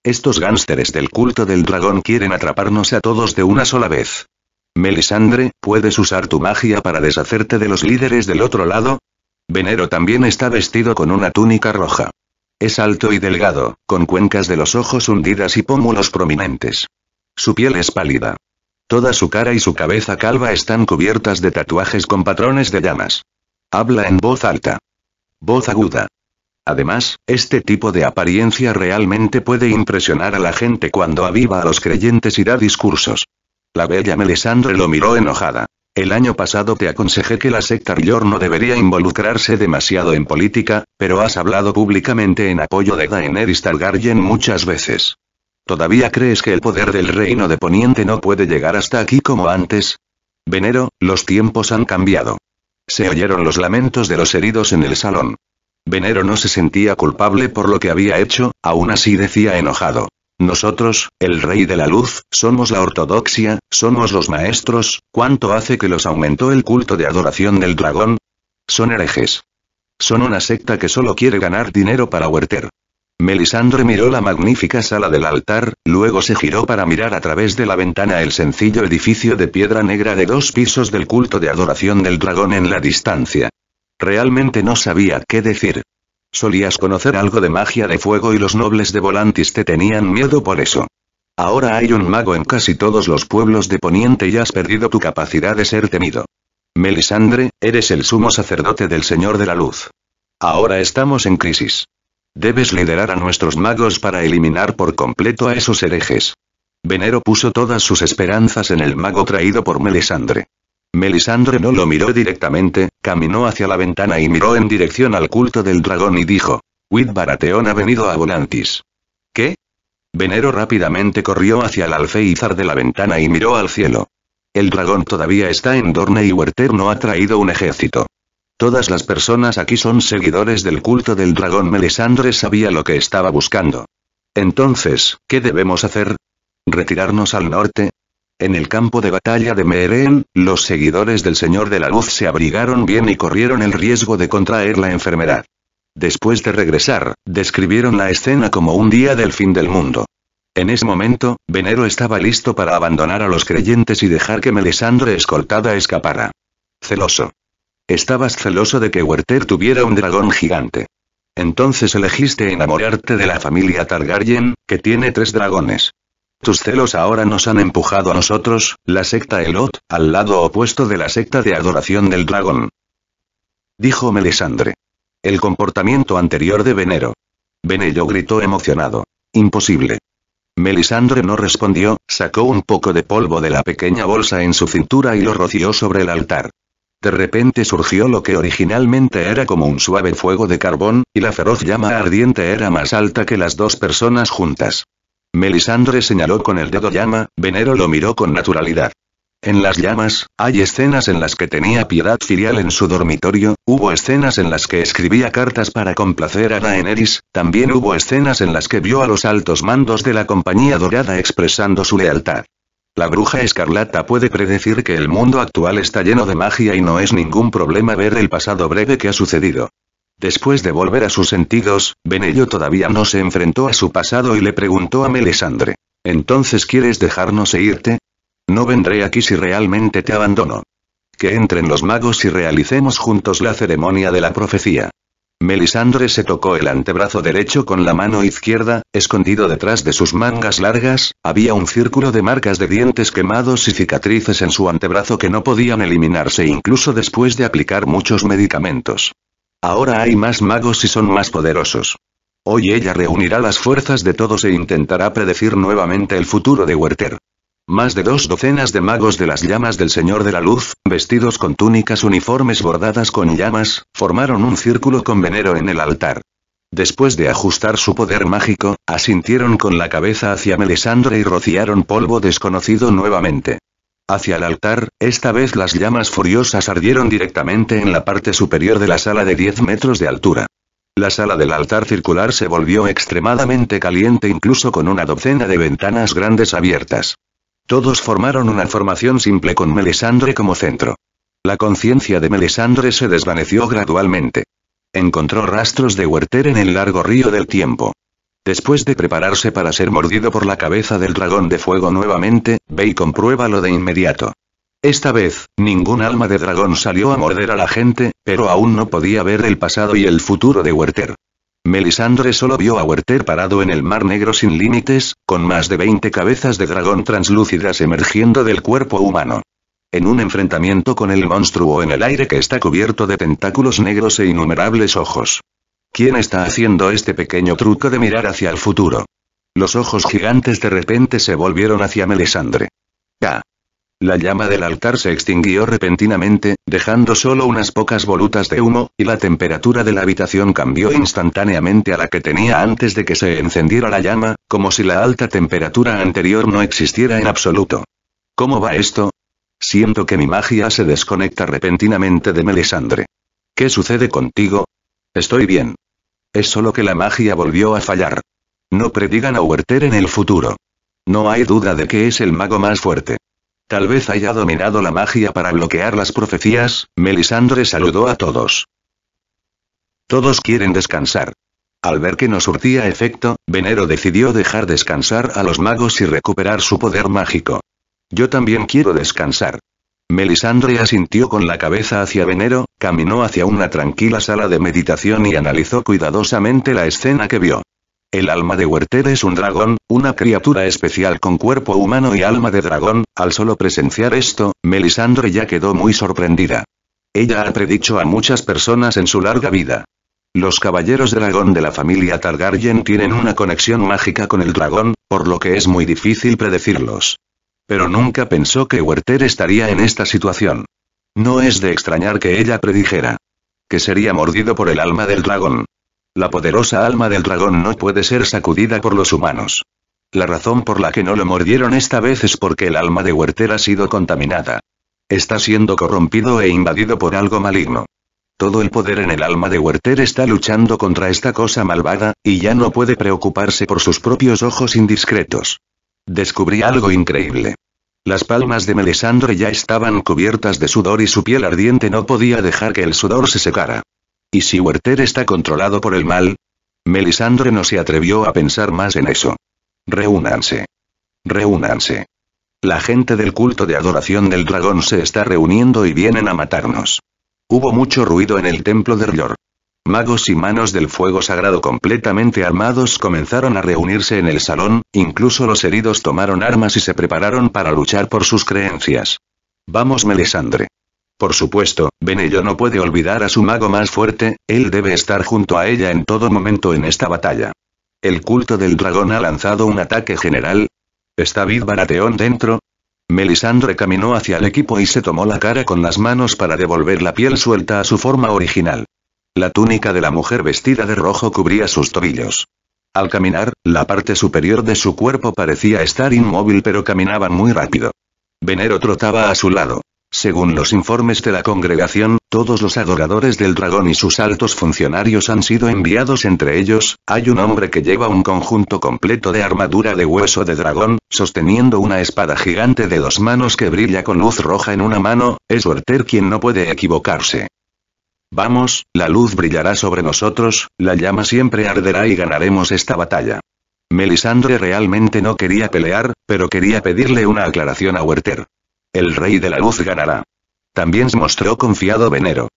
Estos gánsteres del culto del dragón quieren atraparnos a todos de una sola vez. Melisandre, ¿puedes usar tu magia para deshacerte de los líderes del otro lado? Venero también está vestido con una túnica roja. Es alto y delgado, con cuencas de los ojos hundidas y pómulos prominentes. Su piel es pálida. Toda su cara y su cabeza calva están cubiertas de tatuajes con patrones de llamas. Habla en voz alta. Voz aguda. Además, este tipo de apariencia realmente puede impresionar a la gente cuando aviva a los creyentes y da discursos. La bella Melisandre lo miró enojada. El año pasado te aconsejé que la secta Rillor no debería involucrarse demasiado en política, pero has hablado públicamente en apoyo de Daenerys Targaryen muchas veces. ¿Todavía crees que el poder del reino de Poniente no puede llegar hasta aquí como antes? Venero, los tiempos han cambiado. Se oyeron los lamentos de los heridos en el salón. Venero no se sentía culpable por lo que había hecho, aún así decía enojado. Nosotros, el rey de la luz, somos la ortodoxia, somos los maestros, ¿cuánto hace que los aumentó el culto de adoración del dragón? Son herejes. Son una secta que solo quiere ganar dinero para huerter. Melisandre miró la magnífica sala del altar, luego se giró para mirar a través de la ventana el sencillo edificio de piedra negra de dos pisos del culto de adoración del dragón en la distancia. Realmente no sabía qué decir. Solías conocer algo de magia de fuego y los nobles de Volantis te tenían miedo por eso. Ahora hay un mago en casi todos los pueblos de Poniente y has perdido tu capacidad de ser temido. Melisandre, eres el sumo sacerdote del Señor de la Luz. Ahora estamos en crisis. Debes liderar a nuestros magos para eliminar por completo a esos herejes. Venero puso todas sus esperanzas en el mago traído por Melisandre. Melisandre no lo miró directamente, caminó hacia la ventana y miró en dirección al culto del dragón y dijo. Whit ha venido a Volantis. ¿Qué? Venero rápidamente corrió hacia el alféizar de la ventana y miró al cielo. El dragón todavía está en Dorne y Werther no ha traído un ejército. Todas las personas aquí son seguidores del culto del dragón. Melisandre sabía lo que estaba buscando. Entonces, ¿qué debemos hacer? ¿Retirarnos al norte? En el campo de batalla de Meeren, los seguidores del Señor de la Luz se abrigaron bien y corrieron el riesgo de contraer la enfermedad. Después de regresar, describieron la escena como un día del fin del mundo. En ese momento, Venero estaba listo para abandonar a los creyentes y dejar que Melisandre escoltada escapara. Celoso. Estabas celoso de que Werther tuviera un dragón gigante. Entonces elegiste enamorarte de la familia Targaryen, que tiene tres dragones. Tus celos ahora nos han empujado a nosotros, la secta Elot, al lado opuesto de la secta de adoración del dragón. Dijo Melisandre. El comportamiento anterior de Venero. Venello gritó emocionado. Imposible. Melisandre no respondió, sacó un poco de polvo de la pequeña bolsa en su cintura y lo roció sobre el altar. De repente surgió lo que originalmente era como un suave fuego de carbón, y la feroz llama ardiente era más alta que las dos personas juntas. Melisandre señaló con el dedo llama, Venero lo miró con naturalidad. En las llamas, hay escenas en las que tenía piedad filial en su dormitorio, hubo escenas en las que escribía cartas para complacer a Daenerys, también hubo escenas en las que vio a los altos mandos de la Compañía Dorada expresando su lealtad. La bruja escarlata puede predecir que el mundo actual está lleno de magia y no es ningún problema ver el pasado breve que ha sucedido. Después de volver a sus sentidos, Benello todavía no se enfrentó a su pasado y le preguntó a Melisandre. ¿Entonces quieres dejarnos e irte? No vendré aquí si realmente te abandono. Que entren los magos y realicemos juntos la ceremonia de la profecía. Melisandre se tocó el antebrazo derecho con la mano izquierda, escondido detrás de sus mangas largas, había un círculo de marcas de dientes quemados y cicatrices en su antebrazo que no podían eliminarse incluso después de aplicar muchos medicamentos. Ahora hay más magos y son más poderosos. Hoy ella reunirá las fuerzas de todos e intentará predecir nuevamente el futuro de Werther. Más de dos docenas de magos de las llamas del Señor de la Luz, vestidos con túnicas uniformes bordadas con llamas, formaron un círculo con venero en el altar. Después de ajustar su poder mágico, asintieron con la cabeza hacia Melisandre y rociaron polvo desconocido nuevamente. Hacia el altar, esta vez las llamas furiosas ardieron directamente en la parte superior de la sala de 10 metros de altura. La sala del altar circular se volvió extremadamente caliente incluso con una docena de ventanas grandes abiertas. Todos formaron una formación simple con Melisandre como centro. La conciencia de Melisandre se desvaneció gradualmente. Encontró rastros de Werther en el largo río del tiempo. Después de prepararse para ser mordido por la cabeza del dragón de fuego nuevamente, ve comprueba lo de inmediato. Esta vez, ningún alma de dragón salió a morder a la gente, pero aún no podía ver el pasado y el futuro de Werther. Melisandre solo vio a Werther parado en el mar negro sin límites, con más de 20 cabezas de dragón translúcidas emergiendo del cuerpo humano. En un enfrentamiento con el monstruo en el aire que está cubierto de tentáculos negros e innumerables ojos. ¿Quién está haciendo este pequeño truco de mirar hacia el futuro? Los ojos gigantes de repente se volvieron hacia Melisandre. La llama del altar se extinguió repentinamente, dejando solo unas pocas volutas de humo, y la temperatura de la habitación cambió instantáneamente a la que tenía antes de que se encendiera la llama, como si la alta temperatura anterior no existiera en absoluto. ¿Cómo va esto? Siento que mi magia se desconecta repentinamente de Melisandre. ¿Qué sucede contigo? Estoy bien. Es solo que la magia volvió a fallar. No predigan a Werther en el futuro. No hay duda de que es el mago más fuerte. Tal vez haya dominado la magia para bloquear las profecías, Melisandre saludó a todos. Todos quieren descansar. Al ver que no surtía efecto, Venero decidió dejar descansar a los magos y recuperar su poder mágico. Yo también quiero descansar. Melisandre asintió con la cabeza hacia Venero, caminó hacia una tranquila sala de meditación y analizó cuidadosamente la escena que vio. El alma de Werther es un dragón, una criatura especial con cuerpo humano y alma de dragón, al solo presenciar esto, Melisandre ya quedó muy sorprendida. Ella ha predicho a muchas personas en su larga vida. Los caballeros dragón de la familia Targaryen tienen una conexión mágica con el dragón, por lo que es muy difícil predecirlos. Pero nunca pensó que Werther estaría en esta situación. No es de extrañar que ella predijera. Que sería mordido por el alma del dragón. La poderosa alma del dragón no puede ser sacudida por los humanos. La razón por la que no lo mordieron esta vez es porque el alma de Werther ha sido contaminada. Está siendo corrompido e invadido por algo maligno. Todo el poder en el alma de Werther está luchando contra esta cosa malvada, y ya no puede preocuparse por sus propios ojos indiscretos. Descubrí algo increíble. Las palmas de Melisandre ya estaban cubiertas de sudor y su piel ardiente no podía dejar que el sudor se secara. ¿Y si Werther está controlado por el mal? Melisandre no se atrevió a pensar más en eso. Reúnanse. Reúnanse. La gente del culto de adoración del dragón se está reuniendo y vienen a matarnos. Hubo mucho ruido en el templo de Rior. Magos y manos del fuego sagrado completamente armados comenzaron a reunirse en el salón, incluso los heridos tomaron armas y se prepararon para luchar por sus creencias. Vamos Melisandre. Por supuesto, Benello no puede olvidar a su mago más fuerte, él debe estar junto a ella en todo momento en esta batalla. ¿El culto del dragón ha lanzado un ataque general? ¿Está Vidbarateón dentro? Melisandre caminó hacia el equipo y se tomó la cara con las manos para devolver la piel suelta a su forma original. La túnica de la mujer vestida de rojo cubría sus tobillos. Al caminar, la parte superior de su cuerpo parecía estar inmóvil pero caminaba muy rápido. Venero trotaba a su lado. Según los informes de la congregación, todos los adoradores del dragón y sus altos funcionarios han sido enviados entre ellos, hay un hombre que lleva un conjunto completo de armadura de hueso de dragón, sosteniendo una espada gigante de dos manos que brilla con luz roja en una mano, es Werther quien no puede equivocarse. Vamos, la luz brillará sobre nosotros, la llama siempre arderá y ganaremos esta batalla. Melisandre realmente no quería pelear, pero quería pedirle una aclaración a Werther. El rey de la luz ganará. También se mostró confiado Venero.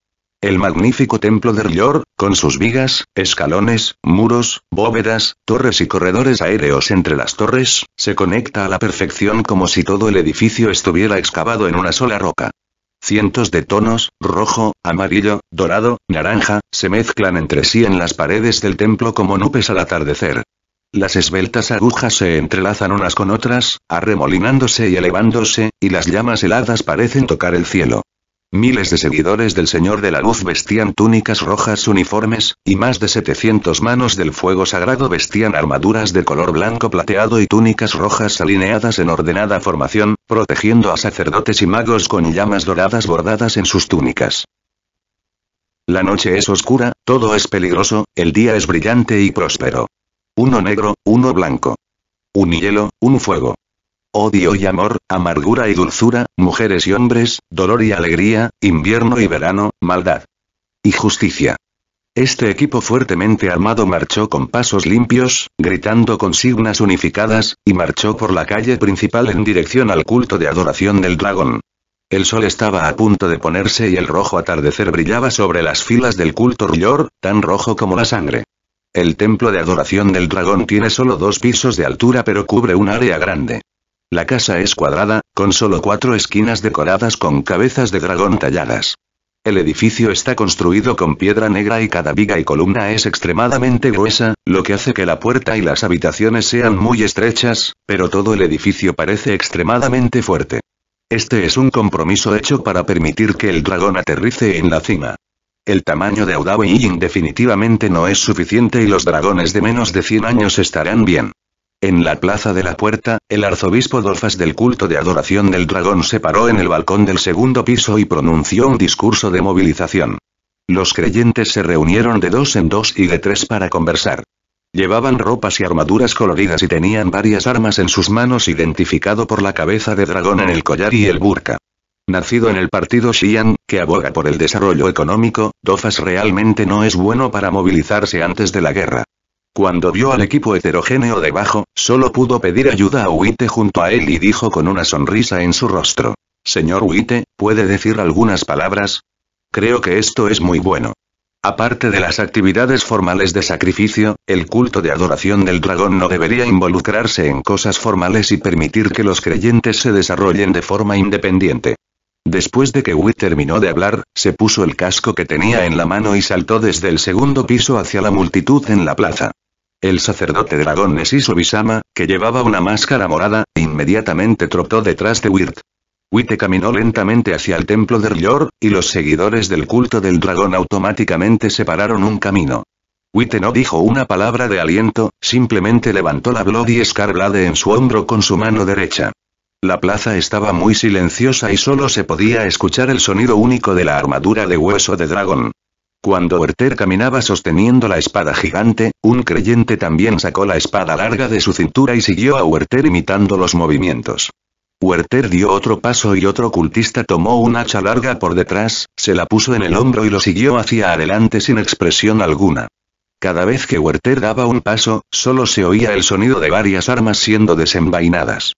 El magnífico templo de Rior, con sus vigas, escalones, muros, bóvedas, torres y corredores aéreos entre las torres, se conecta a la perfección como si todo el edificio estuviera excavado en una sola roca. Cientos de tonos, rojo, amarillo, dorado, naranja, se mezclan entre sí en las paredes del templo como nubes al atardecer. Las esbeltas agujas se entrelazan unas con otras, arremolinándose y elevándose, y las llamas heladas parecen tocar el cielo. Miles de seguidores del Señor de la Luz vestían túnicas rojas uniformes, y más de 700 manos del fuego sagrado vestían armaduras de color blanco plateado y túnicas rojas alineadas en ordenada formación, protegiendo a sacerdotes y magos con llamas doradas bordadas en sus túnicas. La noche es oscura, todo es peligroso, el día es brillante y próspero uno negro, uno blanco. Un hielo, un fuego. Odio y amor, amargura y dulzura, mujeres y hombres, dolor y alegría, invierno y verano, maldad. Y justicia. Este equipo fuertemente armado marchó con pasos limpios, gritando consignas unificadas, y marchó por la calle principal en dirección al culto de adoración del dragón. El sol estaba a punto de ponerse y el rojo atardecer brillaba sobre las filas del culto rullor, tan rojo como la sangre. El templo de adoración del dragón tiene solo dos pisos de altura pero cubre un área grande. La casa es cuadrada, con solo cuatro esquinas decoradas con cabezas de dragón talladas. El edificio está construido con piedra negra y cada viga y columna es extremadamente gruesa, lo que hace que la puerta y las habitaciones sean muy estrechas, pero todo el edificio parece extremadamente fuerte. Este es un compromiso hecho para permitir que el dragón aterrice en la cima. El tamaño de Yin definitivamente no es suficiente y los dragones de menos de 100 años estarán bien. En la plaza de la puerta, el arzobispo Dolfas del culto de adoración del dragón se paró en el balcón del segundo piso y pronunció un discurso de movilización. Los creyentes se reunieron de dos en dos y de tres para conversar. Llevaban ropas y armaduras coloridas y tenían varias armas en sus manos identificado por la cabeza de dragón en el collar y el burka. Nacido en el partido Xi'an, que aboga por el desarrollo económico, Dofas realmente no es bueno para movilizarse antes de la guerra. Cuando vio al equipo heterogéneo debajo, solo pudo pedir ayuda a Witte junto a él y dijo con una sonrisa en su rostro. Señor Witte, ¿puede decir algunas palabras? Creo que esto es muy bueno. Aparte de las actividades formales de sacrificio, el culto de adoración del dragón no debería involucrarse en cosas formales y permitir que los creyentes se desarrollen de forma independiente. Después de que Wu terminó de hablar, se puso el casco que tenía en la mano y saltó desde el segundo piso hacia la multitud en la plaza. El sacerdote dragón Nesiso que llevaba una máscara morada, inmediatamente trotó detrás de Wirt. Witte caminó lentamente hacia el templo de Rior, y los seguidores del culto del dragón automáticamente separaron un camino. Witte no dijo una palabra de aliento, simplemente levantó la Bloody Scarblade en su hombro con su mano derecha. La plaza estaba muy silenciosa y solo se podía escuchar el sonido único de la armadura de hueso de dragón. Cuando Werther caminaba sosteniendo la espada gigante, un creyente también sacó la espada larga de su cintura y siguió a Werther imitando los movimientos. Werther dio otro paso y otro cultista tomó un hacha larga por detrás, se la puso en el hombro y lo siguió hacia adelante sin expresión alguna. Cada vez que Werther daba un paso, solo se oía el sonido de varias armas siendo desenvainadas.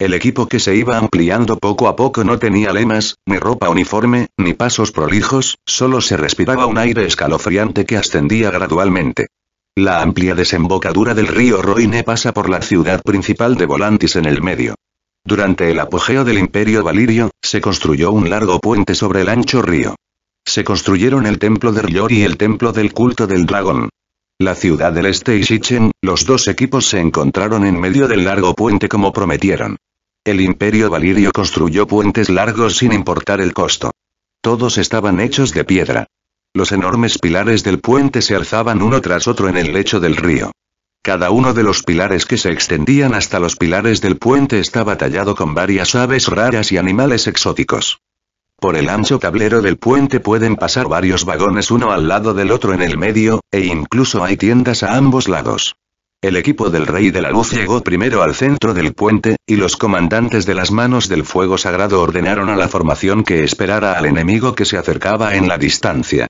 El equipo que se iba ampliando poco a poco no tenía lemas, ni ropa uniforme, ni pasos prolijos, solo se respiraba un aire escalofriante que ascendía gradualmente. La amplia desembocadura del río Roine pasa por la ciudad principal de Volantis en el medio. Durante el apogeo del Imperio Valirio, se construyó un largo puente sobre el ancho río. Se construyeron el templo de Rior y el templo del culto del dragón. La ciudad del este y los dos equipos se encontraron en medio del largo puente como prometieron. El imperio valirio construyó puentes largos sin importar el costo. Todos estaban hechos de piedra. Los enormes pilares del puente se alzaban uno tras otro en el lecho del río. Cada uno de los pilares que se extendían hasta los pilares del puente estaba tallado con varias aves raras y animales exóticos. Por el ancho tablero del puente pueden pasar varios vagones uno al lado del otro en el medio, e incluso hay tiendas a ambos lados. El equipo del Rey de la Luz llegó primero al centro del puente, y los comandantes de las manos del fuego sagrado ordenaron a la formación que esperara al enemigo que se acercaba en la distancia.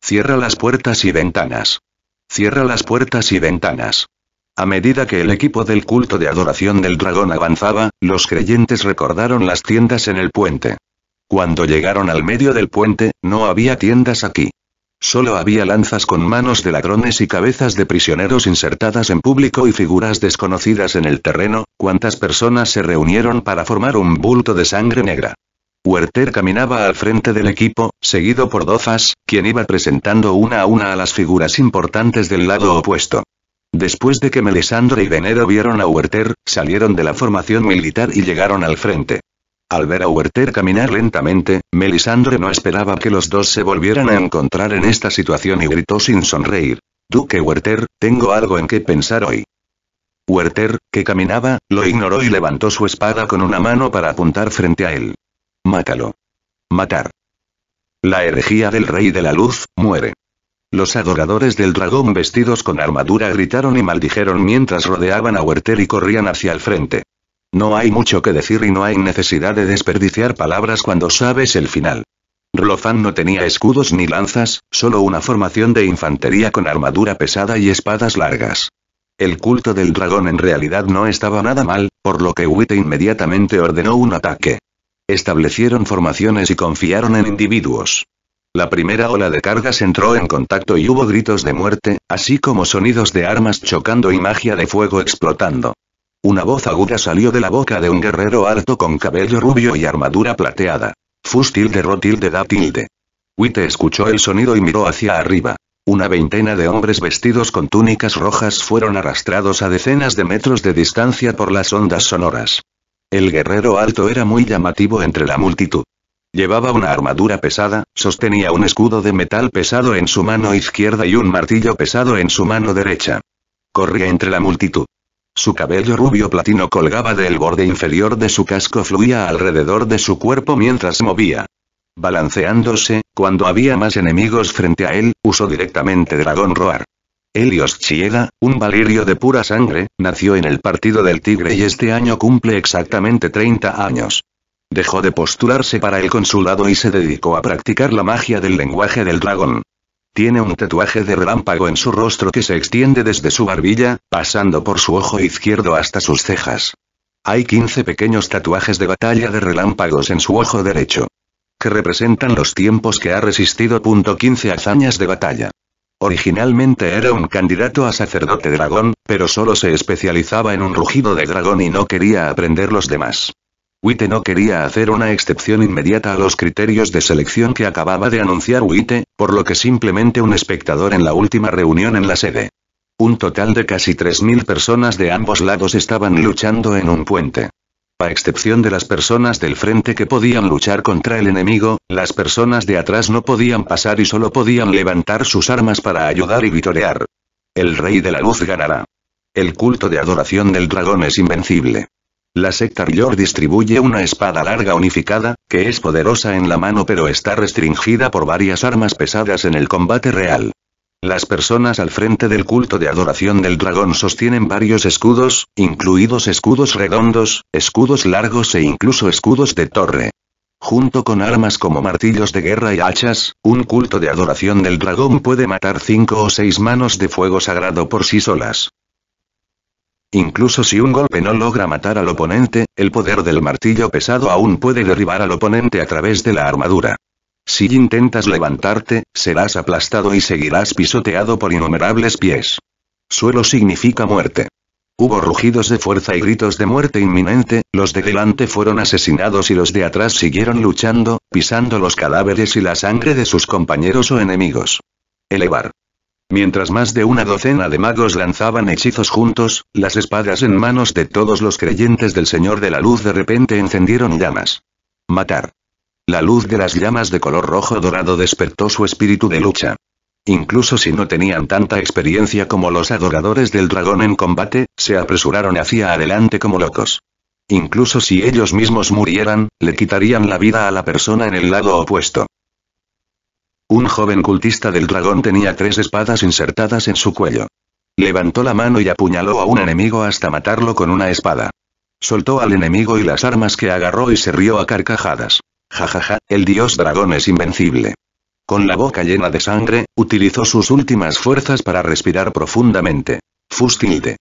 Cierra las puertas y ventanas. Cierra las puertas y ventanas. A medida que el equipo del culto de adoración del dragón avanzaba, los creyentes recordaron las tiendas en el puente. Cuando llegaron al medio del puente, no había tiendas aquí. Solo había lanzas con manos de ladrones y cabezas de prisioneros insertadas en público y figuras desconocidas en el terreno, cuantas personas se reunieron para formar un bulto de sangre negra. Huerter caminaba al frente del equipo, seguido por Dofas, quien iba presentando una a una a las figuras importantes del lado opuesto. Después de que Melisandre y Venero vieron a Huerter, salieron de la formación militar y llegaron al frente. Al ver a Werther caminar lentamente, Melisandre no esperaba que los dos se volvieran a encontrar en esta situación y gritó sin sonreír. Duque Werther, tengo algo en qué pensar hoy. Werther, que caminaba, lo ignoró y levantó su espada con una mano para apuntar frente a él. Mátalo. Matar. La herejía del Rey de la Luz, muere. Los adoradores del dragón vestidos con armadura gritaron y maldijeron mientras rodeaban a Werther y corrían hacia el frente. No hay mucho que decir y no hay necesidad de desperdiciar palabras cuando sabes el final. Rolofan no tenía escudos ni lanzas, solo una formación de infantería con armadura pesada y espadas largas. El culto del dragón en realidad no estaba nada mal, por lo que Witte inmediatamente ordenó un ataque. Establecieron formaciones y confiaron en individuos. La primera ola de cargas entró en contacto y hubo gritos de muerte, así como sonidos de armas chocando y magia de fuego explotando. Una voz aguda salió de la boca de un guerrero alto con cabello rubio y armadura plateada. Fus tilde rotil de da tilde. Witte escuchó el sonido y miró hacia arriba. Una veintena de hombres vestidos con túnicas rojas fueron arrastrados a decenas de metros de distancia por las ondas sonoras. El guerrero alto era muy llamativo entre la multitud. Llevaba una armadura pesada, sostenía un escudo de metal pesado en su mano izquierda y un martillo pesado en su mano derecha. Corría entre la multitud. Su cabello rubio platino colgaba del borde inferior de su casco fluía alrededor de su cuerpo mientras movía. Balanceándose, cuando había más enemigos frente a él, usó directamente Dragón Roar. Helios Chieda, un valirio de pura sangre, nació en el Partido del Tigre y este año cumple exactamente 30 años. Dejó de postularse para el consulado y se dedicó a practicar la magia del lenguaje del dragón. Tiene un tatuaje de relámpago en su rostro que se extiende desde su barbilla, pasando por su ojo izquierdo hasta sus cejas. Hay 15 pequeños tatuajes de batalla de relámpagos en su ojo derecho, que representan los tiempos que ha resistido. 15 hazañas de batalla. Originalmente era un candidato a sacerdote dragón, pero solo se especializaba en un rugido de dragón y no quería aprender los demás. Witte no quería hacer una excepción inmediata a los criterios de selección que acababa de anunciar Witte, por lo que simplemente un espectador en la última reunión en la sede. Un total de casi 3.000 personas de ambos lados estaban luchando en un puente. A excepción de las personas del frente que podían luchar contra el enemigo, las personas de atrás no podían pasar y solo podían levantar sus armas para ayudar y vitorear. El rey de la luz ganará. El culto de adoración del dragón es invencible. La secta Rior distribuye una espada larga unificada, que es poderosa en la mano pero está restringida por varias armas pesadas en el combate real. Las personas al frente del culto de adoración del dragón sostienen varios escudos, incluidos escudos redondos, escudos largos e incluso escudos de torre. Junto con armas como martillos de guerra y hachas, un culto de adoración del dragón puede matar cinco o seis manos de fuego sagrado por sí solas. Incluso si un golpe no logra matar al oponente, el poder del martillo pesado aún puede derribar al oponente a través de la armadura. Si intentas levantarte, serás aplastado y seguirás pisoteado por innumerables pies. Suelo significa muerte. Hubo rugidos de fuerza y gritos de muerte inminente, los de delante fueron asesinados y los de atrás siguieron luchando, pisando los cadáveres y la sangre de sus compañeros o enemigos. Elevar. Mientras más de una docena de magos lanzaban hechizos juntos, las espadas en manos de todos los creyentes del Señor de la Luz de repente encendieron llamas. Matar. La luz de las llamas de color rojo dorado despertó su espíritu de lucha. Incluso si no tenían tanta experiencia como los adoradores del dragón en combate, se apresuraron hacia adelante como locos. Incluso si ellos mismos murieran, le quitarían la vida a la persona en el lado opuesto. Un joven cultista del dragón tenía tres espadas insertadas en su cuello. Levantó la mano y apuñaló a un enemigo hasta matarlo con una espada. Soltó al enemigo y las armas que agarró y se rió a carcajadas. Jajaja, ja, ja, el dios dragón es invencible. Con la boca llena de sangre, utilizó sus últimas fuerzas para respirar profundamente. Fustilde.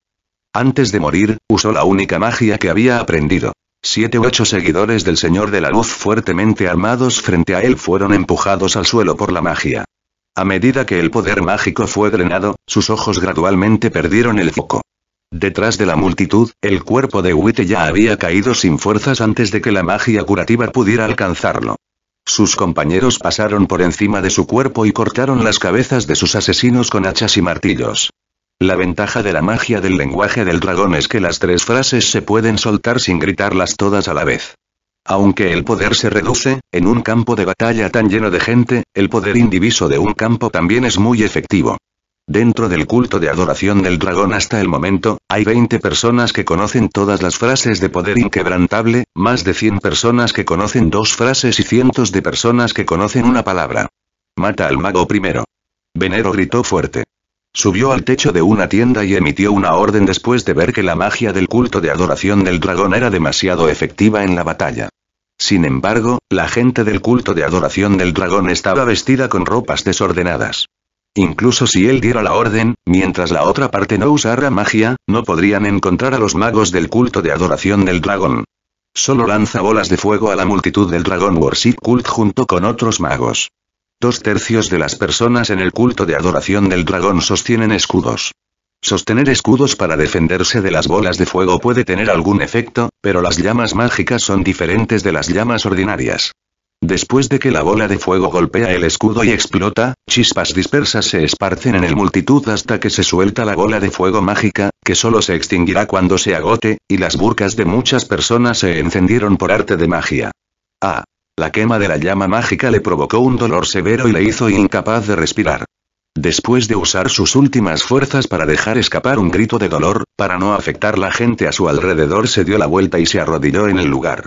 Antes de morir, usó la única magia que había aprendido. Siete u ocho seguidores del Señor de la Luz fuertemente armados frente a él fueron empujados al suelo por la magia. A medida que el poder mágico fue drenado, sus ojos gradualmente perdieron el foco. Detrás de la multitud, el cuerpo de Witte ya había caído sin fuerzas antes de que la magia curativa pudiera alcanzarlo. Sus compañeros pasaron por encima de su cuerpo y cortaron las cabezas de sus asesinos con hachas y martillos. La ventaja de la magia del lenguaje del dragón es que las tres frases se pueden soltar sin gritarlas todas a la vez. Aunque el poder se reduce, en un campo de batalla tan lleno de gente, el poder indiviso de un campo también es muy efectivo. Dentro del culto de adoración del dragón hasta el momento, hay 20 personas que conocen todas las frases de poder inquebrantable, más de 100 personas que conocen dos frases y cientos de personas que conocen una palabra. Mata al mago primero. Venero gritó fuerte. Subió al techo de una tienda y emitió una orden después de ver que la magia del culto de adoración del dragón era demasiado efectiva en la batalla. Sin embargo, la gente del culto de adoración del dragón estaba vestida con ropas desordenadas. Incluso si él diera la orden, mientras la otra parte no usara magia, no podrían encontrar a los magos del culto de adoración del dragón. Solo lanza bolas de fuego a la multitud del Dragon Worship Cult junto con otros magos. Dos tercios de las personas en el culto de adoración del dragón sostienen escudos. Sostener escudos para defenderse de las bolas de fuego puede tener algún efecto, pero las llamas mágicas son diferentes de las llamas ordinarias. Después de que la bola de fuego golpea el escudo y explota, chispas dispersas se esparcen en el multitud hasta que se suelta la bola de fuego mágica, que solo se extinguirá cuando se agote, y las burcas de muchas personas se encendieron por arte de magia. Ah. La quema de la llama mágica le provocó un dolor severo y le hizo incapaz de respirar. Después de usar sus últimas fuerzas para dejar escapar un grito de dolor, para no afectar la gente a su alrededor, se dio la vuelta y se arrodilló en el lugar.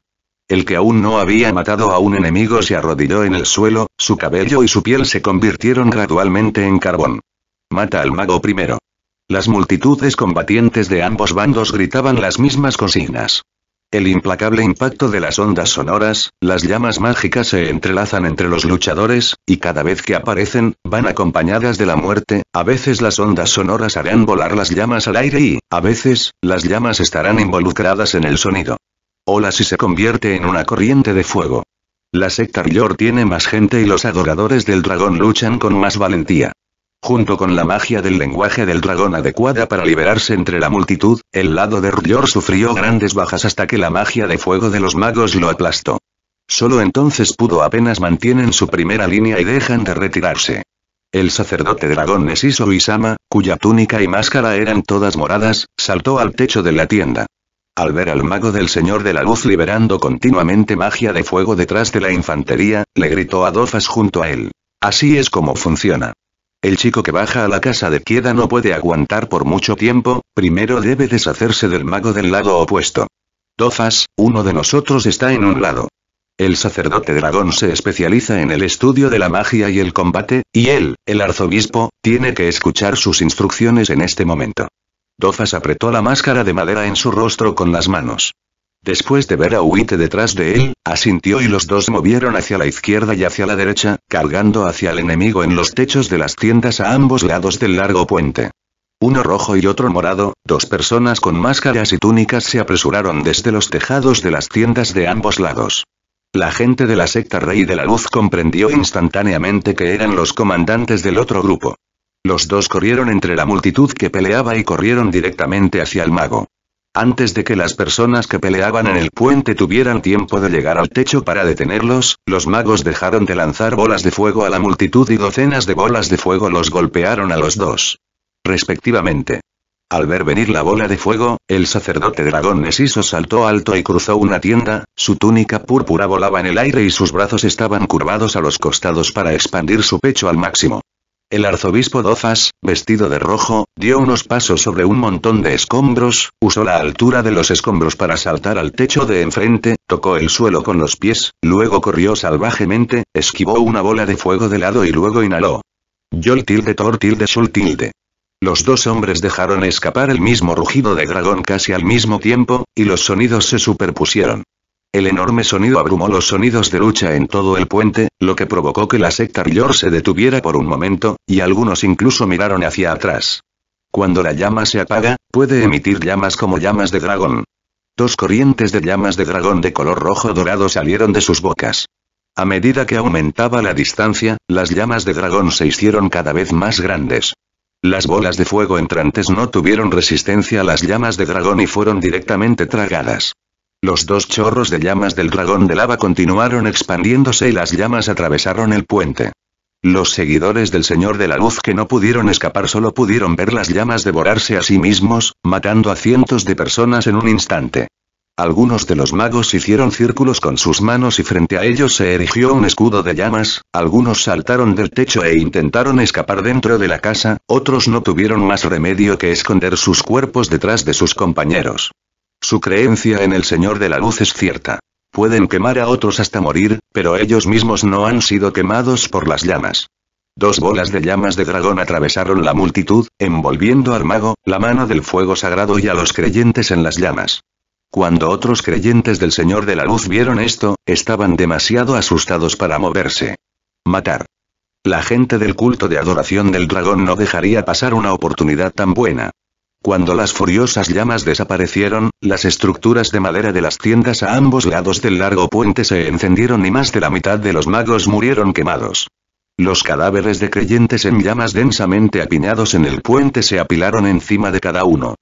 El que aún no había matado a un enemigo se arrodilló en el suelo, su cabello y su piel se convirtieron gradualmente en carbón. Mata al mago primero. Las multitudes combatientes de ambos bandos gritaban las mismas consignas. El implacable impacto de las ondas sonoras, las llamas mágicas se entrelazan entre los luchadores, y cada vez que aparecen, van acompañadas de la muerte, a veces las ondas sonoras harán volar las llamas al aire y, a veces, las llamas estarán involucradas en el sonido. Hola si se convierte en una corriente de fuego. La secta mayor tiene más gente y los adoradores del dragón luchan con más valentía junto con la magia del lenguaje del dragón adecuada para liberarse entre la multitud, el lado de Ryor sufrió grandes bajas hasta que la magia de fuego de los magos lo aplastó. Solo entonces pudo apenas mantienen su primera línea y dejan de retirarse. El sacerdote dragón Nesiso Isama, cuya túnica y máscara eran todas moradas, saltó al techo de la tienda. Al ver al mago del Señor de la Luz liberando continuamente magia de fuego detrás de la infantería, le gritó a Dofas junto a él. Así es como funciona. El chico que baja a la casa de Queda no puede aguantar por mucho tiempo, primero debe deshacerse del mago del lado opuesto. Dofas, uno de nosotros está en un lado. El sacerdote dragón se especializa en el estudio de la magia y el combate, y él, el arzobispo, tiene que escuchar sus instrucciones en este momento. Dofas apretó la máscara de madera en su rostro con las manos. Después de ver a Huite detrás de él, asintió y los dos movieron hacia la izquierda y hacia la derecha, cargando hacia el enemigo en los techos de las tiendas a ambos lados del largo puente. Uno rojo y otro morado, dos personas con máscaras y túnicas se apresuraron desde los tejados de las tiendas de ambos lados. La gente de la secta Rey de la Luz comprendió instantáneamente que eran los comandantes del otro grupo. Los dos corrieron entre la multitud que peleaba y corrieron directamente hacia el mago. Antes de que las personas que peleaban en el puente tuvieran tiempo de llegar al techo para detenerlos, los magos dejaron de lanzar bolas de fuego a la multitud y docenas de bolas de fuego los golpearon a los dos. Respectivamente. Al ver venir la bola de fuego, el sacerdote dragón Nesiso saltó alto y cruzó una tienda, su túnica púrpura volaba en el aire y sus brazos estaban curvados a los costados para expandir su pecho al máximo. El arzobispo Dofas, vestido de rojo, dio unos pasos sobre un montón de escombros, usó la altura de los escombros para saltar al techo de enfrente, tocó el suelo con los pies, luego corrió salvajemente, esquivó una bola de fuego de lado y luego inhaló. Yol tilde tortilde tilde tilde. Los dos hombres dejaron escapar el mismo rugido de dragón casi al mismo tiempo, y los sonidos se superpusieron. El enorme sonido abrumó los sonidos de lucha en todo el puente, lo que provocó que la secta Rillor se detuviera por un momento, y algunos incluso miraron hacia atrás. Cuando la llama se apaga, puede emitir llamas como llamas de dragón. Dos corrientes de llamas de dragón de color rojo dorado salieron de sus bocas. A medida que aumentaba la distancia, las llamas de dragón se hicieron cada vez más grandes. Las bolas de fuego entrantes no tuvieron resistencia a las llamas de dragón y fueron directamente tragadas. Los dos chorros de llamas del dragón de lava continuaron expandiéndose y las llamas atravesaron el puente. Los seguidores del Señor de la Luz que no pudieron escapar solo pudieron ver las llamas devorarse a sí mismos, matando a cientos de personas en un instante. Algunos de los magos hicieron círculos con sus manos y frente a ellos se erigió un escudo de llamas, algunos saltaron del techo e intentaron escapar dentro de la casa, otros no tuvieron más remedio que esconder sus cuerpos detrás de sus compañeros. Su creencia en el Señor de la Luz es cierta. Pueden quemar a otros hasta morir, pero ellos mismos no han sido quemados por las llamas. Dos bolas de llamas de dragón atravesaron la multitud, envolviendo al mago, la mano del fuego sagrado y a los creyentes en las llamas. Cuando otros creyentes del Señor de la Luz vieron esto, estaban demasiado asustados para moverse. Matar. La gente del culto de adoración del dragón no dejaría pasar una oportunidad tan buena. Cuando las furiosas llamas desaparecieron, las estructuras de madera de las tiendas a ambos lados del largo puente se encendieron y más de la mitad de los magos murieron quemados. Los cadáveres de creyentes en llamas densamente apiñados en el puente se apilaron encima de cada uno.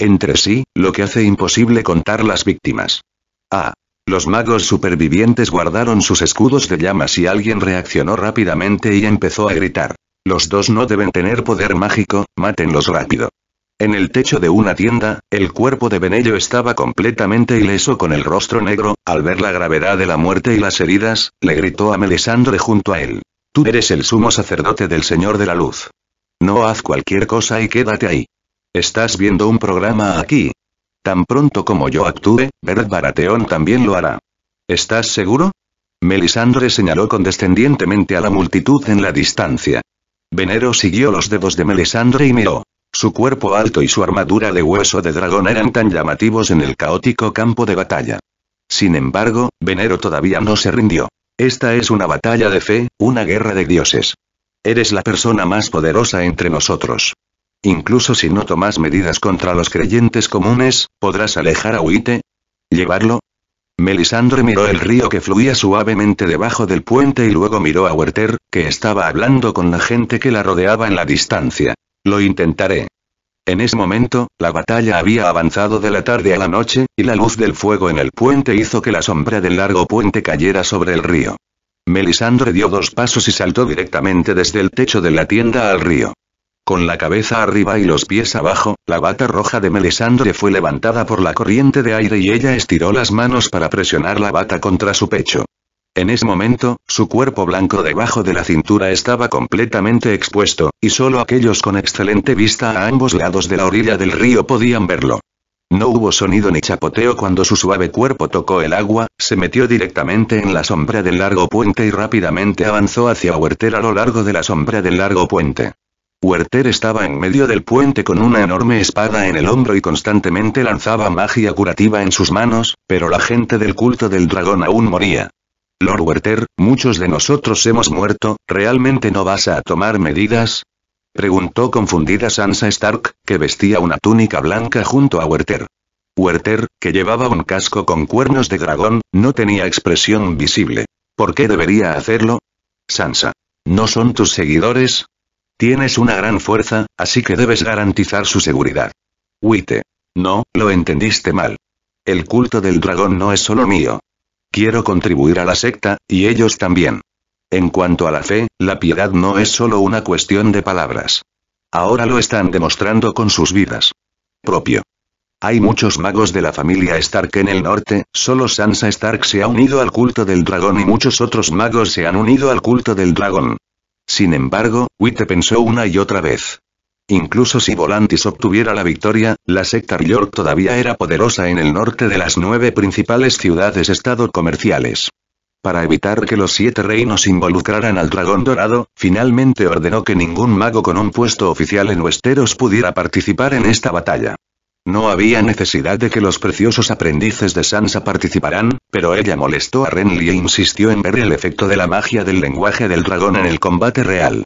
Entre sí, lo que hace imposible contar las víctimas. Ah. Los magos supervivientes guardaron sus escudos de llamas y alguien reaccionó rápidamente y empezó a gritar. Los dos no deben tener poder mágico, mátenlos rápido. En el techo de una tienda, el cuerpo de Benello estaba completamente ileso con el rostro negro, al ver la gravedad de la muerte y las heridas, le gritó a Melisandre junto a él. Tú eres el sumo sacerdote del Señor de la Luz. No haz cualquier cosa y quédate ahí. Estás viendo un programa aquí. Tan pronto como yo actúe, Bert Barateón también lo hará. ¿Estás seguro? Melisandre señaló condescendientemente a la multitud en la distancia. Venero siguió los dedos de Melisandre y miró. Su cuerpo alto y su armadura de hueso de dragón eran tan llamativos en el caótico campo de batalla. Sin embargo, Venero todavía no se rindió. Esta es una batalla de fe, una guerra de dioses. Eres la persona más poderosa entre nosotros. Incluso si no tomas medidas contra los creyentes comunes, ¿podrás alejar a Huite? ¿Llevarlo? Melisandre miró el río que fluía suavemente debajo del puente y luego miró a Werther, que estaba hablando con la gente que la rodeaba en la distancia. Lo intentaré. En ese momento, la batalla había avanzado de la tarde a la noche, y la luz del fuego en el puente hizo que la sombra del largo puente cayera sobre el río. Melisandre dio dos pasos y saltó directamente desde el techo de la tienda al río. Con la cabeza arriba y los pies abajo, la bata roja de Melisandre fue levantada por la corriente de aire y ella estiró las manos para presionar la bata contra su pecho. En ese momento, su cuerpo blanco debajo de la cintura estaba completamente expuesto, y solo aquellos con excelente vista a ambos lados de la orilla del río podían verlo. No hubo sonido ni chapoteo cuando su suave cuerpo tocó el agua, se metió directamente en la sombra del largo puente y rápidamente avanzó hacia Huerter a lo largo de la sombra del largo puente. Huerter estaba en medio del puente con una enorme espada en el hombro y constantemente lanzaba magia curativa en sus manos, pero la gente del culto del dragón aún moría. Lord Werther, muchos de nosotros hemos muerto, ¿realmente no vas a tomar medidas? Preguntó confundida Sansa Stark, que vestía una túnica blanca junto a Werther. Werther, que llevaba un casco con cuernos de dragón, no tenía expresión visible. ¿Por qué debería hacerlo? Sansa. ¿No son tus seguidores? Tienes una gran fuerza, así que debes garantizar su seguridad. Witte. No, lo entendiste mal. El culto del dragón no es solo mío. Quiero contribuir a la secta, y ellos también. En cuanto a la fe, la piedad no es solo una cuestión de palabras. Ahora lo están demostrando con sus vidas. Propio. Hay muchos magos de la familia Stark en el norte, solo Sansa Stark se ha unido al culto del dragón y muchos otros magos se han unido al culto del dragón. Sin embargo, Witte pensó una y otra vez. Incluso si Volantis obtuviera la victoria, la secta Rior todavía era poderosa en el norte de las nueve principales ciudades-estado comerciales. Para evitar que los siete reinos involucraran al dragón dorado, finalmente ordenó que ningún mago con un puesto oficial en Westeros pudiera participar en esta batalla. No había necesidad de que los preciosos aprendices de Sansa participaran, pero ella molestó a Renly e insistió en ver el efecto de la magia del lenguaje del dragón en el combate real.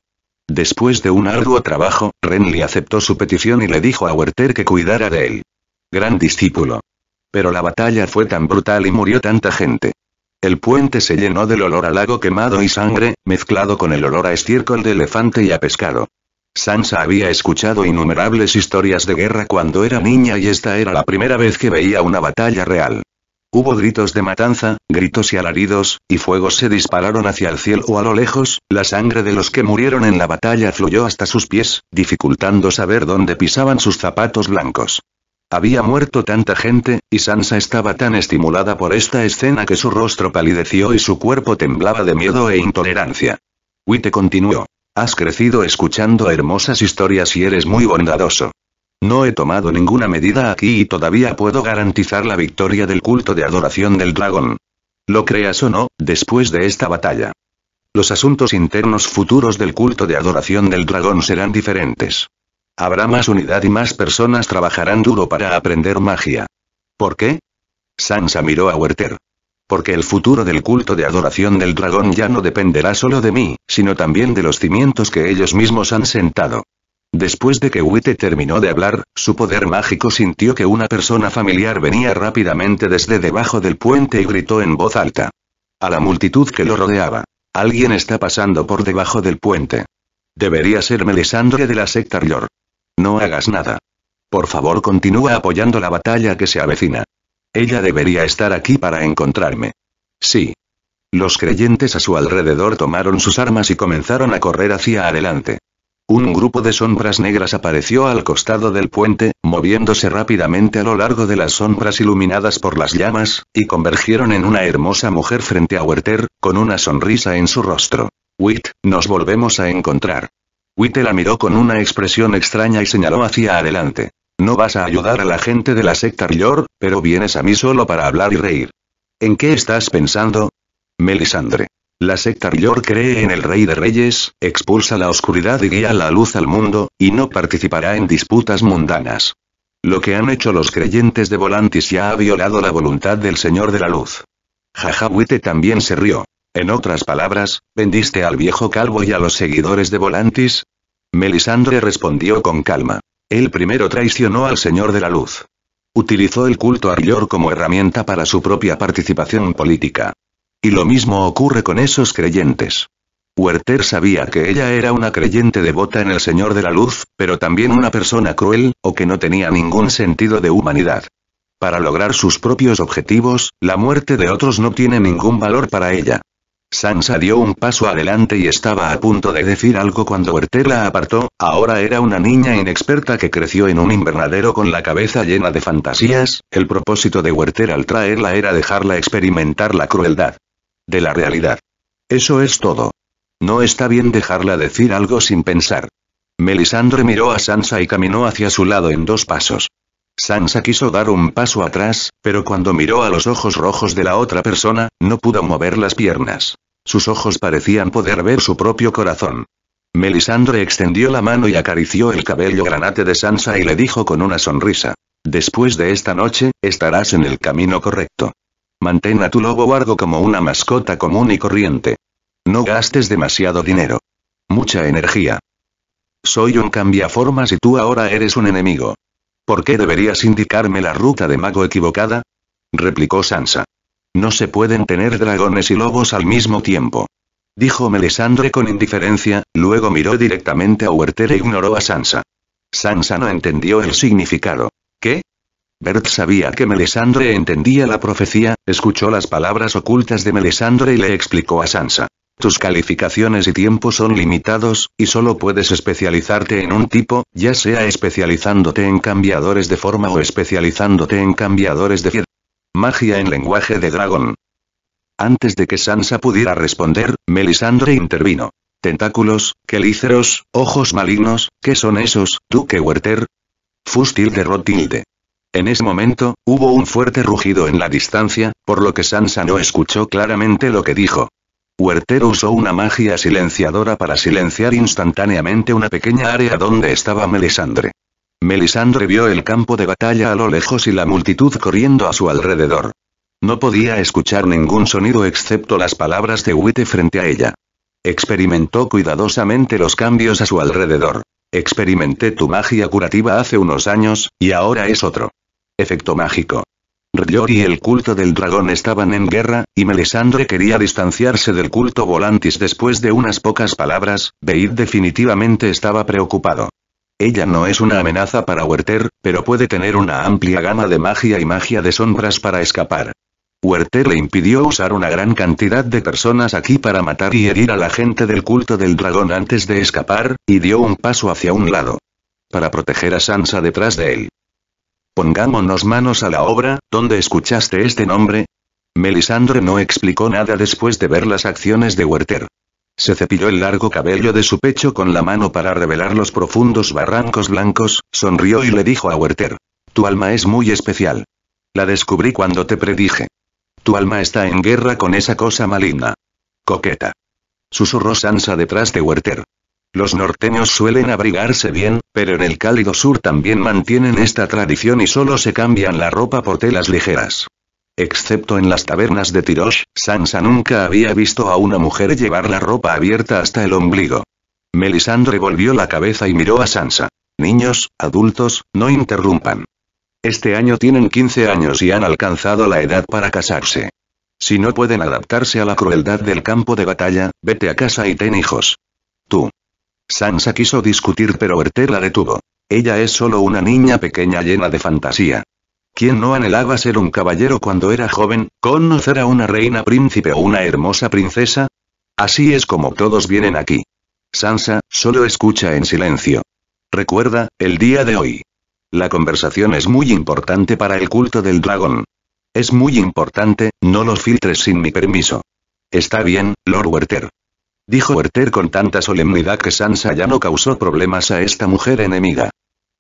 Después de un arduo trabajo, Renly aceptó su petición y le dijo a Werther que cuidara de él. Gran discípulo. Pero la batalla fue tan brutal y murió tanta gente. El puente se llenó del olor a lago quemado y sangre, mezclado con el olor a estiércol de elefante y a pescado. Sansa había escuchado innumerables historias de guerra cuando era niña y esta era la primera vez que veía una batalla real. Hubo gritos de matanza, gritos y alaridos, y fuegos se dispararon hacia el cielo o a lo lejos, la sangre de los que murieron en la batalla fluyó hasta sus pies, dificultando saber dónde pisaban sus zapatos blancos. Había muerto tanta gente, y Sansa estaba tan estimulada por esta escena que su rostro palideció y su cuerpo temblaba de miedo e intolerancia. Witte continuó. Has crecido escuchando hermosas historias y eres muy bondadoso. No he tomado ninguna medida aquí y todavía puedo garantizar la victoria del culto de adoración del dragón. Lo creas o no, después de esta batalla. Los asuntos internos futuros del culto de adoración del dragón serán diferentes. Habrá más unidad y más personas trabajarán duro para aprender magia. ¿Por qué? Sansa miró a Werther. Porque el futuro del culto de adoración del dragón ya no dependerá solo de mí, sino también de los cimientos que ellos mismos han sentado. Después de que Witte terminó de hablar, su poder mágico sintió que una persona familiar venía rápidamente desde debajo del puente y gritó en voz alta. A la multitud que lo rodeaba. Alguien está pasando por debajo del puente. Debería ser Melisandre de la secta Rior. No hagas nada. Por favor continúa apoyando la batalla que se avecina. Ella debería estar aquí para encontrarme. Sí. Los creyentes a su alrededor tomaron sus armas y comenzaron a correr hacia adelante. Un grupo de sombras negras apareció al costado del puente, moviéndose rápidamente a lo largo de las sombras iluminadas por las llamas, y convergieron en una hermosa mujer frente a Werther, con una sonrisa en su rostro. Wit, nos volvemos a encontrar. Witte la miró con una expresión extraña y señaló hacia adelante. No vas a ayudar a la gente de la secta Villor, pero vienes a mí solo para hablar y reír. ¿En qué estás pensando? Melisandre. La secta Rillor cree en el Rey de Reyes, expulsa la oscuridad y guía la luz al mundo, y no participará en disputas mundanas. Lo que han hecho los creyentes de Volantis ya ha violado la voluntad del Señor de la Luz. Jajawite también se rió. En otras palabras, ¿vendiste al viejo calvo y a los seguidores de Volantis? Melisandre respondió con calma. El primero traicionó al Señor de la Luz. Utilizó el culto a Rillor como herramienta para su propia participación política. Y lo mismo ocurre con esos creyentes. Werther sabía que ella era una creyente devota en el Señor de la Luz, pero también una persona cruel, o que no tenía ningún sentido de humanidad. Para lograr sus propios objetivos, la muerte de otros no tiene ningún valor para ella. Sansa dio un paso adelante y estaba a punto de decir algo cuando Werther la apartó, ahora era una niña inexperta que creció en un invernadero con la cabeza llena de fantasías, el propósito de Werther al traerla era dejarla experimentar la crueldad de la realidad. Eso es todo. No está bien dejarla decir algo sin pensar. Melisandre miró a Sansa y caminó hacia su lado en dos pasos. Sansa quiso dar un paso atrás, pero cuando miró a los ojos rojos de la otra persona, no pudo mover las piernas. Sus ojos parecían poder ver su propio corazón. Melisandre extendió la mano y acarició el cabello granate de Sansa y le dijo con una sonrisa. Después de esta noche, estarás en el camino correcto. Mantén a tu lobo guardo como una mascota común y corriente. No gastes demasiado dinero. Mucha energía. Soy un cambiaformas y tú ahora eres un enemigo. ¿Por qué deberías indicarme la ruta de mago equivocada? replicó Sansa. No se pueden tener dragones y lobos al mismo tiempo. Dijo Melisandre con indiferencia, luego miró directamente a Werther e ignoró a Sansa. Sansa no entendió el significado. ¿Qué? Bert sabía que Melisandre entendía la profecía, escuchó las palabras ocultas de Melisandre y le explicó a Sansa. Tus calificaciones y tiempo son limitados, y solo puedes especializarte en un tipo, ya sea especializándote en cambiadores de forma o especializándote en cambiadores de magia en lenguaje de dragón. Antes de que Sansa pudiera responder, Melisandre intervino. Tentáculos, quelíceros, ojos malignos, ¿qué son esos, Duque Werther? Fustil de Rotilde. En ese momento, hubo un fuerte rugido en la distancia, por lo que Sansa no escuchó claramente lo que dijo. Huertero usó una magia silenciadora para silenciar instantáneamente una pequeña área donde estaba Melisandre. Melisandre vio el campo de batalla a lo lejos y la multitud corriendo a su alrededor. No podía escuchar ningún sonido excepto las palabras de Witte frente a ella. Experimentó cuidadosamente los cambios a su alrededor. Experimenté tu magia curativa hace unos años, y ahora es otro. Efecto mágico. Ryori y el culto del dragón estaban en guerra, y Melisandre quería distanciarse del culto Volantis después de unas pocas palabras, Beid definitivamente estaba preocupado. Ella no es una amenaza para Werther, pero puede tener una amplia gama de magia y magia de sombras para escapar. Werther le impidió usar una gran cantidad de personas aquí para matar y herir a la gente del culto del dragón antes de escapar, y dio un paso hacia un lado. Para proteger a Sansa detrás de él. Pongámonos manos a la obra, ¿dónde escuchaste este nombre? Melisandre no explicó nada después de ver las acciones de Werther. Se cepilló el largo cabello de su pecho con la mano para revelar los profundos barrancos blancos, sonrió y le dijo a Werther. Tu alma es muy especial. La descubrí cuando te predije. Tu alma está en guerra con esa cosa maligna. Coqueta. Susurró Sansa detrás de Werther. Los norteños suelen abrigarse bien, pero en el cálido sur también mantienen esta tradición y solo se cambian la ropa por telas ligeras. Excepto en las tabernas de Tirosh, Sansa nunca había visto a una mujer llevar la ropa abierta hasta el ombligo. Melisandre volvió la cabeza y miró a Sansa. Niños, adultos, no interrumpan. Este año tienen 15 años y han alcanzado la edad para casarse. Si no pueden adaptarse a la crueldad del campo de batalla, vete a casa y ten hijos. Tú. Sansa quiso discutir pero Werther la detuvo. Ella es solo una niña pequeña llena de fantasía. ¿Quién no anhelaba ser un caballero cuando era joven, conocer a una reina príncipe o una hermosa princesa? Así es como todos vienen aquí. Sansa, solo escucha en silencio. Recuerda, el día de hoy. La conversación es muy importante para el culto del dragón. Es muy importante, no los filtres sin mi permiso. Está bien, Lord Werther dijo Werther con tanta solemnidad que Sansa ya no causó problemas a esta mujer enemiga.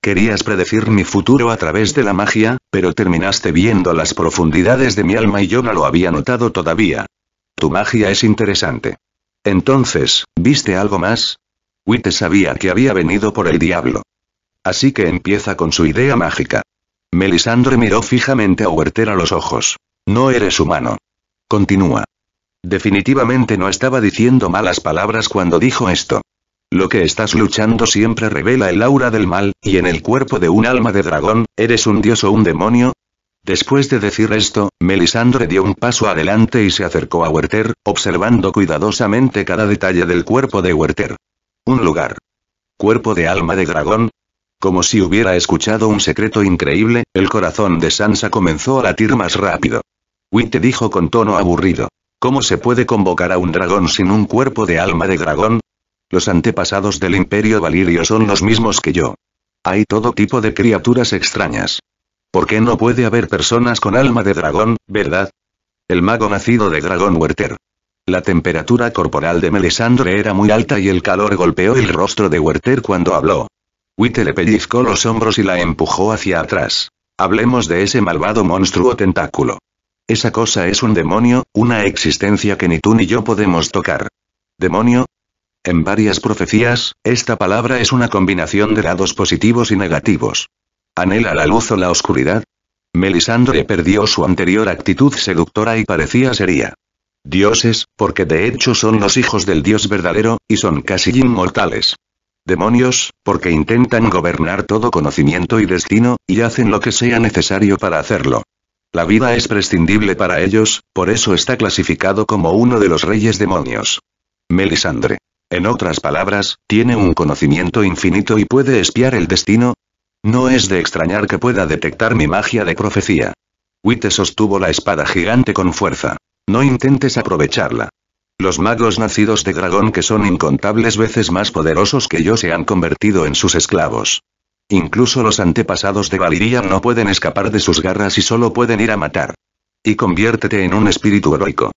Querías predecir mi futuro a través de la magia, pero terminaste viendo las profundidades de mi alma y yo no lo había notado todavía. Tu magia es interesante. Entonces, ¿viste algo más? Witte sabía que había venido por el diablo. Así que empieza con su idea mágica. Melisandre miró fijamente a Werther a los ojos. No eres humano. Continúa. Definitivamente no estaba diciendo malas palabras cuando dijo esto. Lo que estás luchando siempre revela el aura del mal, y en el cuerpo de un alma de dragón, ¿eres un dios o un demonio? Después de decir esto, Melisandre dio un paso adelante y se acercó a Werther, observando cuidadosamente cada detalle del cuerpo de Werther. Un lugar. Cuerpo de alma de dragón. Como si hubiera escuchado un secreto increíble, el corazón de Sansa comenzó a latir más rápido. Witte dijo con tono aburrido. ¿Cómo se puede convocar a un dragón sin un cuerpo de alma de dragón? Los antepasados del imperio valirio son los mismos que yo. Hay todo tipo de criaturas extrañas. ¿Por qué no puede haber personas con alma de dragón, verdad? El mago nacido de dragón Werther. La temperatura corporal de Melisandre era muy alta y el calor golpeó el rostro de Werther cuando habló. Witte le pellizcó los hombros y la empujó hacia atrás. Hablemos de ese malvado monstruo tentáculo. Esa cosa es un demonio, una existencia que ni tú ni yo podemos tocar. ¿Demonio? En varias profecías, esta palabra es una combinación de dados positivos y negativos. ¿Anhela la luz o la oscuridad? Melisandre perdió su anterior actitud seductora y parecía seria. Dioses, porque de hecho son los hijos del Dios verdadero, y son casi inmortales. Demonios, porque intentan gobernar todo conocimiento y destino, y hacen lo que sea necesario para hacerlo. La vida es prescindible para ellos, por eso está clasificado como uno de los reyes demonios. Melisandre. En otras palabras, tiene un conocimiento infinito y puede espiar el destino. No es de extrañar que pueda detectar mi magia de profecía. Witte sostuvo la espada gigante con fuerza. No intentes aprovecharla. Los magos nacidos de dragón que son incontables veces más poderosos que yo se han convertido en sus esclavos. Incluso los antepasados de Valiria no pueden escapar de sus garras y solo pueden ir a matar. Y conviértete en un espíritu heroico.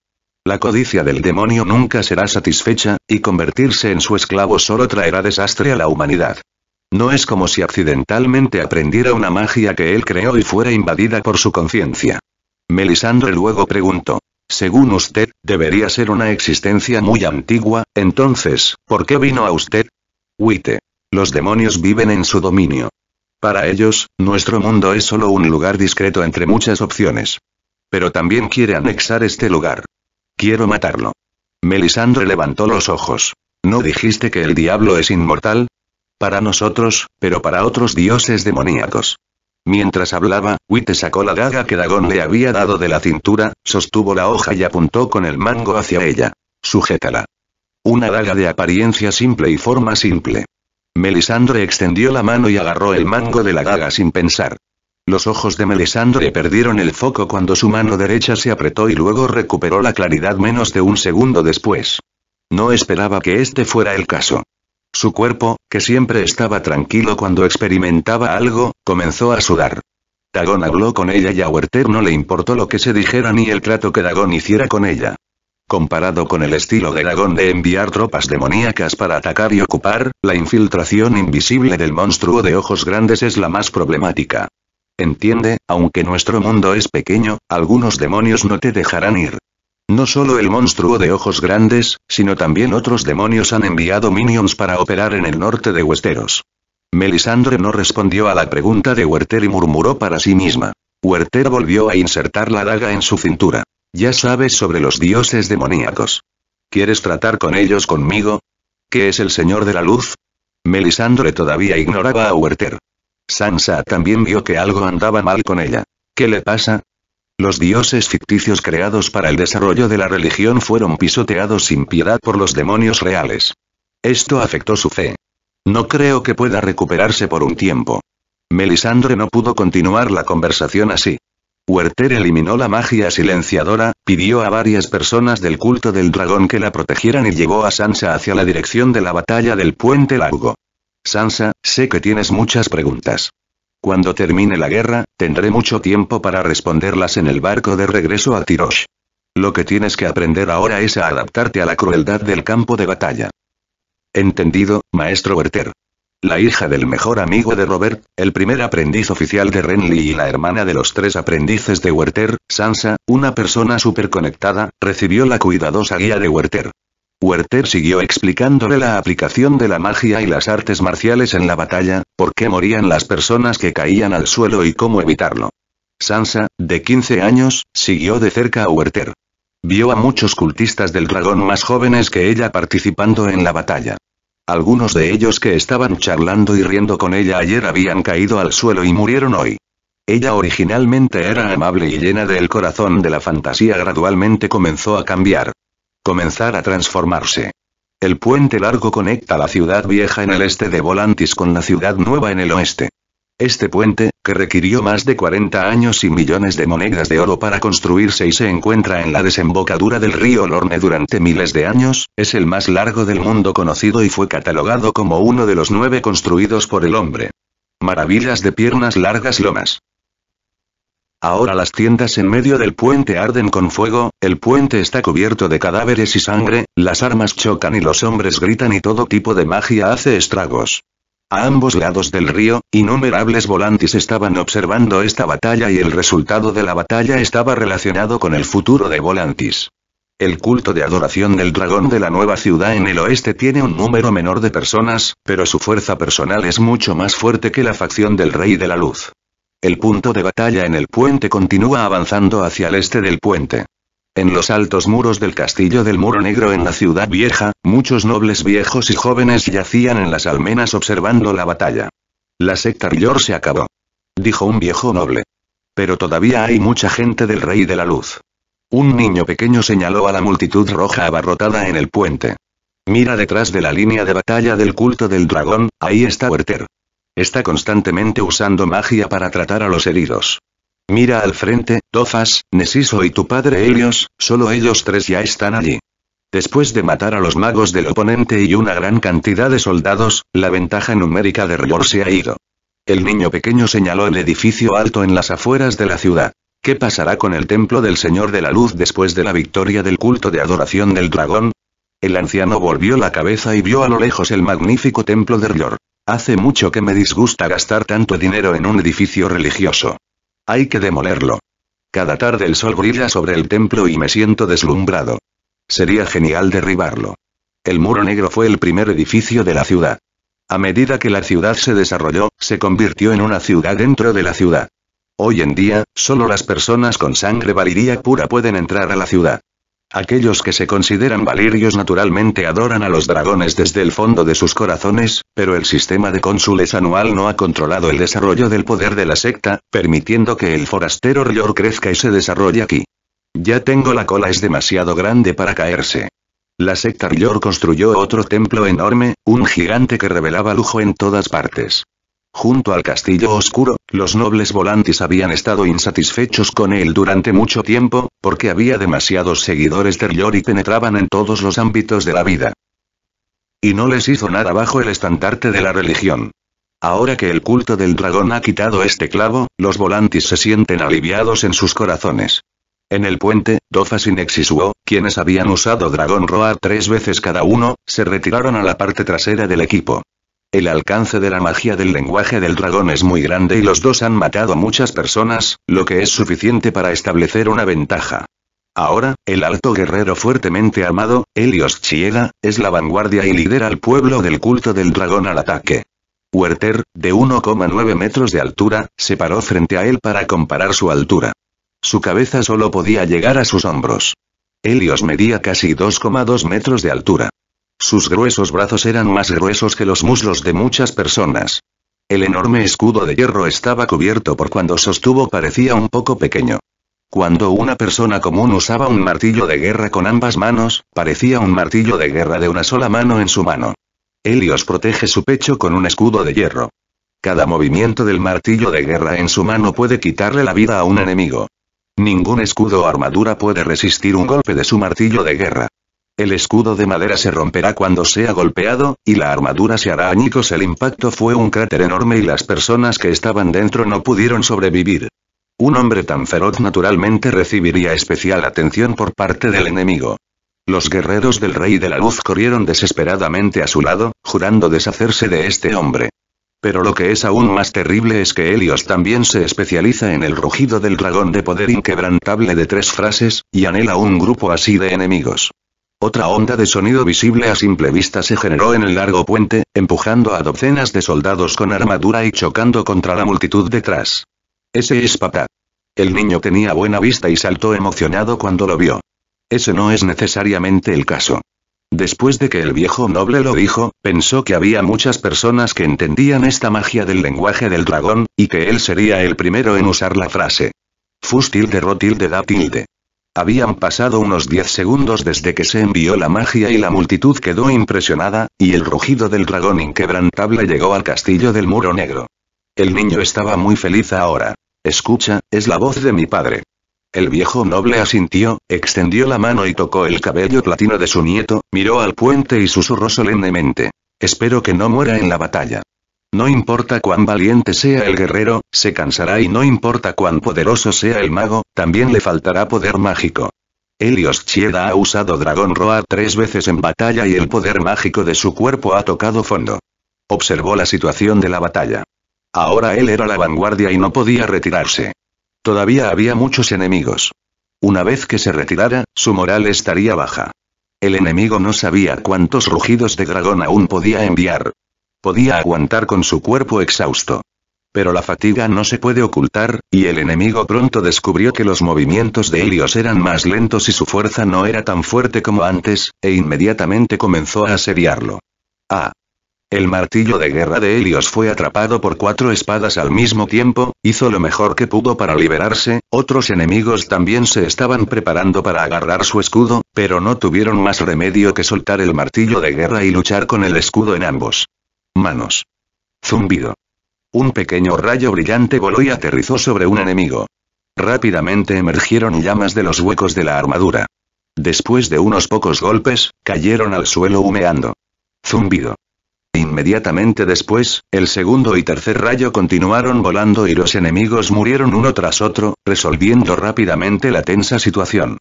La codicia del demonio nunca será satisfecha, y convertirse en su esclavo solo traerá desastre a la humanidad. No es como si accidentalmente aprendiera una magia que él creó y fuera invadida por su conciencia. Melisandre luego preguntó. Según usted, debería ser una existencia muy antigua, entonces, ¿por qué vino a usted? Witte. Los demonios viven en su dominio. Para ellos, nuestro mundo es solo un lugar discreto entre muchas opciones. Pero también quiere anexar este lugar. Quiero matarlo. Melisandre levantó los ojos. ¿No dijiste que el diablo es inmortal? Para nosotros, pero para otros dioses demoníacos. Mientras hablaba, Witte sacó la daga que Dagón le había dado de la cintura, sostuvo la hoja y apuntó con el mango hacia ella. Sujétala. Una daga de apariencia simple y forma simple. Melisandre extendió la mano y agarró el mango de la daga sin pensar. Los ojos de Melisandre perdieron el foco cuando su mano derecha se apretó y luego recuperó la claridad menos de un segundo después. No esperaba que este fuera el caso. Su cuerpo, que siempre estaba tranquilo cuando experimentaba algo, comenzó a sudar. Dagon habló con ella y a Werther no le importó lo que se dijera ni el trato que Dagon hiciera con ella. Comparado con el estilo de dragón de enviar tropas demoníacas para atacar y ocupar, la infiltración invisible del monstruo de ojos grandes es la más problemática. Entiende, aunque nuestro mundo es pequeño, algunos demonios no te dejarán ir. No solo el monstruo de ojos grandes, sino también otros demonios han enviado minions para operar en el norte de Westeros. Melisandre no respondió a la pregunta de Werther y murmuró para sí misma. Werther volvió a insertar la daga en su cintura. Ya sabes sobre los dioses demoníacos. ¿Quieres tratar con ellos conmigo? ¿Qué es el Señor de la Luz? Melisandre todavía ignoraba a Werther. Sansa también vio que algo andaba mal con ella. ¿Qué le pasa? Los dioses ficticios creados para el desarrollo de la religión fueron pisoteados sin piedad por los demonios reales. Esto afectó su fe. No creo que pueda recuperarse por un tiempo. Melisandre no pudo continuar la conversación así. Werther eliminó la magia silenciadora, pidió a varias personas del culto del dragón que la protegieran y llevó a Sansa hacia la dirección de la batalla del puente largo. Sansa, sé que tienes muchas preguntas. Cuando termine la guerra, tendré mucho tiempo para responderlas en el barco de regreso a Tirosh. Lo que tienes que aprender ahora es a adaptarte a la crueldad del campo de batalla. Entendido, maestro Werther. La hija del mejor amigo de Robert, el primer aprendiz oficial de Renly y la hermana de los tres aprendices de Werther, Sansa, una persona superconectada, recibió la cuidadosa guía de Werther. Werther siguió explicándole la aplicación de la magia y las artes marciales en la batalla, por qué morían las personas que caían al suelo y cómo evitarlo. Sansa, de 15 años, siguió de cerca a Werther. Vio a muchos cultistas del dragón más jóvenes que ella participando en la batalla. Algunos de ellos que estaban charlando y riendo con ella ayer habían caído al suelo y murieron hoy. Ella originalmente era amable y llena del corazón de la fantasía gradualmente comenzó a cambiar. Comenzar a transformarse. El puente largo conecta la ciudad vieja en el este de Volantis con la ciudad nueva en el oeste. Este puente, que requirió más de 40 años y millones de monedas de oro para construirse y se encuentra en la desembocadura del río Lorne durante miles de años, es el más largo del mundo conocido y fue catalogado como uno de los nueve construidos por el hombre. Maravillas de piernas largas lomas. Ahora las tiendas en medio del puente arden con fuego, el puente está cubierto de cadáveres y sangre, las armas chocan y los hombres gritan y todo tipo de magia hace estragos. A ambos lados del río, innumerables volantis estaban observando esta batalla y el resultado de la batalla estaba relacionado con el futuro de volantis. El culto de adoración del dragón de la nueva ciudad en el oeste tiene un número menor de personas, pero su fuerza personal es mucho más fuerte que la facción del Rey de la Luz. El punto de batalla en el puente continúa avanzando hacia el este del puente. En los altos muros del castillo del Muro Negro en la ciudad vieja, muchos nobles viejos y jóvenes yacían en las almenas observando la batalla. La secta Rior se acabó. Dijo un viejo noble. Pero todavía hay mucha gente del Rey de la Luz. Un niño pequeño señaló a la multitud roja abarrotada en el puente. Mira detrás de la línea de batalla del culto del dragón, ahí está Werther. Está constantemente usando magia para tratar a los heridos. Mira al frente, Dofas, Nesiso y tu padre Helios, solo ellos tres ya están allí. Después de matar a los magos del oponente y una gran cantidad de soldados, la ventaja numérica de Rior se ha ido. El niño pequeño señaló el edificio alto en las afueras de la ciudad. ¿Qué pasará con el templo del Señor de la Luz después de la victoria del culto de adoración del dragón? El anciano volvió la cabeza y vio a lo lejos el magnífico templo de Rior. Hace mucho que me disgusta gastar tanto dinero en un edificio religioso. Hay que demolerlo. Cada tarde el sol brilla sobre el templo y me siento deslumbrado. Sería genial derribarlo. El muro negro fue el primer edificio de la ciudad. A medida que la ciudad se desarrolló, se convirtió en una ciudad dentro de la ciudad. Hoy en día, solo las personas con sangre valiría pura pueden entrar a la ciudad. Aquellos que se consideran valirios naturalmente adoran a los dragones desde el fondo de sus corazones, pero el sistema de cónsules anual no ha controlado el desarrollo del poder de la secta, permitiendo que el forastero Rior crezca y se desarrolle aquí. Ya tengo la cola es demasiado grande para caerse. La secta Rior construyó otro templo enorme, un gigante que revelaba lujo en todas partes. Junto al castillo oscuro, los nobles volantes habían estado insatisfechos con él durante mucho tiempo, porque había demasiados seguidores de Rior y penetraban en todos los ámbitos de la vida. Y no les hizo nada bajo el estandarte de la religión. Ahora que el culto del dragón ha quitado este clavo, los volantes se sienten aliviados en sus corazones. En el puente, Dofas y quienes habían usado Dragón Roar tres veces cada uno, se retiraron a la parte trasera del equipo. El alcance de la magia del lenguaje del dragón es muy grande y los dos han matado muchas personas, lo que es suficiente para establecer una ventaja. Ahora, el alto guerrero fuertemente amado, Helios Chieda, es la vanguardia y lidera al pueblo del culto del dragón al ataque. Werther, de 1,9 metros de altura, se paró frente a él para comparar su altura. Su cabeza solo podía llegar a sus hombros. Helios medía casi 2,2 metros de altura. Sus gruesos brazos eran más gruesos que los muslos de muchas personas. El enorme escudo de hierro estaba cubierto por cuando sostuvo parecía un poco pequeño. Cuando una persona común usaba un martillo de guerra con ambas manos, parecía un martillo de guerra de una sola mano en su mano. Helios protege su pecho con un escudo de hierro. Cada movimiento del martillo de guerra en su mano puede quitarle la vida a un enemigo. Ningún escudo o armadura puede resistir un golpe de su martillo de guerra. El escudo de madera se romperá cuando sea golpeado, y la armadura se hará añicos. El impacto fue un cráter enorme y las personas que estaban dentro no pudieron sobrevivir. Un hombre tan feroz naturalmente recibiría especial atención por parte del enemigo. Los guerreros del Rey de la Luz corrieron desesperadamente a su lado, jurando deshacerse de este hombre. Pero lo que es aún más terrible es que Helios también se especializa en el rugido del dragón de poder inquebrantable de tres frases, y anhela un grupo así de enemigos. Otra onda de sonido visible a simple vista se generó en el largo puente, empujando a docenas de soldados con armadura y chocando contra la multitud detrás. Ese es papá. El niño tenía buena vista y saltó emocionado cuando lo vio. Ese no es necesariamente el caso. Después de que el viejo noble lo dijo, pensó que había muchas personas que entendían esta magia del lenguaje del dragón, y que él sería el primero en usar la frase. Fustil tilde ro tilde da tilde. Habían pasado unos 10 segundos desde que se envió la magia y la multitud quedó impresionada, y el rugido del dragón inquebrantable llegó al castillo del muro negro. El niño estaba muy feliz ahora. Escucha, es la voz de mi padre. El viejo noble asintió, extendió la mano y tocó el cabello platino de su nieto, miró al puente y susurró solemnemente. Espero que no muera en la batalla. No importa cuán valiente sea el guerrero, se cansará y no importa cuán poderoso sea el mago, también le faltará poder mágico. Helios Chieda ha usado Dragon Roar tres veces en batalla y el poder mágico de su cuerpo ha tocado fondo. Observó la situación de la batalla. Ahora él era la vanguardia y no podía retirarse. Todavía había muchos enemigos. Una vez que se retirara, su moral estaría baja. El enemigo no sabía cuántos rugidos de dragón aún podía enviar, Podía aguantar con su cuerpo exhausto. Pero la fatiga no se puede ocultar, y el enemigo pronto descubrió que los movimientos de Helios eran más lentos y su fuerza no era tan fuerte como antes, e inmediatamente comenzó a asediarlo. Ah. El martillo de guerra de Helios fue atrapado por cuatro espadas al mismo tiempo, hizo lo mejor que pudo para liberarse, otros enemigos también se estaban preparando para agarrar su escudo, pero no tuvieron más remedio que soltar el martillo de guerra y luchar con el escudo en ambos. Manos. Zumbido. Un pequeño rayo brillante voló y aterrizó sobre un enemigo. Rápidamente emergieron llamas de los huecos de la armadura. Después de unos pocos golpes, cayeron al suelo humeando. Zumbido. Inmediatamente después, el segundo y tercer rayo continuaron volando y los enemigos murieron uno tras otro, resolviendo rápidamente la tensa situación.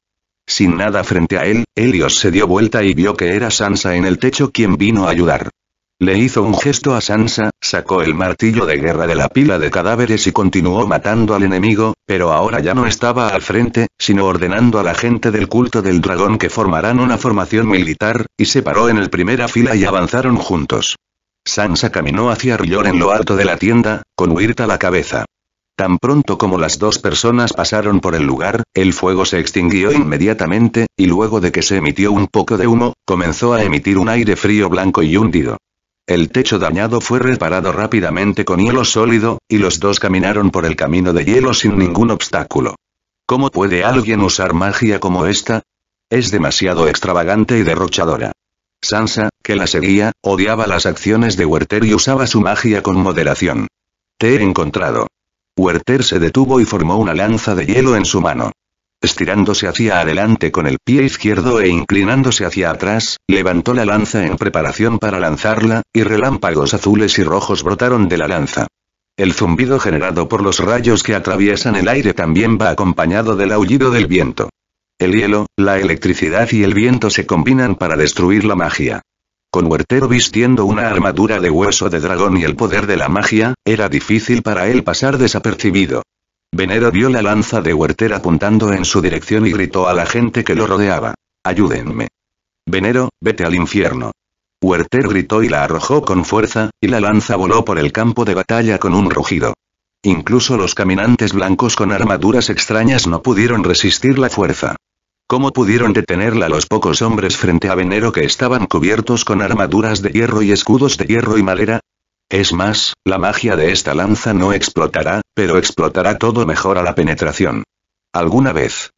Sin nada frente a él, Helios se dio vuelta y vio que era Sansa en el techo quien vino a ayudar. Le hizo un gesto a Sansa, sacó el martillo de guerra de la pila de cadáveres y continuó matando al enemigo, pero ahora ya no estaba al frente, sino ordenando a la gente del culto del dragón que formarán una formación militar, y se paró en el primera fila y avanzaron juntos. Sansa caminó hacia Rior en lo alto de la tienda, con huirta a la cabeza. Tan pronto como las dos personas pasaron por el lugar, el fuego se extinguió inmediatamente, y luego de que se emitió un poco de humo, comenzó a emitir un aire frío blanco y hundido. El techo dañado fue reparado rápidamente con hielo sólido, y los dos caminaron por el camino de hielo sin ningún obstáculo. ¿Cómo puede alguien usar magia como esta? Es demasiado extravagante y derrochadora. Sansa, que la seguía, odiaba las acciones de Werther y usaba su magia con moderación. Te he encontrado. Werther se detuvo y formó una lanza de hielo en su mano. Estirándose hacia adelante con el pie izquierdo e inclinándose hacia atrás, levantó la lanza en preparación para lanzarla, y relámpagos azules y rojos brotaron de la lanza. El zumbido generado por los rayos que atraviesan el aire también va acompañado del aullido del viento. El hielo, la electricidad y el viento se combinan para destruir la magia. Con Huertero vistiendo una armadura de hueso de dragón y el poder de la magia, era difícil para él pasar desapercibido. Venero vio la lanza de Huertera apuntando en su dirección y gritó a la gente que lo rodeaba. Ayúdenme. Venero, vete al infierno. Werther gritó y la arrojó con fuerza, y la lanza voló por el campo de batalla con un rugido. Incluso los caminantes blancos con armaduras extrañas no pudieron resistir la fuerza. ¿Cómo pudieron detenerla los pocos hombres frente a Venero que estaban cubiertos con armaduras de hierro y escudos de hierro y madera? Es más, la magia de esta lanza no explotará, pero explotará todo mejor a la penetración. Alguna vez.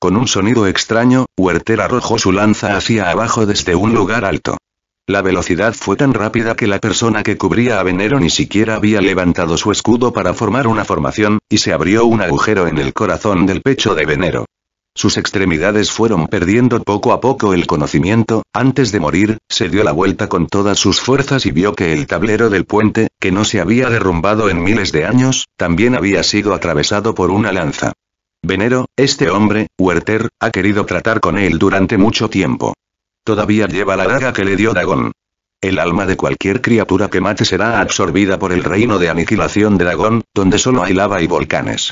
Con un sonido extraño, Huerter arrojó su lanza hacia abajo desde un lugar alto. La velocidad fue tan rápida que la persona que cubría a Venero ni siquiera había levantado su escudo para formar una formación, y se abrió un agujero en el corazón del pecho de Venero. Sus extremidades fueron perdiendo poco a poco el conocimiento, antes de morir, se dio la vuelta con todas sus fuerzas y vio que el tablero del puente, que no se había derrumbado en miles de años, también había sido atravesado por una lanza. Venero, este hombre, Werther, ha querido tratar con él durante mucho tiempo. Todavía lleva la daga que le dio Dagón. El alma de cualquier criatura que mate será absorbida por el reino de aniquilación de Dagón, donde solo hay lava y volcanes.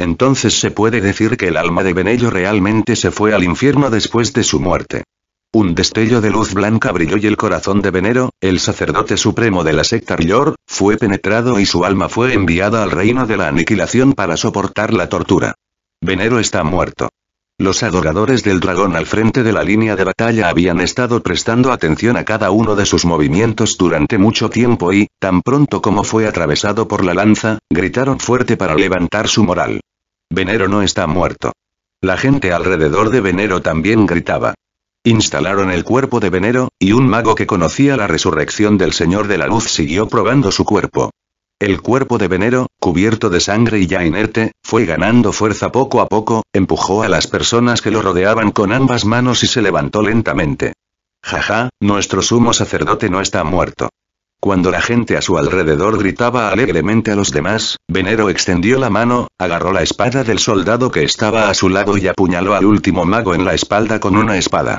Entonces se puede decir que el alma de Benello realmente se fue al infierno después de su muerte. Un destello de luz blanca brilló y el corazón de Venero, el sacerdote supremo de la secta Rior, fue penetrado y su alma fue enviada al reino de la aniquilación para soportar la tortura. Venero está muerto. Los adoradores del dragón al frente de la línea de batalla habían estado prestando atención a cada uno de sus movimientos durante mucho tiempo y, tan pronto como fue atravesado por la lanza, gritaron fuerte para levantar su moral. Venero no está muerto. La gente alrededor de Venero también gritaba. Instalaron el cuerpo de Venero, y un mago que conocía la resurrección del Señor de la Luz siguió probando su cuerpo. El cuerpo de Venero, cubierto de sangre y ya inerte, fue ganando fuerza poco a poco, empujó a las personas que lo rodeaban con ambas manos y se levantó lentamente. Jaja, nuestro sumo sacerdote no está muerto. Cuando la gente a su alrededor gritaba alegremente a los demás, Venero extendió la mano, agarró la espada del soldado que estaba a su lado y apuñaló al último mago en la espalda con una espada.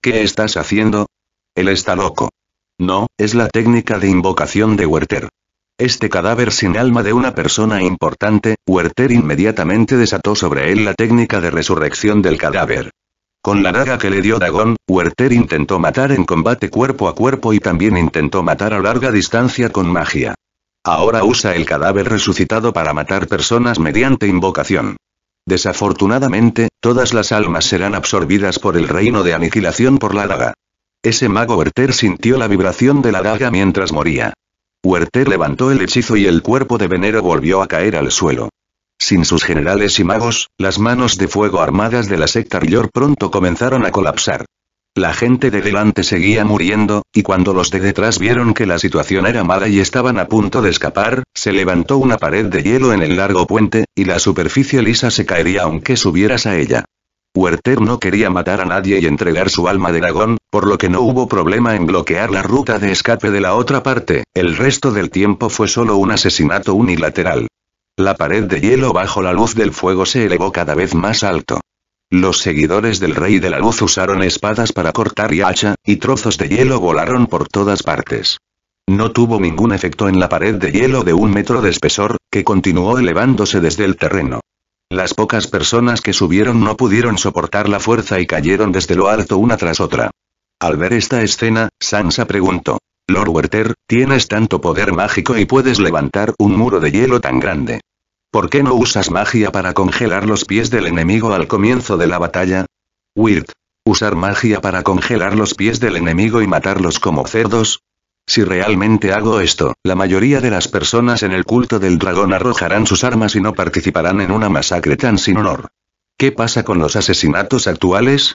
¿Qué estás haciendo? Él está loco. No, es la técnica de invocación de Werther. Este cadáver sin alma de una persona importante, Werther inmediatamente desató sobre él la técnica de resurrección del cadáver. Con la daga que le dio Dagon, Werther intentó matar en combate cuerpo a cuerpo y también intentó matar a larga distancia con magia. Ahora usa el cadáver resucitado para matar personas mediante invocación. Desafortunadamente, todas las almas serán absorbidas por el reino de aniquilación por la daga. Ese mago Werther sintió la vibración de la daga mientras moría. Werther levantó el hechizo y el cuerpo de Venero volvió a caer al suelo. Sin sus generales y magos, las manos de fuego armadas de la secta Rillor pronto comenzaron a colapsar. La gente de delante seguía muriendo, y cuando los de detrás vieron que la situación era mala y estaban a punto de escapar, se levantó una pared de hielo en el largo puente, y la superficie lisa se caería aunque subieras a ella. Huerter no quería matar a nadie y entregar su alma de dragón, por lo que no hubo problema en bloquear la ruta de escape de la otra parte, el resto del tiempo fue solo un asesinato unilateral. La pared de hielo bajo la luz del fuego se elevó cada vez más alto. Los seguidores del Rey de la Luz usaron espadas para cortar y hacha, y trozos de hielo volaron por todas partes. No tuvo ningún efecto en la pared de hielo de un metro de espesor, que continuó elevándose desde el terreno. Las pocas personas que subieron no pudieron soportar la fuerza y cayeron desde lo alto una tras otra. Al ver esta escena, Sansa preguntó, Lord Werther, tienes tanto poder mágico y puedes levantar un muro de hielo tan grande. ¿Por qué no usas magia para congelar los pies del enemigo al comienzo de la batalla? Wirt. ¿Usar magia para congelar los pies del enemigo y matarlos como cerdos? Si realmente hago esto, la mayoría de las personas en el culto del dragón arrojarán sus armas y no participarán en una masacre tan sin honor. ¿Qué pasa con los asesinatos actuales?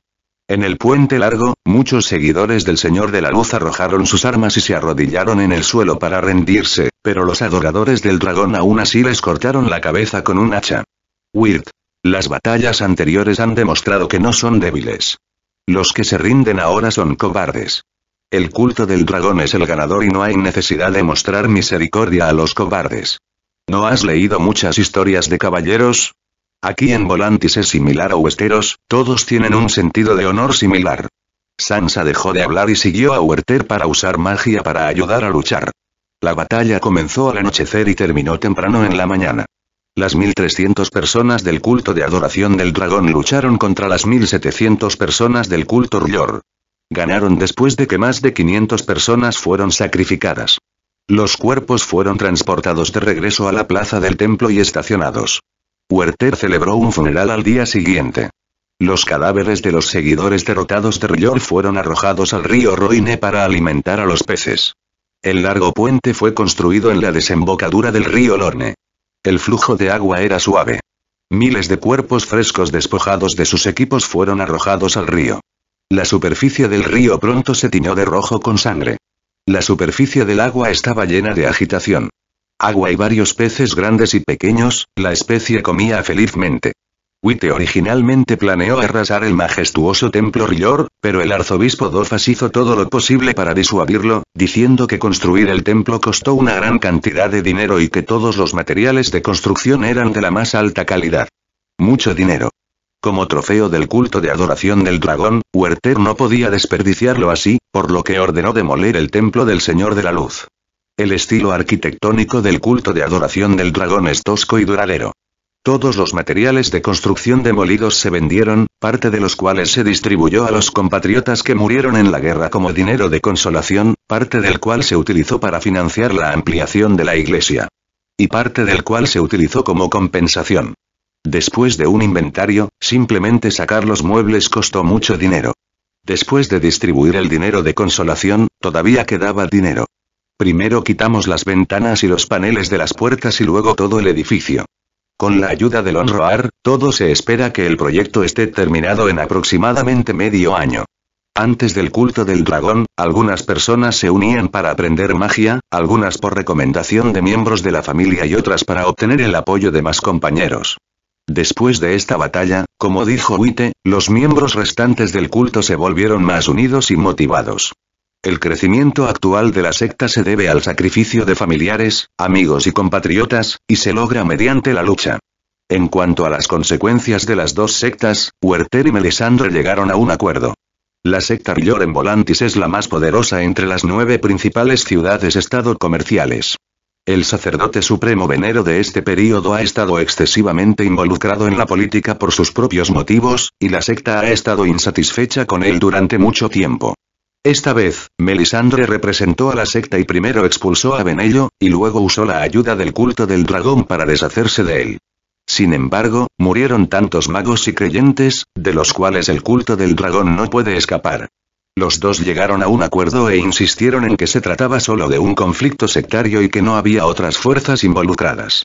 En el puente largo, muchos seguidores del Señor de la Luz arrojaron sus armas y se arrodillaron en el suelo para rendirse, pero los adoradores del dragón aún así les cortaron la cabeza con un hacha. Wirt. Las batallas anteriores han demostrado que no son débiles. Los que se rinden ahora son cobardes. El culto del dragón es el ganador y no hay necesidad de mostrar misericordia a los cobardes. ¿No has leído muchas historias de caballeros? Aquí en Volantis es similar a Westeros, todos tienen un sentido de honor similar. Sansa dejó de hablar y siguió a Werther para usar magia para ayudar a luchar. La batalla comenzó al anochecer y terminó temprano en la mañana. Las 1.300 personas del culto de adoración del dragón lucharon contra las 1.700 personas del culto Rullor. Ganaron después de que más de 500 personas fueron sacrificadas. Los cuerpos fueron transportados de regreso a la plaza del templo y estacionados. Huerter celebró un funeral al día siguiente. Los cadáveres de los seguidores derrotados de Rillor fueron arrojados al río Roine para alimentar a los peces. El largo puente fue construido en la desembocadura del río Lorne. El flujo de agua era suave. Miles de cuerpos frescos despojados de sus equipos fueron arrojados al río. La superficie del río pronto se tiñó de rojo con sangre. La superficie del agua estaba llena de agitación agua y varios peces grandes y pequeños, la especie comía felizmente. Witte originalmente planeó arrasar el majestuoso templo Rillor, pero el arzobispo Dofas hizo todo lo posible para disuadirlo, diciendo que construir el templo costó una gran cantidad de dinero y que todos los materiales de construcción eran de la más alta calidad. Mucho dinero. Como trofeo del culto de adoración del dragón, Werther no podía desperdiciarlo así, por lo que ordenó demoler el templo del Señor de la Luz. El estilo arquitectónico del culto de adoración del dragón es tosco y duradero. Todos los materiales de construcción demolidos se vendieron, parte de los cuales se distribuyó a los compatriotas que murieron en la guerra como dinero de consolación, parte del cual se utilizó para financiar la ampliación de la iglesia. Y parte del cual se utilizó como compensación. Después de un inventario, simplemente sacar los muebles costó mucho dinero. Después de distribuir el dinero de consolación, todavía quedaba dinero. Primero quitamos las ventanas y los paneles de las puertas y luego todo el edificio. Con la ayuda del ONROAR, todo se espera que el proyecto esté terminado en aproximadamente medio año. Antes del culto del dragón, algunas personas se unían para aprender magia, algunas por recomendación de miembros de la familia y otras para obtener el apoyo de más compañeros. Después de esta batalla, como dijo Witte, los miembros restantes del culto se volvieron más unidos y motivados. El crecimiento actual de la secta se debe al sacrificio de familiares, amigos y compatriotas, y se logra mediante la lucha. En cuanto a las consecuencias de las dos sectas, Huerter y Melisandre llegaron a un acuerdo. La secta Rior en Volantis es la más poderosa entre las nueve principales ciudades-estado comerciales. El sacerdote supremo venero de este período ha estado excesivamente involucrado en la política por sus propios motivos, y la secta ha estado insatisfecha con él durante mucho tiempo. Esta vez, Melisandre representó a la secta y primero expulsó a Benello, y luego usó la ayuda del culto del dragón para deshacerse de él. Sin embargo, murieron tantos magos y creyentes, de los cuales el culto del dragón no puede escapar. Los dos llegaron a un acuerdo e insistieron en que se trataba solo de un conflicto sectario y que no había otras fuerzas involucradas.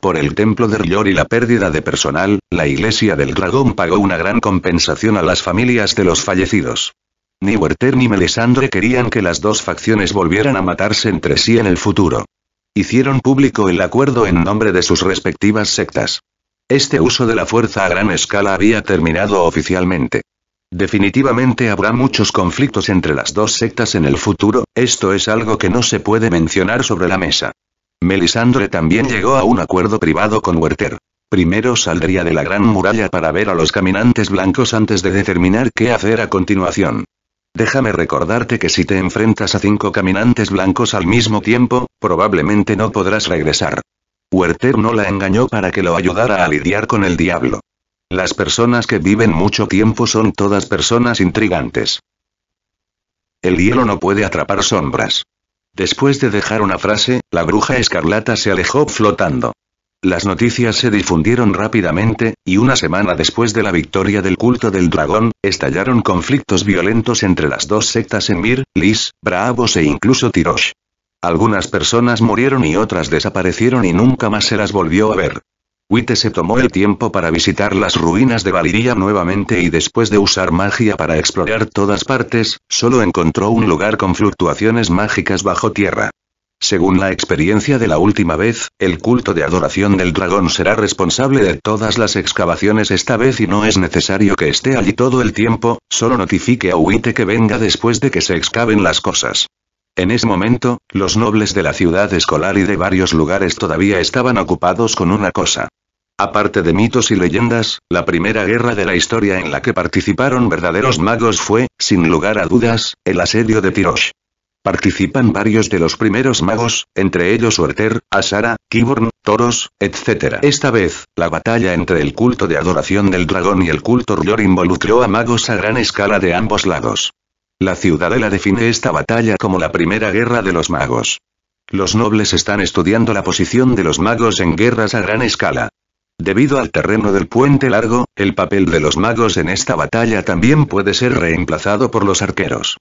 Por el templo de Rior y la pérdida de personal, la iglesia del dragón pagó una gran compensación a las familias de los fallecidos. Ni Werther ni Melisandre querían que las dos facciones volvieran a matarse entre sí en el futuro. Hicieron público el acuerdo en nombre de sus respectivas sectas. Este uso de la fuerza a gran escala había terminado oficialmente. Definitivamente habrá muchos conflictos entre las dos sectas en el futuro, esto es algo que no se puede mencionar sobre la mesa. Melisandre también llegó a un acuerdo privado con Werther. Primero saldría de la gran muralla para ver a los caminantes blancos antes de determinar qué hacer a continuación. Déjame recordarte que si te enfrentas a cinco caminantes blancos al mismo tiempo, probablemente no podrás regresar. Werther no la engañó para que lo ayudara a lidiar con el diablo. Las personas que viven mucho tiempo son todas personas intrigantes. El hielo no puede atrapar sombras. Después de dejar una frase, la bruja escarlata se alejó flotando. Las noticias se difundieron rápidamente, y una semana después de la victoria del culto del dragón, estallaron conflictos violentos entre las dos sectas en Mir, Lis, Bravos e incluso Tirosh. Algunas personas murieron y otras desaparecieron y nunca más se las volvió a ver. Witte se tomó el tiempo para visitar las ruinas de Valiria nuevamente y después de usar magia para explorar todas partes, solo encontró un lugar con fluctuaciones mágicas bajo tierra. Según la experiencia de la última vez, el culto de adoración del dragón será responsable de todas las excavaciones esta vez y no es necesario que esté allí todo el tiempo, solo notifique a Huite que venga después de que se excaven las cosas. En ese momento, los nobles de la ciudad escolar y de varios lugares todavía estaban ocupados con una cosa. Aparte de mitos y leyendas, la primera guerra de la historia en la que participaron verdaderos magos fue, sin lugar a dudas, el asedio de Tirosh. Participan varios de los primeros magos, entre ellos Werther, Asara, Kiborn, Toros, etc. Esta vez, la batalla entre el culto de adoración del dragón y el culto Ryor involucró a magos a gran escala de ambos lados. La ciudadela define esta batalla como la primera guerra de los magos. Los nobles están estudiando la posición de los magos en guerras a gran escala. Debido al terreno del puente largo, el papel de los magos en esta batalla también puede ser reemplazado por los arqueros.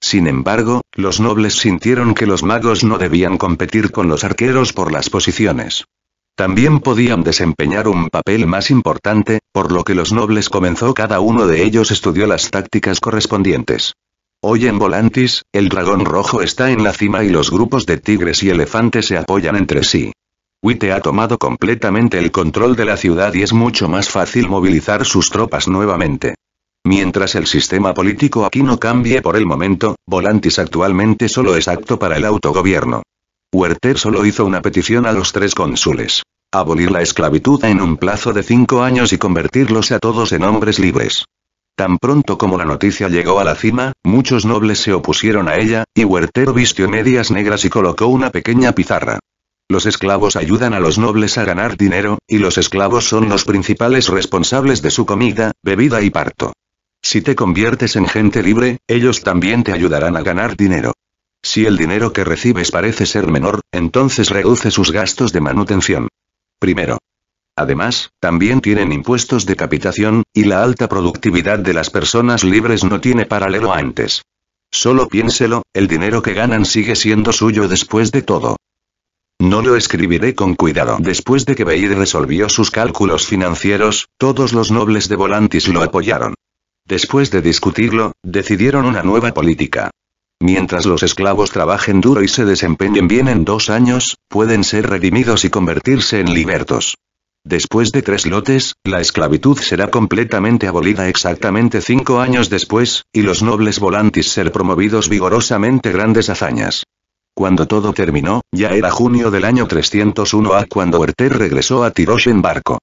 Sin embargo, los nobles sintieron que los magos no debían competir con los arqueros por las posiciones. También podían desempeñar un papel más importante, por lo que los nobles comenzó cada uno de ellos estudió las tácticas correspondientes. Hoy en Volantis, el dragón rojo está en la cima y los grupos de tigres y elefantes se apoyan entre sí. Witte ha tomado completamente el control de la ciudad y es mucho más fácil movilizar sus tropas nuevamente. Mientras el sistema político aquí no cambie por el momento, Volantis actualmente solo es apto para el autogobierno. Huerter solo hizo una petición a los tres cónsules. Abolir la esclavitud en un plazo de cinco años y convertirlos a todos en hombres libres. Tan pronto como la noticia llegó a la cima, muchos nobles se opusieron a ella, y Huerter vistió medias negras y colocó una pequeña pizarra. Los esclavos ayudan a los nobles a ganar dinero, y los esclavos son los principales responsables de su comida, bebida y parto. Si te conviertes en gente libre, ellos también te ayudarán a ganar dinero. Si el dinero que recibes parece ser menor, entonces reduce sus gastos de manutención. Primero. Además, también tienen impuestos de capitación, y la alta productividad de las personas libres no tiene paralelo antes. Solo piénselo, el dinero que ganan sigue siendo suyo después de todo. No lo escribiré con cuidado. Después de que Beir resolvió sus cálculos financieros, todos los nobles de Volantis lo apoyaron. Después de discutirlo, decidieron una nueva política. Mientras los esclavos trabajen duro y se desempeñen bien en dos años, pueden ser redimidos y convertirse en libertos. Después de tres lotes, la esclavitud será completamente abolida exactamente cinco años después, y los nobles volantis ser promovidos vigorosamente grandes hazañas. Cuando todo terminó, ya era junio del año 301 a cuando Werther regresó a Tirosh en barco.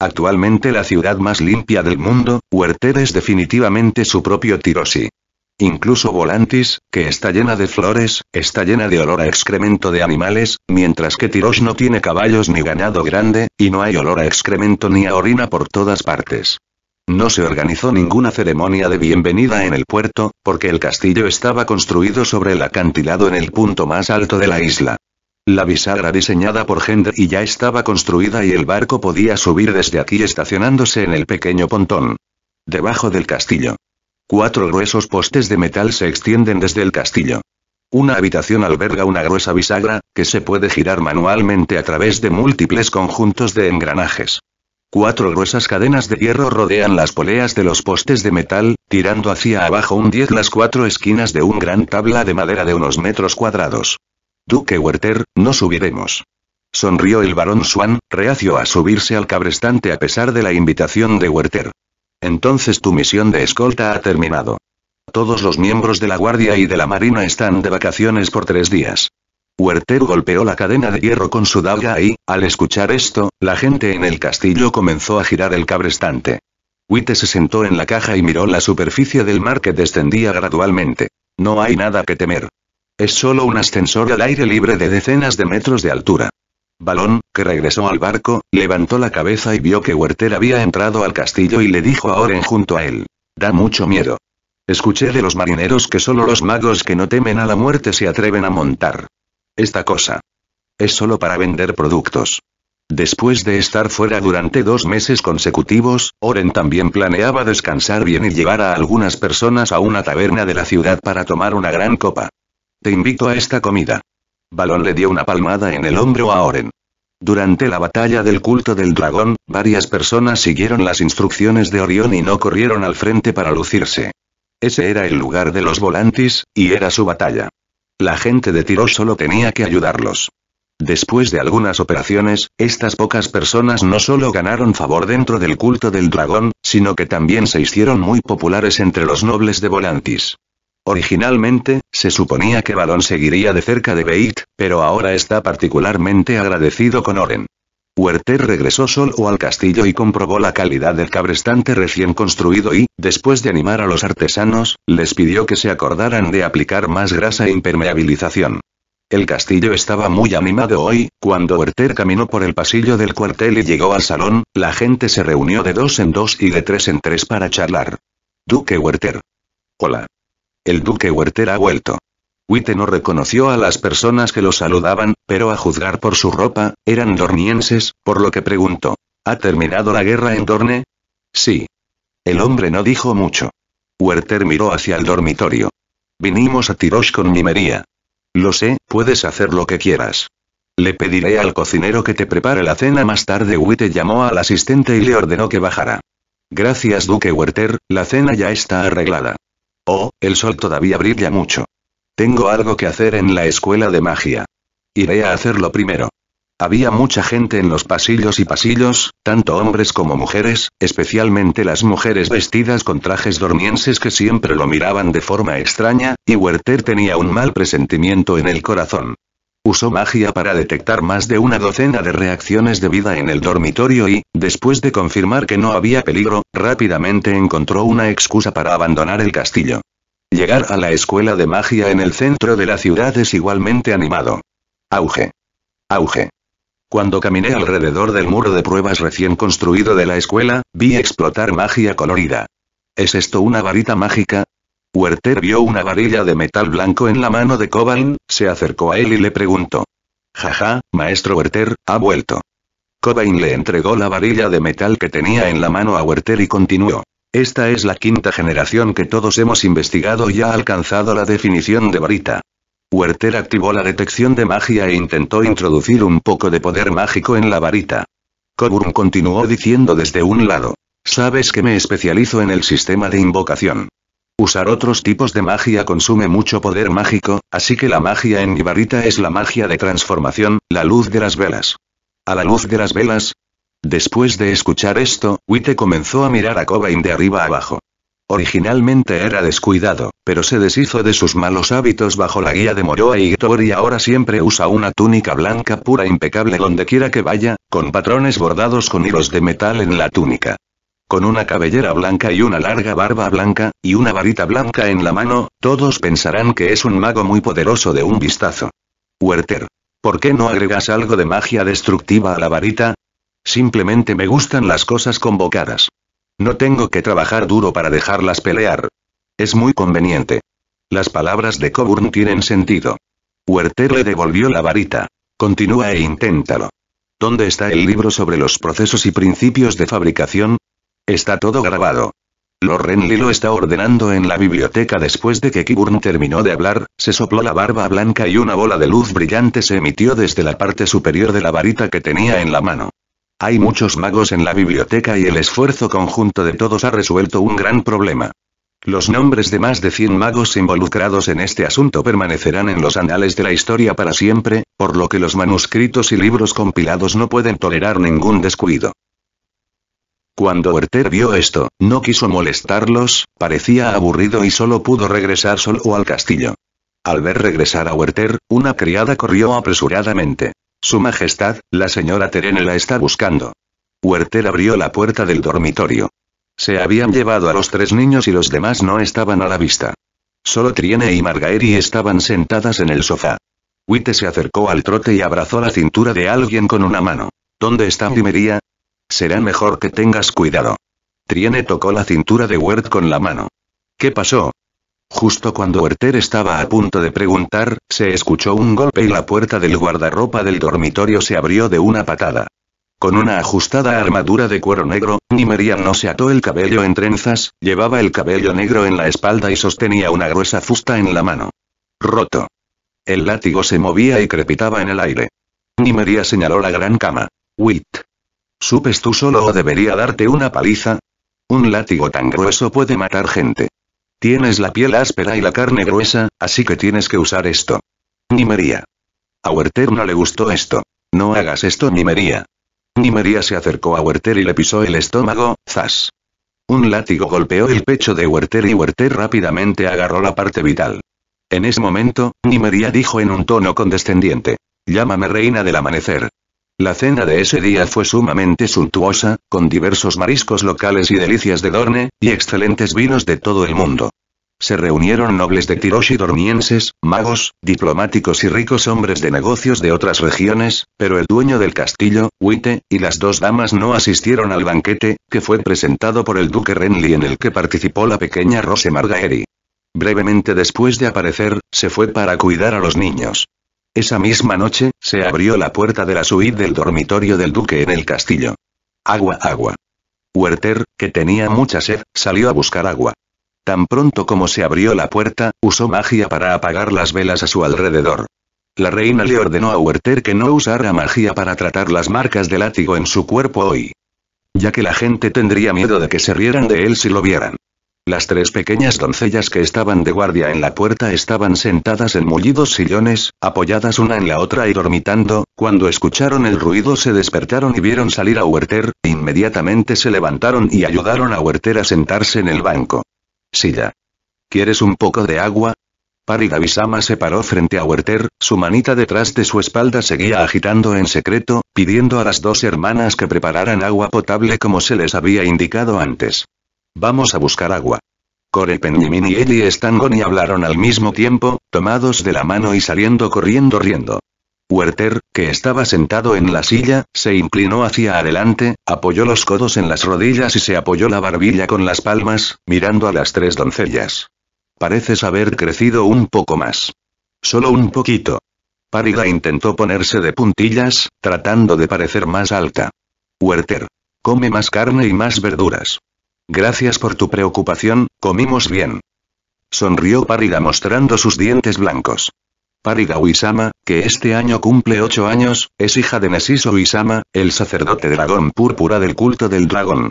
Actualmente la ciudad más limpia del mundo, Huerter es definitivamente su propio Tirosi. Incluso Volantis, que está llena de flores, está llena de olor a excremento de animales, mientras que Tirosh no tiene caballos ni ganado grande, y no hay olor a excremento ni a orina por todas partes. No se organizó ninguna ceremonia de bienvenida en el puerto, porque el castillo estaba construido sobre el acantilado en el punto más alto de la isla. La bisagra diseñada por Hendry ya estaba construida y el barco podía subir desde aquí estacionándose en el pequeño pontón. Debajo del castillo. Cuatro gruesos postes de metal se extienden desde el castillo. Una habitación alberga una gruesa bisagra, que se puede girar manualmente a través de múltiples conjuntos de engranajes. Cuatro gruesas cadenas de hierro rodean las poleas de los postes de metal, tirando hacia abajo un 10 las cuatro esquinas de un gran tabla de madera de unos metros cuadrados. Duque Werther, no subiremos. Sonrió el barón Swan, reacio a subirse al cabrestante a pesar de la invitación de Werther. Entonces tu misión de escolta ha terminado. Todos los miembros de la Guardia y de la Marina están de vacaciones por tres días. Werther golpeó la cadena de hierro con su daga y, al escuchar esto, la gente en el castillo comenzó a girar el cabrestante. Witte se sentó en la caja y miró la superficie del mar que descendía gradualmente. No hay nada que temer. Es solo un ascensor al aire libre de decenas de metros de altura. Balón, que regresó al barco, levantó la cabeza y vio que Werther había entrado al castillo y le dijo a Oren junto a él. Da mucho miedo. Escuché de los marineros que solo los magos que no temen a la muerte se atreven a montar. Esta cosa. Es solo para vender productos. Después de estar fuera durante dos meses consecutivos, Oren también planeaba descansar bien y llevar a algunas personas a una taberna de la ciudad para tomar una gran copa invito a esta comida. Balón le dio una palmada en el hombro a Oren. Durante la batalla del culto del dragón, varias personas siguieron las instrucciones de Orión y no corrieron al frente para lucirse. Ese era el lugar de los volantis, y era su batalla. La gente de Tiro solo tenía que ayudarlos. Después de algunas operaciones, estas pocas personas no solo ganaron favor dentro del culto del dragón, sino que también se hicieron muy populares entre los nobles de Volantis. Originalmente, se suponía que Balón seguiría de cerca de Beit, pero ahora está particularmente agradecido con Oren. Huerter regresó solo al castillo y comprobó la calidad del cabrestante recién construido y, después de animar a los artesanos, les pidió que se acordaran de aplicar más grasa e impermeabilización. El castillo estaba muy animado hoy, cuando Werther caminó por el pasillo del cuartel y llegó al salón, la gente se reunió de dos en dos y de tres en tres para charlar. Duque Werther. Hola. El duque Werther ha vuelto. Witte no reconoció a las personas que lo saludaban, pero a juzgar por su ropa, eran dornienses, por lo que preguntó. ¿Ha terminado la guerra en Dorne? Sí. El hombre no dijo mucho. Werther miró hacia el dormitorio. Vinimos a Tirosh con Mimería. Lo sé, puedes hacer lo que quieras. Le pediré al cocinero que te prepare la cena más tarde. Witte llamó al asistente y le ordenó que bajara. Gracias, Duque Werther, la cena ya está arreglada. Oh, el sol todavía brilla mucho. Tengo algo que hacer en la escuela de magia. Iré a hacerlo primero. Había mucha gente en los pasillos y pasillos, tanto hombres como mujeres, especialmente las mujeres vestidas con trajes dormienses que siempre lo miraban de forma extraña, y Werther tenía un mal presentimiento en el corazón usó magia para detectar más de una docena de reacciones de vida en el dormitorio y, después de confirmar que no había peligro, rápidamente encontró una excusa para abandonar el castillo. Llegar a la escuela de magia en el centro de la ciudad es igualmente animado. Auge. Auge. Cuando caminé alrededor del muro de pruebas recién construido de la escuela, vi explotar magia colorida. ¿Es esto una varita mágica? Werther vio una varilla de metal blanco en la mano de Cobain, se acercó a él y le preguntó. Jaja, maestro Werther, ha vuelto. Cobain le entregó la varilla de metal que tenía en la mano a Werther y continuó. Esta es la quinta generación que todos hemos investigado y ha alcanzado la definición de varita. Werther activó la detección de magia e intentó introducir un poco de poder mágico en la varita. Coburn continuó diciendo desde un lado. Sabes que me especializo en el sistema de invocación. Usar otros tipos de magia consume mucho poder mágico, así que la magia en Ibarita es la magia de transformación, la luz de las velas. A la luz de las velas. Después de escuchar esto, Witte comenzó a mirar a Cobain de arriba abajo. Originalmente era descuidado, pero se deshizo de sus malos hábitos bajo la guía de Moroa y ahora siempre usa una túnica blanca pura impecable donde quiera que vaya, con patrones bordados con hilos de metal en la túnica con una cabellera blanca y una larga barba blanca, y una varita blanca en la mano, todos pensarán que es un mago muy poderoso de un vistazo. Werther. ¿Por qué no agregas algo de magia destructiva a la varita? Simplemente me gustan las cosas convocadas. No tengo que trabajar duro para dejarlas pelear. Es muy conveniente. Las palabras de Coburn tienen sentido. Werther le devolvió la varita. Continúa e inténtalo. ¿Dónde está el libro sobre los procesos y principios de fabricación? Está todo grabado. loren lo está ordenando en la biblioteca después de que Kiburn terminó de hablar, se sopló la barba blanca y una bola de luz brillante se emitió desde la parte superior de la varita que tenía en la mano. Hay muchos magos en la biblioteca y el esfuerzo conjunto de todos ha resuelto un gran problema. Los nombres de más de 100 magos involucrados en este asunto permanecerán en los anales de la historia para siempre, por lo que los manuscritos y libros compilados no pueden tolerar ningún descuido. Cuando Werther vio esto, no quiso molestarlos, parecía aburrido y solo pudo regresar solo al castillo. Al ver regresar a Werther, una criada corrió apresuradamente. Su Majestad, la señora Terene la está buscando. Werther abrió la puerta del dormitorio. Se habían llevado a los tres niños y los demás no estaban a la vista. Solo Triene y Margaery estaban sentadas en el sofá. Witte se acercó al trote y abrazó la cintura de alguien con una mano. ¿Dónde está Primería? Será mejor que tengas cuidado. Triene tocó la cintura de Wert con la mano. ¿Qué pasó? Justo cuando Werther estaba a punto de preguntar, se escuchó un golpe y la puerta del guardarropa del dormitorio se abrió de una patada. Con una ajustada armadura de cuero negro, Nimeria no se ató el cabello en trenzas, llevaba el cabello negro en la espalda y sostenía una gruesa fusta en la mano. Roto. El látigo se movía y crepitaba en el aire. Nimeria señaló la gran cama. Wit. ¿Supes tú solo o debería darte una paliza? Un látigo tan grueso puede matar gente. Tienes la piel áspera y la carne gruesa, así que tienes que usar esto. Nimería. A Werther no le gustó esto. No hagas esto, Ni Nimería se acercó a Werther y le pisó el estómago, zas. Un látigo golpeó el pecho de Werther y Werther rápidamente agarró la parte vital. En ese momento, Nimería dijo en un tono condescendiente. Llámame reina del amanecer. La cena de ese día fue sumamente suntuosa, con diversos mariscos locales y delicias de Dorne, y excelentes vinos de todo el mundo. Se reunieron nobles de Tiroshi dormienses, magos, diplomáticos y ricos hombres de negocios de otras regiones, pero el dueño del castillo, Witte, y las dos damas no asistieron al banquete, que fue presentado por el duque Renly en el que participó la pequeña Rose Margaery. Brevemente después de aparecer, se fue para cuidar a los niños. Esa misma noche, se abrió la puerta de la suite del dormitorio del duque en el castillo. Agua, agua. Werther, que tenía mucha sed, salió a buscar agua. Tan pronto como se abrió la puerta, usó magia para apagar las velas a su alrededor. La reina le ordenó a Werther que no usara magia para tratar las marcas de látigo en su cuerpo hoy. Ya que la gente tendría miedo de que se rieran de él si lo vieran. Las tres pequeñas doncellas que estaban de guardia en la puerta estaban sentadas en mullidos sillones, apoyadas una en la otra y dormitando, cuando escucharon el ruido se despertaron y vieron salir a Huerter, inmediatamente se levantaron y ayudaron a Huerter a sentarse en el banco. Silla. ¿Quieres un poco de agua? Parida Bisama se paró frente a Huerter, su manita detrás de su espalda seguía agitando en secreto, pidiendo a las dos hermanas que prepararan agua potable como se les había indicado antes. Vamos a buscar agua. y Pendimini y Eddie y hablaron al mismo tiempo, tomados de la mano y saliendo corriendo riendo. Werther, que estaba sentado en la silla, se inclinó hacia adelante, apoyó los codos en las rodillas y se apoyó la barbilla con las palmas, mirando a las tres doncellas. Pareces haber crecido un poco más. Solo un poquito. Pariga intentó ponerse de puntillas, tratando de parecer más alta. Werther. Come más carne y más verduras. Gracias por tu preocupación, comimos bien. Sonrió Párida mostrando sus dientes blancos. Párida Uisama, que este año cumple ocho años, es hija de Nesiso Uisama, el sacerdote dragón púrpura del culto del dragón.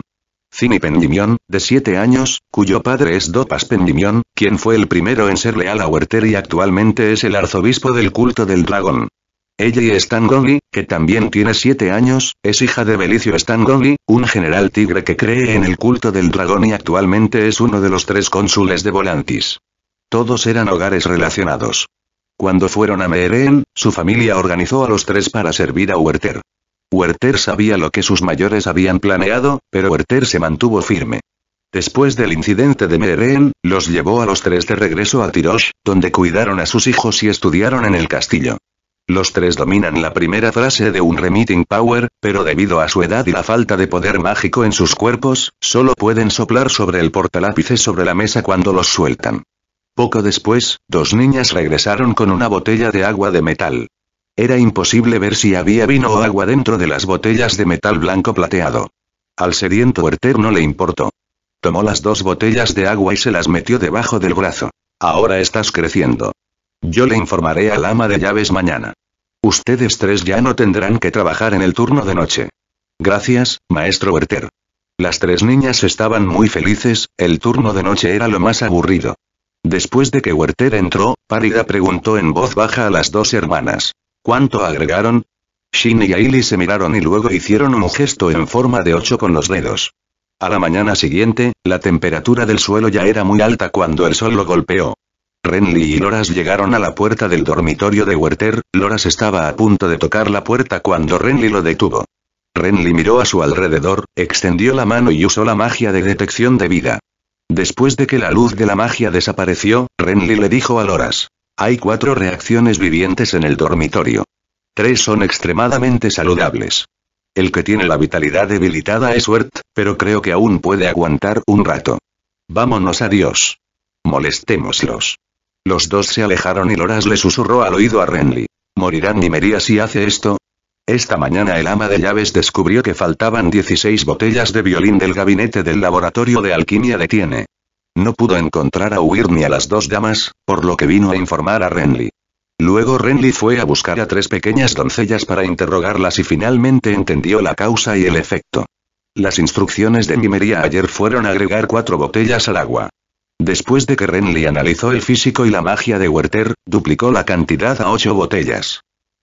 Cini Pendimión, de siete años, cuyo padre es Dopas Pendimión, quien fue el primero en ser leal a Huerter y actualmente es el arzobispo del culto del dragón. Ella y Stan que también tiene siete años, es hija de Belicio Stan un general tigre que cree en el culto del dragón y actualmente es uno de los tres cónsules de Volantis. Todos eran hogares relacionados. Cuando fueron a Meeren, su familia organizó a los tres para servir a Werther. Werther sabía lo que sus mayores habían planeado, pero Werther se mantuvo firme. Después del incidente de Meeren, los llevó a los tres de regreso a Tirosh, donde cuidaron a sus hijos y estudiaron en el castillo. Los tres dominan la primera frase de un Remitting Power, pero debido a su edad y la falta de poder mágico en sus cuerpos, solo pueden soplar sobre el portalápices sobre la mesa cuando los sueltan. Poco después, dos niñas regresaron con una botella de agua de metal. Era imposible ver si había vino o agua dentro de las botellas de metal blanco plateado. Al seriento Werther no le importó. Tomó las dos botellas de agua y se las metió debajo del brazo. Ahora estás creciendo. Yo le informaré al ama de llaves mañana. Ustedes tres ya no tendrán que trabajar en el turno de noche. Gracias, maestro Werther. Las tres niñas estaban muy felices, el turno de noche era lo más aburrido. Después de que Werther entró, Párida preguntó en voz baja a las dos hermanas. ¿Cuánto agregaron? Shin y Ailey se miraron y luego hicieron un gesto en forma de ocho con los dedos. A la mañana siguiente, la temperatura del suelo ya era muy alta cuando el sol lo golpeó. Renly y Loras llegaron a la puerta del dormitorio de Werther, Loras estaba a punto de tocar la puerta cuando Renly lo detuvo. Renly miró a su alrededor, extendió la mano y usó la magia de detección de vida. Después de que la luz de la magia desapareció, Renly le dijo a Loras. Hay cuatro reacciones vivientes en el dormitorio. Tres son extremadamente saludables. El que tiene la vitalidad debilitada es Wert, pero creo que aún puede aguantar un rato. Vámonos Dios. Molestémoslos. Los dos se alejaron y Loras le susurró al oído a Renly. ¿Morirán Nimería si hace esto? Esta mañana el ama de llaves descubrió que faltaban 16 botellas de violín del gabinete del laboratorio de alquimia de Tiene. No pudo encontrar a Huir ni a las dos damas, por lo que vino a informar a Renly. Luego Renly fue a buscar a tres pequeñas doncellas para interrogarlas y finalmente entendió la causa y el efecto. Las instrucciones de Nimería ayer fueron agregar cuatro botellas al agua. Después de que Renly analizó el físico y la magia de Werther, duplicó la cantidad a ocho botellas.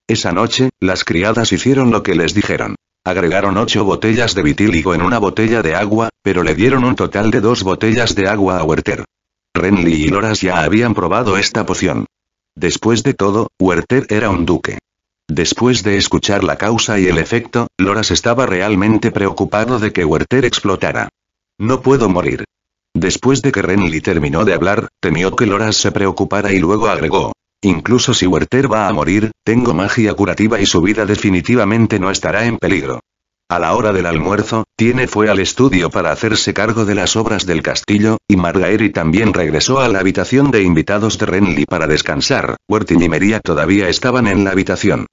Esa noche, las criadas hicieron lo que les dijeron. Agregaron ocho botellas de vitíligo en una botella de agua, pero le dieron un total de dos botellas de agua a Werther. Renly y Loras ya habían probado esta poción. Después de todo, Werther era un duque. Después de escuchar la causa y el efecto, Loras estaba realmente preocupado de que Werther explotara. No puedo morir, Después de que Renly terminó de hablar, temió que Loras se preocupara y luego agregó. Incluso si Werther va a morir, tengo magia curativa y su vida definitivamente no estará en peligro. A la hora del almuerzo, Tiene fue al estudio para hacerse cargo de las obras del castillo, y Margaery también regresó a la habitación de invitados de Renly para descansar. Werther y Mería todavía estaban en la habitación.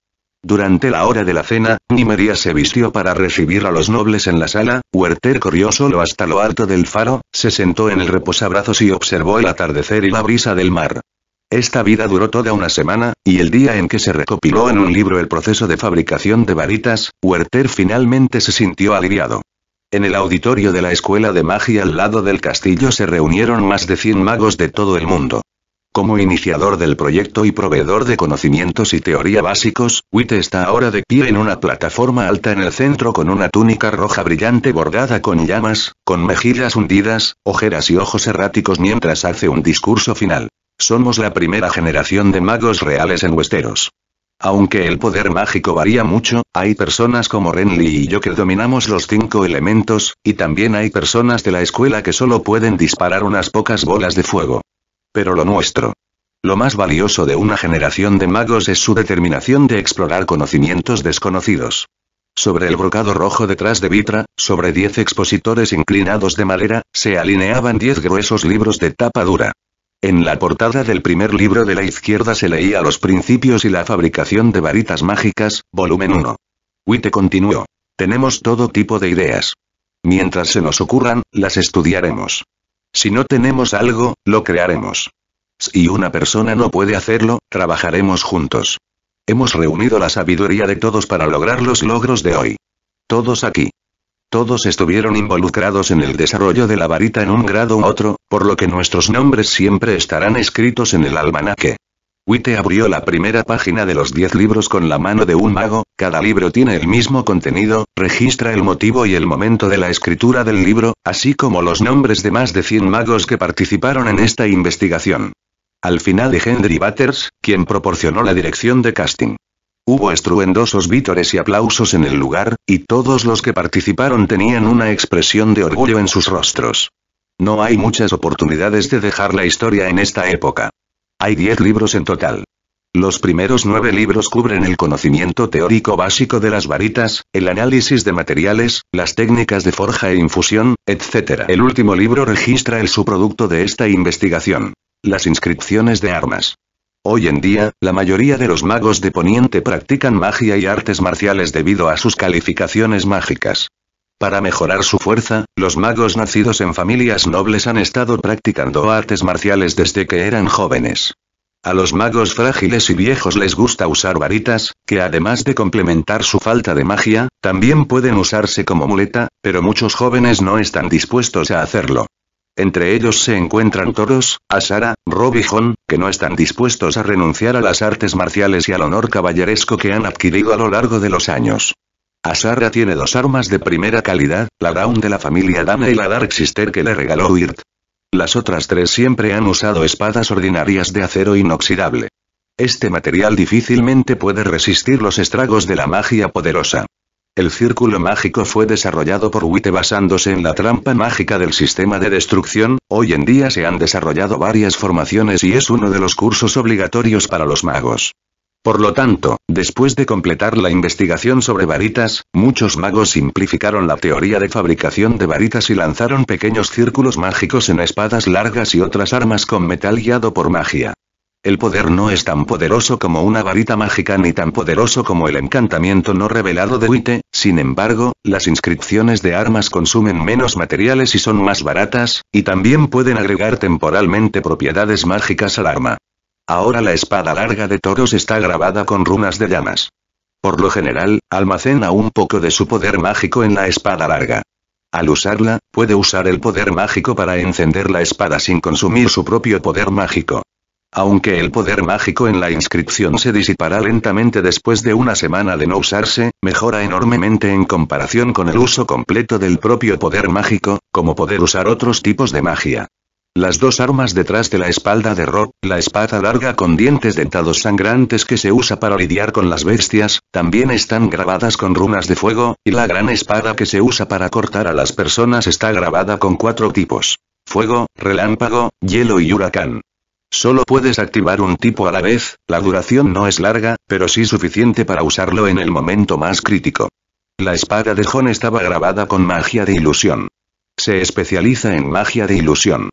Durante la hora de la cena, maría se vistió para recibir a los nobles en la sala, Huerter corrió solo hasta lo alto del faro, se sentó en el reposabrazos y observó el atardecer y la brisa del mar. Esta vida duró toda una semana, y el día en que se recopiló en un libro el proceso de fabricación de varitas, Huerter finalmente se sintió aliviado. En el auditorio de la Escuela de Magia al lado del castillo se reunieron más de 100 magos de todo el mundo. Como iniciador del proyecto y proveedor de conocimientos y teoría básicos, Witte está ahora de pie en una plataforma alta en el centro con una túnica roja brillante bordada con llamas, con mejillas hundidas, ojeras y ojos erráticos mientras hace un discurso final. Somos la primera generación de magos reales en Westeros. Aunque el poder mágico varía mucho, hay personas como Renly y yo que dominamos los cinco elementos, y también hay personas de la escuela que solo pueden disparar unas pocas bolas de fuego. Pero lo nuestro. Lo más valioso de una generación de magos es su determinación de explorar conocimientos desconocidos. Sobre el brocado rojo detrás de Vitra, sobre diez expositores inclinados de madera, se alineaban diez gruesos libros de tapa dura. En la portada del primer libro de la izquierda se leía Los principios y la fabricación de varitas mágicas, volumen 1. Witte continuó. Tenemos todo tipo de ideas. Mientras se nos ocurran, las estudiaremos. Si no tenemos algo, lo crearemos. Si una persona no puede hacerlo, trabajaremos juntos. Hemos reunido la sabiduría de todos para lograr los logros de hoy. Todos aquí. Todos estuvieron involucrados en el desarrollo de la varita en un grado u otro, por lo que nuestros nombres siempre estarán escritos en el almanaque. Witte abrió la primera página de los diez libros con la mano de un mago, cada libro tiene el mismo contenido, registra el motivo y el momento de la escritura del libro, así como los nombres de más de 100 magos que participaron en esta investigación. Al final de Henry Butters, quien proporcionó la dirección de casting. Hubo estruendosos vítores y aplausos en el lugar, y todos los que participaron tenían una expresión de orgullo en sus rostros. No hay muchas oportunidades de dejar la historia en esta época. Hay 10 libros en total. Los primeros nueve libros cubren el conocimiento teórico básico de las varitas, el análisis de materiales, las técnicas de forja e infusión, etc. El último libro registra el subproducto de esta investigación. Las inscripciones de armas. Hoy en día, la mayoría de los magos de Poniente practican magia y artes marciales debido a sus calificaciones mágicas. Para mejorar su fuerza, los magos nacidos en familias nobles han estado practicando artes marciales desde que eran jóvenes. A los magos frágiles y viejos les gusta usar varitas, que además de complementar su falta de magia, también pueden usarse como muleta, pero muchos jóvenes no están dispuestos a hacerlo. Entre ellos se encuentran Toros, Asara, Rob que no están dispuestos a renunciar a las artes marciales y al honor caballeresco que han adquirido a lo largo de los años. Asara tiene dos armas de primera calidad, la Dawn de la familia Dame y la Dark Sister que le regaló Wirt. Las otras tres siempre han usado espadas ordinarias de acero inoxidable. Este material difícilmente puede resistir los estragos de la magia poderosa. El círculo mágico fue desarrollado por Witte basándose en la trampa mágica del sistema de destrucción, hoy en día se han desarrollado varias formaciones y es uno de los cursos obligatorios para los magos. Por lo tanto, después de completar la investigación sobre varitas, muchos magos simplificaron la teoría de fabricación de varitas y lanzaron pequeños círculos mágicos en espadas largas y otras armas con metal guiado por magia. El poder no es tan poderoso como una varita mágica ni tan poderoso como el encantamiento no revelado de Witte, sin embargo, las inscripciones de armas consumen menos materiales y son más baratas, y también pueden agregar temporalmente propiedades mágicas al arma. Ahora la espada larga de toros está grabada con runas de llamas. Por lo general, almacena un poco de su poder mágico en la espada larga. Al usarla, puede usar el poder mágico para encender la espada sin consumir su propio poder mágico. Aunque el poder mágico en la inscripción se disipará lentamente después de una semana de no usarse, mejora enormemente en comparación con el uso completo del propio poder mágico, como poder usar otros tipos de magia. Las dos armas detrás de la espalda de Rob, la espada larga con dientes dentados sangrantes que se usa para lidiar con las bestias, también están grabadas con runas de fuego, y la gran espada que se usa para cortar a las personas está grabada con cuatro tipos. Fuego, relámpago, hielo y huracán. Solo puedes activar un tipo a la vez, la duración no es larga, pero sí suficiente para usarlo en el momento más crítico. La espada de Jon estaba grabada con magia de ilusión. Se especializa en magia de ilusión.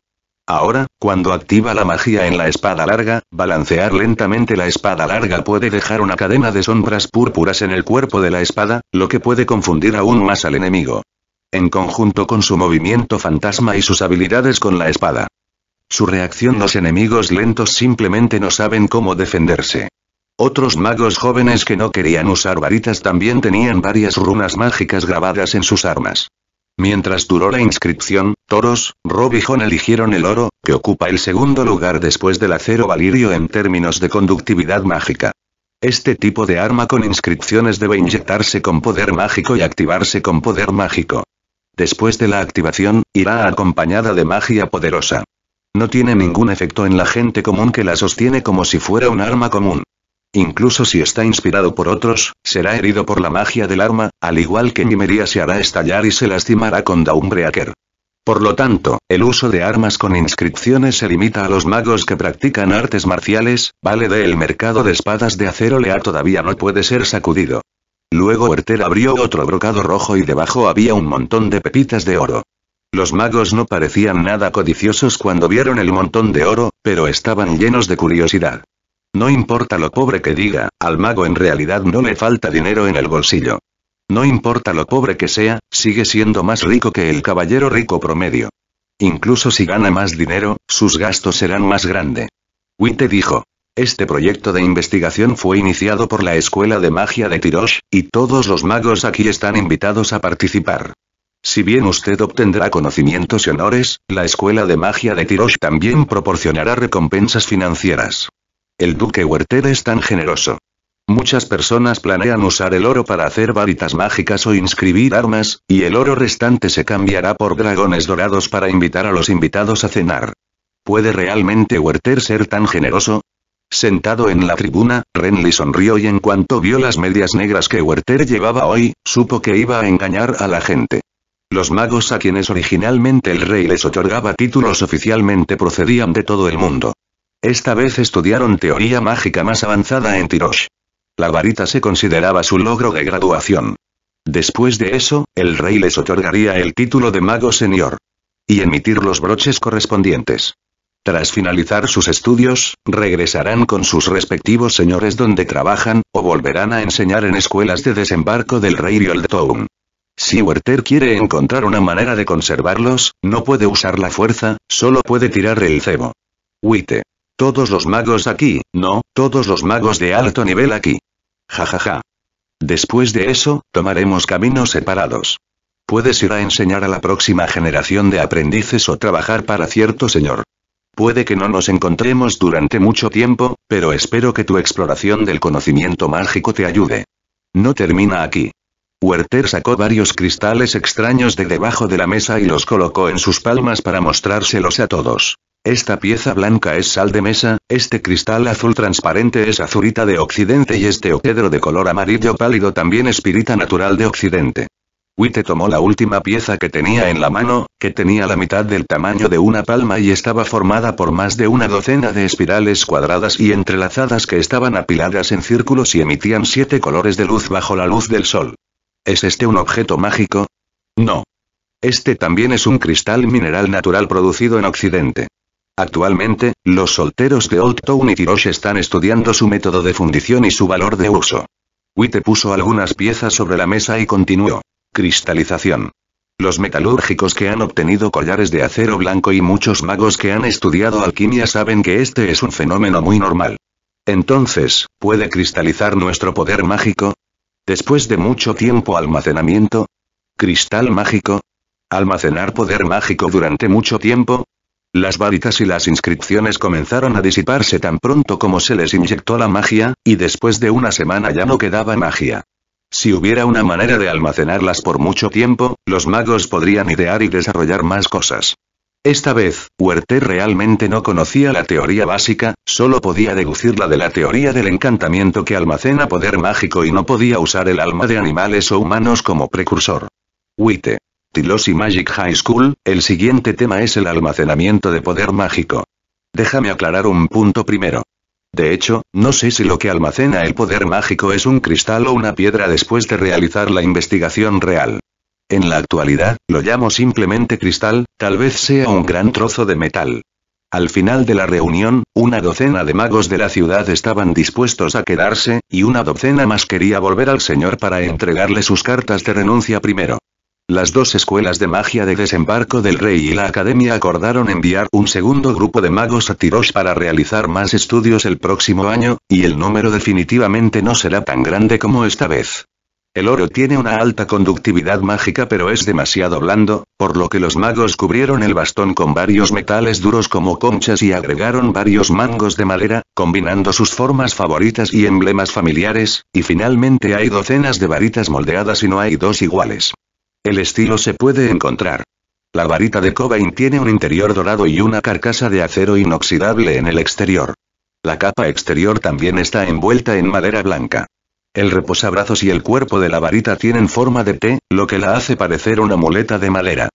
Ahora, cuando activa la magia en la espada larga, balancear lentamente la espada larga puede dejar una cadena de sombras púrpuras en el cuerpo de la espada, lo que puede confundir aún más al enemigo. En conjunto con su movimiento fantasma y sus habilidades con la espada. Su reacción los enemigos lentos simplemente no saben cómo defenderse. Otros magos jóvenes que no querían usar varitas también tenían varias runas mágicas grabadas en sus armas. Mientras duró la inscripción, Toros, Rob eligieron el oro, que ocupa el segundo lugar después del acero valirio en términos de conductividad mágica. Este tipo de arma con inscripciones debe inyectarse con poder mágico y activarse con poder mágico. Después de la activación, irá acompañada de magia poderosa. No tiene ningún efecto en la gente común que la sostiene como si fuera un arma común. Incluso si está inspirado por otros, será herido por la magia del arma, al igual que Nimeria se hará estallar y se lastimará con Daumbreaker. Por lo tanto, el uso de armas con inscripciones se limita a los magos que practican artes marciales, vale de el mercado de espadas de acero lea todavía no puede ser sacudido. Luego Werther abrió otro brocado rojo y debajo había un montón de pepitas de oro. Los magos no parecían nada codiciosos cuando vieron el montón de oro, pero estaban llenos de curiosidad. No importa lo pobre que diga, al mago en realidad no le falta dinero en el bolsillo. No importa lo pobre que sea, sigue siendo más rico que el caballero rico promedio. Incluso si gana más dinero, sus gastos serán más grandes. Witte dijo. Este proyecto de investigación fue iniciado por la Escuela de Magia de Tirosh, y todos los magos aquí están invitados a participar. Si bien usted obtendrá conocimientos y honores, la Escuela de Magia de Tirosh también proporcionará recompensas financieras. El duque Werther es tan generoso. Muchas personas planean usar el oro para hacer varitas mágicas o inscribir armas, y el oro restante se cambiará por dragones dorados para invitar a los invitados a cenar. ¿Puede realmente Werther ser tan generoso? Sentado en la tribuna, Renly sonrió y en cuanto vio las medias negras que Werther llevaba hoy, supo que iba a engañar a la gente. Los magos a quienes originalmente el rey les otorgaba títulos oficialmente procedían de todo el mundo. Esta vez estudiaron teoría mágica más avanzada en Tirosh. La varita se consideraba su logro de graduación. Después de eso, el rey les otorgaría el título de mago señor. Y emitir los broches correspondientes. Tras finalizar sus estudios, regresarán con sus respectivos señores donde trabajan, o volverán a enseñar en escuelas de desembarco del rey y Si Werther quiere encontrar una manera de conservarlos, no puede usar la fuerza, solo puede tirar el cebo. Witte. Todos los magos aquí, no, todos los magos de alto nivel aquí. Ja ja ja. Después de eso, tomaremos caminos separados. Puedes ir a enseñar a la próxima generación de aprendices o trabajar para cierto señor. Puede que no nos encontremos durante mucho tiempo, pero espero que tu exploración del conocimiento mágico te ayude. No termina aquí. Werther sacó varios cristales extraños de debajo de la mesa y los colocó en sus palmas para mostrárselos a todos. Esta pieza blanca es sal de mesa, este cristal azul transparente es azurita de occidente y este ocedro de color amarillo pálido también es pirita natural de occidente. Witte tomó la última pieza que tenía en la mano, que tenía la mitad del tamaño de una palma y estaba formada por más de una docena de espirales cuadradas y entrelazadas que estaban apiladas en círculos y emitían siete colores de luz bajo la luz del sol. ¿Es este un objeto mágico? No. Este también es un cristal mineral natural producido en Occidente. Actualmente, los solteros de Old Town y Tirosh están estudiando su método de fundición y su valor de uso. Witte puso algunas piezas sobre la mesa y continuó. Cristalización. Los metalúrgicos que han obtenido collares de acero blanco y muchos magos que han estudiado alquimia saben que este es un fenómeno muy normal. Entonces, ¿puede cristalizar nuestro poder mágico? Después de mucho tiempo almacenamiento. ¿Cristal mágico? ¿Almacenar poder mágico durante mucho tiempo? Las varitas y las inscripciones comenzaron a disiparse tan pronto como se les inyectó la magia, y después de una semana ya no quedaba magia. Si hubiera una manera de almacenarlas por mucho tiempo, los magos podrían idear y desarrollar más cosas. Esta vez, Huerte realmente no conocía la teoría básica, solo podía deducirla de la teoría del encantamiento que almacena poder mágico y no podía usar el alma de animales o humanos como precursor. Huite. Tilosi Magic High School, el siguiente tema es el almacenamiento de poder mágico. Déjame aclarar un punto primero. De hecho, no sé si lo que almacena el poder mágico es un cristal o una piedra después de realizar la investigación real. En la actualidad, lo llamo simplemente cristal, tal vez sea un gran trozo de metal. Al final de la reunión, una docena de magos de la ciudad estaban dispuestos a quedarse, y una docena más quería volver al señor para entregarle sus cartas de renuncia primero. Las dos escuelas de magia de desembarco del rey y la academia acordaron enviar un segundo grupo de magos a Tirosh para realizar más estudios el próximo año, y el número definitivamente no será tan grande como esta vez. El oro tiene una alta conductividad mágica pero es demasiado blando, por lo que los magos cubrieron el bastón con varios metales duros como conchas y agregaron varios mangos de madera, combinando sus formas favoritas y emblemas familiares, y finalmente hay docenas de varitas moldeadas y no hay dos iguales. El estilo se puede encontrar. La varita de Cobain tiene un interior dorado y una carcasa de acero inoxidable en el exterior. La capa exterior también está envuelta en madera blanca. El reposabrazos y el cuerpo de la varita tienen forma de T, lo que la hace parecer una muleta de madera.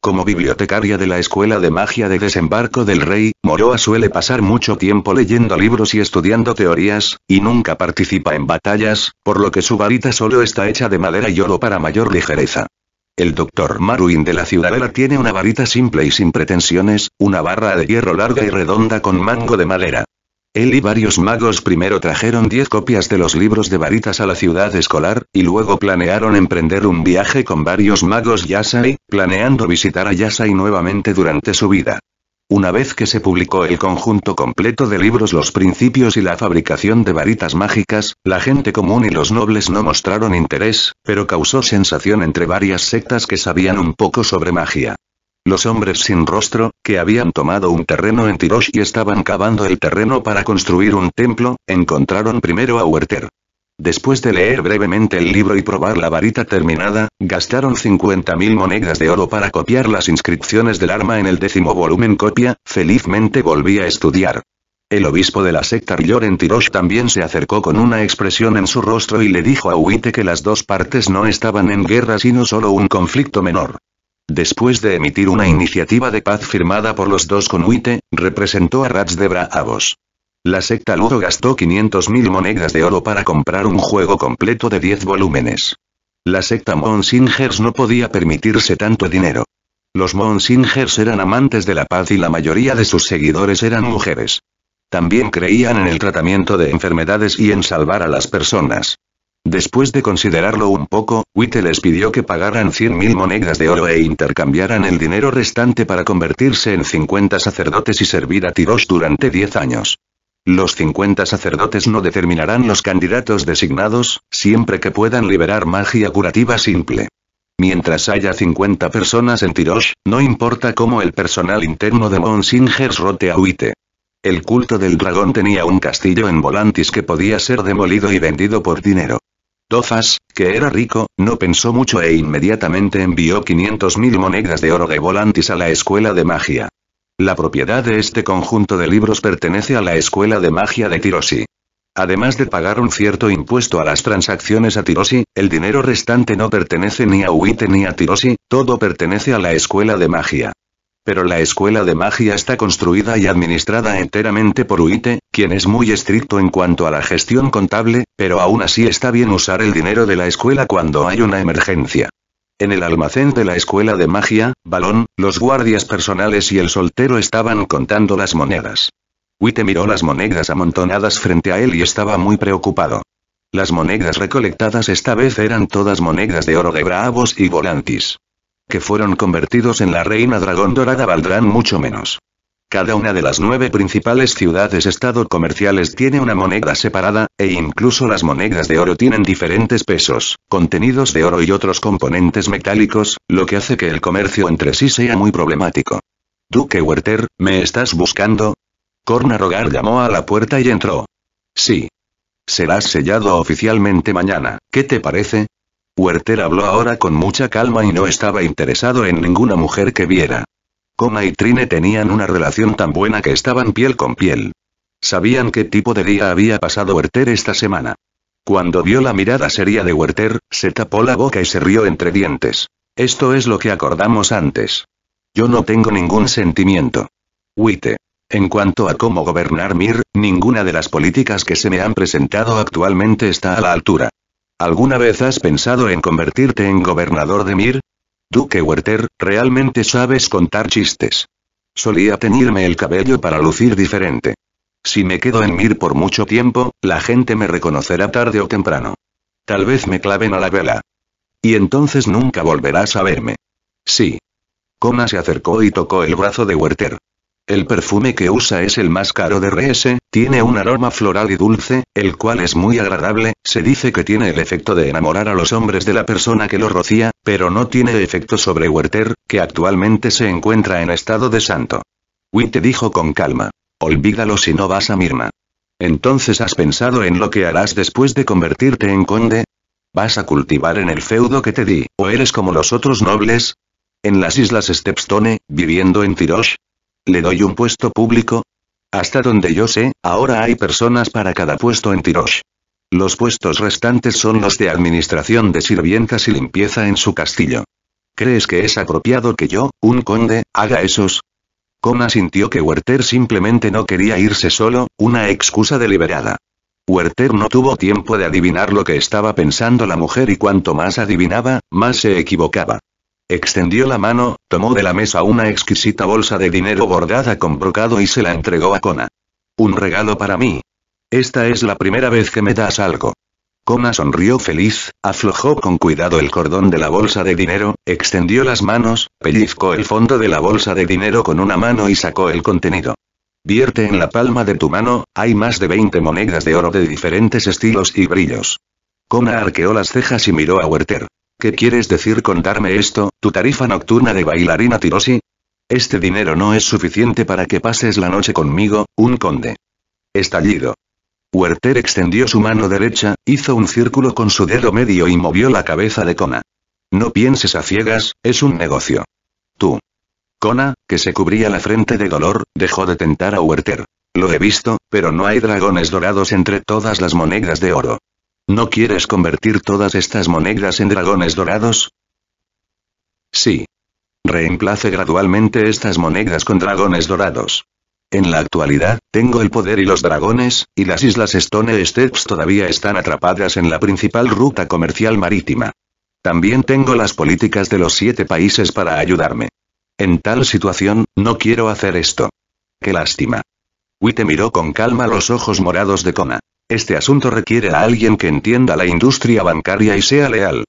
Como bibliotecaria de la Escuela de Magia de Desembarco del Rey, Moroa suele pasar mucho tiempo leyendo libros y estudiando teorías, y nunca participa en batallas, por lo que su varita solo está hecha de madera y oro para mayor ligereza. El doctor Maruin de la ciudadela tiene una varita simple y sin pretensiones, una barra de hierro larga y redonda con mango de madera. Él y varios magos primero trajeron 10 copias de los libros de varitas a la ciudad escolar, y luego planearon emprender un viaje con varios magos Yasai, planeando visitar a Yasai nuevamente durante su vida. Una vez que se publicó el conjunto completo de libros Los principios y la fabricación de varitas mágicas, la gente común y los nobles no mostraron interés, pero causó sensación entre varias sectas que sabían un poco sobre magia. Los hombres sin rostro, que habían tomado un terreno en Tirosh y estaban cavando el terreno para construir un templo, encontraron primero a Werther. Después de leer brevemente el libro y probar la varita terminada, gastaron 50.000 monedas de oro para copiar las inscripciones del arma en el décimo volumen copia, felizmente volví a estudiar. El obispo de la secta en Tirosh también se acercó con una expresión en su rostro y le dijo a Huite que las dos partes no estaban en guerra sino solo un conflicto menor. Después de emitir una iniciativa de paz firmada por los dos con Huite, representó a Rats de la secta Ludo gastó 500.000 monedas de oro para comprar un juego completo de 10 volúmenes. La secta Monsingers no podía permitirse tanto dinero. Los Monsingers eran amantes de la paz y la mayoría de sus seguidores eran mujeres. También creían en el tratamiento de enfermedades y en salvar a las personas. Después de considerarlo un poco, Witte les pidió que pagaran 100.000 monedas de oro e intercambiaran el dinero restante para convertirse en 50 sacerdotes y servir a Tirosh durante 10 años. Los 50 sacerdotes no determinarán los candidatos designados, siempre que puedan liberar magia curativa simple. Mientras haya 50 personas en Tirosh, no importa cómo el personal interno de Monsingers rote a Huite. El culto del dragón tenía un castillo en Volantis que podía ser demolido y vendido por dinero. Dofas, que era rico, no pensó mucho e inmediatamente envió 500.000 monedas de oro de Volantis a la escuela de magia. La propiedad de este conjunto de libros pertenece a la Escuela de Magia de Tirosi. Además de pagar un cierto impuesto a las transacciones a Tirosi, el dinero restante no pertenece ni a Uite ni a Tirosi, todo pertenece a la Escuela de Magia. Pero la Escuela de Magia está construida y administrada enteramente por Uite, quien es muy estricto en cuanto a la gestión contable, pero aún así está bien usar el dinero de la escuela cuando hay una emergencia. En el almacén de la escuela de magia, Balón, los guardias personales y el soltero estaban contando las monedas. Witte miró las monedas amontonadas frente a él y estaba muy preocupado. Las monedas recolectadas esta vez eran todas monedas de oro de bravos y volantis. Que fueron convertidos en la reina dragón dorada valdrán mucho menos. Cada una de las nueve principales ciudades-estado comerciales tiene una moneda separada, e incluso las monedas de oro tienen diferentes pesos, contenidos de oro y otros componentes metálicos, lo que hace que el comercio entre sí sea muy problemático. Duque Werther, ¿me estás buscando? Cornarogar llamó a la puerta y entró. Sí. Serás sellado oficialmente mañana, ¿qué te parece? Werther habló ahora con mucha calma y no estaba interesado en ninguna mujer que viera. Goma y Trine tenían una relación tan buena que estaban piel con piel. Sabían qué tipo de día había pasado Werther esta semana. Cuando vio la mirada seria de Werther, se tapó la boca y se rió entre dientes. Esto es lo que acordamos antes. Yo no tengo ningún sentimiento. Witte. En cuanto a cómo gobernar Mir, ninguna de las políticas que se me han presentado actualmente está a la altura. ¿Alguna vez has pensado en convertirte en gobernador de Mir? Duque Werther, realmente sabes contar chistes. Solía teñirme el cabello para lucir diferente. Si me quedo en Mir por mucho tiempo, la gente me reconocerá tarde o temprano. Tal vez me claven a la vela. Y entonces nunca volverás a verme. Sí. Coma se acercó y tocó el brazo de Werther. El perfume que usa es el más caro de RS, tiene un aroma floral y dulce, el cual es muy agradable, se dice que tiene el efecto de enamorar a los hombres de la persona que lo rocía, pero no tiene efecto sobre Werther, que actualmente se encuentra en estado de santo. te dijo con calma. Olvídalo si no vas a Mirna. Entonces has pensado en lo que harás después de convertirte en conde? ¿Vas a cultivar en el feudo que te di, o eres como los otros nobles? En las islas Stepstone, viviendo en Tirosh, ¿Le doy un puesto público? Hasta donde yo sé, ahora hay personas para cada puesto en Tirosh. Los puestos restantes son los de administración de sirvientas y limpieza en su castillo. ¿Crees que es apropiado que yo, un conde, haga esos? Coma sintió que Werther simplemente no quería irse solo, una excusa deliberada. Werther no tuvo tiempo de adivinar lo que estaba pensando la mujer y cuanto más adivinaba, más se equivocaba. Extendió la mano, tomó de la mesa una exquisita bolsa de dinero bordada con brocado y se la entregó a Kona. Un regalo para mí. Esta es la primera vez que me das algo. Kona sonrió feliz, aflojó con cuidado el cordón de la bolsa de dinero, extendió las manos, pellizcó el fondo de la bolsa de dinero con una mano y sacó el contenido. Vierte en la palma de tu mano, hay más de 20 monedas de oro de diferentes estilos y brillos. Kona arqueó las cejas y miró a Werther. ¿Qué quieres decir contarme esto, tu tarifa nocturna de bailarina Tirosi? Este dinero no es suficiente para que pases la noche conmigo, un conde. Estallido. Werther extendió su mano derecha, hizo un círculo con su dedo medio y movió la cabeza de Kona. No pienses a ciegas, es un negocio. Tú. Kona, que se cubría la frente de dolor, dejó de tentar a Werther. Lo he visto, pero no hay dragones dorados entre todas las monedas de oro. ¿No quieres convertir todas estas monedas en dragones dorados? Sí. Reemplace gradualmente estas monedas con dragones dorados. En la actualidad, tengo el poder y los dragones, y las islas Stone Steps todavía están atrapadas en la principal ruta comercial marítima. También tengo las políticas de los siete países para ayudarme. En tal situación, no quiero hacer esto. Qué lástima. Witte miró con calma los ojos morados de Kona. Este asunto requiere a alguien que entienda la industria bancaria y sea leal.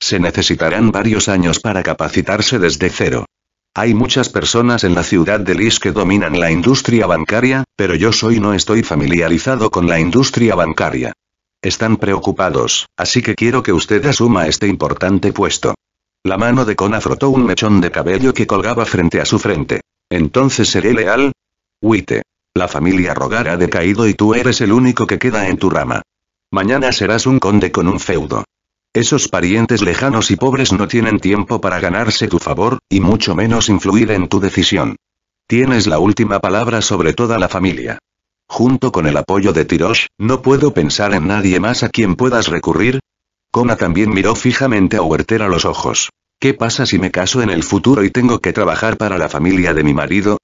Se necesitarán varios años para capacitarse desde cero. Hay muchas personas en la ciudad de Lis que dominan la industria bancaria, pero yo soy no estoy familiarizado con la industria bancaria. Están preocupados, así que quiero que usted asuma este importante puesto. La mano de Cona frotó un mechón de cabello que colgaba frente a su frente. Entonces seré leal. Witte. La familia Rogar ha decaído y tú eres el único que queda en tu rama. Mañana serás un conde con un feudo. Esos parientes lejanos y pobres no tienen tiempo para ganarse tu favor, y mucho menos influir en tu decisión. Tienes la última palabra sobre toda la familia. Junto con el apoyo de Tirosh, no puedo pensar en nadie más a quien puedas recurrir. Kona también miró fijamente a Huerter a los ojos. ¿Qué pasa si me caso en el futuro y tengo que trabajar para la familia de mi marido?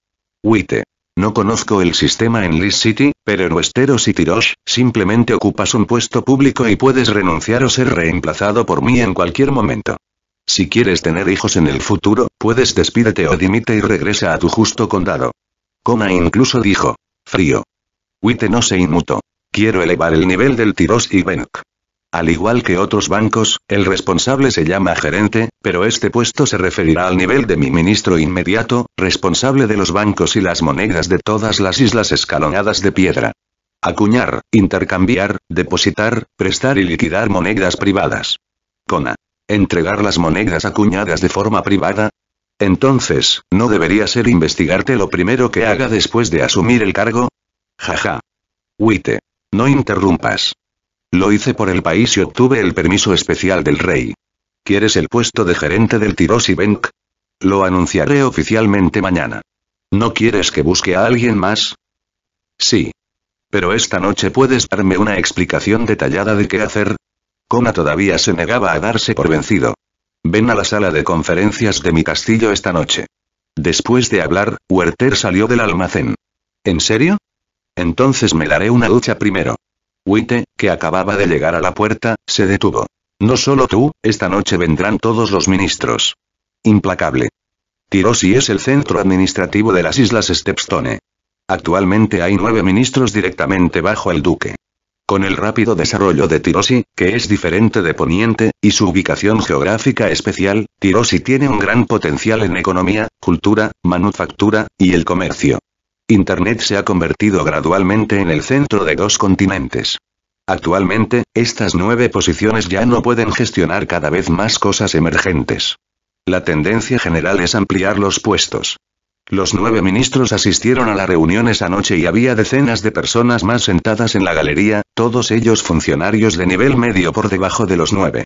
Huite. No conozco el sistema en Liz City, pero en Westeros y Tirosh, simplemente ocupas un puesto público y puedes renunciar o ser reemplazado por mí en cualquier momento. Si quieres tener hijos en el futuro, puedes despídete o dimite y regresa a tu justo condado. Coma incluso dijo. Frío. Witte no se inmutó. Quiero elevar el nivel del Tirosh y Benk. Al igual que otros bancos, el responsable se llama gerente, pero este puesto se referirá al nivel de mi ministro inmediato, responsable de los bancos y las monedas de todas las islas escalonadas de piedra. Acuñar, intercambiar, depositar, prestar y liquidar monedas privadas. Cona. Entregar las monedas acuñadas de forma privada, entonces, ¿no debería ser investigarte lo primero que haga después de asumir el cargo? Jaja. Huite. No interrumpas. Lo hice por el país y obtuve el permiso especial del rey. ¿Quieres el puesto de gerente del Tirosi Bank? Lo anunciaré oficialmente mañana. ¿No quieres que busque a alguien más? Sí. Pero esta noche puedes darme una explicación detallada de qué hacer. Kona todavía se negaba a darse por vencido. Ven a la sala de conferencias de mi castillo esta noche. Después de hablar, Werther salió del almacén. ¿En serio? Entonces me daré una ducha primero. Witte, que acababa de llegar a la puerta, se detuvo. No solo tú, esta noche vendrán todos los ministros. Implacable. Tirosi es el centro administrativo de las Islas Stepstone. Actualmente hay nueve ministros directamente bajo el duque. Con el rápido desarrollo de Tirosi, que es diferente de Poniente, y su ubicación geográfica especial, Tirosi tiene un gran potencial en economía, cultura, manufactura, y el comercio. Internet se ha convertido gradualmente en el centro de dos continentes. Actualmente, estas nueve posiciones ya no pueden gestionar cada vez más cosas emergentes. La tendencia general es ampliar los puestos. Los nueve ministros asistieron a la reunión esa noche y había decenas de personas más sentadas en la galería, todos ellos funcionarios de nivel medio por debajo de los nueve.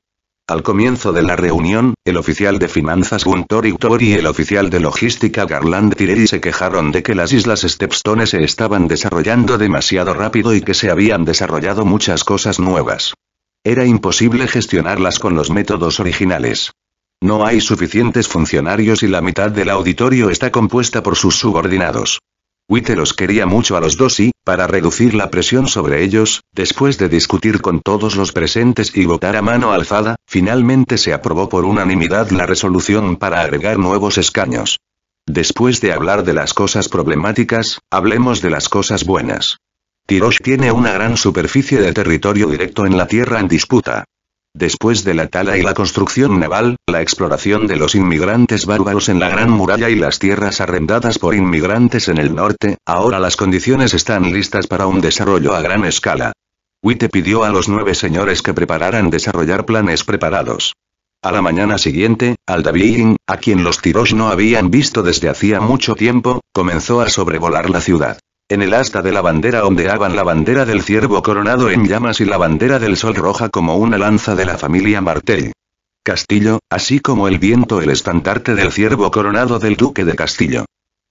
Al comienzo de la reunión, el oficial de finanzas Guntor y el oficial de logística Garland Tirelli se quejaron de que las islas Stepstone se estaban desarrollando demasiado rápido y que se habían desarrollado muchas cosas nuevas. Era imposible gestionarlas con los métodos originales. No hay suficientes funcionarios y la mitad del auditorio está compuesta por sus subordinados. Witte los quería mucho a los dos y, para reducir la presión sobre ellos, después de discutir con todos los presentes y votar a mano alzada, finalmente se aprobó por unanimidad la resolución para agregar nuevos escaños. Después de hablar de las cosas problemáticas, hablemos de las cosas buenas. Tirosh tiene una gran superficie de territorio directo en la tierra en disputa. Después de la tala y la construcción naval, la exploración de los inmigrantes bárbaros en la Gran Muralla y las tierras arrendadas por inmigrantes en el norte, ahora las condiciones están listas para un desarrollo a gran escala. Witte pidió a los nueve señores que prepararan desarrollar planes preparados. A la mañana siguiente, Aldavín, a quien los tiros no habían visto desde hacía mucho tiempo, comenzó a sobrevolar la ciudad. En el asta de la bandera ondeaban la bandera del ciervo coronado en llamas y la bandera del sol roja como una lanza de la familia Martel. Castillo, así como el viento el estandarte del ciervo coronado del duque de Castillo.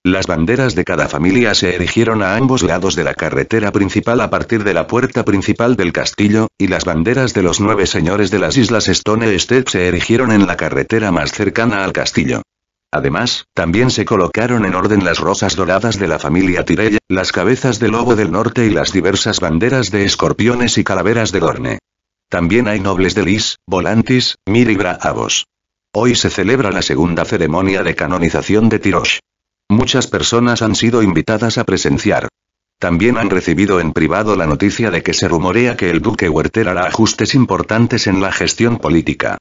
Las banderas de cada familia se erigieron a ambos lados de la carretera principal a partir de la puerta principal del castillo, y las banderas de los nueve señores de las islas Stone Step se erigieron en la carretera más cercana al castillo. Además, también se colocaron en orden las rosas doradas de la familia Tirella, las cabezas de lobo del norte y las diversas banderas de escorpiones y calaveras de Dorne. También hay nobles de Lis, Volantis, Mir y Braavos. Hoy se celebra la segunda ceremonia de canonización de Tirosh. Muchas personas han sido invitadas a presenciar. También han recibido en privado la noticia de que se rumorea que el duque Werther hará ajustes importantes en la gestión política.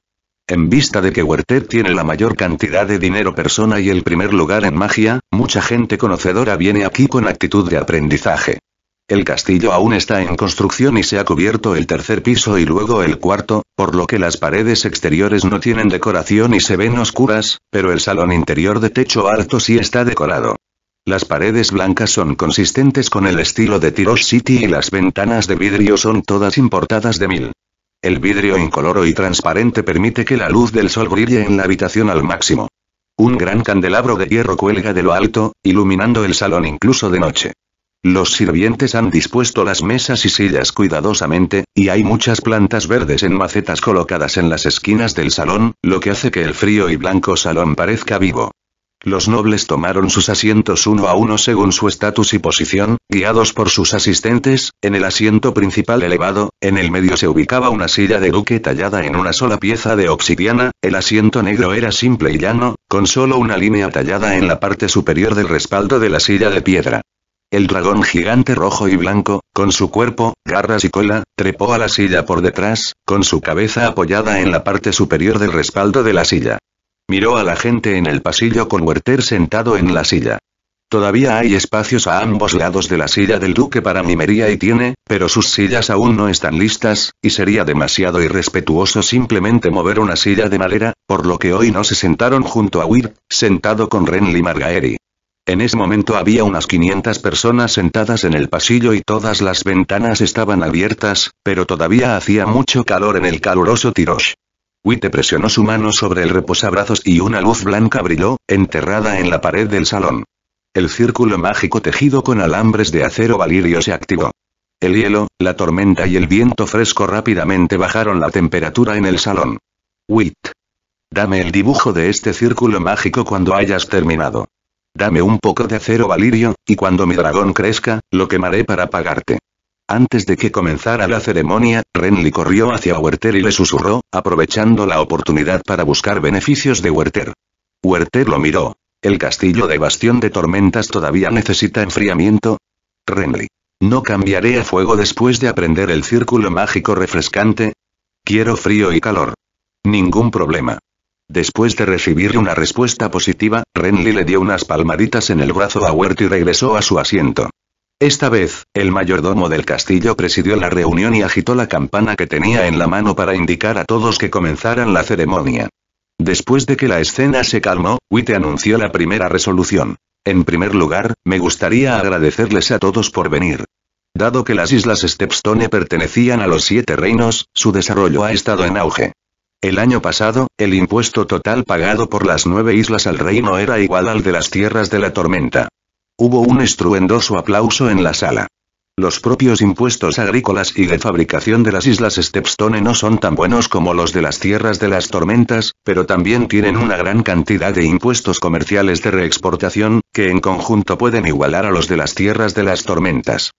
En vista de que Huertet tiene la mayor cantidad de dinero persona y el primer lugar en magia, mucha gente conocedora viene aquí con actitud de aprendizaje. El castillo aún está en construcción y se ha cubierto el tercer piso y luego el cuarto, por lo que las paredes exteriores no tienen decoración y se ven oscuras, pero el salón interior de techo alto sí está decorado. Las paredes blancas son consistentes con el estilo de Tiros City y las ventanas de vidrio son todas importadas de Mil. El vidrio incoloro y transparente permite que la luz del sol brille en la habitación al máximo. Un gran candelabro de hierro cuelga de lo alto, iluminando el salón incluso de noche. Los sirvientes han dispuesto las mesas y sillas cuidadosamente, y hay muchas plantas verdes en macetas colocadas en las esquinas del salón, lo que hace que el frío y blanco salón parezca vivo. Los nobles tomaron sus asientos uno a uno según su estatus y posición, guiados por sus asistentes, en el asiento principal elevado, en el medio se ubicaba una silla de duque tallada en una sola pieza de obsidiana, el asiento negro era simple y llano, con solo una línea tallada en la parte superior del respaldo de la silla de piedra. El dragón gigante rojo y blanco, con su cuerpo, garras y cola, trepó a la silla por detrás, con su cabeza apoyada en la parte superior del respaldo de la silla. Miró a la gente en el pasillo con Werther sentado en la silla. Todavía hay espacios a ambos lados de la silla del duque para mimería y tiene, pero sus sillas aún no están listas, y sería demasiado irrespetuoso simplemente mover una silla de madera, por lo que hoy no se sentaron junto a Weir, sentado con Renly Margaery. En ese momento había unas 500 personas sentadas en el pasillo y todas las ventanas estaban abiertas, pero todavía hacía mucho calor en el caluroso Tirosh. Witte presionó su mano sobre el reposabrazos y una luz blanca brilló, enterrada en la pared del salón. El círculo mágico tejido con alambres de acero valirio se activó. El hielo, la tormenta y el viento fresco rápidamente bajaron la temperatura en el salón. Wit. Dame el dibujo de este círculo mágico cuando hayas terminado. Dame un poco de acero valirio, y cuando mi dragón crezca, lo quemaré para pagarte. Antes de que comenzara la ceremonia, Renly corrió hacia Werther y le susurró, aprovechando la oportunidad para buscar beneficios de Werther. Werther lo miró. ¿El castillo de Bastión de Tormentas todavía necesita enfriamiento? Renly. No cambiaré a fuego después de aprender el círculo mágico refrescante. Quiero frío y calor. Ningún problema. Después de recibir una respuesta positiva, Renly le dio unas palmaditas en el brazo a Werther y regresó a su asiento. Esta vez, el mayordomo del castillo presidió la reunión y agitó la campana que tenía en la mano para indicar a todos que comenzaran la ceremonia. Después de que la escena se calmó, Witte anunció la primera resolución. En primer lugar, me gustaría agradecerles a todos por venir. Dado que las islas Stepstone pertenecían a los siete reinos, su desarrollo ha estado en auge. El año pasado, el impuesto total pagado por las nueve islas al reino era igual al de las tierras de la tormenta. Hubo un estruendoso aplauso en la sala. Los propios impuestos agrícolas y de fabricación de las islas Stepstone no son tan buenos como los de las tierras de las tormentas, pero también tienen una gran cantidad de impuestos comerciales de reexportación, que en conjunto pueden igualar a los de las tierras de las tormentas.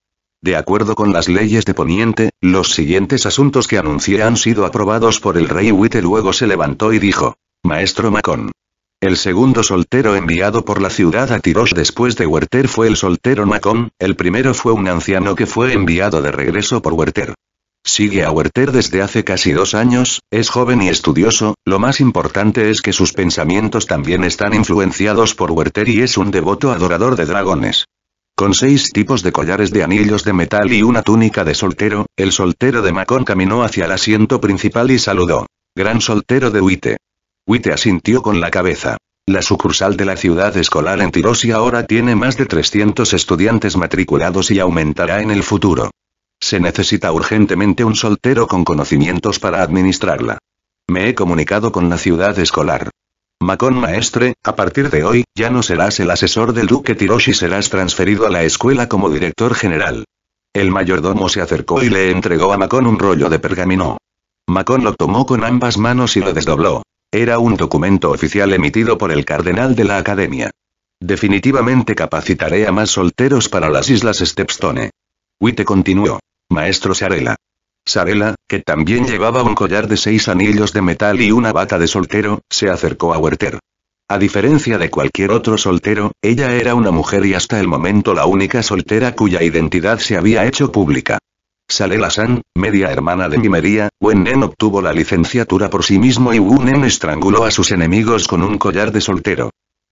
De acuerdo con las leyes de Poniente, los siguientes asuntos que anuncié han sido aprobados por el rey Witte. Luego se levantó y dijo, Maestro Macón, el segundo soltero enviado por la ciudad a Tiros después de Werther fue el soltero Macon, el primero fue un anciano que fue enviado de regreso por Werther. Sigue a Werther desde hace casi dos años, es joven y estudioso, lo más importante es que sus pensamientos también están influenciados por Werther y es un devoto adorador de dragones. Con seis tipos de collares de anillos de metal y una túnica de soltero, el soltero de Macon caminó hacia el asiento principal y saludó. Gran soltero de Huite. Witte asintió con la cabeza. La sucursal de la ciudad escolar en tirosi ahora tiene más de 300 estudiantes matriculados y aumentará en el futuro. Se necesita urgentemente un soltero con conocimientos para administrarla. Me he comunicado con la ciudad escolar. Macón Maestre, a partir de hoy, ya no serás el asesor del Duque Tiroshi, serás transferido a la escuela como director general. El mayordomo se acercó y le entregó a Macón un rollo de pergamino. Macón lo tomó con ambas manos y lo desdobló. Era un documento oficial emitido por el cardenal de la Academia. Definitivamente capacitaré a más solteros para las Islas Stepstone. Witte continuó. Maestro Sarela. Sarela, que también llevaba un collar de seis anillos de metal y una bata de soltero, se acercó a Werther. A diferencia de cualquier otro soltero, ella era una mujer y hasta el momento la única soltera cuya identidad se había hecho pública. Salela San, media hermana de Mimería, wen obtuvo la licenciatura por sí mismo y wu estranguló a sus enemigos con un collar de soltero.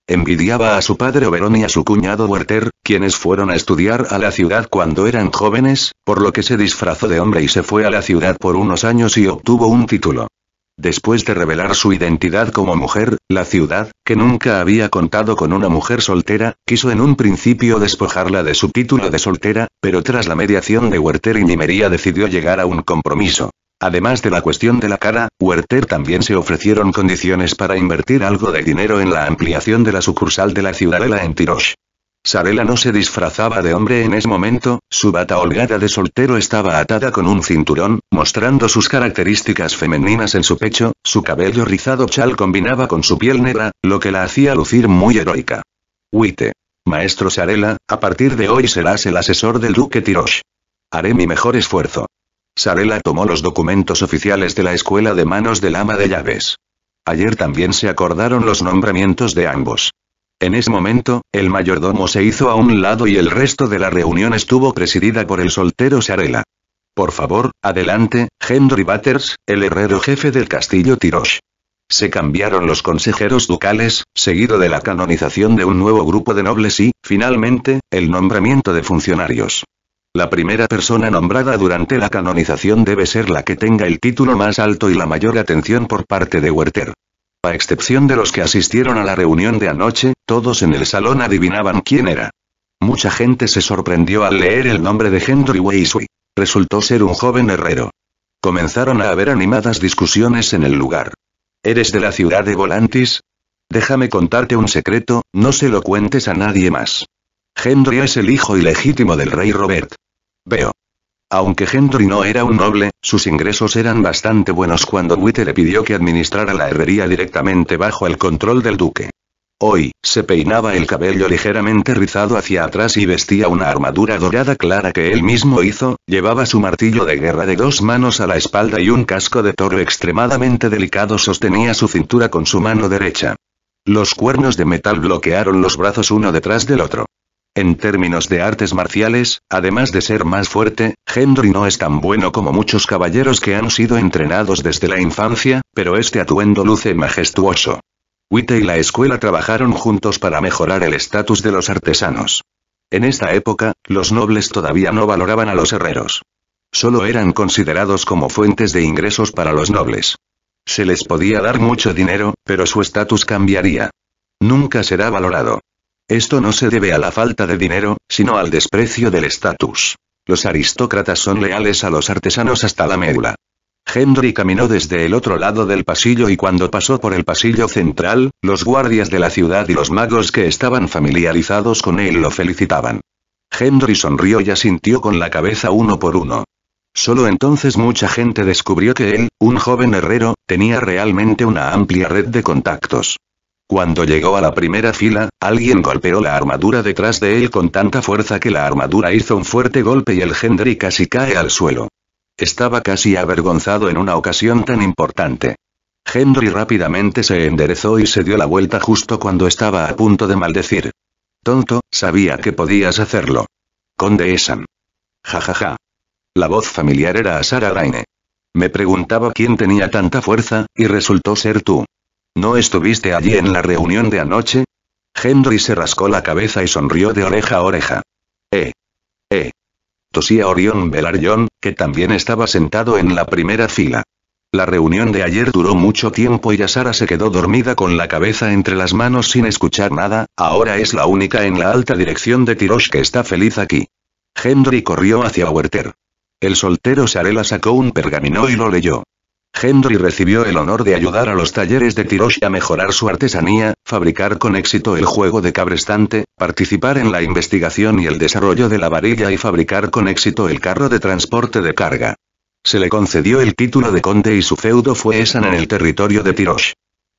Envidiaba a su padre Oberón y a su cuñado Werther, quienes fueron a estudiar a la ciudad cuando eran jóvenes, por lo que se disfrazó de hombre y se fue a la ciudad por unos años y obtuvo un título. Después de revelar su identidad como mujer, la ciudad, que nunca había contado con una mujer soltera, quiso en un principio despojarla de su título de soltera, pero tras la mediación de Werther y Nimería decidió llegar a un compromiso. Además de la cuestión de la cara, Werther también se ofrecieron condiciones para invertir algo de dinero en la ampliación de la sucursal de la ciudadela en Tirosh. Sarela no se disfrazaba de hombre en ese momento, su bata holgada de soltero estaba atada con un cinturón, mostrando sus características femeninas en su pecho, su cabello rizado chal combinaba con su piel negra, lo que la hacía lucir muy heroica. Huite. Maestro Sarela, a partir de hoy serás el asesor del duque Tirosh. Haré mi mejor esfuerzo. Sarela tomó los documentos oficiales de la escuela de manos del ama de llaves. Ayer también se acordaron los nombramientos de ambos. En ese momento, el mayordomo se hizo a un lado y el resto de la reunión estuvo presidida por el soltero Sarela. Por favor, adelante, Henry Batters, el herrero jefe del castillo Tiroche». Se cambiaron los consejeros ducales, seguido de la canonización de un nuevo grupo de nobles y, finalmente, el nombramiento de funcionarios. La primera persona nombrada durante la canonización debe ser la que tenga el título más alto y la mayor atención por parte de Werther a excepción de los que asistieron a la reunión de anoche, todos en el salón adivinaban quién era. Mucha gente se sorprendió al leer el nombre de Henry weisley Resultó ser un joven herrero. Comenzaron a haber animadas discusiones en el lugar. ¿Eres de la ciudad de Volantis? Déjame contarte un secreto, no se lo cuentes a nadie más. Henry es el hijo ilegítimo del rey Robert. Veo. Aunque Henry no era un noble, sus ingresos eran bastante buenos cuando Witte le pidió que administrara la herrería directamente bajo el control del duque. Hoy, se peinaba el cabello ligeramente rizado hacia atrás y vestía una armadura dorada clara que él mismo hizo, llevaba su martillo de guerra de dos manos a la espalda y un casco de toro extremadamente delicado sostenía su cintura con su mano derecha. Los cuernos de metal bloquearon los brazos uno detrás del otro. En términos de artes marciales, además de ser más fuerte, Henry no es tan bueno como muchos caballeros que han sido entrenados desde la infancia, pero este atuendo luce majestuoso. Witte y la escuela trabajaron juntos para mejorar el estatus de los artesanos. En esta época, los nobles todavía no valoraban a los herreros. Solo eran considerados como fuentes de ingresos para los nobles. Se les podía dar mucho dinero, pero su estatus cambiaría. Nunca será valorado. Esto no se debe a la falta de dinero, sino al desprecio del estatus. Los aristócratas son leales a los artesanos hasta la médula. Henry caminó desde el otro lado del pasillo y cuando pasó por el pasillo central, los guardias de la ciudad y los magos que estaban familiarizados con él lo felicitaban. Henry sonrió y asintió con la cabeza uno por uno. Solo entonces mucha gente descubrió que él, un joven herrero, tenía realmente una amplia red de contactos. Cuando llegó a la primera fila, alguien golpeó la armadura detrás de él con tanta fuerza que la armadura hizo un fuerte golpe y el Gendry casi cae al suelo. Estaba casi avergonzado en una ocasión tan importante. Henry rápidamente se enderezó y se dio la vuelta justo cuando estaba a punto de maldecir. Tonto, sabía que podías hacerlo. Conde Esan. Ja ja ja. La voz familiar era a Sara Raine. Me preguntaba quién tenía tanta fuerza, y resultó ser tú. ¿No estuviste allí en la reunión de anoche? Henry se rascó la cabeza y sonrió de oreja a oreja. Eh. Eh. Tosía Orión Belarion, que también estaba sentado en la primera fila. La reunión de ayer duró mucho tiempo y Asara se quedó dormida con la cabeza entre las manos sin escuchar nada, ahora es la única en la alta dirección de Tirosh que está feliz aquí. Henry corrió hacia Werther. El soltero Sarela sacó un pergamino y lo leyó. Henry recibió el honor de ayudar a los talleres de Tirosh a mejorar su artesanía, fabricar con éxito el juego de cabrestante, participar en la investigación y el desarrollo de la varilla y fabricar con éxito el carro de transporte de carga. Se le concedió el título de conde y su feudo fue Esan en el territorio de Tirosh.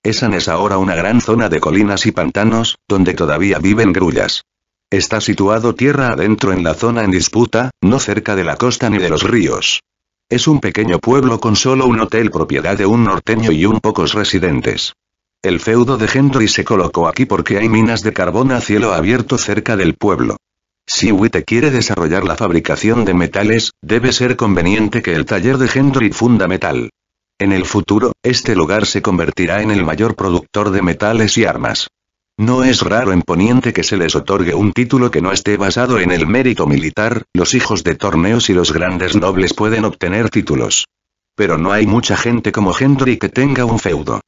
Esan es ahora una gran zona de colinas y pantanos, donde todavía viven grullas. Está situado tierra adentro en la zona en disputa, no cerca de la costa ni de los ríos. Es un pequeño pueblo con solo un hotel propiedad de un norteño y un pocos residentes. El feudo de Hendry se colocó aquí porque hay minas de carbón a cielo abierto cerca del pueblo. Si Witte quiere desarrollar la fabricación de metales, debe ser conveniente que el taller de Hendry funda metal. En el futuro, este lugar se convertirá en el mayor productor de metales y armas. No es raro en Poniente que se les otorgue un título que no esté basado en el mérito militar, los hijos de torneos y los grandes nobles pueden obtener títulos. Pero no hay mucha gente como Hendry que tenga un feudo.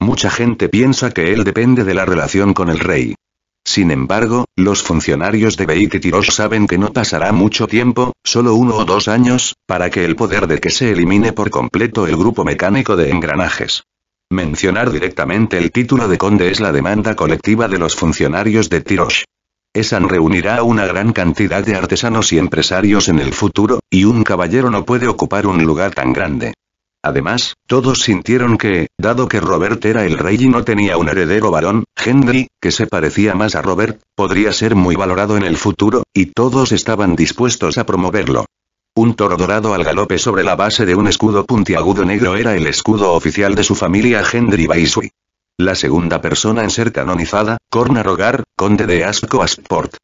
Mucha gente piensa que él depende de la relación con el rey. Sin embargo, los funcionarios de Beit y saben que no pasará mucho tiempo, solo uno o dos años, para que el poder de que se elimine por completo el grupo mecánico de engranajes. Mencionar directamente el título de conde es la demanda colectiva de los funcionarios de Tiros. Esan reunirá a una gran cantidad de artesanos y empresarios en el futuro, y un caballero no puede ocupar un lugar tan grande. Además, todos sintieron que, dado que Robert era el rey y no tenía un heredero varón, Henry, que se parecía más a Robert, podría ser muy valorado en el futuro, y todos estaban dispuestos a promoverlo. Un toro dorado al galope sobre la base de un escudo puntiagudo negro era el escudo oficial de su familia Hendri Baisui. La segunda persona en ser canonizada, Corna Rogar, conde de Asco Asport.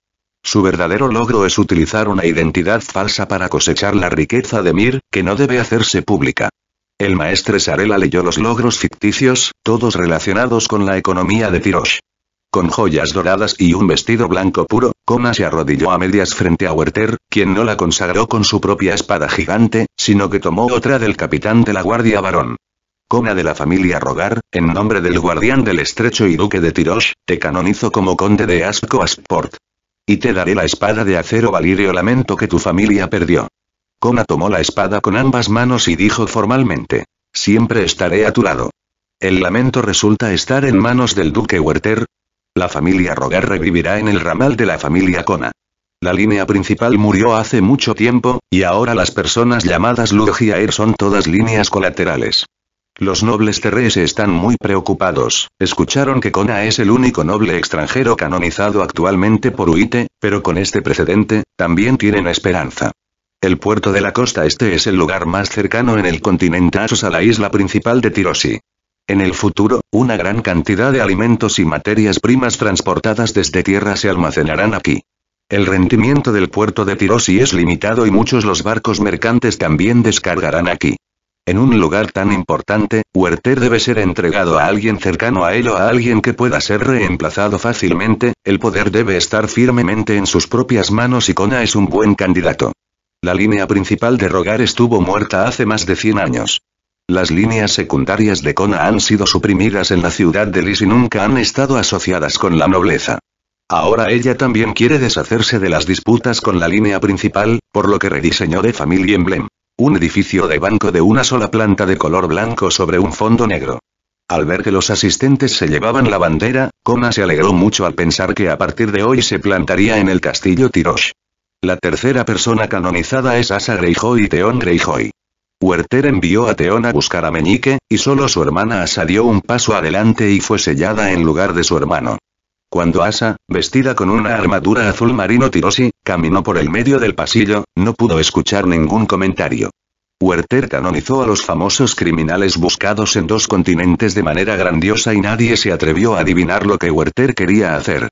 Su verdadero logro es utilizar una identidad falsa para cosechar la riqueza de Mir, que no debe hacerse pública. El maestre Sarela leyó los logros ficticios, todos relacionados con la economía de Tirosh con joyas doradas y un vestido blanco puro, Kona se arrodilló a medias frente a Werther, quien no la consagró con su propia espada gigante, sino que tomó otra del capitán de la guardia varón. Kona de la familia Rogar, en nombre del guardián del estrecho y duque de Tirosh, te canonizo como conde de Asco Asport. Y te daré la espada de acero valirio lamento que tu familia perdió. Kona tomó la espada con ambas manos y dijo formalmente, siempre estaré a tu lado. El lamento resulta estar en manos del duque Werther, la familia Roger revivirá en el ramal de la familia Kona. La línea principal murió hace mucho tiempo, y ahora las personas llamadas Air son todas líneas colaterales. Los nobles terres están muy preocupados, escucharon que Kona es el único noble extranjero canonizado actualmente por Uite, pero con este precedente, también tienen esperanza. El puerto de la costa este es el lugar más cercano en el continente Asos a la isla principal de Tirosi. En el futuro, una gran cantidad de alimentos y materias primas transportadas desde tierra se almacenarán aquí. El rendimiento del puerto de Tirosi es limitado y muchos los barcos mercantes también descargarán aquí. En un lugar tan importante, Huerter debe ser entregado a alguien cercano a él o a alguien que pueda ser reemplazado fácilmente, el poder debe estar firmemente en sus propias manos y Kona es un buen candidato. La línea principal de Rogar estuvo muerta hace más de 100 años. Las líneas secundarias de Kona han sido suprimidas en la ciudad de Lis y nunca han estado asociadas con la nobleza. Ahora ella también quiere deshacerse de las disputas con la línea principal, por lo que rediseñó de Familia Emblem. Un edificio de banco de una sola planta de color blanco sobre un fondo negro. Al ver que los asistentes se llevaban la bandera, Kona se alegró mucho al pensar que a partir de hoy se plantaría en el castillo Tirosh. La tercera persona canonizada es Asa Greyjoy y Theon Greyjoy. Werther envió a Teón a buscar a Meñique, y solo su hermana Asa dio un paso adelante y fue sellada en lugar de su hermano. Cuando Asa, vestida con una armadura azul marino tirosi, caminó por el medio del pasillo, no pudo escuchar ningún comentario. Werther canonizó a los famosos criminales buscados en dos continentes de manera grandiosa y nadie se atrevió a adivinar lo que Werther quería hacer.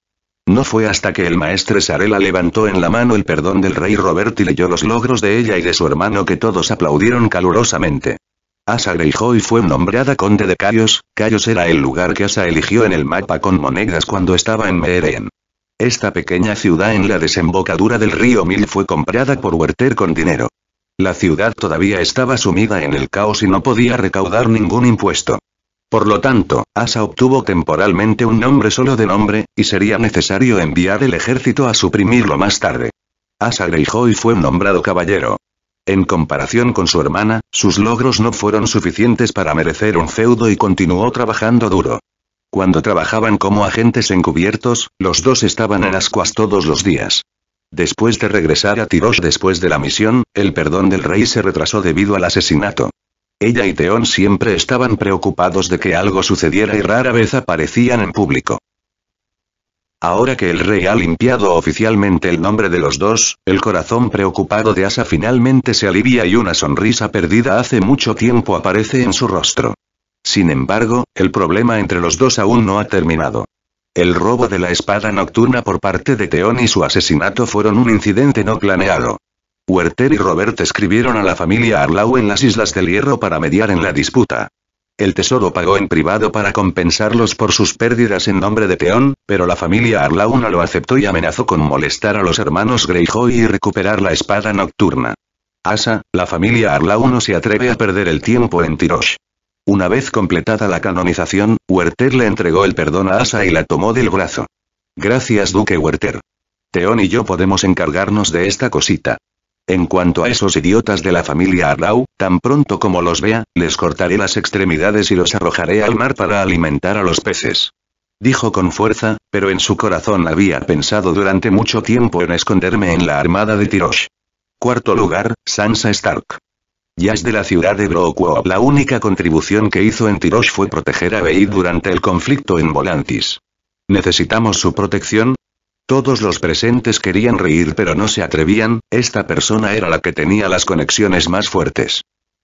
No fue hasta que el maestre Sarela levantó en la mano el perdón del rey Robert y leyó los logros de ella y de su hermano que todos aplaudieron calurosamente. Asa Greyjoy fue nombrada conde de Cayos, Cayos era el lugar que Asa eligió en el mapa con monedas cuando estaba en Meeren. Esta pequeña ciudad en la desembocadura del río Mil fue comprada por Werther con dinero. La ciudad todavía estaba sumida en el caos y no podía recaudar ningún impuesto. Por lo tanto, Asa obtuvo temporalmente un nombre solo de nombre, y sería necesario enviar el ejército a suprimirlo más tarde. Asa y fue nombrado caballero. En comparación con su hermana, sus logros no fueron suficientes para merecer un feudo y continuó trabajando duro. Cuando trabajaban como agentes encubiertos, los dos estaban en ascuas todos los días. Después de regresar a Tirosh después de la misión, el perdón del rey se retrasó debido al asesinato. Ella y Teón siempre estaban preocupados de que algo sucediera y rara vez aparecían en público. Ahora que el rey ha limpiado oficialmente el nombre de los dos, el corazón preocupado de Asa finalmente se alivia y una sonrisa perdida hace mucho tiempo aparece en su rostro. Sin embargo, el problema entre los dos aún no ha terminado. El robo de la espada nocturna por parte de Teón y su asesinato fueron un incidente no planeado. Werther y Robert escribieron a la familia Arlau en las Islas del Hierro para mediar en la disputa. El Tesoro pagó en privado para compensarlos por sus pérdidas en nombre de Peón, pero la familia Arlau no lo aceptó y amenazó con molestar a los hermanos Greyjoy y recuperar la espada nocturna. Asa, la familia Arlau no se atreve a perder el tiempo en Tirosh. Una vez completada la canonización, Werther le entregó el perdón a Asa y la tomó del brazo. Gracias Duque Werther. Teón y yo podemos encargarnos de esta cosita. En cuanto a esos idiotas de la familia Arlau, tan pronto como los vea, les cortaré las extremidades y los arrojaré al mar para alimentar a los peces. Dijo con fuerza, pero en su corazón había pensado durante mucho tiempo en esconderme en la armada de Tirosh. Cuarto lugar, Sansa Stark. Ya es de la ciudad de Broquo. La única contribución que hizo en Tirosh fue proteger a Veid durante el conflicto en Volantis. Necesitamos su protección, todos los presentes querían reír pero no se atrevían, esta persona era la que tenía las conexiones más fuertes.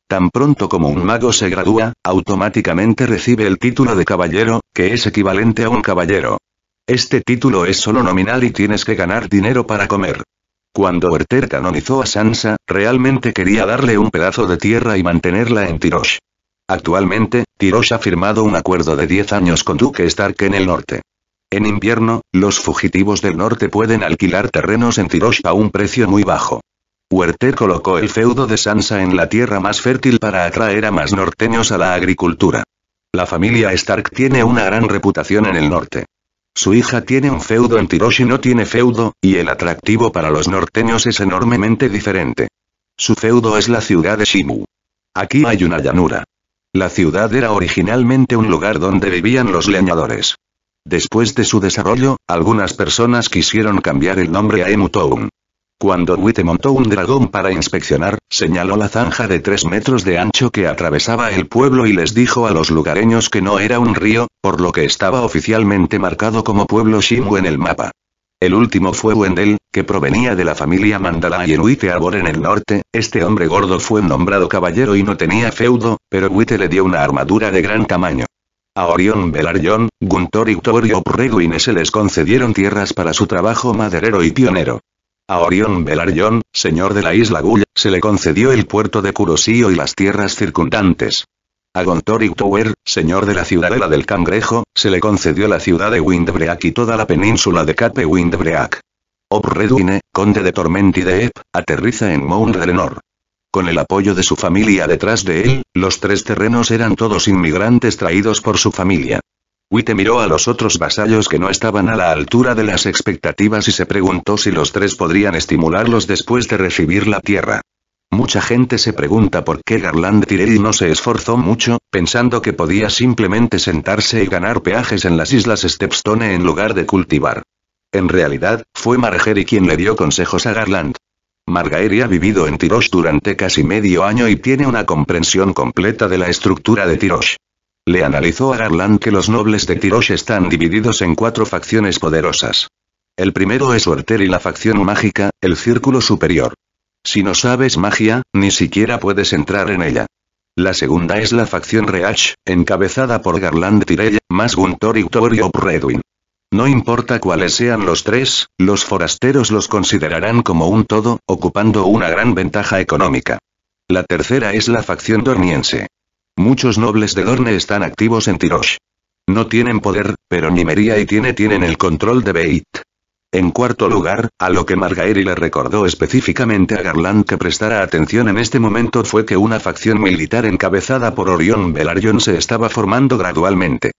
Tan pronto como un mago se gradúa, automáticamente recibe el título de caballero, que es equivalente a un caballero. Este título es solo nominal y tienes que ganar dinero para comer. Cuando Werther canonizó a Sansa, realmente quería darle un pedazo de tierra y mantenerla en Tirosh. Actualmente, Tirosh ha firmado un acuerdo de 10 años con Duke Stark en el norte. En invierno, los fugitivos del norte pueden alquilar terrenos en Tirosh a un precio muy bajo. huertel colocó el feudo de Sansa en la tierra más fértil para atraer a más norteños a la agricultura. La familia Stark tiene una gran reputación en el norte. Su hija tiene un feudo en Tirosh y no tiene feudo, y el atractivo para los norteños es enormemente diferente. Su feudo es la ciudad de Shimu. Aquí hay una llanura. La ciudad era originalmente un lugar donde vivían los leñadores. Después de su desarrollo, algunas personas quisieron cambiar el nombre a Emu Cuando Witte montó un dragón para inspeccionar, señaló la zanja de 3 metros de ancho que atravesaba el pueblo y les dijo a los lugareños que no era un río, por lo que estaba oficialmente marcado como pueblo Shimu en el mapa. El último fue Wendell, que provenía de la familia Mandala y en Witte Arbor en el norte, este hombre gordo fue nombrado caballero y no tenía feudo, pero Witte le dio una armadura de gran tamaño. A Orión Belarion, Guntor y Op se les concedieron tierras para su trabajo maderero y pionero. A Orión Belarion, señor de la isla Gulla, se le concedió el puerto de Curosío y las tierras circundantes. A y Tower, señor de la ciudadela del Cangrejo, se le concedió la ciudad de Windbreak y toda la península de Cape Windbreak. Obredwine, conde de Torment de aterriza en Mount con el apoyo de su familia detrás de él, los tres terrenos eran todos inmigrantes traídos por su familia. Witte miró a los otros vasallos que no estaban a la altura de las expectativas y se preguntó si los tres podrían estimularlos después de recibir la tierra. Mucha gente se pregunta por qué Garland Tirelli no se esforzó mucho, pensando que podía simplemente sentarse y ganar peajes en las islas Stepstone en lugar de cultivar. En realidad, fue Margery quien le dio consejos a Garland. Margaery ha vivido en Tirosh durante casi medio año y tiene una comprensión completa de la estructura de Tirosh. Le analizó a Garland que los nobles de Tirosh están divididos en cuatro facciones poderosas. El primero es Werther y la facción mágica, el círculo superior. Si no sabes magia, ni siquiera puedes entrar en ella. La segunda es la facción Reach, encabezada por Garland Tirella, más Guntor y Redwin. No importa cuáles sean los tres, los forasteros los considerarán como un todo, ocupando una gran ventaja económica. La tercera es la facción dorniense. Muchos nobles de Dorne están activos en Tirosh. No tienen poder, pero Nimeria y Tiene tienen el control de Beit. En cuarto lugar, a lo que Margaery le recordó específicamente a Garland que prestara atención en este momento fue que una facción militar encabezada por Orion Velaryon se estaba formando gradualmente.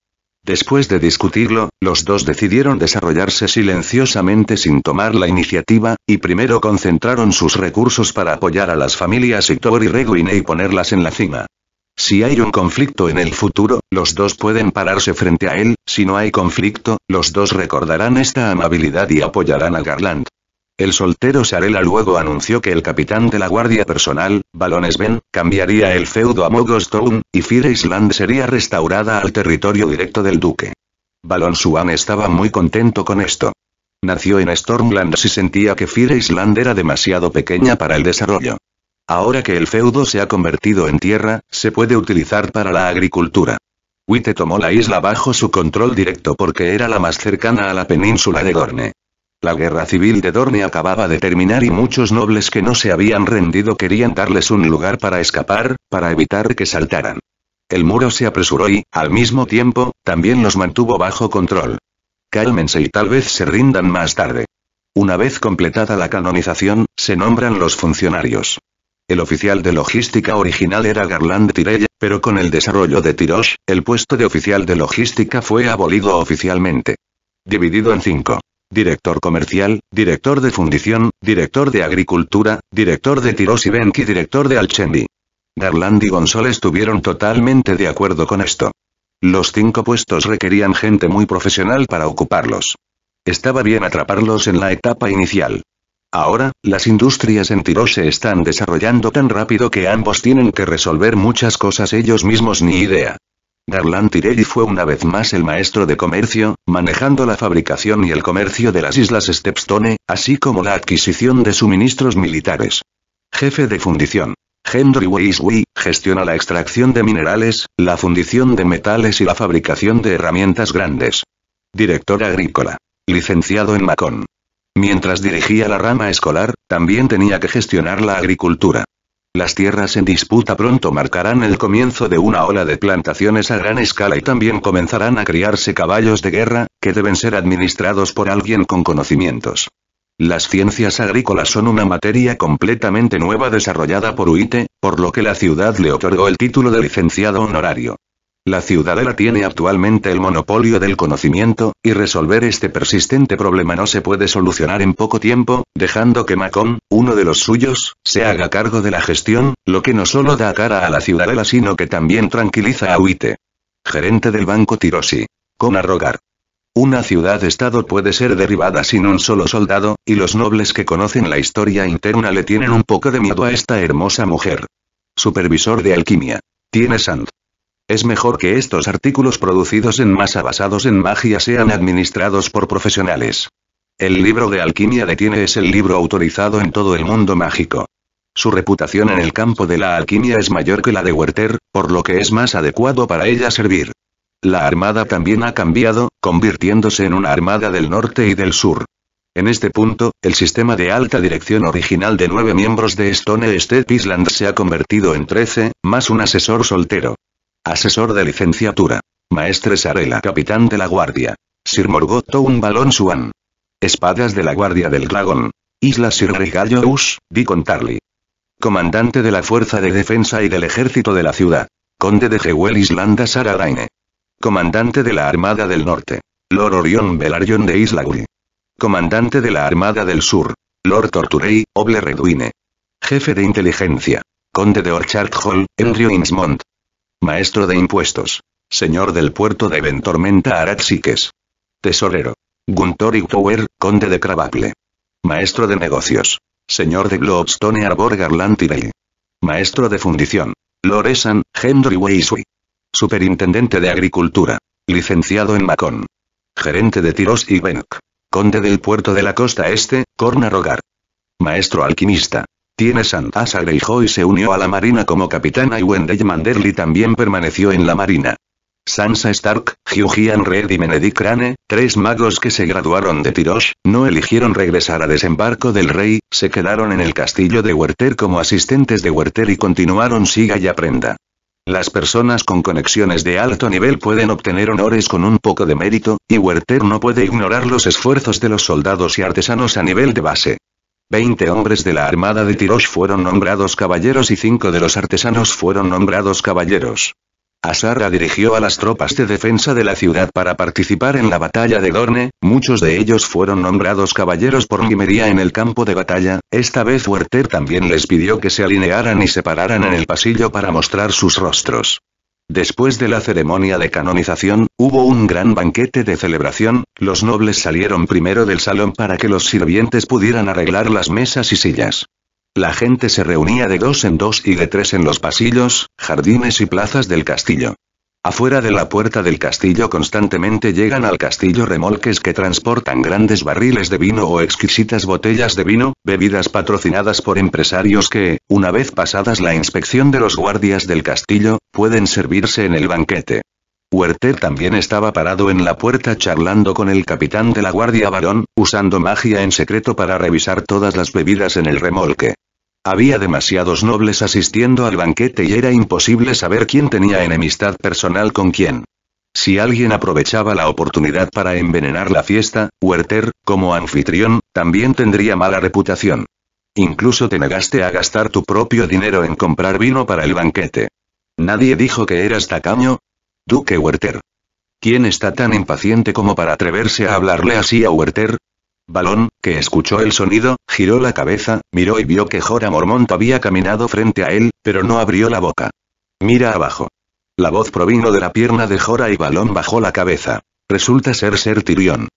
Después de discutirlo, los dos decidieron desarrollarse silenciosamente sin tomar la iniciativa, y primero concentraron sus recursos para apoyar a las familias Hector y Reguine y ponerlas en la cima. Si hay un conflicto en el futuro, los dos pueden pararse frente a él, si no hay conflicto, los dos recordarán esta amabilidad y apoyarán a Garland. El soltero Sarela luego anunció que el capitán de la Guardia Personal, Balones Ben, cambiaría el feudo a Mogostown, y Fire Island sería restaurada al territorio directo del duque. Balon Swan estaba muy contento con esto. Nació en Stormland y sentía que Fire Island era demasiado pequeña para el desarrollo. Ahora que el feudo se ha convertido en tierra, se puede utilizar para la agricultura. Witte tomó la isla bajo su control directo porque era la más cercana a la península de Dorne. La guerra civil de Dorne acababa de terminar y muchos nobles que no se habían rendido querían darles un lugar para escapar, para evitar que saltaran. El muro se apresuró y, al mismo tiempo, también los mantuvo bajo control. Cálmense y tal vez se rindan más tarde. Una vez completada la canonización, se nombran los funcionarios. El oficial de logística original era Garland Tirell, pero con el desarrollo de Tirosh, el puesto de oficial de logística fue abolido oficialmente. Dividido en cinco director comercial, director de fundición, director de agricultura, director de Tiros y Benki, director de Alchendi. Garland y González estuvieron totalmente de acuerdo con esto. Los cinco puestos requerían gente muy profesional para ocuparlos. Estaba bien atraparlos en la etapa inicial. Ahora, las industrias en Tiro se están desarrollando tan rápido que ambos tienen que resolver muchas cosas ellos mismos ni idea. Garland Tirelli fue una vez más el maestro de comercio, manejando la fabricación y el comercio de las islas Stepstone, así como la adquisición de suministros militares. Jefe de fundición. Henry Weiswee, gestiona la extracción de minerales, la fundición de metales y la fabricación de herramientas grandes. Director agrícola. Licenciado en Macon. Mientras dirigía la rama escolar, también tenía que gestionar la agricultura. Las tierras en disputa pronto marcarán el comienzo de una ola de plantaciones a gran escala y también comenzarán a criarse caballos de guerra, que deben ser administrados por alguien con conocimientos. Las ciencias agrícolas son una materia completamente nueva desarrollada por UITE, por lo que la ciudad le otorgó el título de licenciado honorario. La ciudadela tiene actualmente el monopolio del conocimiento, y resolver este persistente problema no se puede solucionar en poco tiempo, dejando que Macon, uno de los suyos, se haga cargo de la gestión, lo que no solo da cara a la ciudadela sino que también tranquiliza a Huite. Gerente del Banco Tirosi. Con arrogar. Una ciudad-estado puede ser derribada sin un solo soldado, y los nobles que conocen la historia interna le tienen un poco de miedo a esta hermosa mujer. Supervisor de alquimia. Tiene Sand. Es mejor que estos artículos producidos en masa basados en magia sean administrados por profesionales. El libro de alquimia de Tiene es el libro autorizado en todo el mundo mágico. Su reputación en el campo de la alquimia es mayor que la de Werther, por lo que es más adecuado para ella servir. La armada también ha cambiado, convirtiéndose en una armada del norte y del sur. En este punto, el sistema de alta dirección original de nueve miembros de Stone State Island se ha convertido en trece, más un asesor soltero. Asesor de licenciatura. Maestre Sarela. Capitán de la Guardia. Sir Morgoto un balón suan. Espadas de la Guardia del Dragón. Isla Sir Rigallo Us, Contarli. Comandante de la Fuerza de Defensa y del Ejército de la Ciudad. Conde de Jewel Islanda Sararaine. Comandante de la Armada del Norte. Lord Orion Belarion de Isla Comandante de la Armada del Sur. Lord Torturey, Oble Reduine. Jefe de Inteligencia. Conde de Orchard Hall, Henry Insmont. Maestro de Impuestos. Señor del puerto de Ventormenta Araxiques. Tesorero. Guntor Tower, conde de Cravaple. Maestro de negocios. Señor de Globstone Arbor Garland Maestro de fundición. Loresan, Henry Weisui. Superintendente de Agricultura. Licenciado en Macon. Gerente de Tiros y Benk. Conde del puerto de la costa este, Cornarogar. Maestro alquimista. Tiene Santasa Greyjoy se unió a la marina como capitana y Wendell Manderly también permaneció en la marina. Sansa Stark, Hugh Red y Benedict Crane, tres magos que se graduaron de Tirosh, no eligieron regresar a desembarco del rey, se quedaron en el castillo de Werther como asistentes de Werther y continuaron siga y aprenda. Las personas con conexiones de alto nivel pueden obtener honores con un poco de mérito, y Werther no puede ignorar los esfuerzos de los soldados y artesanos a nivel de base. Veinte hombres de la armada de Tirosh fueron nombrados caballeros y cinco de los artesanos fueron nombrados caballeros. Asarra dirigió a las tropas de defensa de la ciudad para participar en la batalla de Dorne, muchos de ellos fueron nombrados caballeros por Mimería en el campo de batalla, esta vez Werther también les pidió que se alinearan y se pararan en el pasillo para mostrar sus rostros. Después de la ceremonia de canonización, hubo un gran banquete de celebración, los nobles salieron primero del salón para que los sirvientes pudieran arreglar las mesas y sillas. La gente se reunía de dos en dos y de tres en los pasillos, jardines y plazas del castillo. Afuera de la puerta del castillo constantemente llegan al castillo remolques que transportan grandes barriles de vino o exquisitas botellas de vino, bebidas patrocinadas por empresarios que, una vez pasadas la inspección de los guardias del castillo, pueden servirse en el banquete. Huerter también estaba parado en la puerta charlando con el capitán de la guardia varón, usando magia en secreto para revisar todas las bebidas en el remolque. Había demasiados nobles asistiendo al banquete y era imposible saber quién tenía enemistad personal con quién. Si alguien aprovechaba la oportunidad para envenenar la fiesta, Werther, como anfitrión, también tendría mala reputación. Incluso te negaste a gastar tu propio dinero en comprar vino para el banquete. ¿Nadie dijo que eras tacaño? Duque Werther. ¿Quién está tan impaciente como para atreverse a hablarle así a Werther? Balón, que escuchó el sonido, giró la cabeza, miró y vio que Jora Mormont había caminado frente a él, pero no abrió la boca. Mira abajo. La voz provino de la pierna de Jora y Balón bajó la cabeza. Resulta ser ser Tirión.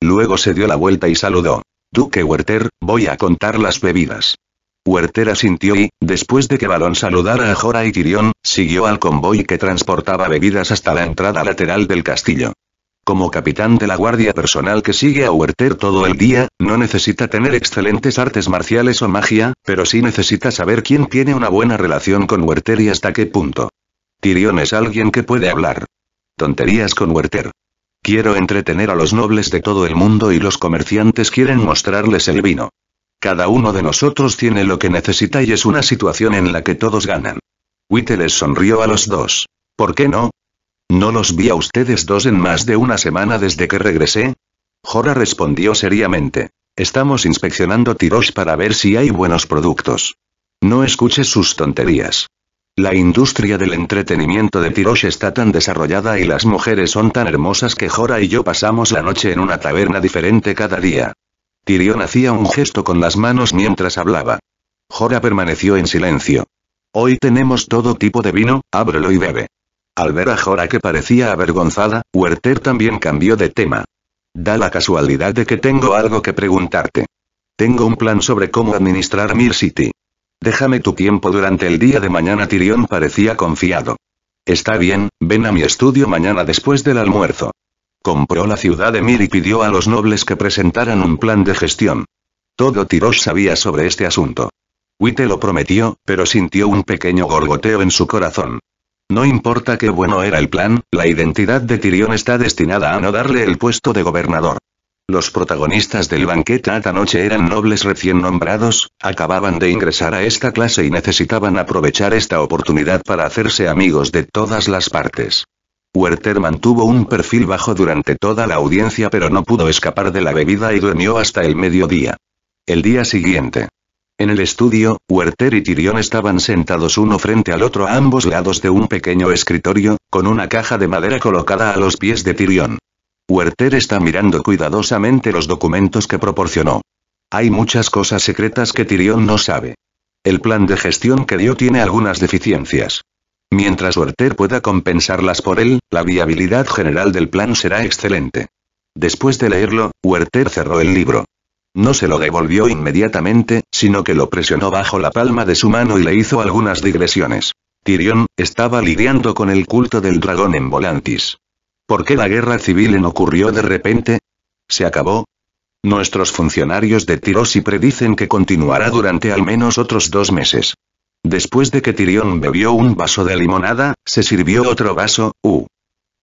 Luego se dio la vuelta y saludó. Duque Werther, voy a contar las bebidas. Werther asintió y, después de que Balón saludara a Jora y Tirión, siguió al convoy que transportaba bebidas hasta la entrada lateral del castillo. Como capitán de la guardia personal que sigue a Werther todo el día, no necesita tener excelentes artes marciales o magia, pero sí necesita saber quién tiene una buena relación con Werther y hasta qué punto. Tyrion es alguien que puede hablar. Tonterías con Werther. Quiero entretener a los nobles de todo el mundo y los comerciantes quieren mostrarles el vino. Cada uno de nosotros tiene lo que necesita y es una situación en la que todos ganan. Whittle les sonrió a los dos. ¿Por qué no? No los vi a ustedes dos en más de una semana desde que regresé. Jora respondió seriamente. Estamos inspeccionando Tirosh para ver si hay buenos productos. No escuches sus tonterías. La industria del entretenimiento de Tirosh está tan desarrollada y las mujeres son tan hermosas que Jora y yo pasamos la noche en una taberna diferente cada día. Tirión hacía un gesto con las manos mientras hablaba. Jora permaneció en silencio. Hoy tenemos todo tipo de vino, ábrelo y bebe. Al ver a Jora que parecía avergonzada, Werther también cambió de tema. Da la casualidad de que tengo algo que preguntarte. Tengo un plan sobre cómo administrar Mir City. Déjame tu tiempo durante el día de mañana. Tirión parecía confiado. Está bien, ven a mi estudio mañana después del almuerzo. Compró la ciudad de Mir y pidió a los nobles que presentaran un plan de gestión. Todo Tiros sabía sobre este asunto. Witte lo prometió, pero sintió un pequeño gorgoteo en su corazón. No importa qué bueno era el plan, la identidad de Tirión está destinada a no darle el puesto de gobernador. Los protagonistas del banquete esta noche eran nobles recién nombrados, acababan de ingresar a esta clase y necesitaban aprovechar esta oportunidad para hacerse amigos de todas las partes. Werther mantuvo un perfil bajo durante toda la audiencia pero no pudo escapar de la bebida y durmió hasta el mediodía. El día siguiente, en el estudio, Werther y Tyrion estaban sentados uno frente al otro a ambos lados de un pequeño escritorio, con una caja de madera colocada a los pies de Tyrion. Werther está mirando cuidadosamente los documentos que proporcionó. Hay muchas cosas secretas que Tyrion no sabe. El plan de gestión que dio tiene algunas deficiencias. Mientras Werther pueda compensarlas por él, la viabilidad general del plan será excelente. Después de leerlo, Werther cerró el libro. No se lo devolvió inmediatamente, sino que lo presionó bajo la palma de su mano y le hizo algunas digresiones. Tyrion, estaba lidiando con el culto del dragón en Volantis. ¿Por qué la guerra civil en ocurrió de repente? ¿Se acabó? Nuestros funcionarios de Tirosi predicen que continuará durante al menos otros dos meses. Después de que Tirión bebió un vaso de limonada, se sirvió otro vaso, u. Uh,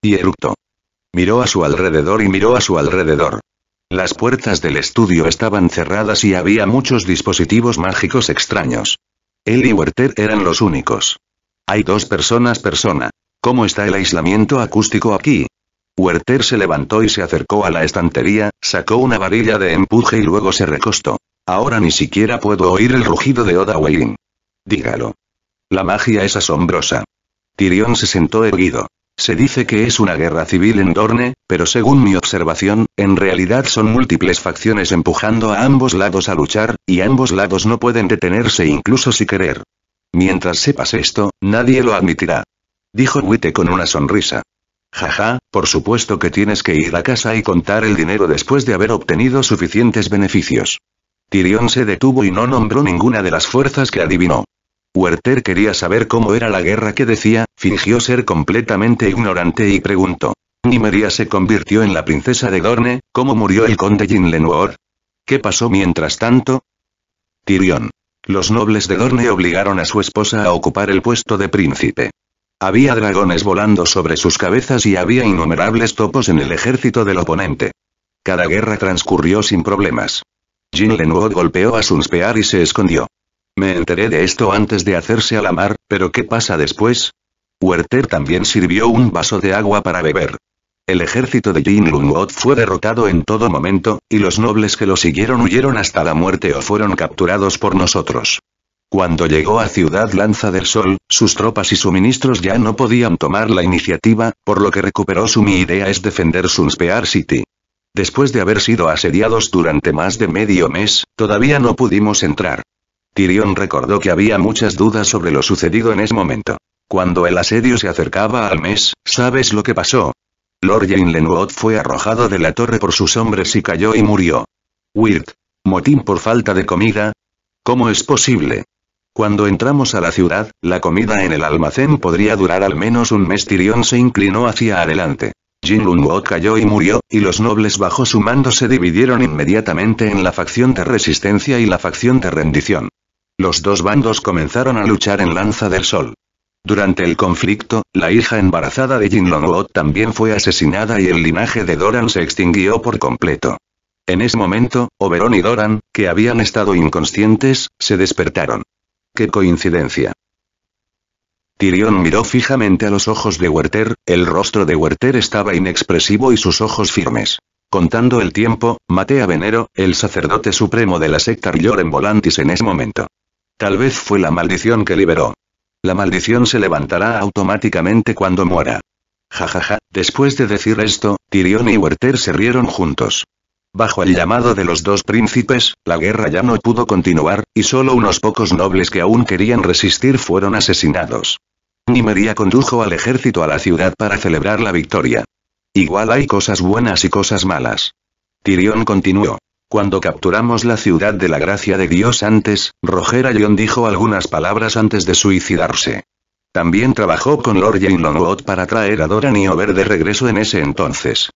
y eructó. Miró a su alrededor y miró a su alrededor. Las puertas del estudio estaban cerradas y había muchos dispositivos mágicos extraños. Él y Werther eran los únicos. Hay dos personas persona. ¿Cómo está el aislamiento acústico aquí? Werther se levantó y se acercó a la estantería, sacó una varilla de empuje y luego se recostó. Ahora ni siquiera puedo oír el rugido de Oda Wayne. Dígalo. La magia es asombrosa. Tyrion se sentó erguido. Se dice que es una guerra civil en Dorne, pero según mi observación, en realidad son múltiples facciones empujando a ambos lados a luchar, y ambos lados no pueden detenerse incluso si querer. Mientras sepas esto, nadie lo admitirá. Dijo Witte con una sonrisa. Jaja, por supuesto que tienes que ir a casa y contar el dinero después de haber obtenido suficientes beneficios. Tyrion se detuvo y no nombró ninguna de las fuerzas que adivinó. Werther quería saber cómo era la guerra que decía, fingió ser completamente ignorante y preguntó. Nimeria se convirtió en la princesa de Dorne, ¿cómo murió el conde Jin Lenoir? ¿Qué pasó mientras tanto? Tyrion. Los nobles de Dorne obligaron a su esposa a ocupar el puesto de príncipe. Había dragones volando sobre sus cabezas y había innumerables topos en el ejército del oponente. Cada guerra transcurrió sin problemas. Jin Lenoir golpeó a Sunspear y se escondió. Me enteré de esto antes de hacerse a la mar, pero ¿qué pasa después? Werther también sirvió un vaso de agua para beber. El ejército de Jin Lungot fue derrotado en todo momento, y los nobles que lo siguieron huyeron hasta la muerte o fueron capturados por nosotros. Cuando llegó a Ciudad Lanza del Sol, sus tropas y suministros ya no podían tomar la iniciativa, por lo que recuperó su mi idea es defender Sunspear City. Después de haber sido asediados durante más de medio mes, todavía no pudimos entrar. Tyrion recordó que había muchas dudas sobre lo sucedido en ese momento. Cuando el asedio se acercaba al mes, ¿sabes lo que pasó? Lord Jane Lenwood fue arrojado de la torre por sus hombres y cayó y murió. wild ¿Motín por falta de comida? ¿Cómo es posible? Cuando entramos a la ciudad, la comida en el almacén podría durar al menos un mes. Tyrion se inclinó hacia adelante. Jin Lunwood cayó y murió, y los nobles bajo su mando se dividieron inmediatamente en la facción de resistencia y la facción de rendición. Los dos bandos comenzaron a luchar en Lanza del Sol. Durante el conflicto, la hija embarazada de Jinlongwood también fue asesinada y el linaje de Doran se extinguió por completo. En ese momento, Oberon y Doran, que habían estado inconscientes, se despertaron. ¡Qué coincidencia! Tyrion miró fijamente a los ojos de Werther, el rostro de Werther estaba inexpresivo y sus ojos firmes. Contando el tiempo, maté a Venero, el sacerdote supremo de la secta en Volantis en ese momento. Tal vez fue la maldición que liberó. La maldición se levantará automáticamente cuando muera. Jajaja, ja, ja. después de decir esto, Tyrion y Werther se rieron juntos. Bajo el llamado de los dos príncipes, la guerra ya no pudo continuar, y solo unos pocos nobles que aún querían resistir fueron asesinados. Nimeria condujo al ejército a la ciudad para celebrar la victoria. Igual hay cosas buenas y cosas malas. Tirión continuó. Cuando capturamos la ciudad de la gracia de Dios antes, Roger Allion dijo algunas palabras antes de suicidarse. También trabajó con Lord y Longwood para traer a Doran y de regreso en ese entonces.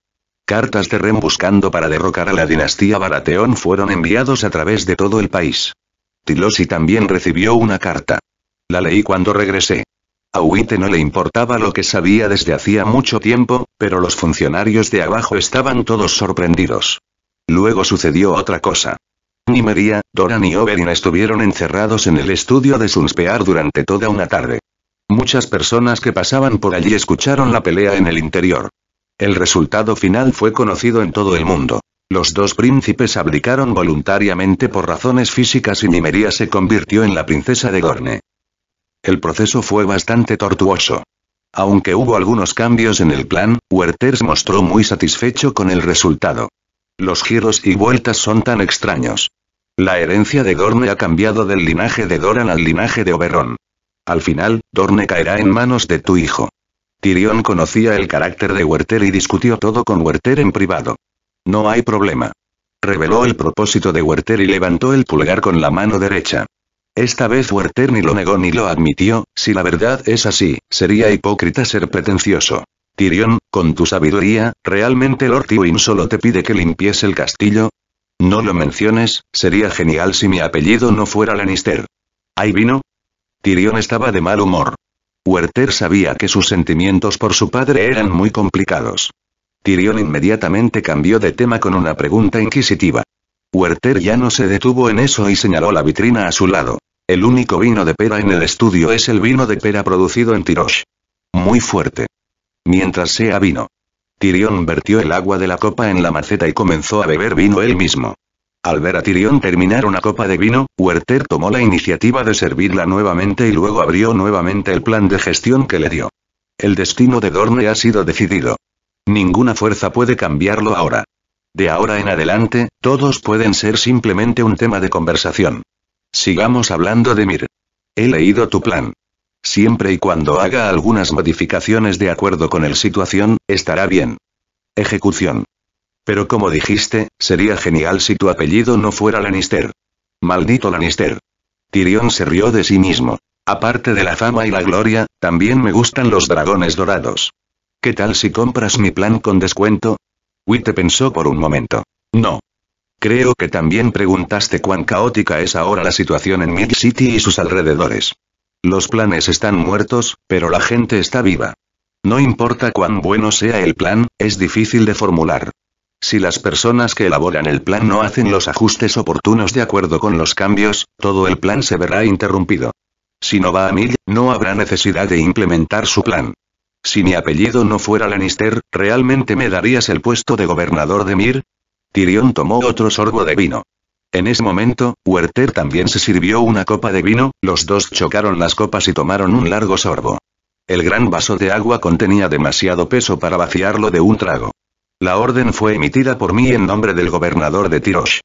Cartas de Rem buscando para derrocar a la dinastía Baratheon fueron enviados a través de todo el país. Tilosi también recibió una carta. La leí cuando regresé. A Witte no le importaba lo que sabía desde hacía mucho tiempo, pero los funcionarios de abajo estaban todos sorprendidos. Luego sucedió otra cosa. Nimería, Doran y Oberyn estuvieron encerrados en el estudio de Sunspear durante toda una tarde. Muchas personas que pasaban por allí escucharon la pelea en el interior. El resultado final fue conocido en todo el mundo. Los dos príncipes abdicaron voluntariamente por razones físicas y Nimería se convirtió en la princesa de Gorne. El proceso fue bastante tortuoso. Aunque hubo algunos cambios en el plan, se mostró muy satisfecho con el resultado. Los giros y vueltas son tan extraños. La herencia de Dorne ha cambiado del linaje de Doran al linaje de Oberon. Al final, Dorne caerá en manos de tu hijo. Tyrion conocía el carácter de Werther y discutió todo con Werther en privado. No hay problema. Reveló el propósito de Werther y levantó el pulgar con la mano derecha. Esta vez Werther ni lo negó ni lo admitió, si la verdad es así, sería hipócrita ser pretencioso. Tyrion, con tu sabiduría, ¿realmente Lord Tywin solo te pide que limpies el castillo? No lo menciones, sería genial si mi apellido no fuera Lannister. ¿Hay vino? Tyrion estaba de mal humor. Werther sabía que sus sentimientos por su padre eran muy complicados. Tyrion inmediatamente cambió de tema con una pregunta inquisitiva. Werther ya no se detuvo en eso y señaló la vitrina a su lado. El único vino de pera en el estudio es el vino de pera producido en Tirosh. Muy fuerte mientras sea vino. Tyrion vertió el agua de la copa en la maceta y comenzó a beber vino él mismo. Al ver a Tyrion terminar una copa de vino, Werther tomó la iniciativa de servirla nuevamente y luego abrió nuevamente el plan de gestión que le dio. El destino de Dorne ha sido decidido. Ninguna fuerza puede cambiarlo ahora. De ahora en adelante, todos pueden ser simplemente un tema de conversación. Sigamos hablando de Mir. He leído tu plan. Siempre y cuando haga algunas modificaciones de acuerdo con el situación, estará bien. Ejecución. Pero como dijiste, sería genial si tu apellido no fuera Lannister. Maldito Lannister. Tyrion se rió de sí mismo. Aparte de la fama y la gloria, también me gustan los dragones dorados. ¿Qué tal si compras mi plan con descuento? Witte pensó por un momento. No. Creo que también preguntaste cuán caótica es ahora la situación en Mid City y sus alrededores. Los planes están muertos, pero la gente está viva. No importa cuán bueno sea el plan, es difícil de formular. Si las personas que elaboran el plan no hacen los ajustes oportunos de acuerdo con los cambios, todo el plan se verá interrumpido. Si no va a Mir, no habrá necesidad de implementar su plan. Si mi apellido no fuera Lannister, ¿realmente me darías el puesto de gobernador de Mir? Tyrion tomó otro sorbo de vino. En ese momento, Werther también se sirvió una copa de vino, los dos chocaron las copas y tomaron un largo sorbo. El gran vaso de agua contenía demasiado peso para vaciarlo de un trago. La orden fue emitida por mí en nombre del gobernador de Tirosh.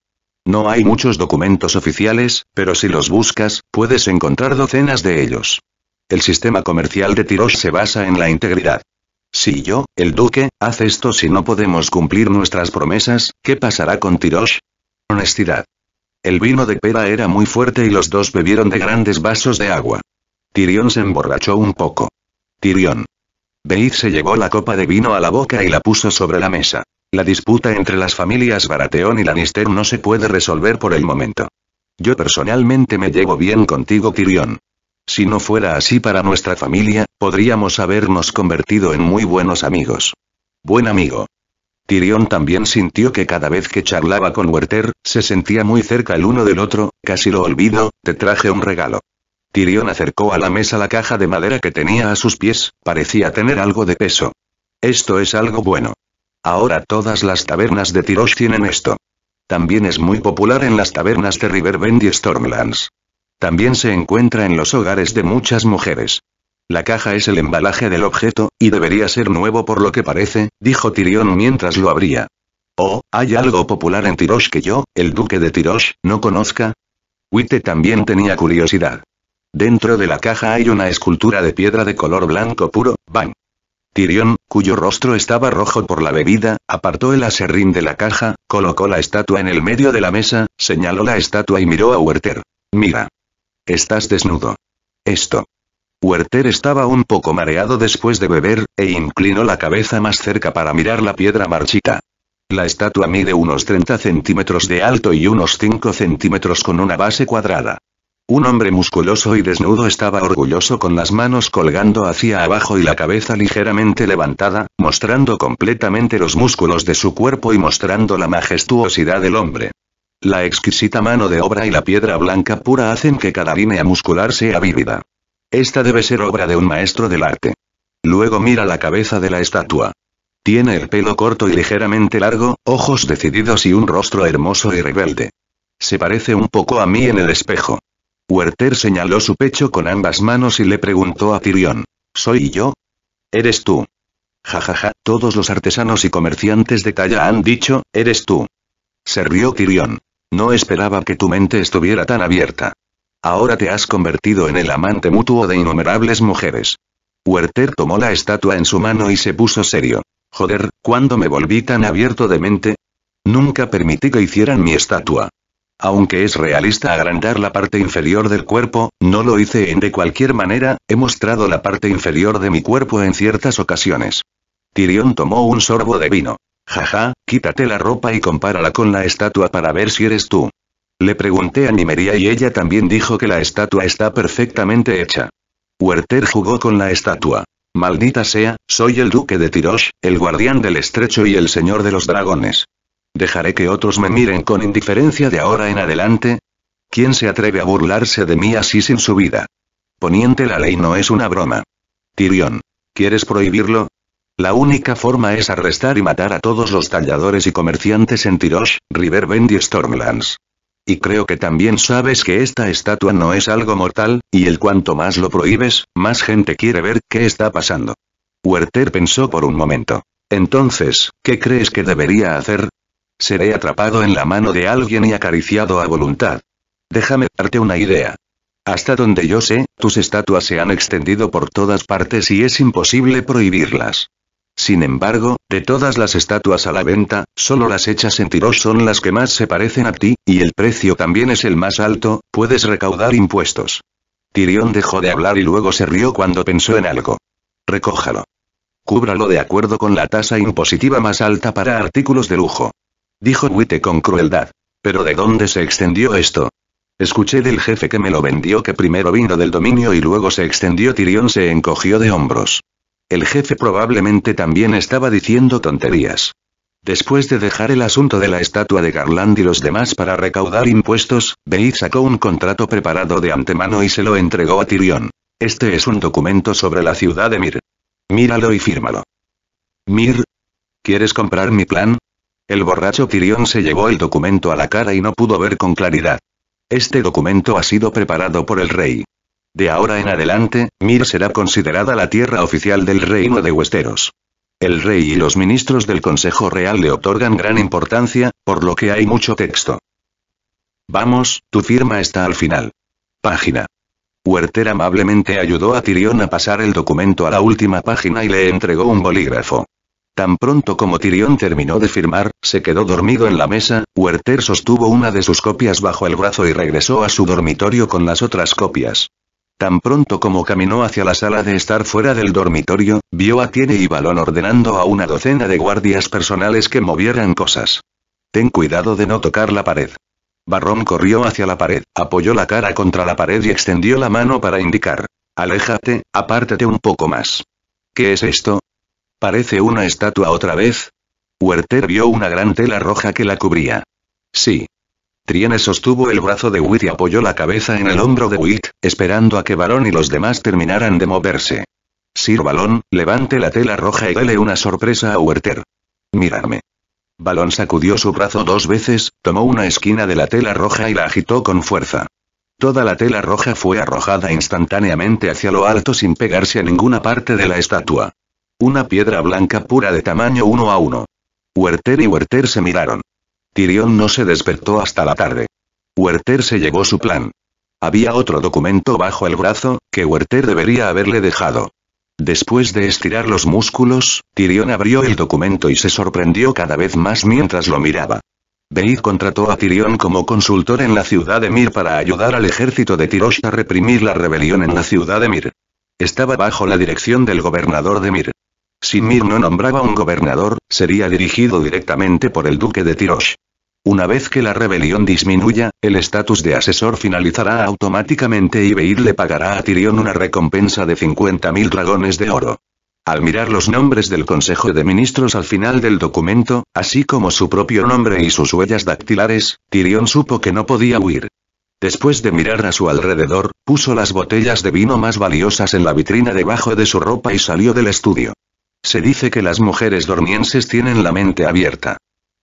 No hay muchos documentos oficiales, pero si los buscas, puedes encontrar docenas de ellos. El sistema comercial de Tirosh se basa en la integridad. Si yo, el duque, hace esto si no podemos cumplir nuestras promesas, ¿qué pasará con Tirosh? Honestidad. El vino de pera era muy fuerte y los dos bebieron de grandes vasos de agua. Tirión se emborrachó un poco. Tirión. Beid se llevó la copa de vino a la boca y la puso sobre la mesa. La disputa entre las familias Baratheon y Lannister no se puede resolver por el momento. Yo personalmente me llevo bien contigo, Tirión. Si no fuera así para nuestra familia, podríamos habernos convertido en muy buenos amigos. Buen amigo. Tyrion también sintió que cada vez que charlaba con Werther, se sentía muy cerca el uno del otro, casi lo olvido, te traje un regalo. Tyrion acercó a la mesa la caja de madera que tenía a sus pies, parecía tener algo de peso. Esto es algo bueno. Ahora todas las tabernas de Tirosh tienen esto. También es muy popular en las tabernas de Riverbend y Stormlands. También se encuentra en los hogares de muchas mujeres. La caja es el embalaje del objeto, y debería ser nuevo por lo que parece, dijo Tyrion mientras lo abría. Oh, ¿hay algo popular en Tirosh que yo, el duque de Tirosh, no conozca? Witte también tenía curiosidad. Dentro de la caja hay una escultura de piedra de color blanco puro, van. Tirión, cuyo rostro estaba rojo por la bebida, apartó el aserrín de la caja, colocó la estatua en el medio de la mesa, señaló la estatua y miró a Werther. Mira. Estás desnudo. Esto. Huerter estaba un poco mareado después de beber, e inclinó la cabeza más cerca para mirar la piedra marchita. La estatua mide unos 30 centímetros de alto y unos 5 centímetros con una base cuadrada. Un hombre musculoso y desnudo estaba orgulloso con las manos colgando hacia abajo y la cabeza ligeramente levantada, mostrando completamente los músculos de su cuerpo y mostrando la majestuosidad del hombre. La exquisita mano de obra y la piedra blanca pura hacen que cada línea muscular sea vívida. Esta debe ser obra de un maestro del arte. Luego mira la cabeza de la estatua. Tiene el pelo corto y ligeramente largo, ojos decididos y un rostro hermoso y rebelde. Se parece un poco a mí en el espejo. Werther señaló su pecho con ambas manos y le preguntó a Tirión. ¿Soy yo? ¿Eres tú? Jajaja, ja, ja, todos los artesanos y comerciantes de talla han dicho, eres tú. Se rió Tirión. No esperaba que tu mente estuviera tan abierta. Ahora te has convertido en el amante mutuo de innumerables mujeres. Werther tomó la estatua en su mano y se puso serio. Joder, ¿cuándo me volví tan abierto de mente? Nunca permití que hicieran mi estatua. Aunque es realista agrandar la parte inferior del cuerpo, no lo hice en de cualquier manera, he mostrado la parte inferior de mi cuerpo en ciertas ocasiones. Tirión tomó un sorbo de vino. Jaja, quítate la ropa y compárala con la estatua para ver si eres tú. Le pregunté a Nimeria y ella también dijo que la estatua está perfectamente hecha. Werther jugó con la estatua. Maldita sea, soy el duque de Tirosh, el guardián del estrecho y el señor de los dragones. ¿Dejaré que otros me miren con indiferencia de ahora en adelante? ¿Quién se atreve a burlarse de mí así sin su vida? Poniente la ley no es una broma. Tirión. ¿Quieres prohibirlo? La única forma es arrestar y matar a todos los talladores y comerciantes en Tirosh, Riverbend y Stormlands. Y creo que también sabes que esta estatua no es algo mortal, y el cuanto más lo prohíbes, más gente quiere ver qué está pasando. Werther pensó por un momento. Entonces, ¿qué crees que debería hacer? Seré atrapado en la mano de alguien y acariciado a voluntad. Déjame darte una idea. Hasta donde yo sé, tus estatuas se han extendido por todas partes y es imposible prohibirlas. Sin embargo, de todas las estatuas a la venta, solo las hechas en Tiro son las que más se parecen a ti, y el precio también es el más alto, puedes recaudar impuestos. Tirión dejó de hablar y luego se rió cuando pensó en algo. Recójalo. Cúbralo de acuerdo con la tasa impositiva más alta para artículos de lujo. Dijo Witte con crueldad. ¿Pero de dónde se extendió esto? Escuché del jefe que me lo vendió que primero vino del dominio y luego se extendió. Tirión se encogió de hombros. El jefe probablemente también estaba diciendo tonterías. Después de dejar el asunto de la estatua de Garland y los demás para recaudar impuestos, Beid sacó un contrato preparado de antemano y se lo entregó a Tyrion. Este es un documento sobre la ciudad de Mir. Míralo y fírmalo. Mir, ¿quieres comprar mi plan? El borracho Tyrion se llevó el documento a la cara y no pudo ver con claridad. Este documento ha sido preparado por el rey. De ahora en adelante, Mir será considerada la tierra oficial del reino de Westeros. El rey y los ministros del Consejo Real le otorgan gran importancia, por lo que hay mucho texto. Vamos, tu firma está al final. Página. Huerter amablemente ayudó a Tyrion a pasar el documento a la última página y le entregó un bolígrafo. Tan pronto como Tyrion terminó de firmar, se quedó dormido en la mesa, Huerter sostuvo una de sus copias bajo el brazo y regresó a su dormitorio con las otras copias. Tan pronto como caminó hacia la sala de estar fuera del dormitorio, vio a Tiene y Balón ordenando a una docena de guardias personales que movieran cosas. Ten cuidado de no tocar la pared. Barrón corrió hacia la pared, apoyó la cara contra la pared y extendió la mano para indicar. Aléjate, apártate un poco más. ¿Qué es esto? Parece una estatua otra vez. Huerter vio una gran tela roja que la cubría. Sí, Triene sostuvo el brazo de Witt y apoyó la cabeza en el hombro de Witt, esperando a que Balón y los demás terminaran de moverse. Sir Balón, levante la tela roja y dele una sorpresa a Werther. Mírame. Balón sacudió su brazo dos veces, tomó una esquina de la tela roja y la agitó con fuerza. Toda la tela roja fue arrojada instantáneamente hacia lo alto sin pegarse a ninguna parte de la estatua. Una piedra blanca pura de tamaño uno a uno. Werther y Werther se miraron. Tyrion no se despertó hasta la tarde. Werther se llevó su plan. Había otro documento bajo el brazo, que Werther debería haberle dejado. Después de estirar los músculos, Tyrion abrió el documento y se sorprendió cada vez más mientras lo miraba. Beid contrató a Tyrion como consultor en la ciudad de Mir para ayudar al ejército de Tirosh a reprimir la rebelión en la ciudad de Mir. Estaba bajo la dirección del gobernador de Mir. Si Mir no nombraba un gobernador, sería dirigido directamente por el duque de Tirosh. Una vez que la rebelión disminuya, el estatus de asesor finalizará automáticamente y Beir le pagará a Tirión una recompensa de 50.000 dragones de oro. Al mirar los nombres del Consejo de Ministros al final del documento, así como su propio nombre y sus huellas dactilares, Tirión supo que no podía huir. Después de mirar a su alrededor, puso las botellas de vino más valiosas en la vitrina debajo de su ropa y salió del estudio. Se dice que las mujeres dormienses tienen la mente abierta.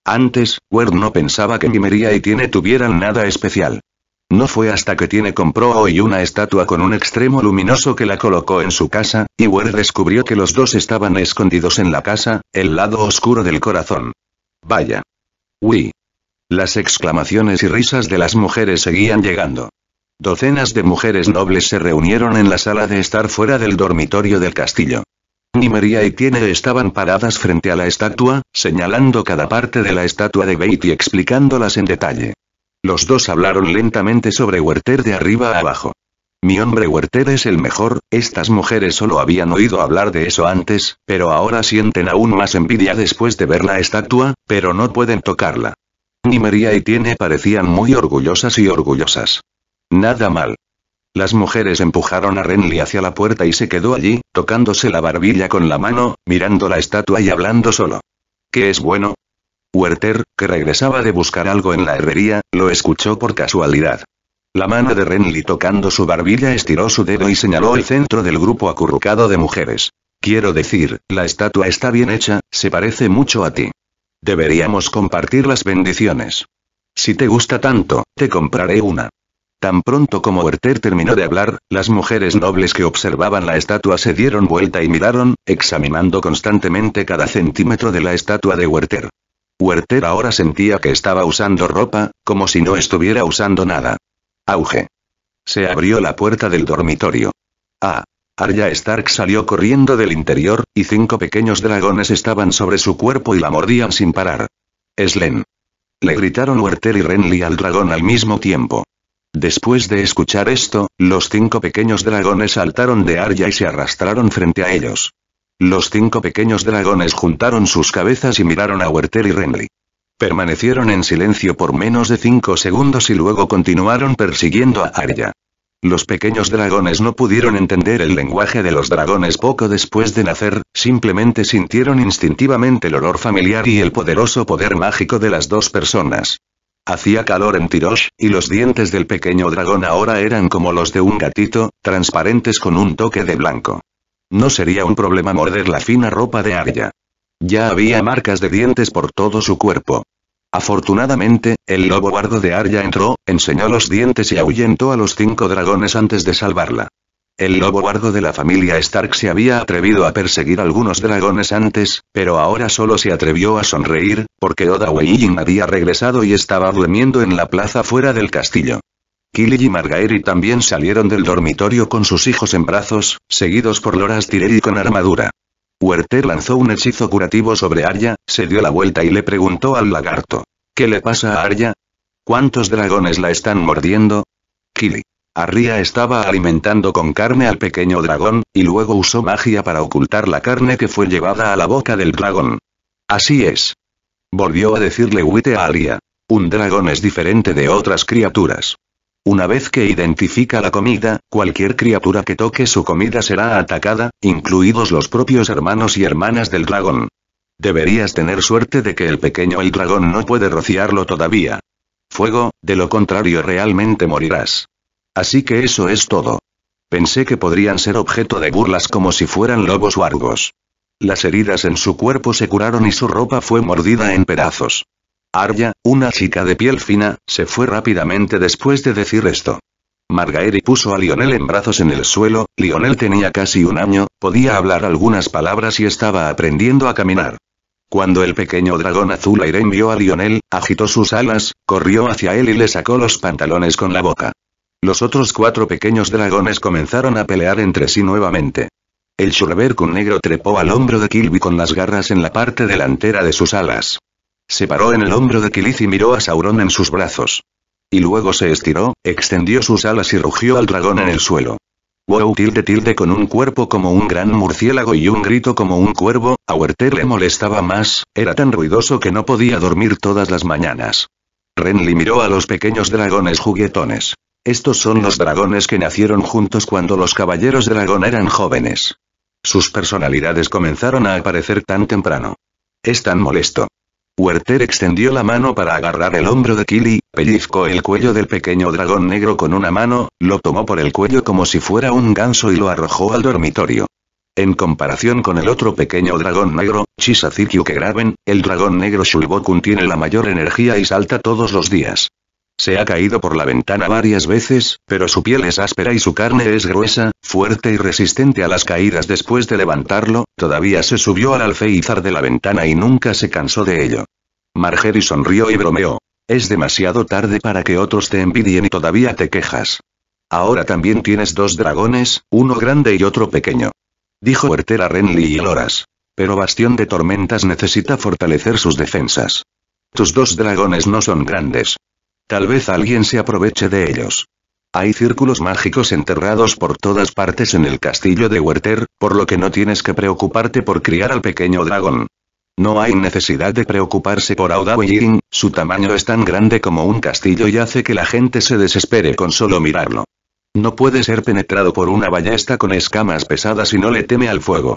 Antes, Ward no pensaba que Mimería y Tiene tuvieran nada especial. No fue hasta que Tiene compró hoy una estatua con un extremo luminoso que la colocó en su casa, y Word descubrió que los dos estaban escondidos en la casa, el lado oscuro del corazón. Vaya. Uy. Las exclamaciones y risas de las mujeres seguían llegando. Docenas de mujeres nobles se reunieron en la sala de estar fuera del dormitorio del castillo y María estaban paradas frente a la estatua, señalando cada parte de la estatua de Beit y explicándolas en detalle. Los dos hablaron lentamente sobre Werther de arriba a abajo. Mi hombre Werther es el mejor, estas mujeres solo habían oído hablar de eso antes, pero ahora sienten aún más envidia después de ver la estatua, pero no pueden tocarla. Ni María y Tiene parecían muy orgullosas y orgullosas. Nada mal. Las mujeres empujaron a Renly hacia la puerta y se quedó allí, tocándose la barbilla con la mano, mirando la estatua y hablando solo. ¿Qué es bueno? Werther, que regresaba de buscar algo en la herrería, lo escuchó por casualidad. La mano de Renly tocando su barbilla estiró su dedo y señaló el centro del grupo acurrucado de mujeres. Quiero decir, la estatua está bien hecha, se parece mucho a ti. Deberíamos compartir las bendiciones. Si te gusta tanto, te compraré una. Tan pronto como Werther terminó de hablar, las mujeres nobles que observaban la estatua se dieron vuelta y miraron, examinando constantemente cada centímetro de la estatua de Werther. Werther ahora sentía que estaba usando ropa, como si no estuviera usando nada. Auge. Se abrió la puerta del dormitorio. Ah. Arya Stark salió corriendo del interior, y cinco pequeños dragones estaban sobre su cuerpo y la mordían sin parar. Slen. Le gritaron Werther y Renly al dragón al mismo tiempo. Después de escuchar esto, los cinco pequeños dragones saltaron de Arya y se arrastraron frente a ellos. Los cinco pequeños dragones juntaron sus cabezas y miraron a Werther y Renly. Permanecieron en silencio por menos de cinco segundos y luego continuaron persiguiendo a Arya. Los pequeños dragones no pudieron entender el lenguaje de los dragones poco después de nacer, simplemente sintieron instintivamente el olor familiar y el poderoso poder mágico de las dos personas. Hacía calor en Tirosh, y los dientes del pequeño dragón ahora eran como los de un gatito, transparentes con un toque de blanco. No sería un problema morder la fina ropa de Arya. Ya había marcas de dientes por todo su cuerpo. Afortunadamente, el lobo guardo de Arya entró, enseñó los dientes y ahuyentó a los cinco dragones antes de salvarla. El lobo guardo de la familia Stark se había atrevido a perseguir algunos dragones antes, pero ahora solo se atrevió a sonreír, porque Oda Weijin había regresado y estaba durmiendo en la plaza fuera del castillo. Kili y Margaery también salieron del dormitorio con sus hijos en brazos, seguidos por Loras Tireri con armadura. Werther lanzó un hechizo curativo sobre Arya, se dio la vuelta y le preguntó al lagarto. ¿Qué le pasa a Arya? ¿Cuántos dragones la están mordiendo? Kili. Arria estaba alimentando con carne al pequeño dragón, y luego usó magia para ocultar la carne que fue llevada a la boca del dragón. Así es. Volvió a decirle Witte a Aria. Un dragón es diferente de otras criaturas. Una vez que identifica la comida, cualquier criatura que toque su comida será atacada, incluidos los propios hermanos y hermanas del dragón. Deberías tener suerte de que el pequeño el dragón no puede rociarlo todavía. Fuego, de lo contrario realmente morirás. Así que eso es todo. Pensé que podrían ser objeto de burlas como si fueran lobos o argos. Las heridas en su cuerpo se curaron y su ropa fue mordida en pedazos. Arya, una chica de piel fina, se fue rápidamente después de decir esto. Margaery puso a Lionel en brazos en el suelo, Lionel tenía casi un año, podía hablar algunas palabras y estaba aprendiendo a caminar. Cuando el pequeño dragón azul aire vio a Lionel, agitó sus alas, corrió hacia él y le sacó los pantalones con la boca. Los otros cuatro pequeños dragones comenzaron a pelear entre sí nuevamente. El con negro trepó al hombro de Kilby con las garras en la parte delantera de sus alas. Se paró en el hombro de Kilith y miró a Sauron en sus brazos. Y luego se estiró, extendió sus alas y rugió al dragón en el suelo. Wow tilde tilde con un cuerpo como un gran murciélago y un grito como un cuervo, a Werther le molestaba más, era tan ruidoso que no podía dormir todas las mañanas. Renly miró a los pequeños dragones juguetones. Estos son los dragones que nacieron juntos cuando los caballeros dragón eran jóvenes. Sus personalidades comenzaron a aparecer tan temprano. Es tan molesto. Werther extendió la mano para agarrar el hombro de Kili, pellizcó el cuello del pequeño dragón negro con una mano, lo tomó por el cuello como si fuera un ganso y lo arrojó al dormitorio. En comparación con el otro pequeño dragón negro, Chisazikyu que graben, el dragón negro Shulbokun tiene la mayor energía y salta todos los días. Se ha caído por la ventana varias veces, pero su piel es áspera y su carne es gruesa, fuerte y resistente a las caídas después de levantarlo, todavía se subió al alféizar de la ventana y nunca se cansó de ello. Margery sonrió y bromeó. Es demasiado tarde para que otros te envidien y todavía te quejas. Ahora también tienes dos dragones, uno grande y otro pequeño. Dijo a Renly y Loras. Pero Bastión de Tormentas necesita fortalecer sus defensas. Tus dos dragones no son grandes, Tal vez alguien se aproveche de ellos. Hay círculos mágicos enterrados por todas partes en el castillo de Werther, por lo que no tienes que preocuparte por criar al pequeño dragón. No hay necesidad de preocuparse por Audawirin, su tamaño es tan grande como un castillo y hace que la gente se desespere con solo mirarlo. No puede ser penetrado por una ballesta con escamas pesadas y no le teme al fuego.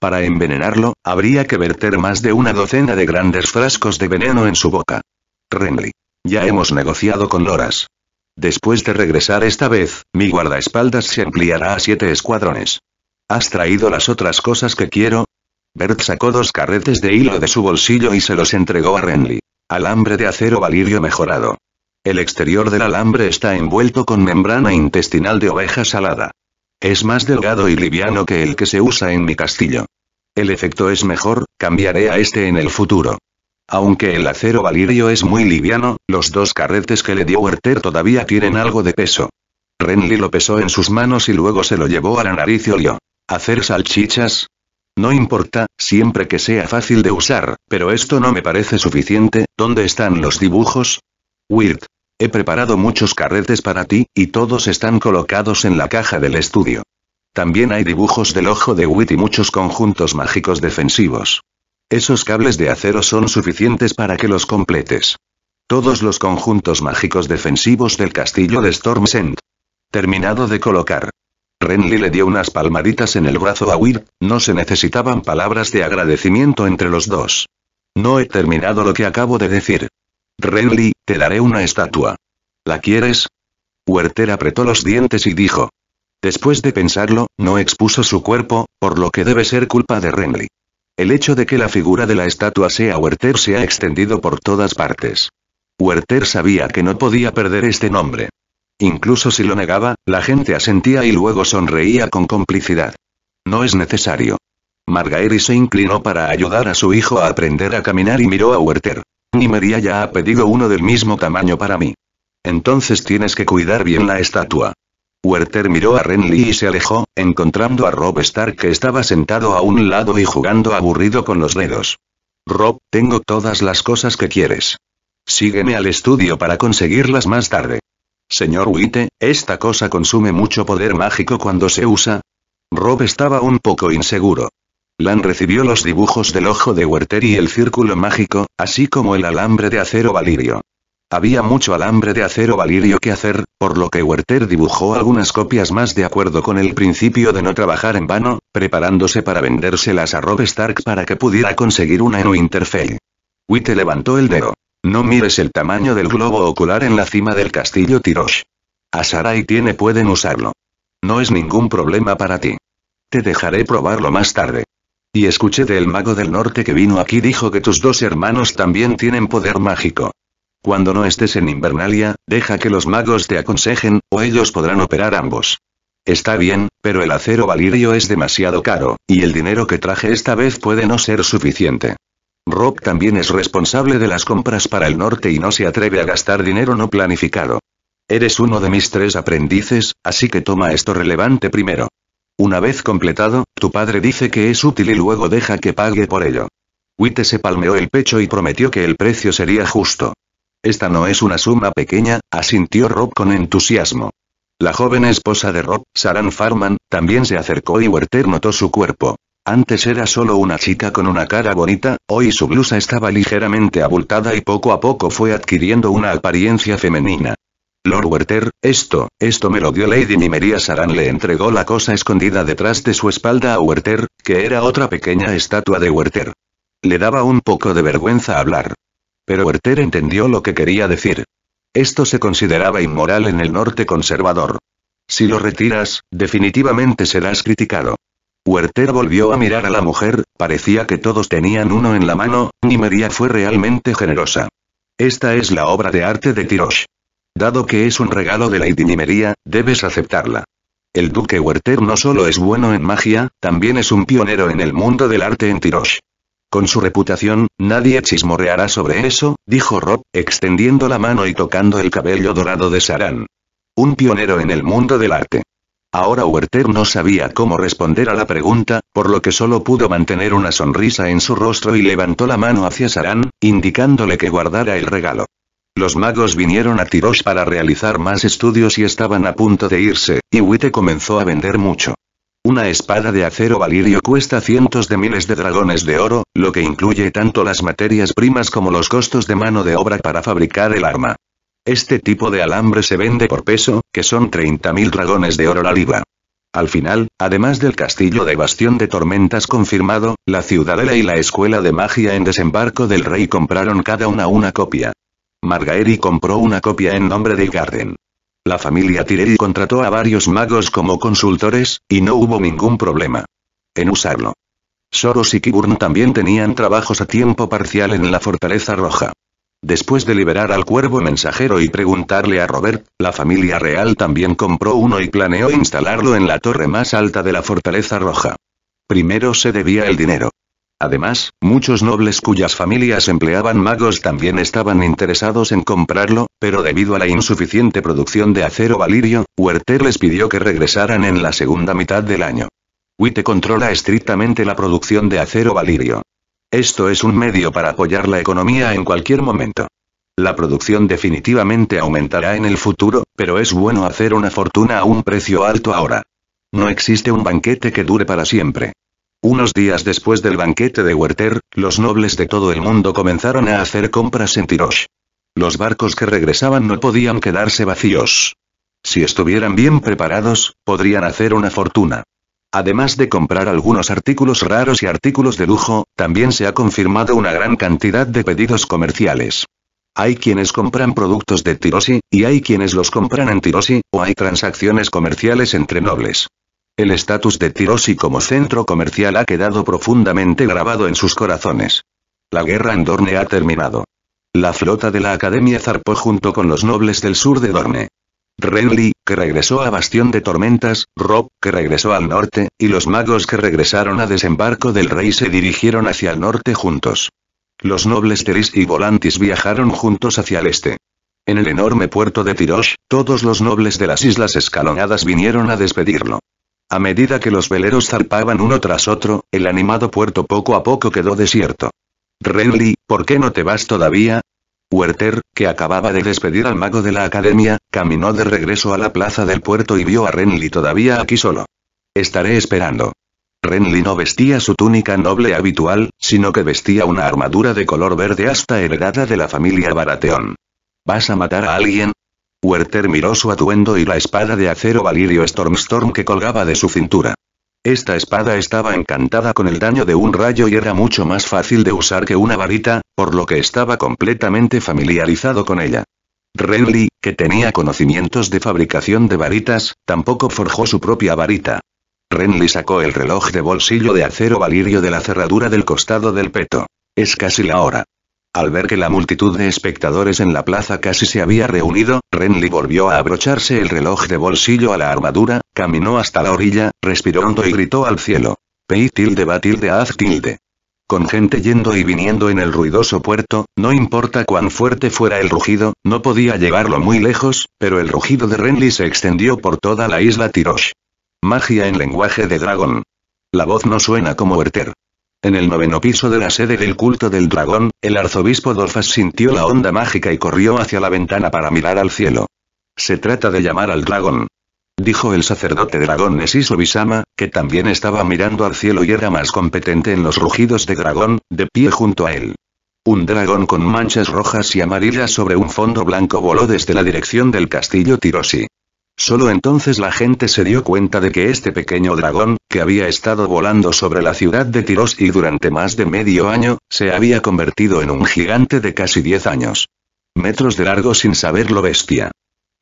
Para envenenarlo, habría que verter más de una docena de grandes frascos de veneno en su boca. Renly. Ya hemos negociado con Loras. Después de regresar esta vez, mi guardaespaldas se ampliará a siete escuadrones. ¿Has traído las otras cosas que quiero? Bert sacó dos carretes de hilo de su bolsillo y se los entregó a Renly. Alambre de acero valirio mejorado. El exterior del alambre está envuelto con membrana intestinal de oveja salada. Es más delgado y liviano que el que se usa en mi castillo. El efecto es mejor, cambiaré a este en el futuro. Aunque el acero valirio es muy liviano, los dos carretes que le dio Werther todavía tienen algo de peso. Renly lo pesó en sus manos y luego se lo llevó a la nariz y olió. ¿Hacer salchichas? No importa, siempre que sea fácil de usar, pero esto no me parece suficiente, ¿dónde están los dibujos? Wirt. He preparado muchos carretes para ti, y todos están colocados en la caja del estudio. También hay dibujos del ojo de Witt y muchos conjuntos mágicos defensivos. Esos cables de acero son suficientes para que los completes. Todos los conjuntos mágicos defensivos del castillo de Stormsend. Terminado de colocar. Renly le dio unas palmaditas en el brazo a Will, no se necesitaban palabras de agradecimiento entre los dos. No he terminado lo que acabo de decir. Renly, te daré una estatua. ¿La quieres? Werther apretó los dientes y dijo. Después de pensarlo, no expuso su cuerpo, por lo que debe ser culpa de Renly. El hecho de que la figura de la estatua sea Werther se ha extendido por todas partes. Werther sabía que no podía perder este nombre. Incluso si lo negaba, la gente asentía y luego sonreía con complicidad. No es necesario. Margaery se inclinó para ayudar a su hijo a aprender a caminar y miró a Werther. María ya ha pedido uno del mismo tamaño para mí. Entonces tienes que cuidar bien la estatua. Werther miró a Renly y se alejó, encontrando a Rob Stark que estaba sentado a un lado y jugando aburrido con los dedos. Rob, tengo todas las cosas que quieres. Sígueme al estudio para conseguirlas más tarde. Señor Witte, esta cosa consume mucho poder mágico cuando se usa. Rob estaba un poco inseguro. Lan recibió los dibujos del ojo de Werther y el círculo mágico, así como el alambre de acero valirio. Había mucho alambre de acero valirio que hacer, por lo que Werther dibujó algunas copias más de acuerdo con el principio de no trabajar en vano, preparándose para vendérselas a Rob Stark para que pudiera conseguir una en Winterfell. Witte levantó el dedo. No mires el tamaño del globo ocular en la cima del castillo Tiroche. A y tiene pueden usarlo. No es ningún problema para ti. Te dejaré probarlo más tarde. Y escuché del mago del norte que vino aquí dijo que tus dos hermanos también tienen poder mágico. Cuando no estés en Invernalia, deja que los magos te aconsejen, o ellos podrán operar ambos. Está bien, pero el acero valirio es demasiado caro, y el dinero que traje esta vez puede no ser suficiente. Rob también es responsable de las compras para el norte y no se atreve a gastar dinero no planificado. Eres uno de mis tres aprendices, así que toma esto relevante primero. Una vez completado, tu padre dice que es útil y luego deja que pague por ello. Witte se palmeó el pecho y prometió que el precio sería justo. Esta no es una suma pequeña, asintió Rob con entusiasmo. La joven esposa de Rob, Saran Farman, también se acercó y Werther notó su cuerpo. Antes era solo una chica con una cara bonita, hoy su blusa estaba ligeramente abultada y poco a poco fue adquiriendo una apariencia femenina. Lord Werther, esto, esto me lo dio Lady Mimería Saran le entregó la cosa escondida detrás de su espalda a Werther, que era otra pequeña estatua de Werther. Le daba un poco de vergüenza hablar, pero Werther entendió lo que quería decir. Esto se consideraba inmoral en el norte conservador. Si lo retiras, definitivamente serás criticado. Werther volvió a mirar a la mujer, parecía que todos tenían uno en la mano, y María fue realmente generosa. Esta es la obra de arte de Tirosh. Dado que es un regalo de la Nimería, debes aceptarla. El duque Werther no solo es bueno en magia, también es un pionero en el mundo del arte en Tirosh. Con su reputación, nadie chismorreará sobre eso, dijo Rob, extendiendo la mano y tocando el cabello dorado de Saran. Un pionero en el mundo del arte. Ahora Werther no sabía cómo responder a la pregunta, por lo que solo pudo mantener una sonrisa en su rostro y levantó la mano hacia Saran, indicándole que guardara el regalo. Los magos vinieron a Tirosh para realizar más estudios y estaban a punto de irse, y Witte comenzó a vender mucho. Una espada de acero valirio cuesta cientos de miles de dragones de oro, lo que incluye tanto las materias primas como los costos de mano de obra para fabricar el arma. Este tipo de alambre se vende por peso, que son 30.000 dragones de oro la libra. Al final, además del castillo de Bastión de Tormentas confirmado, la ciudadela y la escuela de magia en desembarco del rey compraron cada una una copia. Margaery compró una copia en nombre de Garden. La familia Tyrell contrató a varios magos como consultores, y no hubo ningún problema en usarlo. Soros y Kiburn también tenían trabajos a tiempo parcial en la Fortaleza Roja. Después de liberar al cuervo mensajero y preguntarle a Robert, la familia real también compró uno y planeó instalarlo en la torre más alta de la Fortaleza Roja. Primero se debía el dinero. Además, muchos nobles cuyas familias empleaban magos también estaban interesados en comprarlo, pero debido a la insuficiente producción de acero valirio, Huerter les pidió que regresaran en la segunda mitad del año. Huite controla estrictamente la producción de acero valirio. Esto es un medio para apoyar la economía en cualquier momento. La producción definitivamente aumentará en el futuro, pero es bueno hacer una fortuna a un precio alto ahora. No existe un banquete que dure para siempre. Unos días después del banquete de Werther, los nobles de todo el mundo comenzaron a hacer compras en Tirosh. Los barcos que regresaban no podían quedarse vacíos. Si estuvieran bien preparados, podrían hacer una fortuna. Además de comprar algunos artículos raros y artículos de lujo, también se ha confirmado una gran cantidad de pedidos comerciales. Hay quienes compran productos de Tirosi, y hay quienes los compran en Tirosi, o hay transacciones comerciales entre nobles. El estatus de Tirosi como centro comercial ha quedado profundamente grabado en sus corazones. La guerra en Dorne ha terminado. La flota de la Academia zarpó junto con los nobles del sur de Dorne. Renly, que regresó a Bastión de Tormentas, Rob, que regresó al norte, y los magos que regresaron a desembarco del rey se dirigieron hacia el norte juntos. Los nobles Teris y Volantis viajaron juntos hacia el este. En el enorme puerto de Tirosh, todos los nobles de las islas escalonadas vinieron a despedirlo. A medida que los veleros zarpaban uno tras otro, el animado puerto poco a poco quedó desierto. Renly, ¿por qué no te vas todavía? Werther, que acababa de despedir al mago de la academia, caminó de regreso a la plaza del puerto y vio a Renly todavía aquí solo. Estaré esperando. Renly no vestía su túnica noble habitual, sino que vestía una armadura de color verde hasta heredada de la familia Baratheon. ¿Vas a matar a alguien? Werther miró su atuendo y la espada de acero Valirio Stormstorm que colgaba de su cintura. Esta espada estaba encantada con el daño de un rayo y era mucho más fácil de usar que una varita, por lo que estaba completamente familiarizado con ella. Renly, que tenía conocimientos de fabricación de varitas, tampoco forjó su propia varita. Renly sacó el reloj de bolsillo de acero valirio de la cerradura del costado del peto. Es casi la hora. Al ver que la multitud de espectadores en la plaza casi se había reunido, Renly volvió a abrocharse el reloj de bolsillo a la armadura, caminó hasta la orilla, respiró hondo y gritó al cielo. «Pey tilde va tilde haz tilde. Con gente yendo y viniendo en el ruidoso puerto, no importa cuán fuerte fuera el rugido, no podía llevarlo muy lejos, pero el rugido de Renly se extendió por toda la isla Tirosh. Magia en lenguaje de dragón. La voz no suena como Werther. En el noveno piso de la sede del culto del dragón, el arzobispo Dolfas sintió la onda mágica y corrió hacia la ventana para mirar al cielo. Se trata de llamar al dragón. Dijo el sacerdote dragón Nesiso Bisama, que también estaba mirando al cielo y era más competente en los rugidos de dragón, de pie junto a él. Un dragón con manchas rojas y amarillas sobre un fondo blanco voló desde la dirección del castillo Tirosi. Solo entonces la gente se dio cuenta de que este pequeño dragón, que había estado volando sobre la ciudad de Tiros y durante más de medio año, se había convertido en un gigante de casi 10 años. Metros de largo sin saberlo bestia.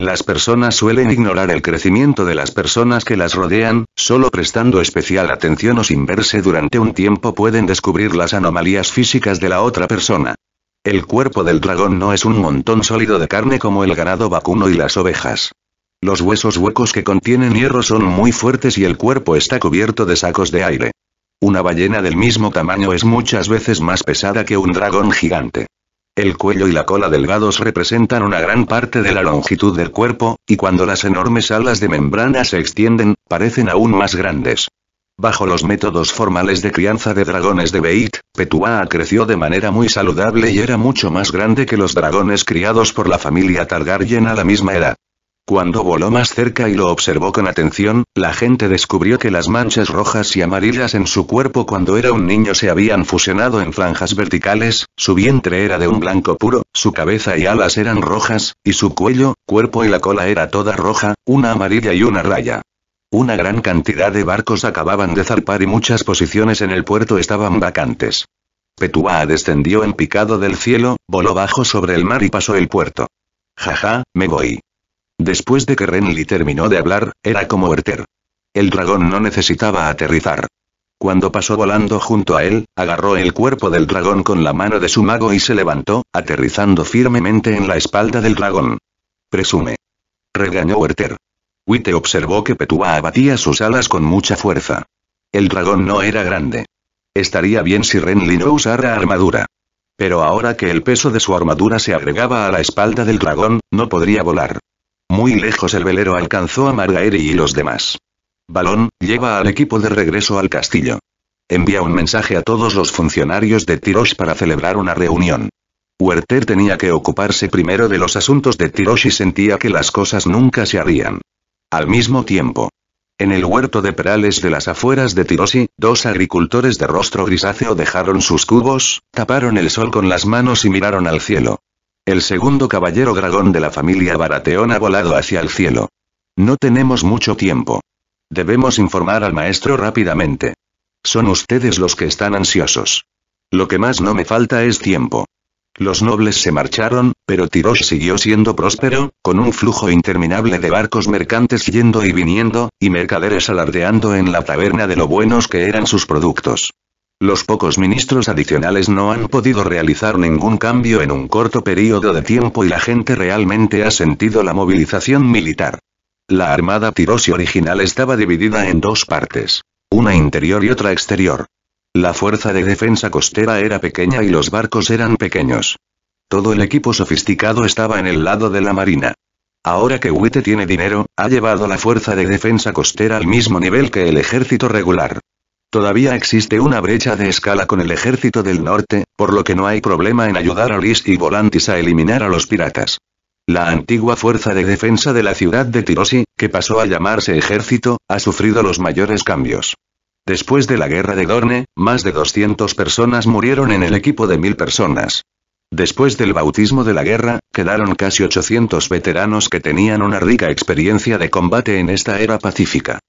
Las personas suelen ignorar el crecimiento de las personas que las rodean, solo prestando especial atención o sin verse durante un tiempo pueden descubrir las anomalías físicas de la otra persona. El cuerpo del dragón no es un montón sólido de carne como el ganado vacuno y las ovejas. Los huesos huecos que contienen hierro son muy fuertes y el cuerpo está cubierto de sacos de aire. Una ballena del mismo tamaño es muchas veces más pesada que un dragón gigante. El cuello y la cola delgados representan una gran parte de la longitud del cuerpo, y cuando las enormes alas de membrana se extienden, parecen aún más grandes. Bajo los métodos formales de crianza de dragones de Beit, Petua creció de manera muy saludable y era mucho más grande que los dragones criados por la familia Targaryen a la misma edad. Cuando voló más cerca y lo observó con atención, la gente descubrió que las manchas rojas y amarillas en su cuerpo cuando era un niño se habían fusionado en franjas verticales, su vientre era de un blanco puro, su cabeza y alas eran rojas, y su cuello, cuerpo y la cola era toda roja, una amarilla y una raya. Una gran cantidad de barcos acababan de zarpar y muchas posiciones en el puerto estaban vacantes. Petua descendió en picado del cielo, voló bajo sobre el mar y pasó el puerto. Jaja, me voy. Después de que Renly terminó de hablar, era como Werther. El dragón no necesitaba aterrizar. Cuando pasó volando junto a él, agarró el cuerpo del dragón con la mano de su mago y se levantó, aterrizando firmemente en la espalda del dragón. Presume. Regañó Werther. Witte observó que Petua abatía sus alas con mucha fuerza. El dragón no era grande. Estaría bien si Renly no usara armadura. Pero ahora que el peso de su armadura se agregaba a la espalda del dragón, no podría volar. Muy lejos el velero alcanzó a Margaery y los demás. Balón, lleva al equipo de regreso al castillo. Envía un mensaje a todos los funcionarios de Tirosh para celebrar una reunión. Huerter tenía que ocuparse primero de los asuntos de Tirosh y sentía que las cosas nunca se harían. Al mismo tiempo, en el huerto de Perales de las afueras de Tiroche, dos agricultores de rostro grisáceo dejaron sus cubos, taparon el sol con las manos y miraron al cielo. El segundo caballero dragón de la familia Barateón ha volado hacia el cielo. No tenemos mucho tiempo. Debemos informar al maestro rápidamente. Son ustedes los que están ansiosos. Lo que más no me falta es tiempo. Los nobles se marcharon, pero Tirosh siguió siendo próspero, con un flujo interminable de barcos mercantes yendo y viniendo, y mercaderes alardeando en la taberna de lo buenos que eran sus productos. Los pocos ministros adicionales no han podido realizar ningún cambio en un corto periodo de tiempo y la gente realmente ha sentido la movilización militar. La armada tirosi original estaba dividida en dos partes, una interior y otra exterior. La fuerza de defensa costera era pequeña y los barcos eran pequeños. Todo el equipo sofisticado estaba en el lado de la marina. Ahora que Witte tiene dinero, ha llevado la fuerza de defensa costera al mismo nivel que el ejército regular. Todavía existe una brecha de escala con el ejército del norte, por lo que no hay problema en ayudar a Lys y Volantis a eliminar a los piratas. La antigua Fuerza de Defensa de la ciudad de Tirosi, que pasó a llamarse Ejército, ha sufrido los mayores cambios. Después de la guerra de Dorne, más de 200 personas murieron en el equipo de mil personas. Después del bautismo de la guerra, quedaron casi 800 veteranos que tenían una rica experiencia de combate en esta era pacífica.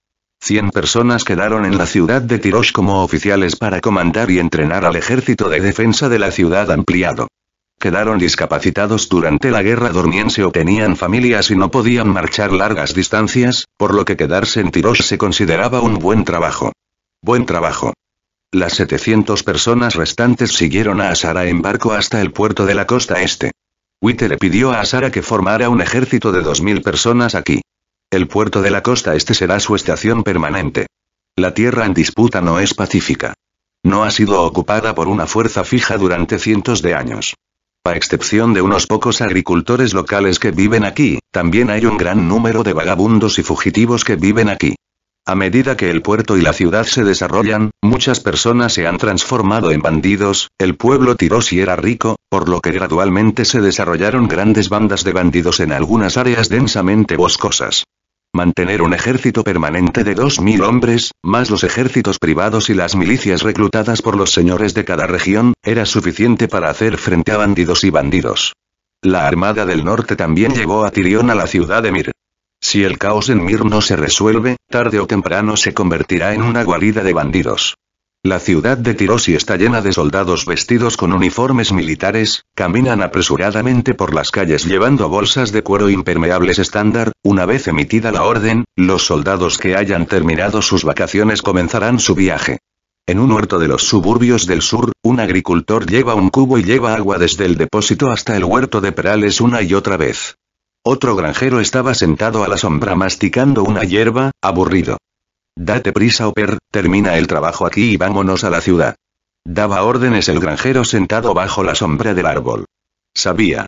100 personas quedaron en la ciudad de Tirosh como oficiales para comandar y entrenar al ejército de defensa de la ciudad ampliado. Quedaron discapacitados durante la guerra dormiense o tenían familias y no podían marchar largas distancias, por lo que quedarse en Tirosh se consideraba un buen trabajo. Buen trabajo. Las 700 personas restantes siguieron a Asara en barco hasta el puerto de la costa este. Witte le pidió a Asara que formara un ejército de 2.000 personas aquí. El puerto de la costa este será su estación permanente. La tierra en disputa no es pacífica. No ha sido ocupada por una fuerza fija durante cientos de años. A excepción de unos pocos agricultores locales que viven aquí, también hay un gran número de vagabundos y fugitivos que viven aquí. A medida que el puerto y la ciudad se desarrollan, muchas personas se han transformado en bandidos, el pueblo si era rico, por lo que gradualmente se desarrollaron grandes bandas de bandidos en algunas áreas densamente boscosas. Mantener un ejército permanente de 2.000 hombres, más los ejércitos privados y las milicias reclutadas por los señores de cada región, era suficiente para hacer frente a bandidos y bandidos. La Armada del Norte también llevó a Tirión a la ciudad de Mir. Si el caos en Mir no se resuelve, tarde o temprano se convertirá en una guarida de bandidos. La ciudad de Tirosi está llena de soldados vestidos con uniformes militares, caminan apresuradamente por las calles llevando bolsas de cuero impermeables estándar. Una vez emitida la orden, los soldados que hayan terminado sus vacaciones comenzarán su viaje. En un huerto de los suburbios del sur, un agricultor lleva un cubo y lleva agua desde el depósito hasta el huerto de Perales una y otra vez. Otro granjero estaba sentado a la sombra masticando una hierba, aburrido. Date prisa, Oper, termina el trabajo aquí y vámonos a la ciudad. Daba órdenes el granjero sentado bajo la sombra del árbol. Sabía.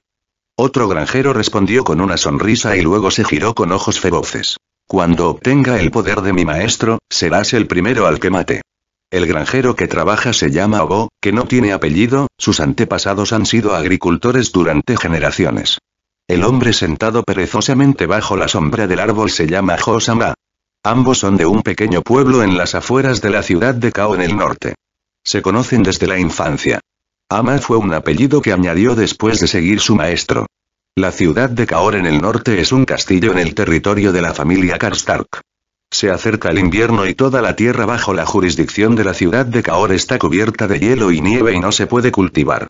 Otro granjero respondió con una sonrisa y luego se giró con ojos feroces. Cuando obtenga el poder de mi maestro, serás el primero al que mate. El granjero que trabaja se llama Obo, que no tiene apellido, sus antepasados han sido agricultores durante generaciones. El hombre sentado perezosamente bajo la sombra del árbol se llama Josama. Ambos son de un pequeño pueblo en las afueras de la ciudad de Cao en el norte. Se conocen desde la infancia. Ama fue un apellido que añadió después de seguir su maestro. La ciudad de Kaor en el norte es un castillo en el territorio de la familia Karstark. Se acerca el invierno y toda la tierra bajo la jurisdicción de la ciudad de Kaor está cubierta de hielo y nieve y no se puede cultivar.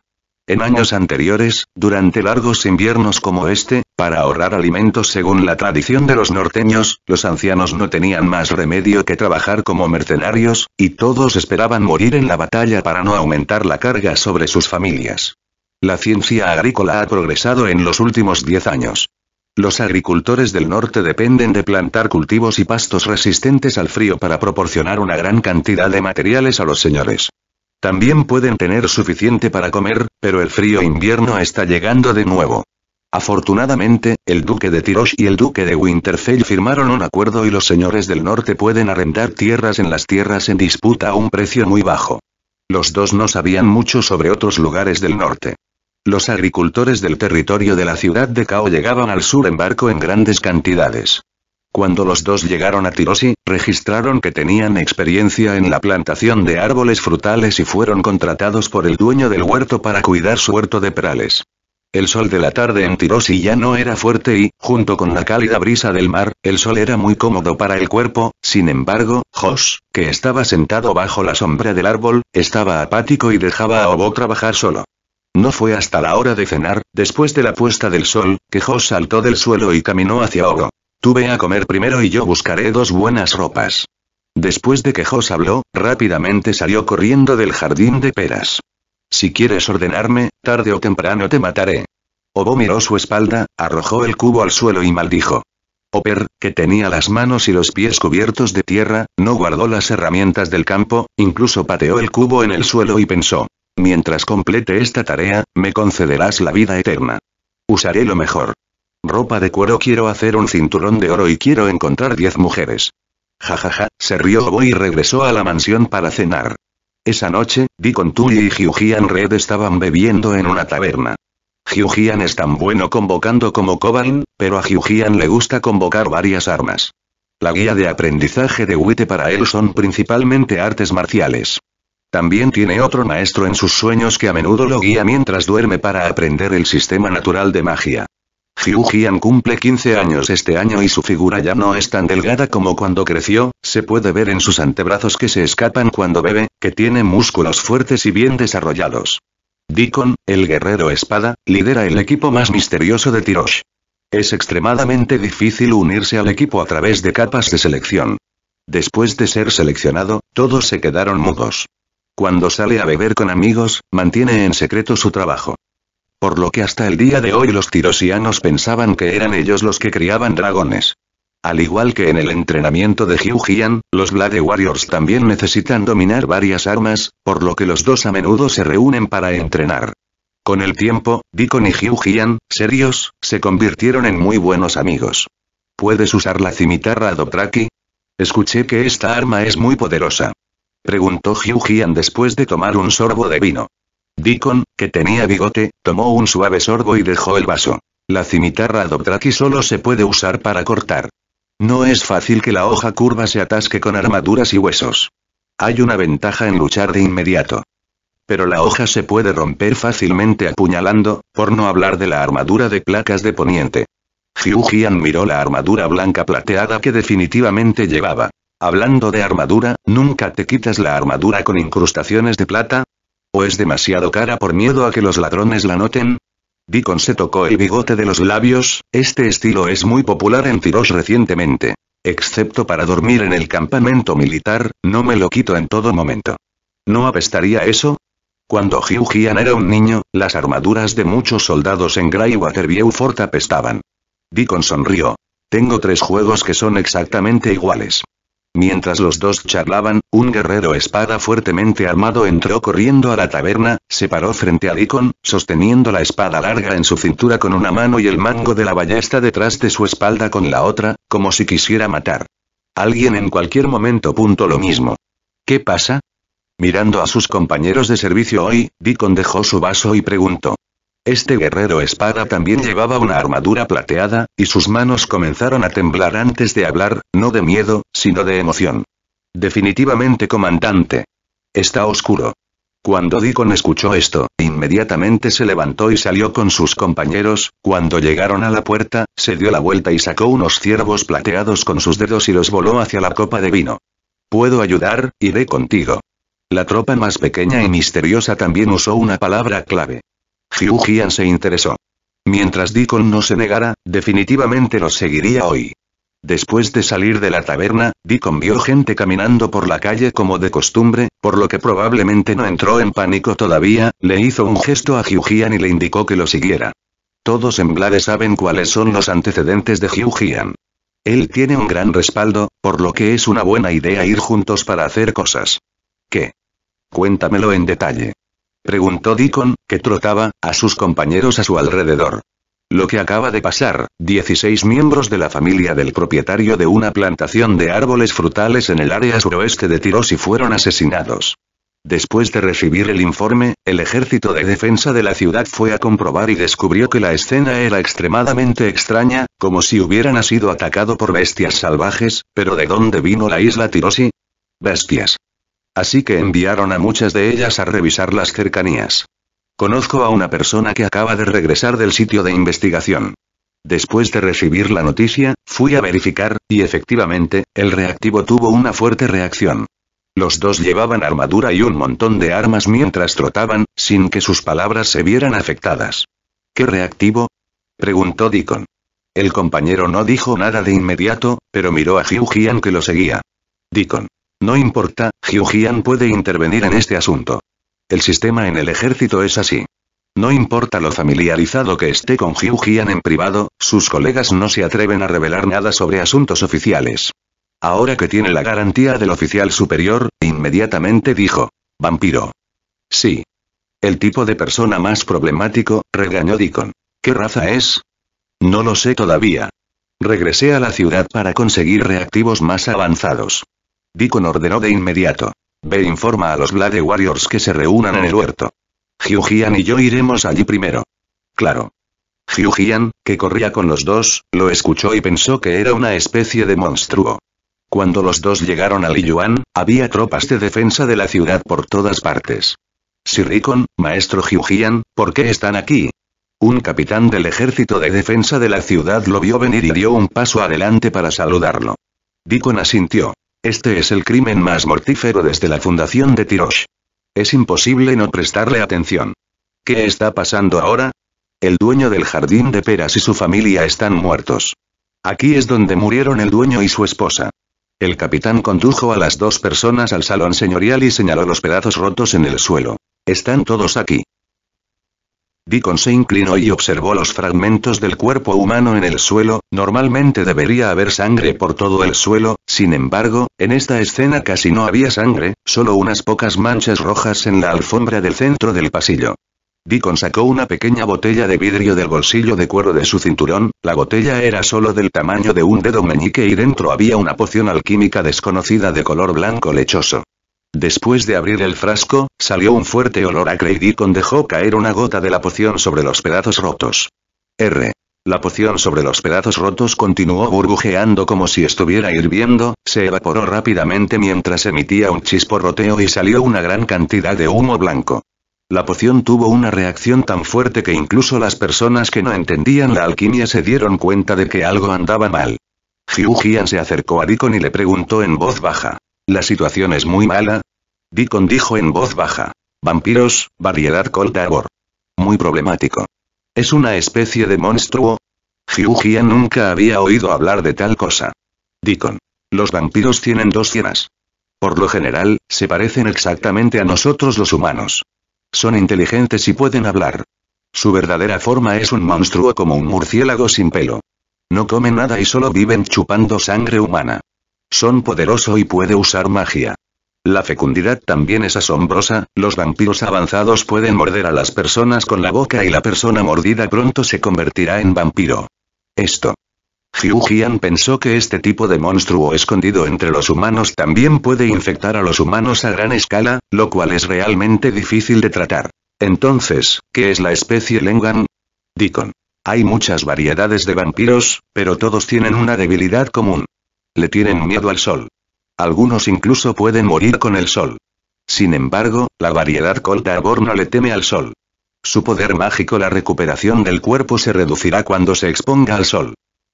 En años anteriores, durante largos inviernos como este, para ahorrar alimentos según la tradición de los norteños, los ancianos no tenían más remedio que trabajar como mercenarios, y todos esperaban morir en la batalla para no aumentar la carga sobre sus familias. La ciencia agrícola ha progresado en los últimos 10 años. Los agricultores del norte dependen de plantar cultivos y pastos resistentes al frío para proporcionar una gran cantidad de materiales a los señores. También pueden tener suficiente para comer, pero el frío invierno está llegando de nuevo. Afortunadamente, el duque de Tiroche y el duque de Winterfell firmaron un acuerdo y los señores del norte pueden arrendar tierras en las tierras en disputa a un precio muy bajo. Los dos no sabían mucho sobre otros lugares del norte. Los agricultores del territorio de la ciudad de Cao llegaban al sur en barco en grandes cantidades. Cuando los dos llegaron a Tirosi, registraron que tenían experiencia en la plantación de árboles frutales y fueron contratados por el dueño del huerto para cuidar su huerto de perales. El sol de la tarde en Tirosi ya no era fuerte y, junto con la cálida brisa del mar, el sol era muy cómodo para el cuerpo, sin embargo, Jos, que estaba sentado bajo la sombra del árbol, estaba apático y dejaba a Obo trabajar solo. No fue hasta la hora de cenar, después de la puesta del sol, que Jos saltó del suelo y caminó hacia Obo. Tú ve a comer primero y yo buscaré dos buenas ropas. Después de que Jos habló, rápidamente salió corriendo del jardín de peras. Si quieres ordenarme, tarde o temprano te mataré. Obo miró su espalda, arrojó el cubo al suelo y maldijo. Oper, que tenía las manos y los pies cubiertos de tierra, no guardó las herramientas del campo, incluso pateó el cubo en el suelo y pensó. Mientras complete esta tarea, me concederás la vida eterna. Usaré lo mejor ropa de cuero quiero hacer un cinturón de oro y quiero encontrar diez mujeres. Jajaja, se rió y regresó a la mansión para cenar. Esa noche, con Tui y Hyujian Red estaban bebiendo en una taberna. giugian es tan bueno convocando como Cobain, pero a Hyujian le gusta convocar varias armas. La guía de aprendizaje de Witte para él son principalmente artes marciales. También tiene otro maestro en sus sueños que a menudo lo guía mientras duerme para aprender el sistema natural de magia. Hyu Jian cumple 15 años este año y su figura ya no es tan delgada como cuando creció, se puede ver en sus antebrazos que se escapan cuando bebe, que tiene músculos fuertes y bien desarrollados. Deacon, el guerrero espada, lidera el equipo más misterioso de Tirosh. Es extremadamente difícil unirse al equipo a través de capas de selección. Después de ser seleccionado, todos se quedaron mudos. Cuando sale a beber con amigos, mantiene en secreto su trabajo. Por lo que hasta el día de hoy los tirosianos pensaban que eran ellos los que criaban dragones. Al igual que en el entrenamiento de Jian, los Blade Warriors también necesitan dominar varias armas, por lo que los dos a menudo se reúnen para entrenar. Con el tiempo, Deacon y Hyujian, serios, se convirtieron en muy buenos amigos. ¿Puedes usar la cimitarra Dothraki? Escuché que esta arma es muy poderosa. Preguntó Jian después de tomar un sorbo de vino. Deacon, que tenía bigote, tomó un suave sorbo y dejó el vaso. La cimitarra Adoptraki solo se puede usar para cortar. No es fácil que la hoja curva se atasque con armaduras y huesos. Hay una ventaja en luchar de inmediato. Pero la hoja se puede romper fácilmente apuñalando, por no hablar de la armadura de placas de poniente. Hyujian miró la armadura blanca plateada que definitivamente llevaba. Hablando de armadura, nunca te quitas la armadura con incrustaciones de plata, es demasiado cara por miedo a que los ladrones la noten? Deacon se tocó el bigote de los labios, este estilo es muy popular en Tiros recientemente. Excepto para dormir en el campamento militar, no me lo quito en todo momento. ¿No apestaría eso? Cuando Hugh era un niño, las armaduras de muchos soldados en Greywater Fort apestaban. Deacon sonrió. Tengo tres juegos que son exactamente iguales. Mientras los dos charlaban, un guerrero espada fuertemente armado entró corriendo a la taberna, se paró frente a Deacon, sosteniendo la espada larga en su cintura con una mano y el mango de la ballesta detrás de su espalda con la otra, como si quisiera matar. Alguien en cualquier momento. Punto lo mismo. ¿Qué pasa? Mirando a sus compañeros de servicio hoy, Deacon dejó su vaso y preguntó. Este guerrero espada también llevaba una armadura plateada, y sus manos comenzaron a temblar antes de hablar, no de miedo, sino de emoción. Definitivamente comandante. Está oscuro. Cuando Deacon escuchó esto, inmediatamente se levantó y salió con sus compañeros, cuando llegaron a la puerta, se dio la vuelta y sacó unos ciervos plateados con sus dedos y los voló hacia la copa de vino. Puedo ayudar, iré contigo. La tropa más pequeña y misteriosa también usó una palabra clave. Xiu Jian se interesó. Mientras Deacon no se negara, definitivamente lo seguiría hoy. Después de salir de la taberna, Deacon vio gente caminando por la calle como de costumbre, por lo que probablemente no entró en pánico todavía, le hizo un gesto a Jian y le indicó que lo siguiera. Todos en Blade saben cuáles son los antecedentes de Jian. Él tiene un gran respaldo, por lo que es una buena idea ir juntos para hacer cosas. ¿Qué? Cuéntamelo en detalle preguntó Deacon, que trotaba, a sus compañeros a su alrededor. Lo que acaba de pasar, 16 miembros de la familia del propietario de una plantación de árboles frutales en el área suroeste de Tirosi fueron asesinados. Después de recibir el informe, el ejército de defensa de la ciudad fue a comprobar y descubrió que la escena era extremadamente extraña, como si hubieran sido atacado por bestias salvajes, pero ¿de dónde vino la isla Tirosi? Bestias. Así que enviaron a muchas de ellas a revisar las cercanías. Conozco a una persona que acaba de regresar del sitio de investigación. Después de recibir la noticia, fui a verificar, y efectivamente, el reactivo tuvo una fuerte reacción. Los dos llevaban armadura y un montón de armas mientras trotaban, sin que sus palabras se vieran afectadas. ¿Qué reactivo? preguntó Deacon. El compañero no dijo nada de inmediato, pero miró a Hyujian que lo seguía. Deacon. No importa, Jiujian puede intervenir en este asunto. El sistema en el ejército es así. No importa lo familiarizado que esté con Jiujian en privado, sus colegas no se atreven a revelar nada sobre asuntos oficiales. Ahora que tiene la garantía del oficial superior, inmediatamente dijo. Vampiro. Sí. El tipo de persona más problemático, regañó Dicon. ¿Qué raza es? No lo sé todavía. Regresé a la ciudad para conseguir reactivos más avanzados. Dicon ordenó de inmediato. Ve e informa a los Blade Warriors que se reúnan en el huerto. Hyujian y yo iremos allí primero. Claro. Hyujian, que corría con los dos, lo escuchó y pensó que era una especie de monstruo. Cuando los dos llegaron a Liyuan, había tropas de defensa de la ciudad por todas partes. Rikon, maestro Jiu-Jian, ¿por qué están aquí? Un capitán del ejército de defensa de la ciudad lo vio venir y dio un paso adelante para saludarlo. Dikon asintió. Este es el crimen más mortífero desde la fundación de Tirosh. Es imposible no prestarle atención. ¿Qué está pasando ahora? El dueño del jardín de peras y su familia están muertos. Aquí es donde murieron el dueño y su esposa. El capitán condujo a las dos personas al salón señorial y señaló los pedazos rotos en el suelo. Están todos aquí. Deacon se inclinó y observó los fragmentos del cuerpo humano en el suelo, normalmente debería haber sangre por todo el suelo, sin embargo, en esta escena casi no había sangre, solo unas pocas manchas rojas en la alfombra del centro del pasillo. Deacon sacó una pequeña botella de vidrio del bolsillo de cuero de su cinturón, la botella era solo del tamaño de un dedo meñique y dentro había una poción alquímica desconocida de color blanco lechoso. Después de abrir el frasco, salió un fuerte olor a Grey Deacon dejó caer una gota de la poción sobre los pedazos rotos. R. La poción sobre los pedazos rotos continuó burbujeando como si estuviera hirviendo, se evaporó rápidamente mientras emitía un chisporroteo y salió una gran cantidad de humo blanco. La poción tuvo una reacción tan fuerte que incluso las personas que no entendían la alquimia se dieron cuenta de que algo andaba mal. Jiu se acercó a Dicon y le preguntó en voz baja. La situación es muy mala. Deacon dijo en voz baja. Vampiros, variedad Cold Muy problemático. ¿Es una especie de monstruo? Hyugia nunca había oído hablar de tal cosa. Deacon. Los vampiros tienen dos cienas. Por lo general, se parecen exactamente a nosotros los humanos. Son inteligentes y pueden hablar. Su verdadera forma es un monstruo como un murciélago sin pelo. No comen nada y solo viven chupando sangre humana. Son poderoso y puede usar magia. La fecundidad también es asombrosa, los vampiros avanzados pueden morder a las personas con la boca y la persona mordida pronto se convertirá en vampiro. Esto. Xiu pensó que este tipo de monstruo escondido entre los humanos también puede infectar a los humanos a gran escala, lo cual es realmente difícil de tratar. Entonces, ¿qué es la especie Lengan? Dicon. Hay muchas variedades de vampiros, pero todos tienen una debilidad común. Le tienen miedo al sol. Algunos incluso pueden morir con el sol. Sin embargo, la variedad Cold no le teme al sol. Su poder mágico, la recuperación del cuerpo, se reducirá cuando se exponga al sol.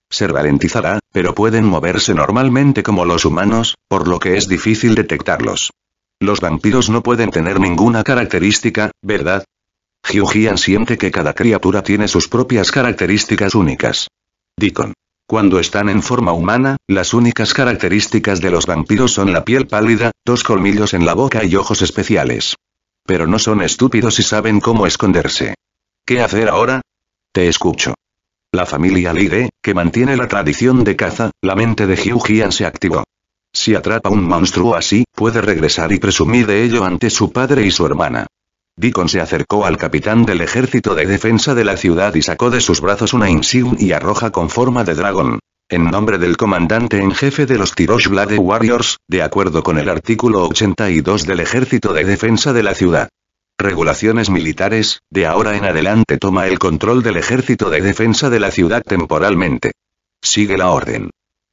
Se ralentizará, pero pueden moverse normalmente como los humanos, por lo que es difícil detectarlos. Los vampiros no pueden tener ninguna característica, ¿verdad? Hyujian siente que cada criatura tiene sus propias características únicas. Dicon. Cuando están en forma humana, las únicas características de los vampiros son la piel pálida, dos colmillos en la boca y ojos especiales. Pero no son estúpidos y saben cómo esconderse. ¿Qué hacer ahora? Te escucho. La familia Lide, que mantiene la tradición de caza, la mente de Hugh se activó. Si atrapa un monstruo así, puede regresar y presumir de ello ante su padre y su hermana. Deacon se acercó al capitán del ejército de defensa de la ciudad y sacó de sus brazos una insignia roja con forma de dragón. En nombre del comandante en jefe de los Tirosh Blade Warriors, de acuerdo con el artículo 82 del Ejército de Defensa de la Ciudad. Regulaciones militares, de ahora en adelante toma el control del Ejército de Defensa de la Ciudad temporalmente. Sigue la orden.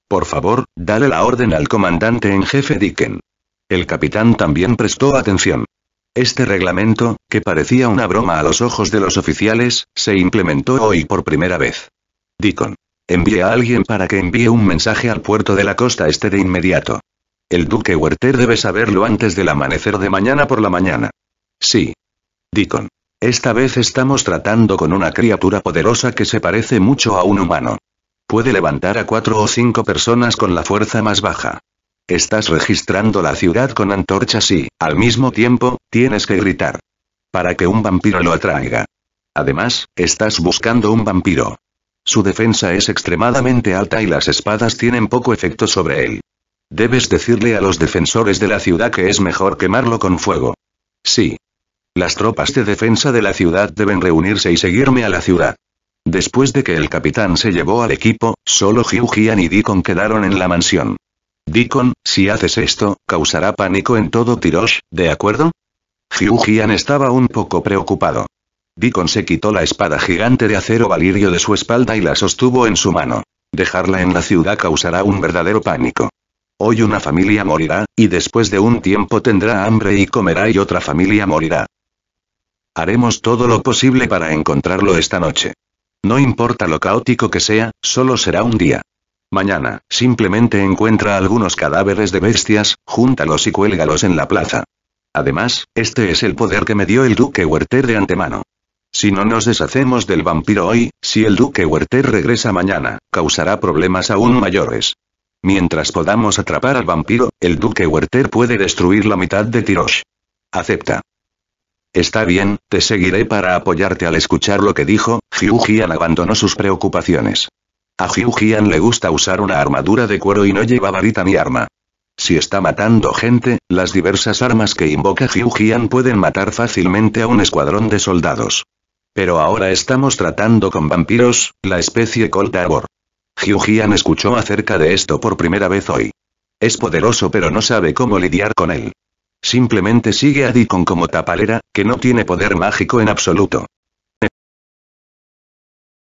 Por favor, dale la orden al comandante en jefe Deacon. El capitán también prestó atención. Este reglamento, que parecía una broma a los ojos de los oficiales, se implementó hoy por primera vez. Deacon. Envíe a alguien para que envíe un mensaje al puerto de la costa este de inmediato. El duque Werther debe saberlo antes del amanecer de mañana por la mañana. Sí. Deacon. Esta vez estamos tratando con una criatura poderosa que se parece mucho a un humano. Puede levantar a cuatro o cinco personas con la fuerza más baja. Estás registrando la ciudad con antorchas y, al mismo tiempo, tienes que gritar. Para que un vampiro lo atraiga. Además, estás buscando un vampiro. Su defensa es extremadamente alta y las espadas tienen poco efecto sobre él. Debes decirle a los defensores de la ciudad que es mejor quemarlo con fuego. Sí. Las tropas de defensa de la ciudad deben reunirse y seguirme a la ciudad. Después de que el capitán se llevó al equipo, solo Hugh y Deacon quedaron en la mansión. Deacon, si haces esto, causará pánico en todo Tirosh, ¿de acuerdo? Hyujian estaba un poco preocupado. Deacon se quitó la espada gigante de acero valirio de su espalda y la sostuvo en su mano. Dejarla en la ciudad causará un verdadero pánico. Hoy una familia morirá, y después de un tiempo tendrá hambre y comerá y otra familia morirá. Haremos todo lo posible para encontrarlo esta noche. No importa lo caótico que sea, solo será un día. Mañana, simplemente encuentra algunos cadáveres de bestias, júntalos y cuélgalos en la plaza. Además, este es el poder que me dio el duque Werther de antemano. Si no nos deshacemos del vampiro hoy, si el duque Werther regresa mañana, causará problemas aún mayores. Mientras podamos atrapar al vampiro, el duque Werther puede destruir la mitad de Tirosh. Acepta. Está bien, te seguiré para apoyarte al escuchar lo que dijo, Hyujian abandonó sus preocupaciones. A Jiu le gusta usar una armadura de cuero y no lleva varita ni arma. Si está matando gente, las diversas armas que invoca Jiu pueden matar fácilmente a un escuadrón de soldados. Pero ahora estamos tratando con vampiros, la especie Cold Arbor. escuchó acerca de esto por primera vez hoy. Es poderoso pero no sabe cómo lidiar con él. Simplemente sigue a Dicon como tapalera, que no tiene poder mágico en absoluto.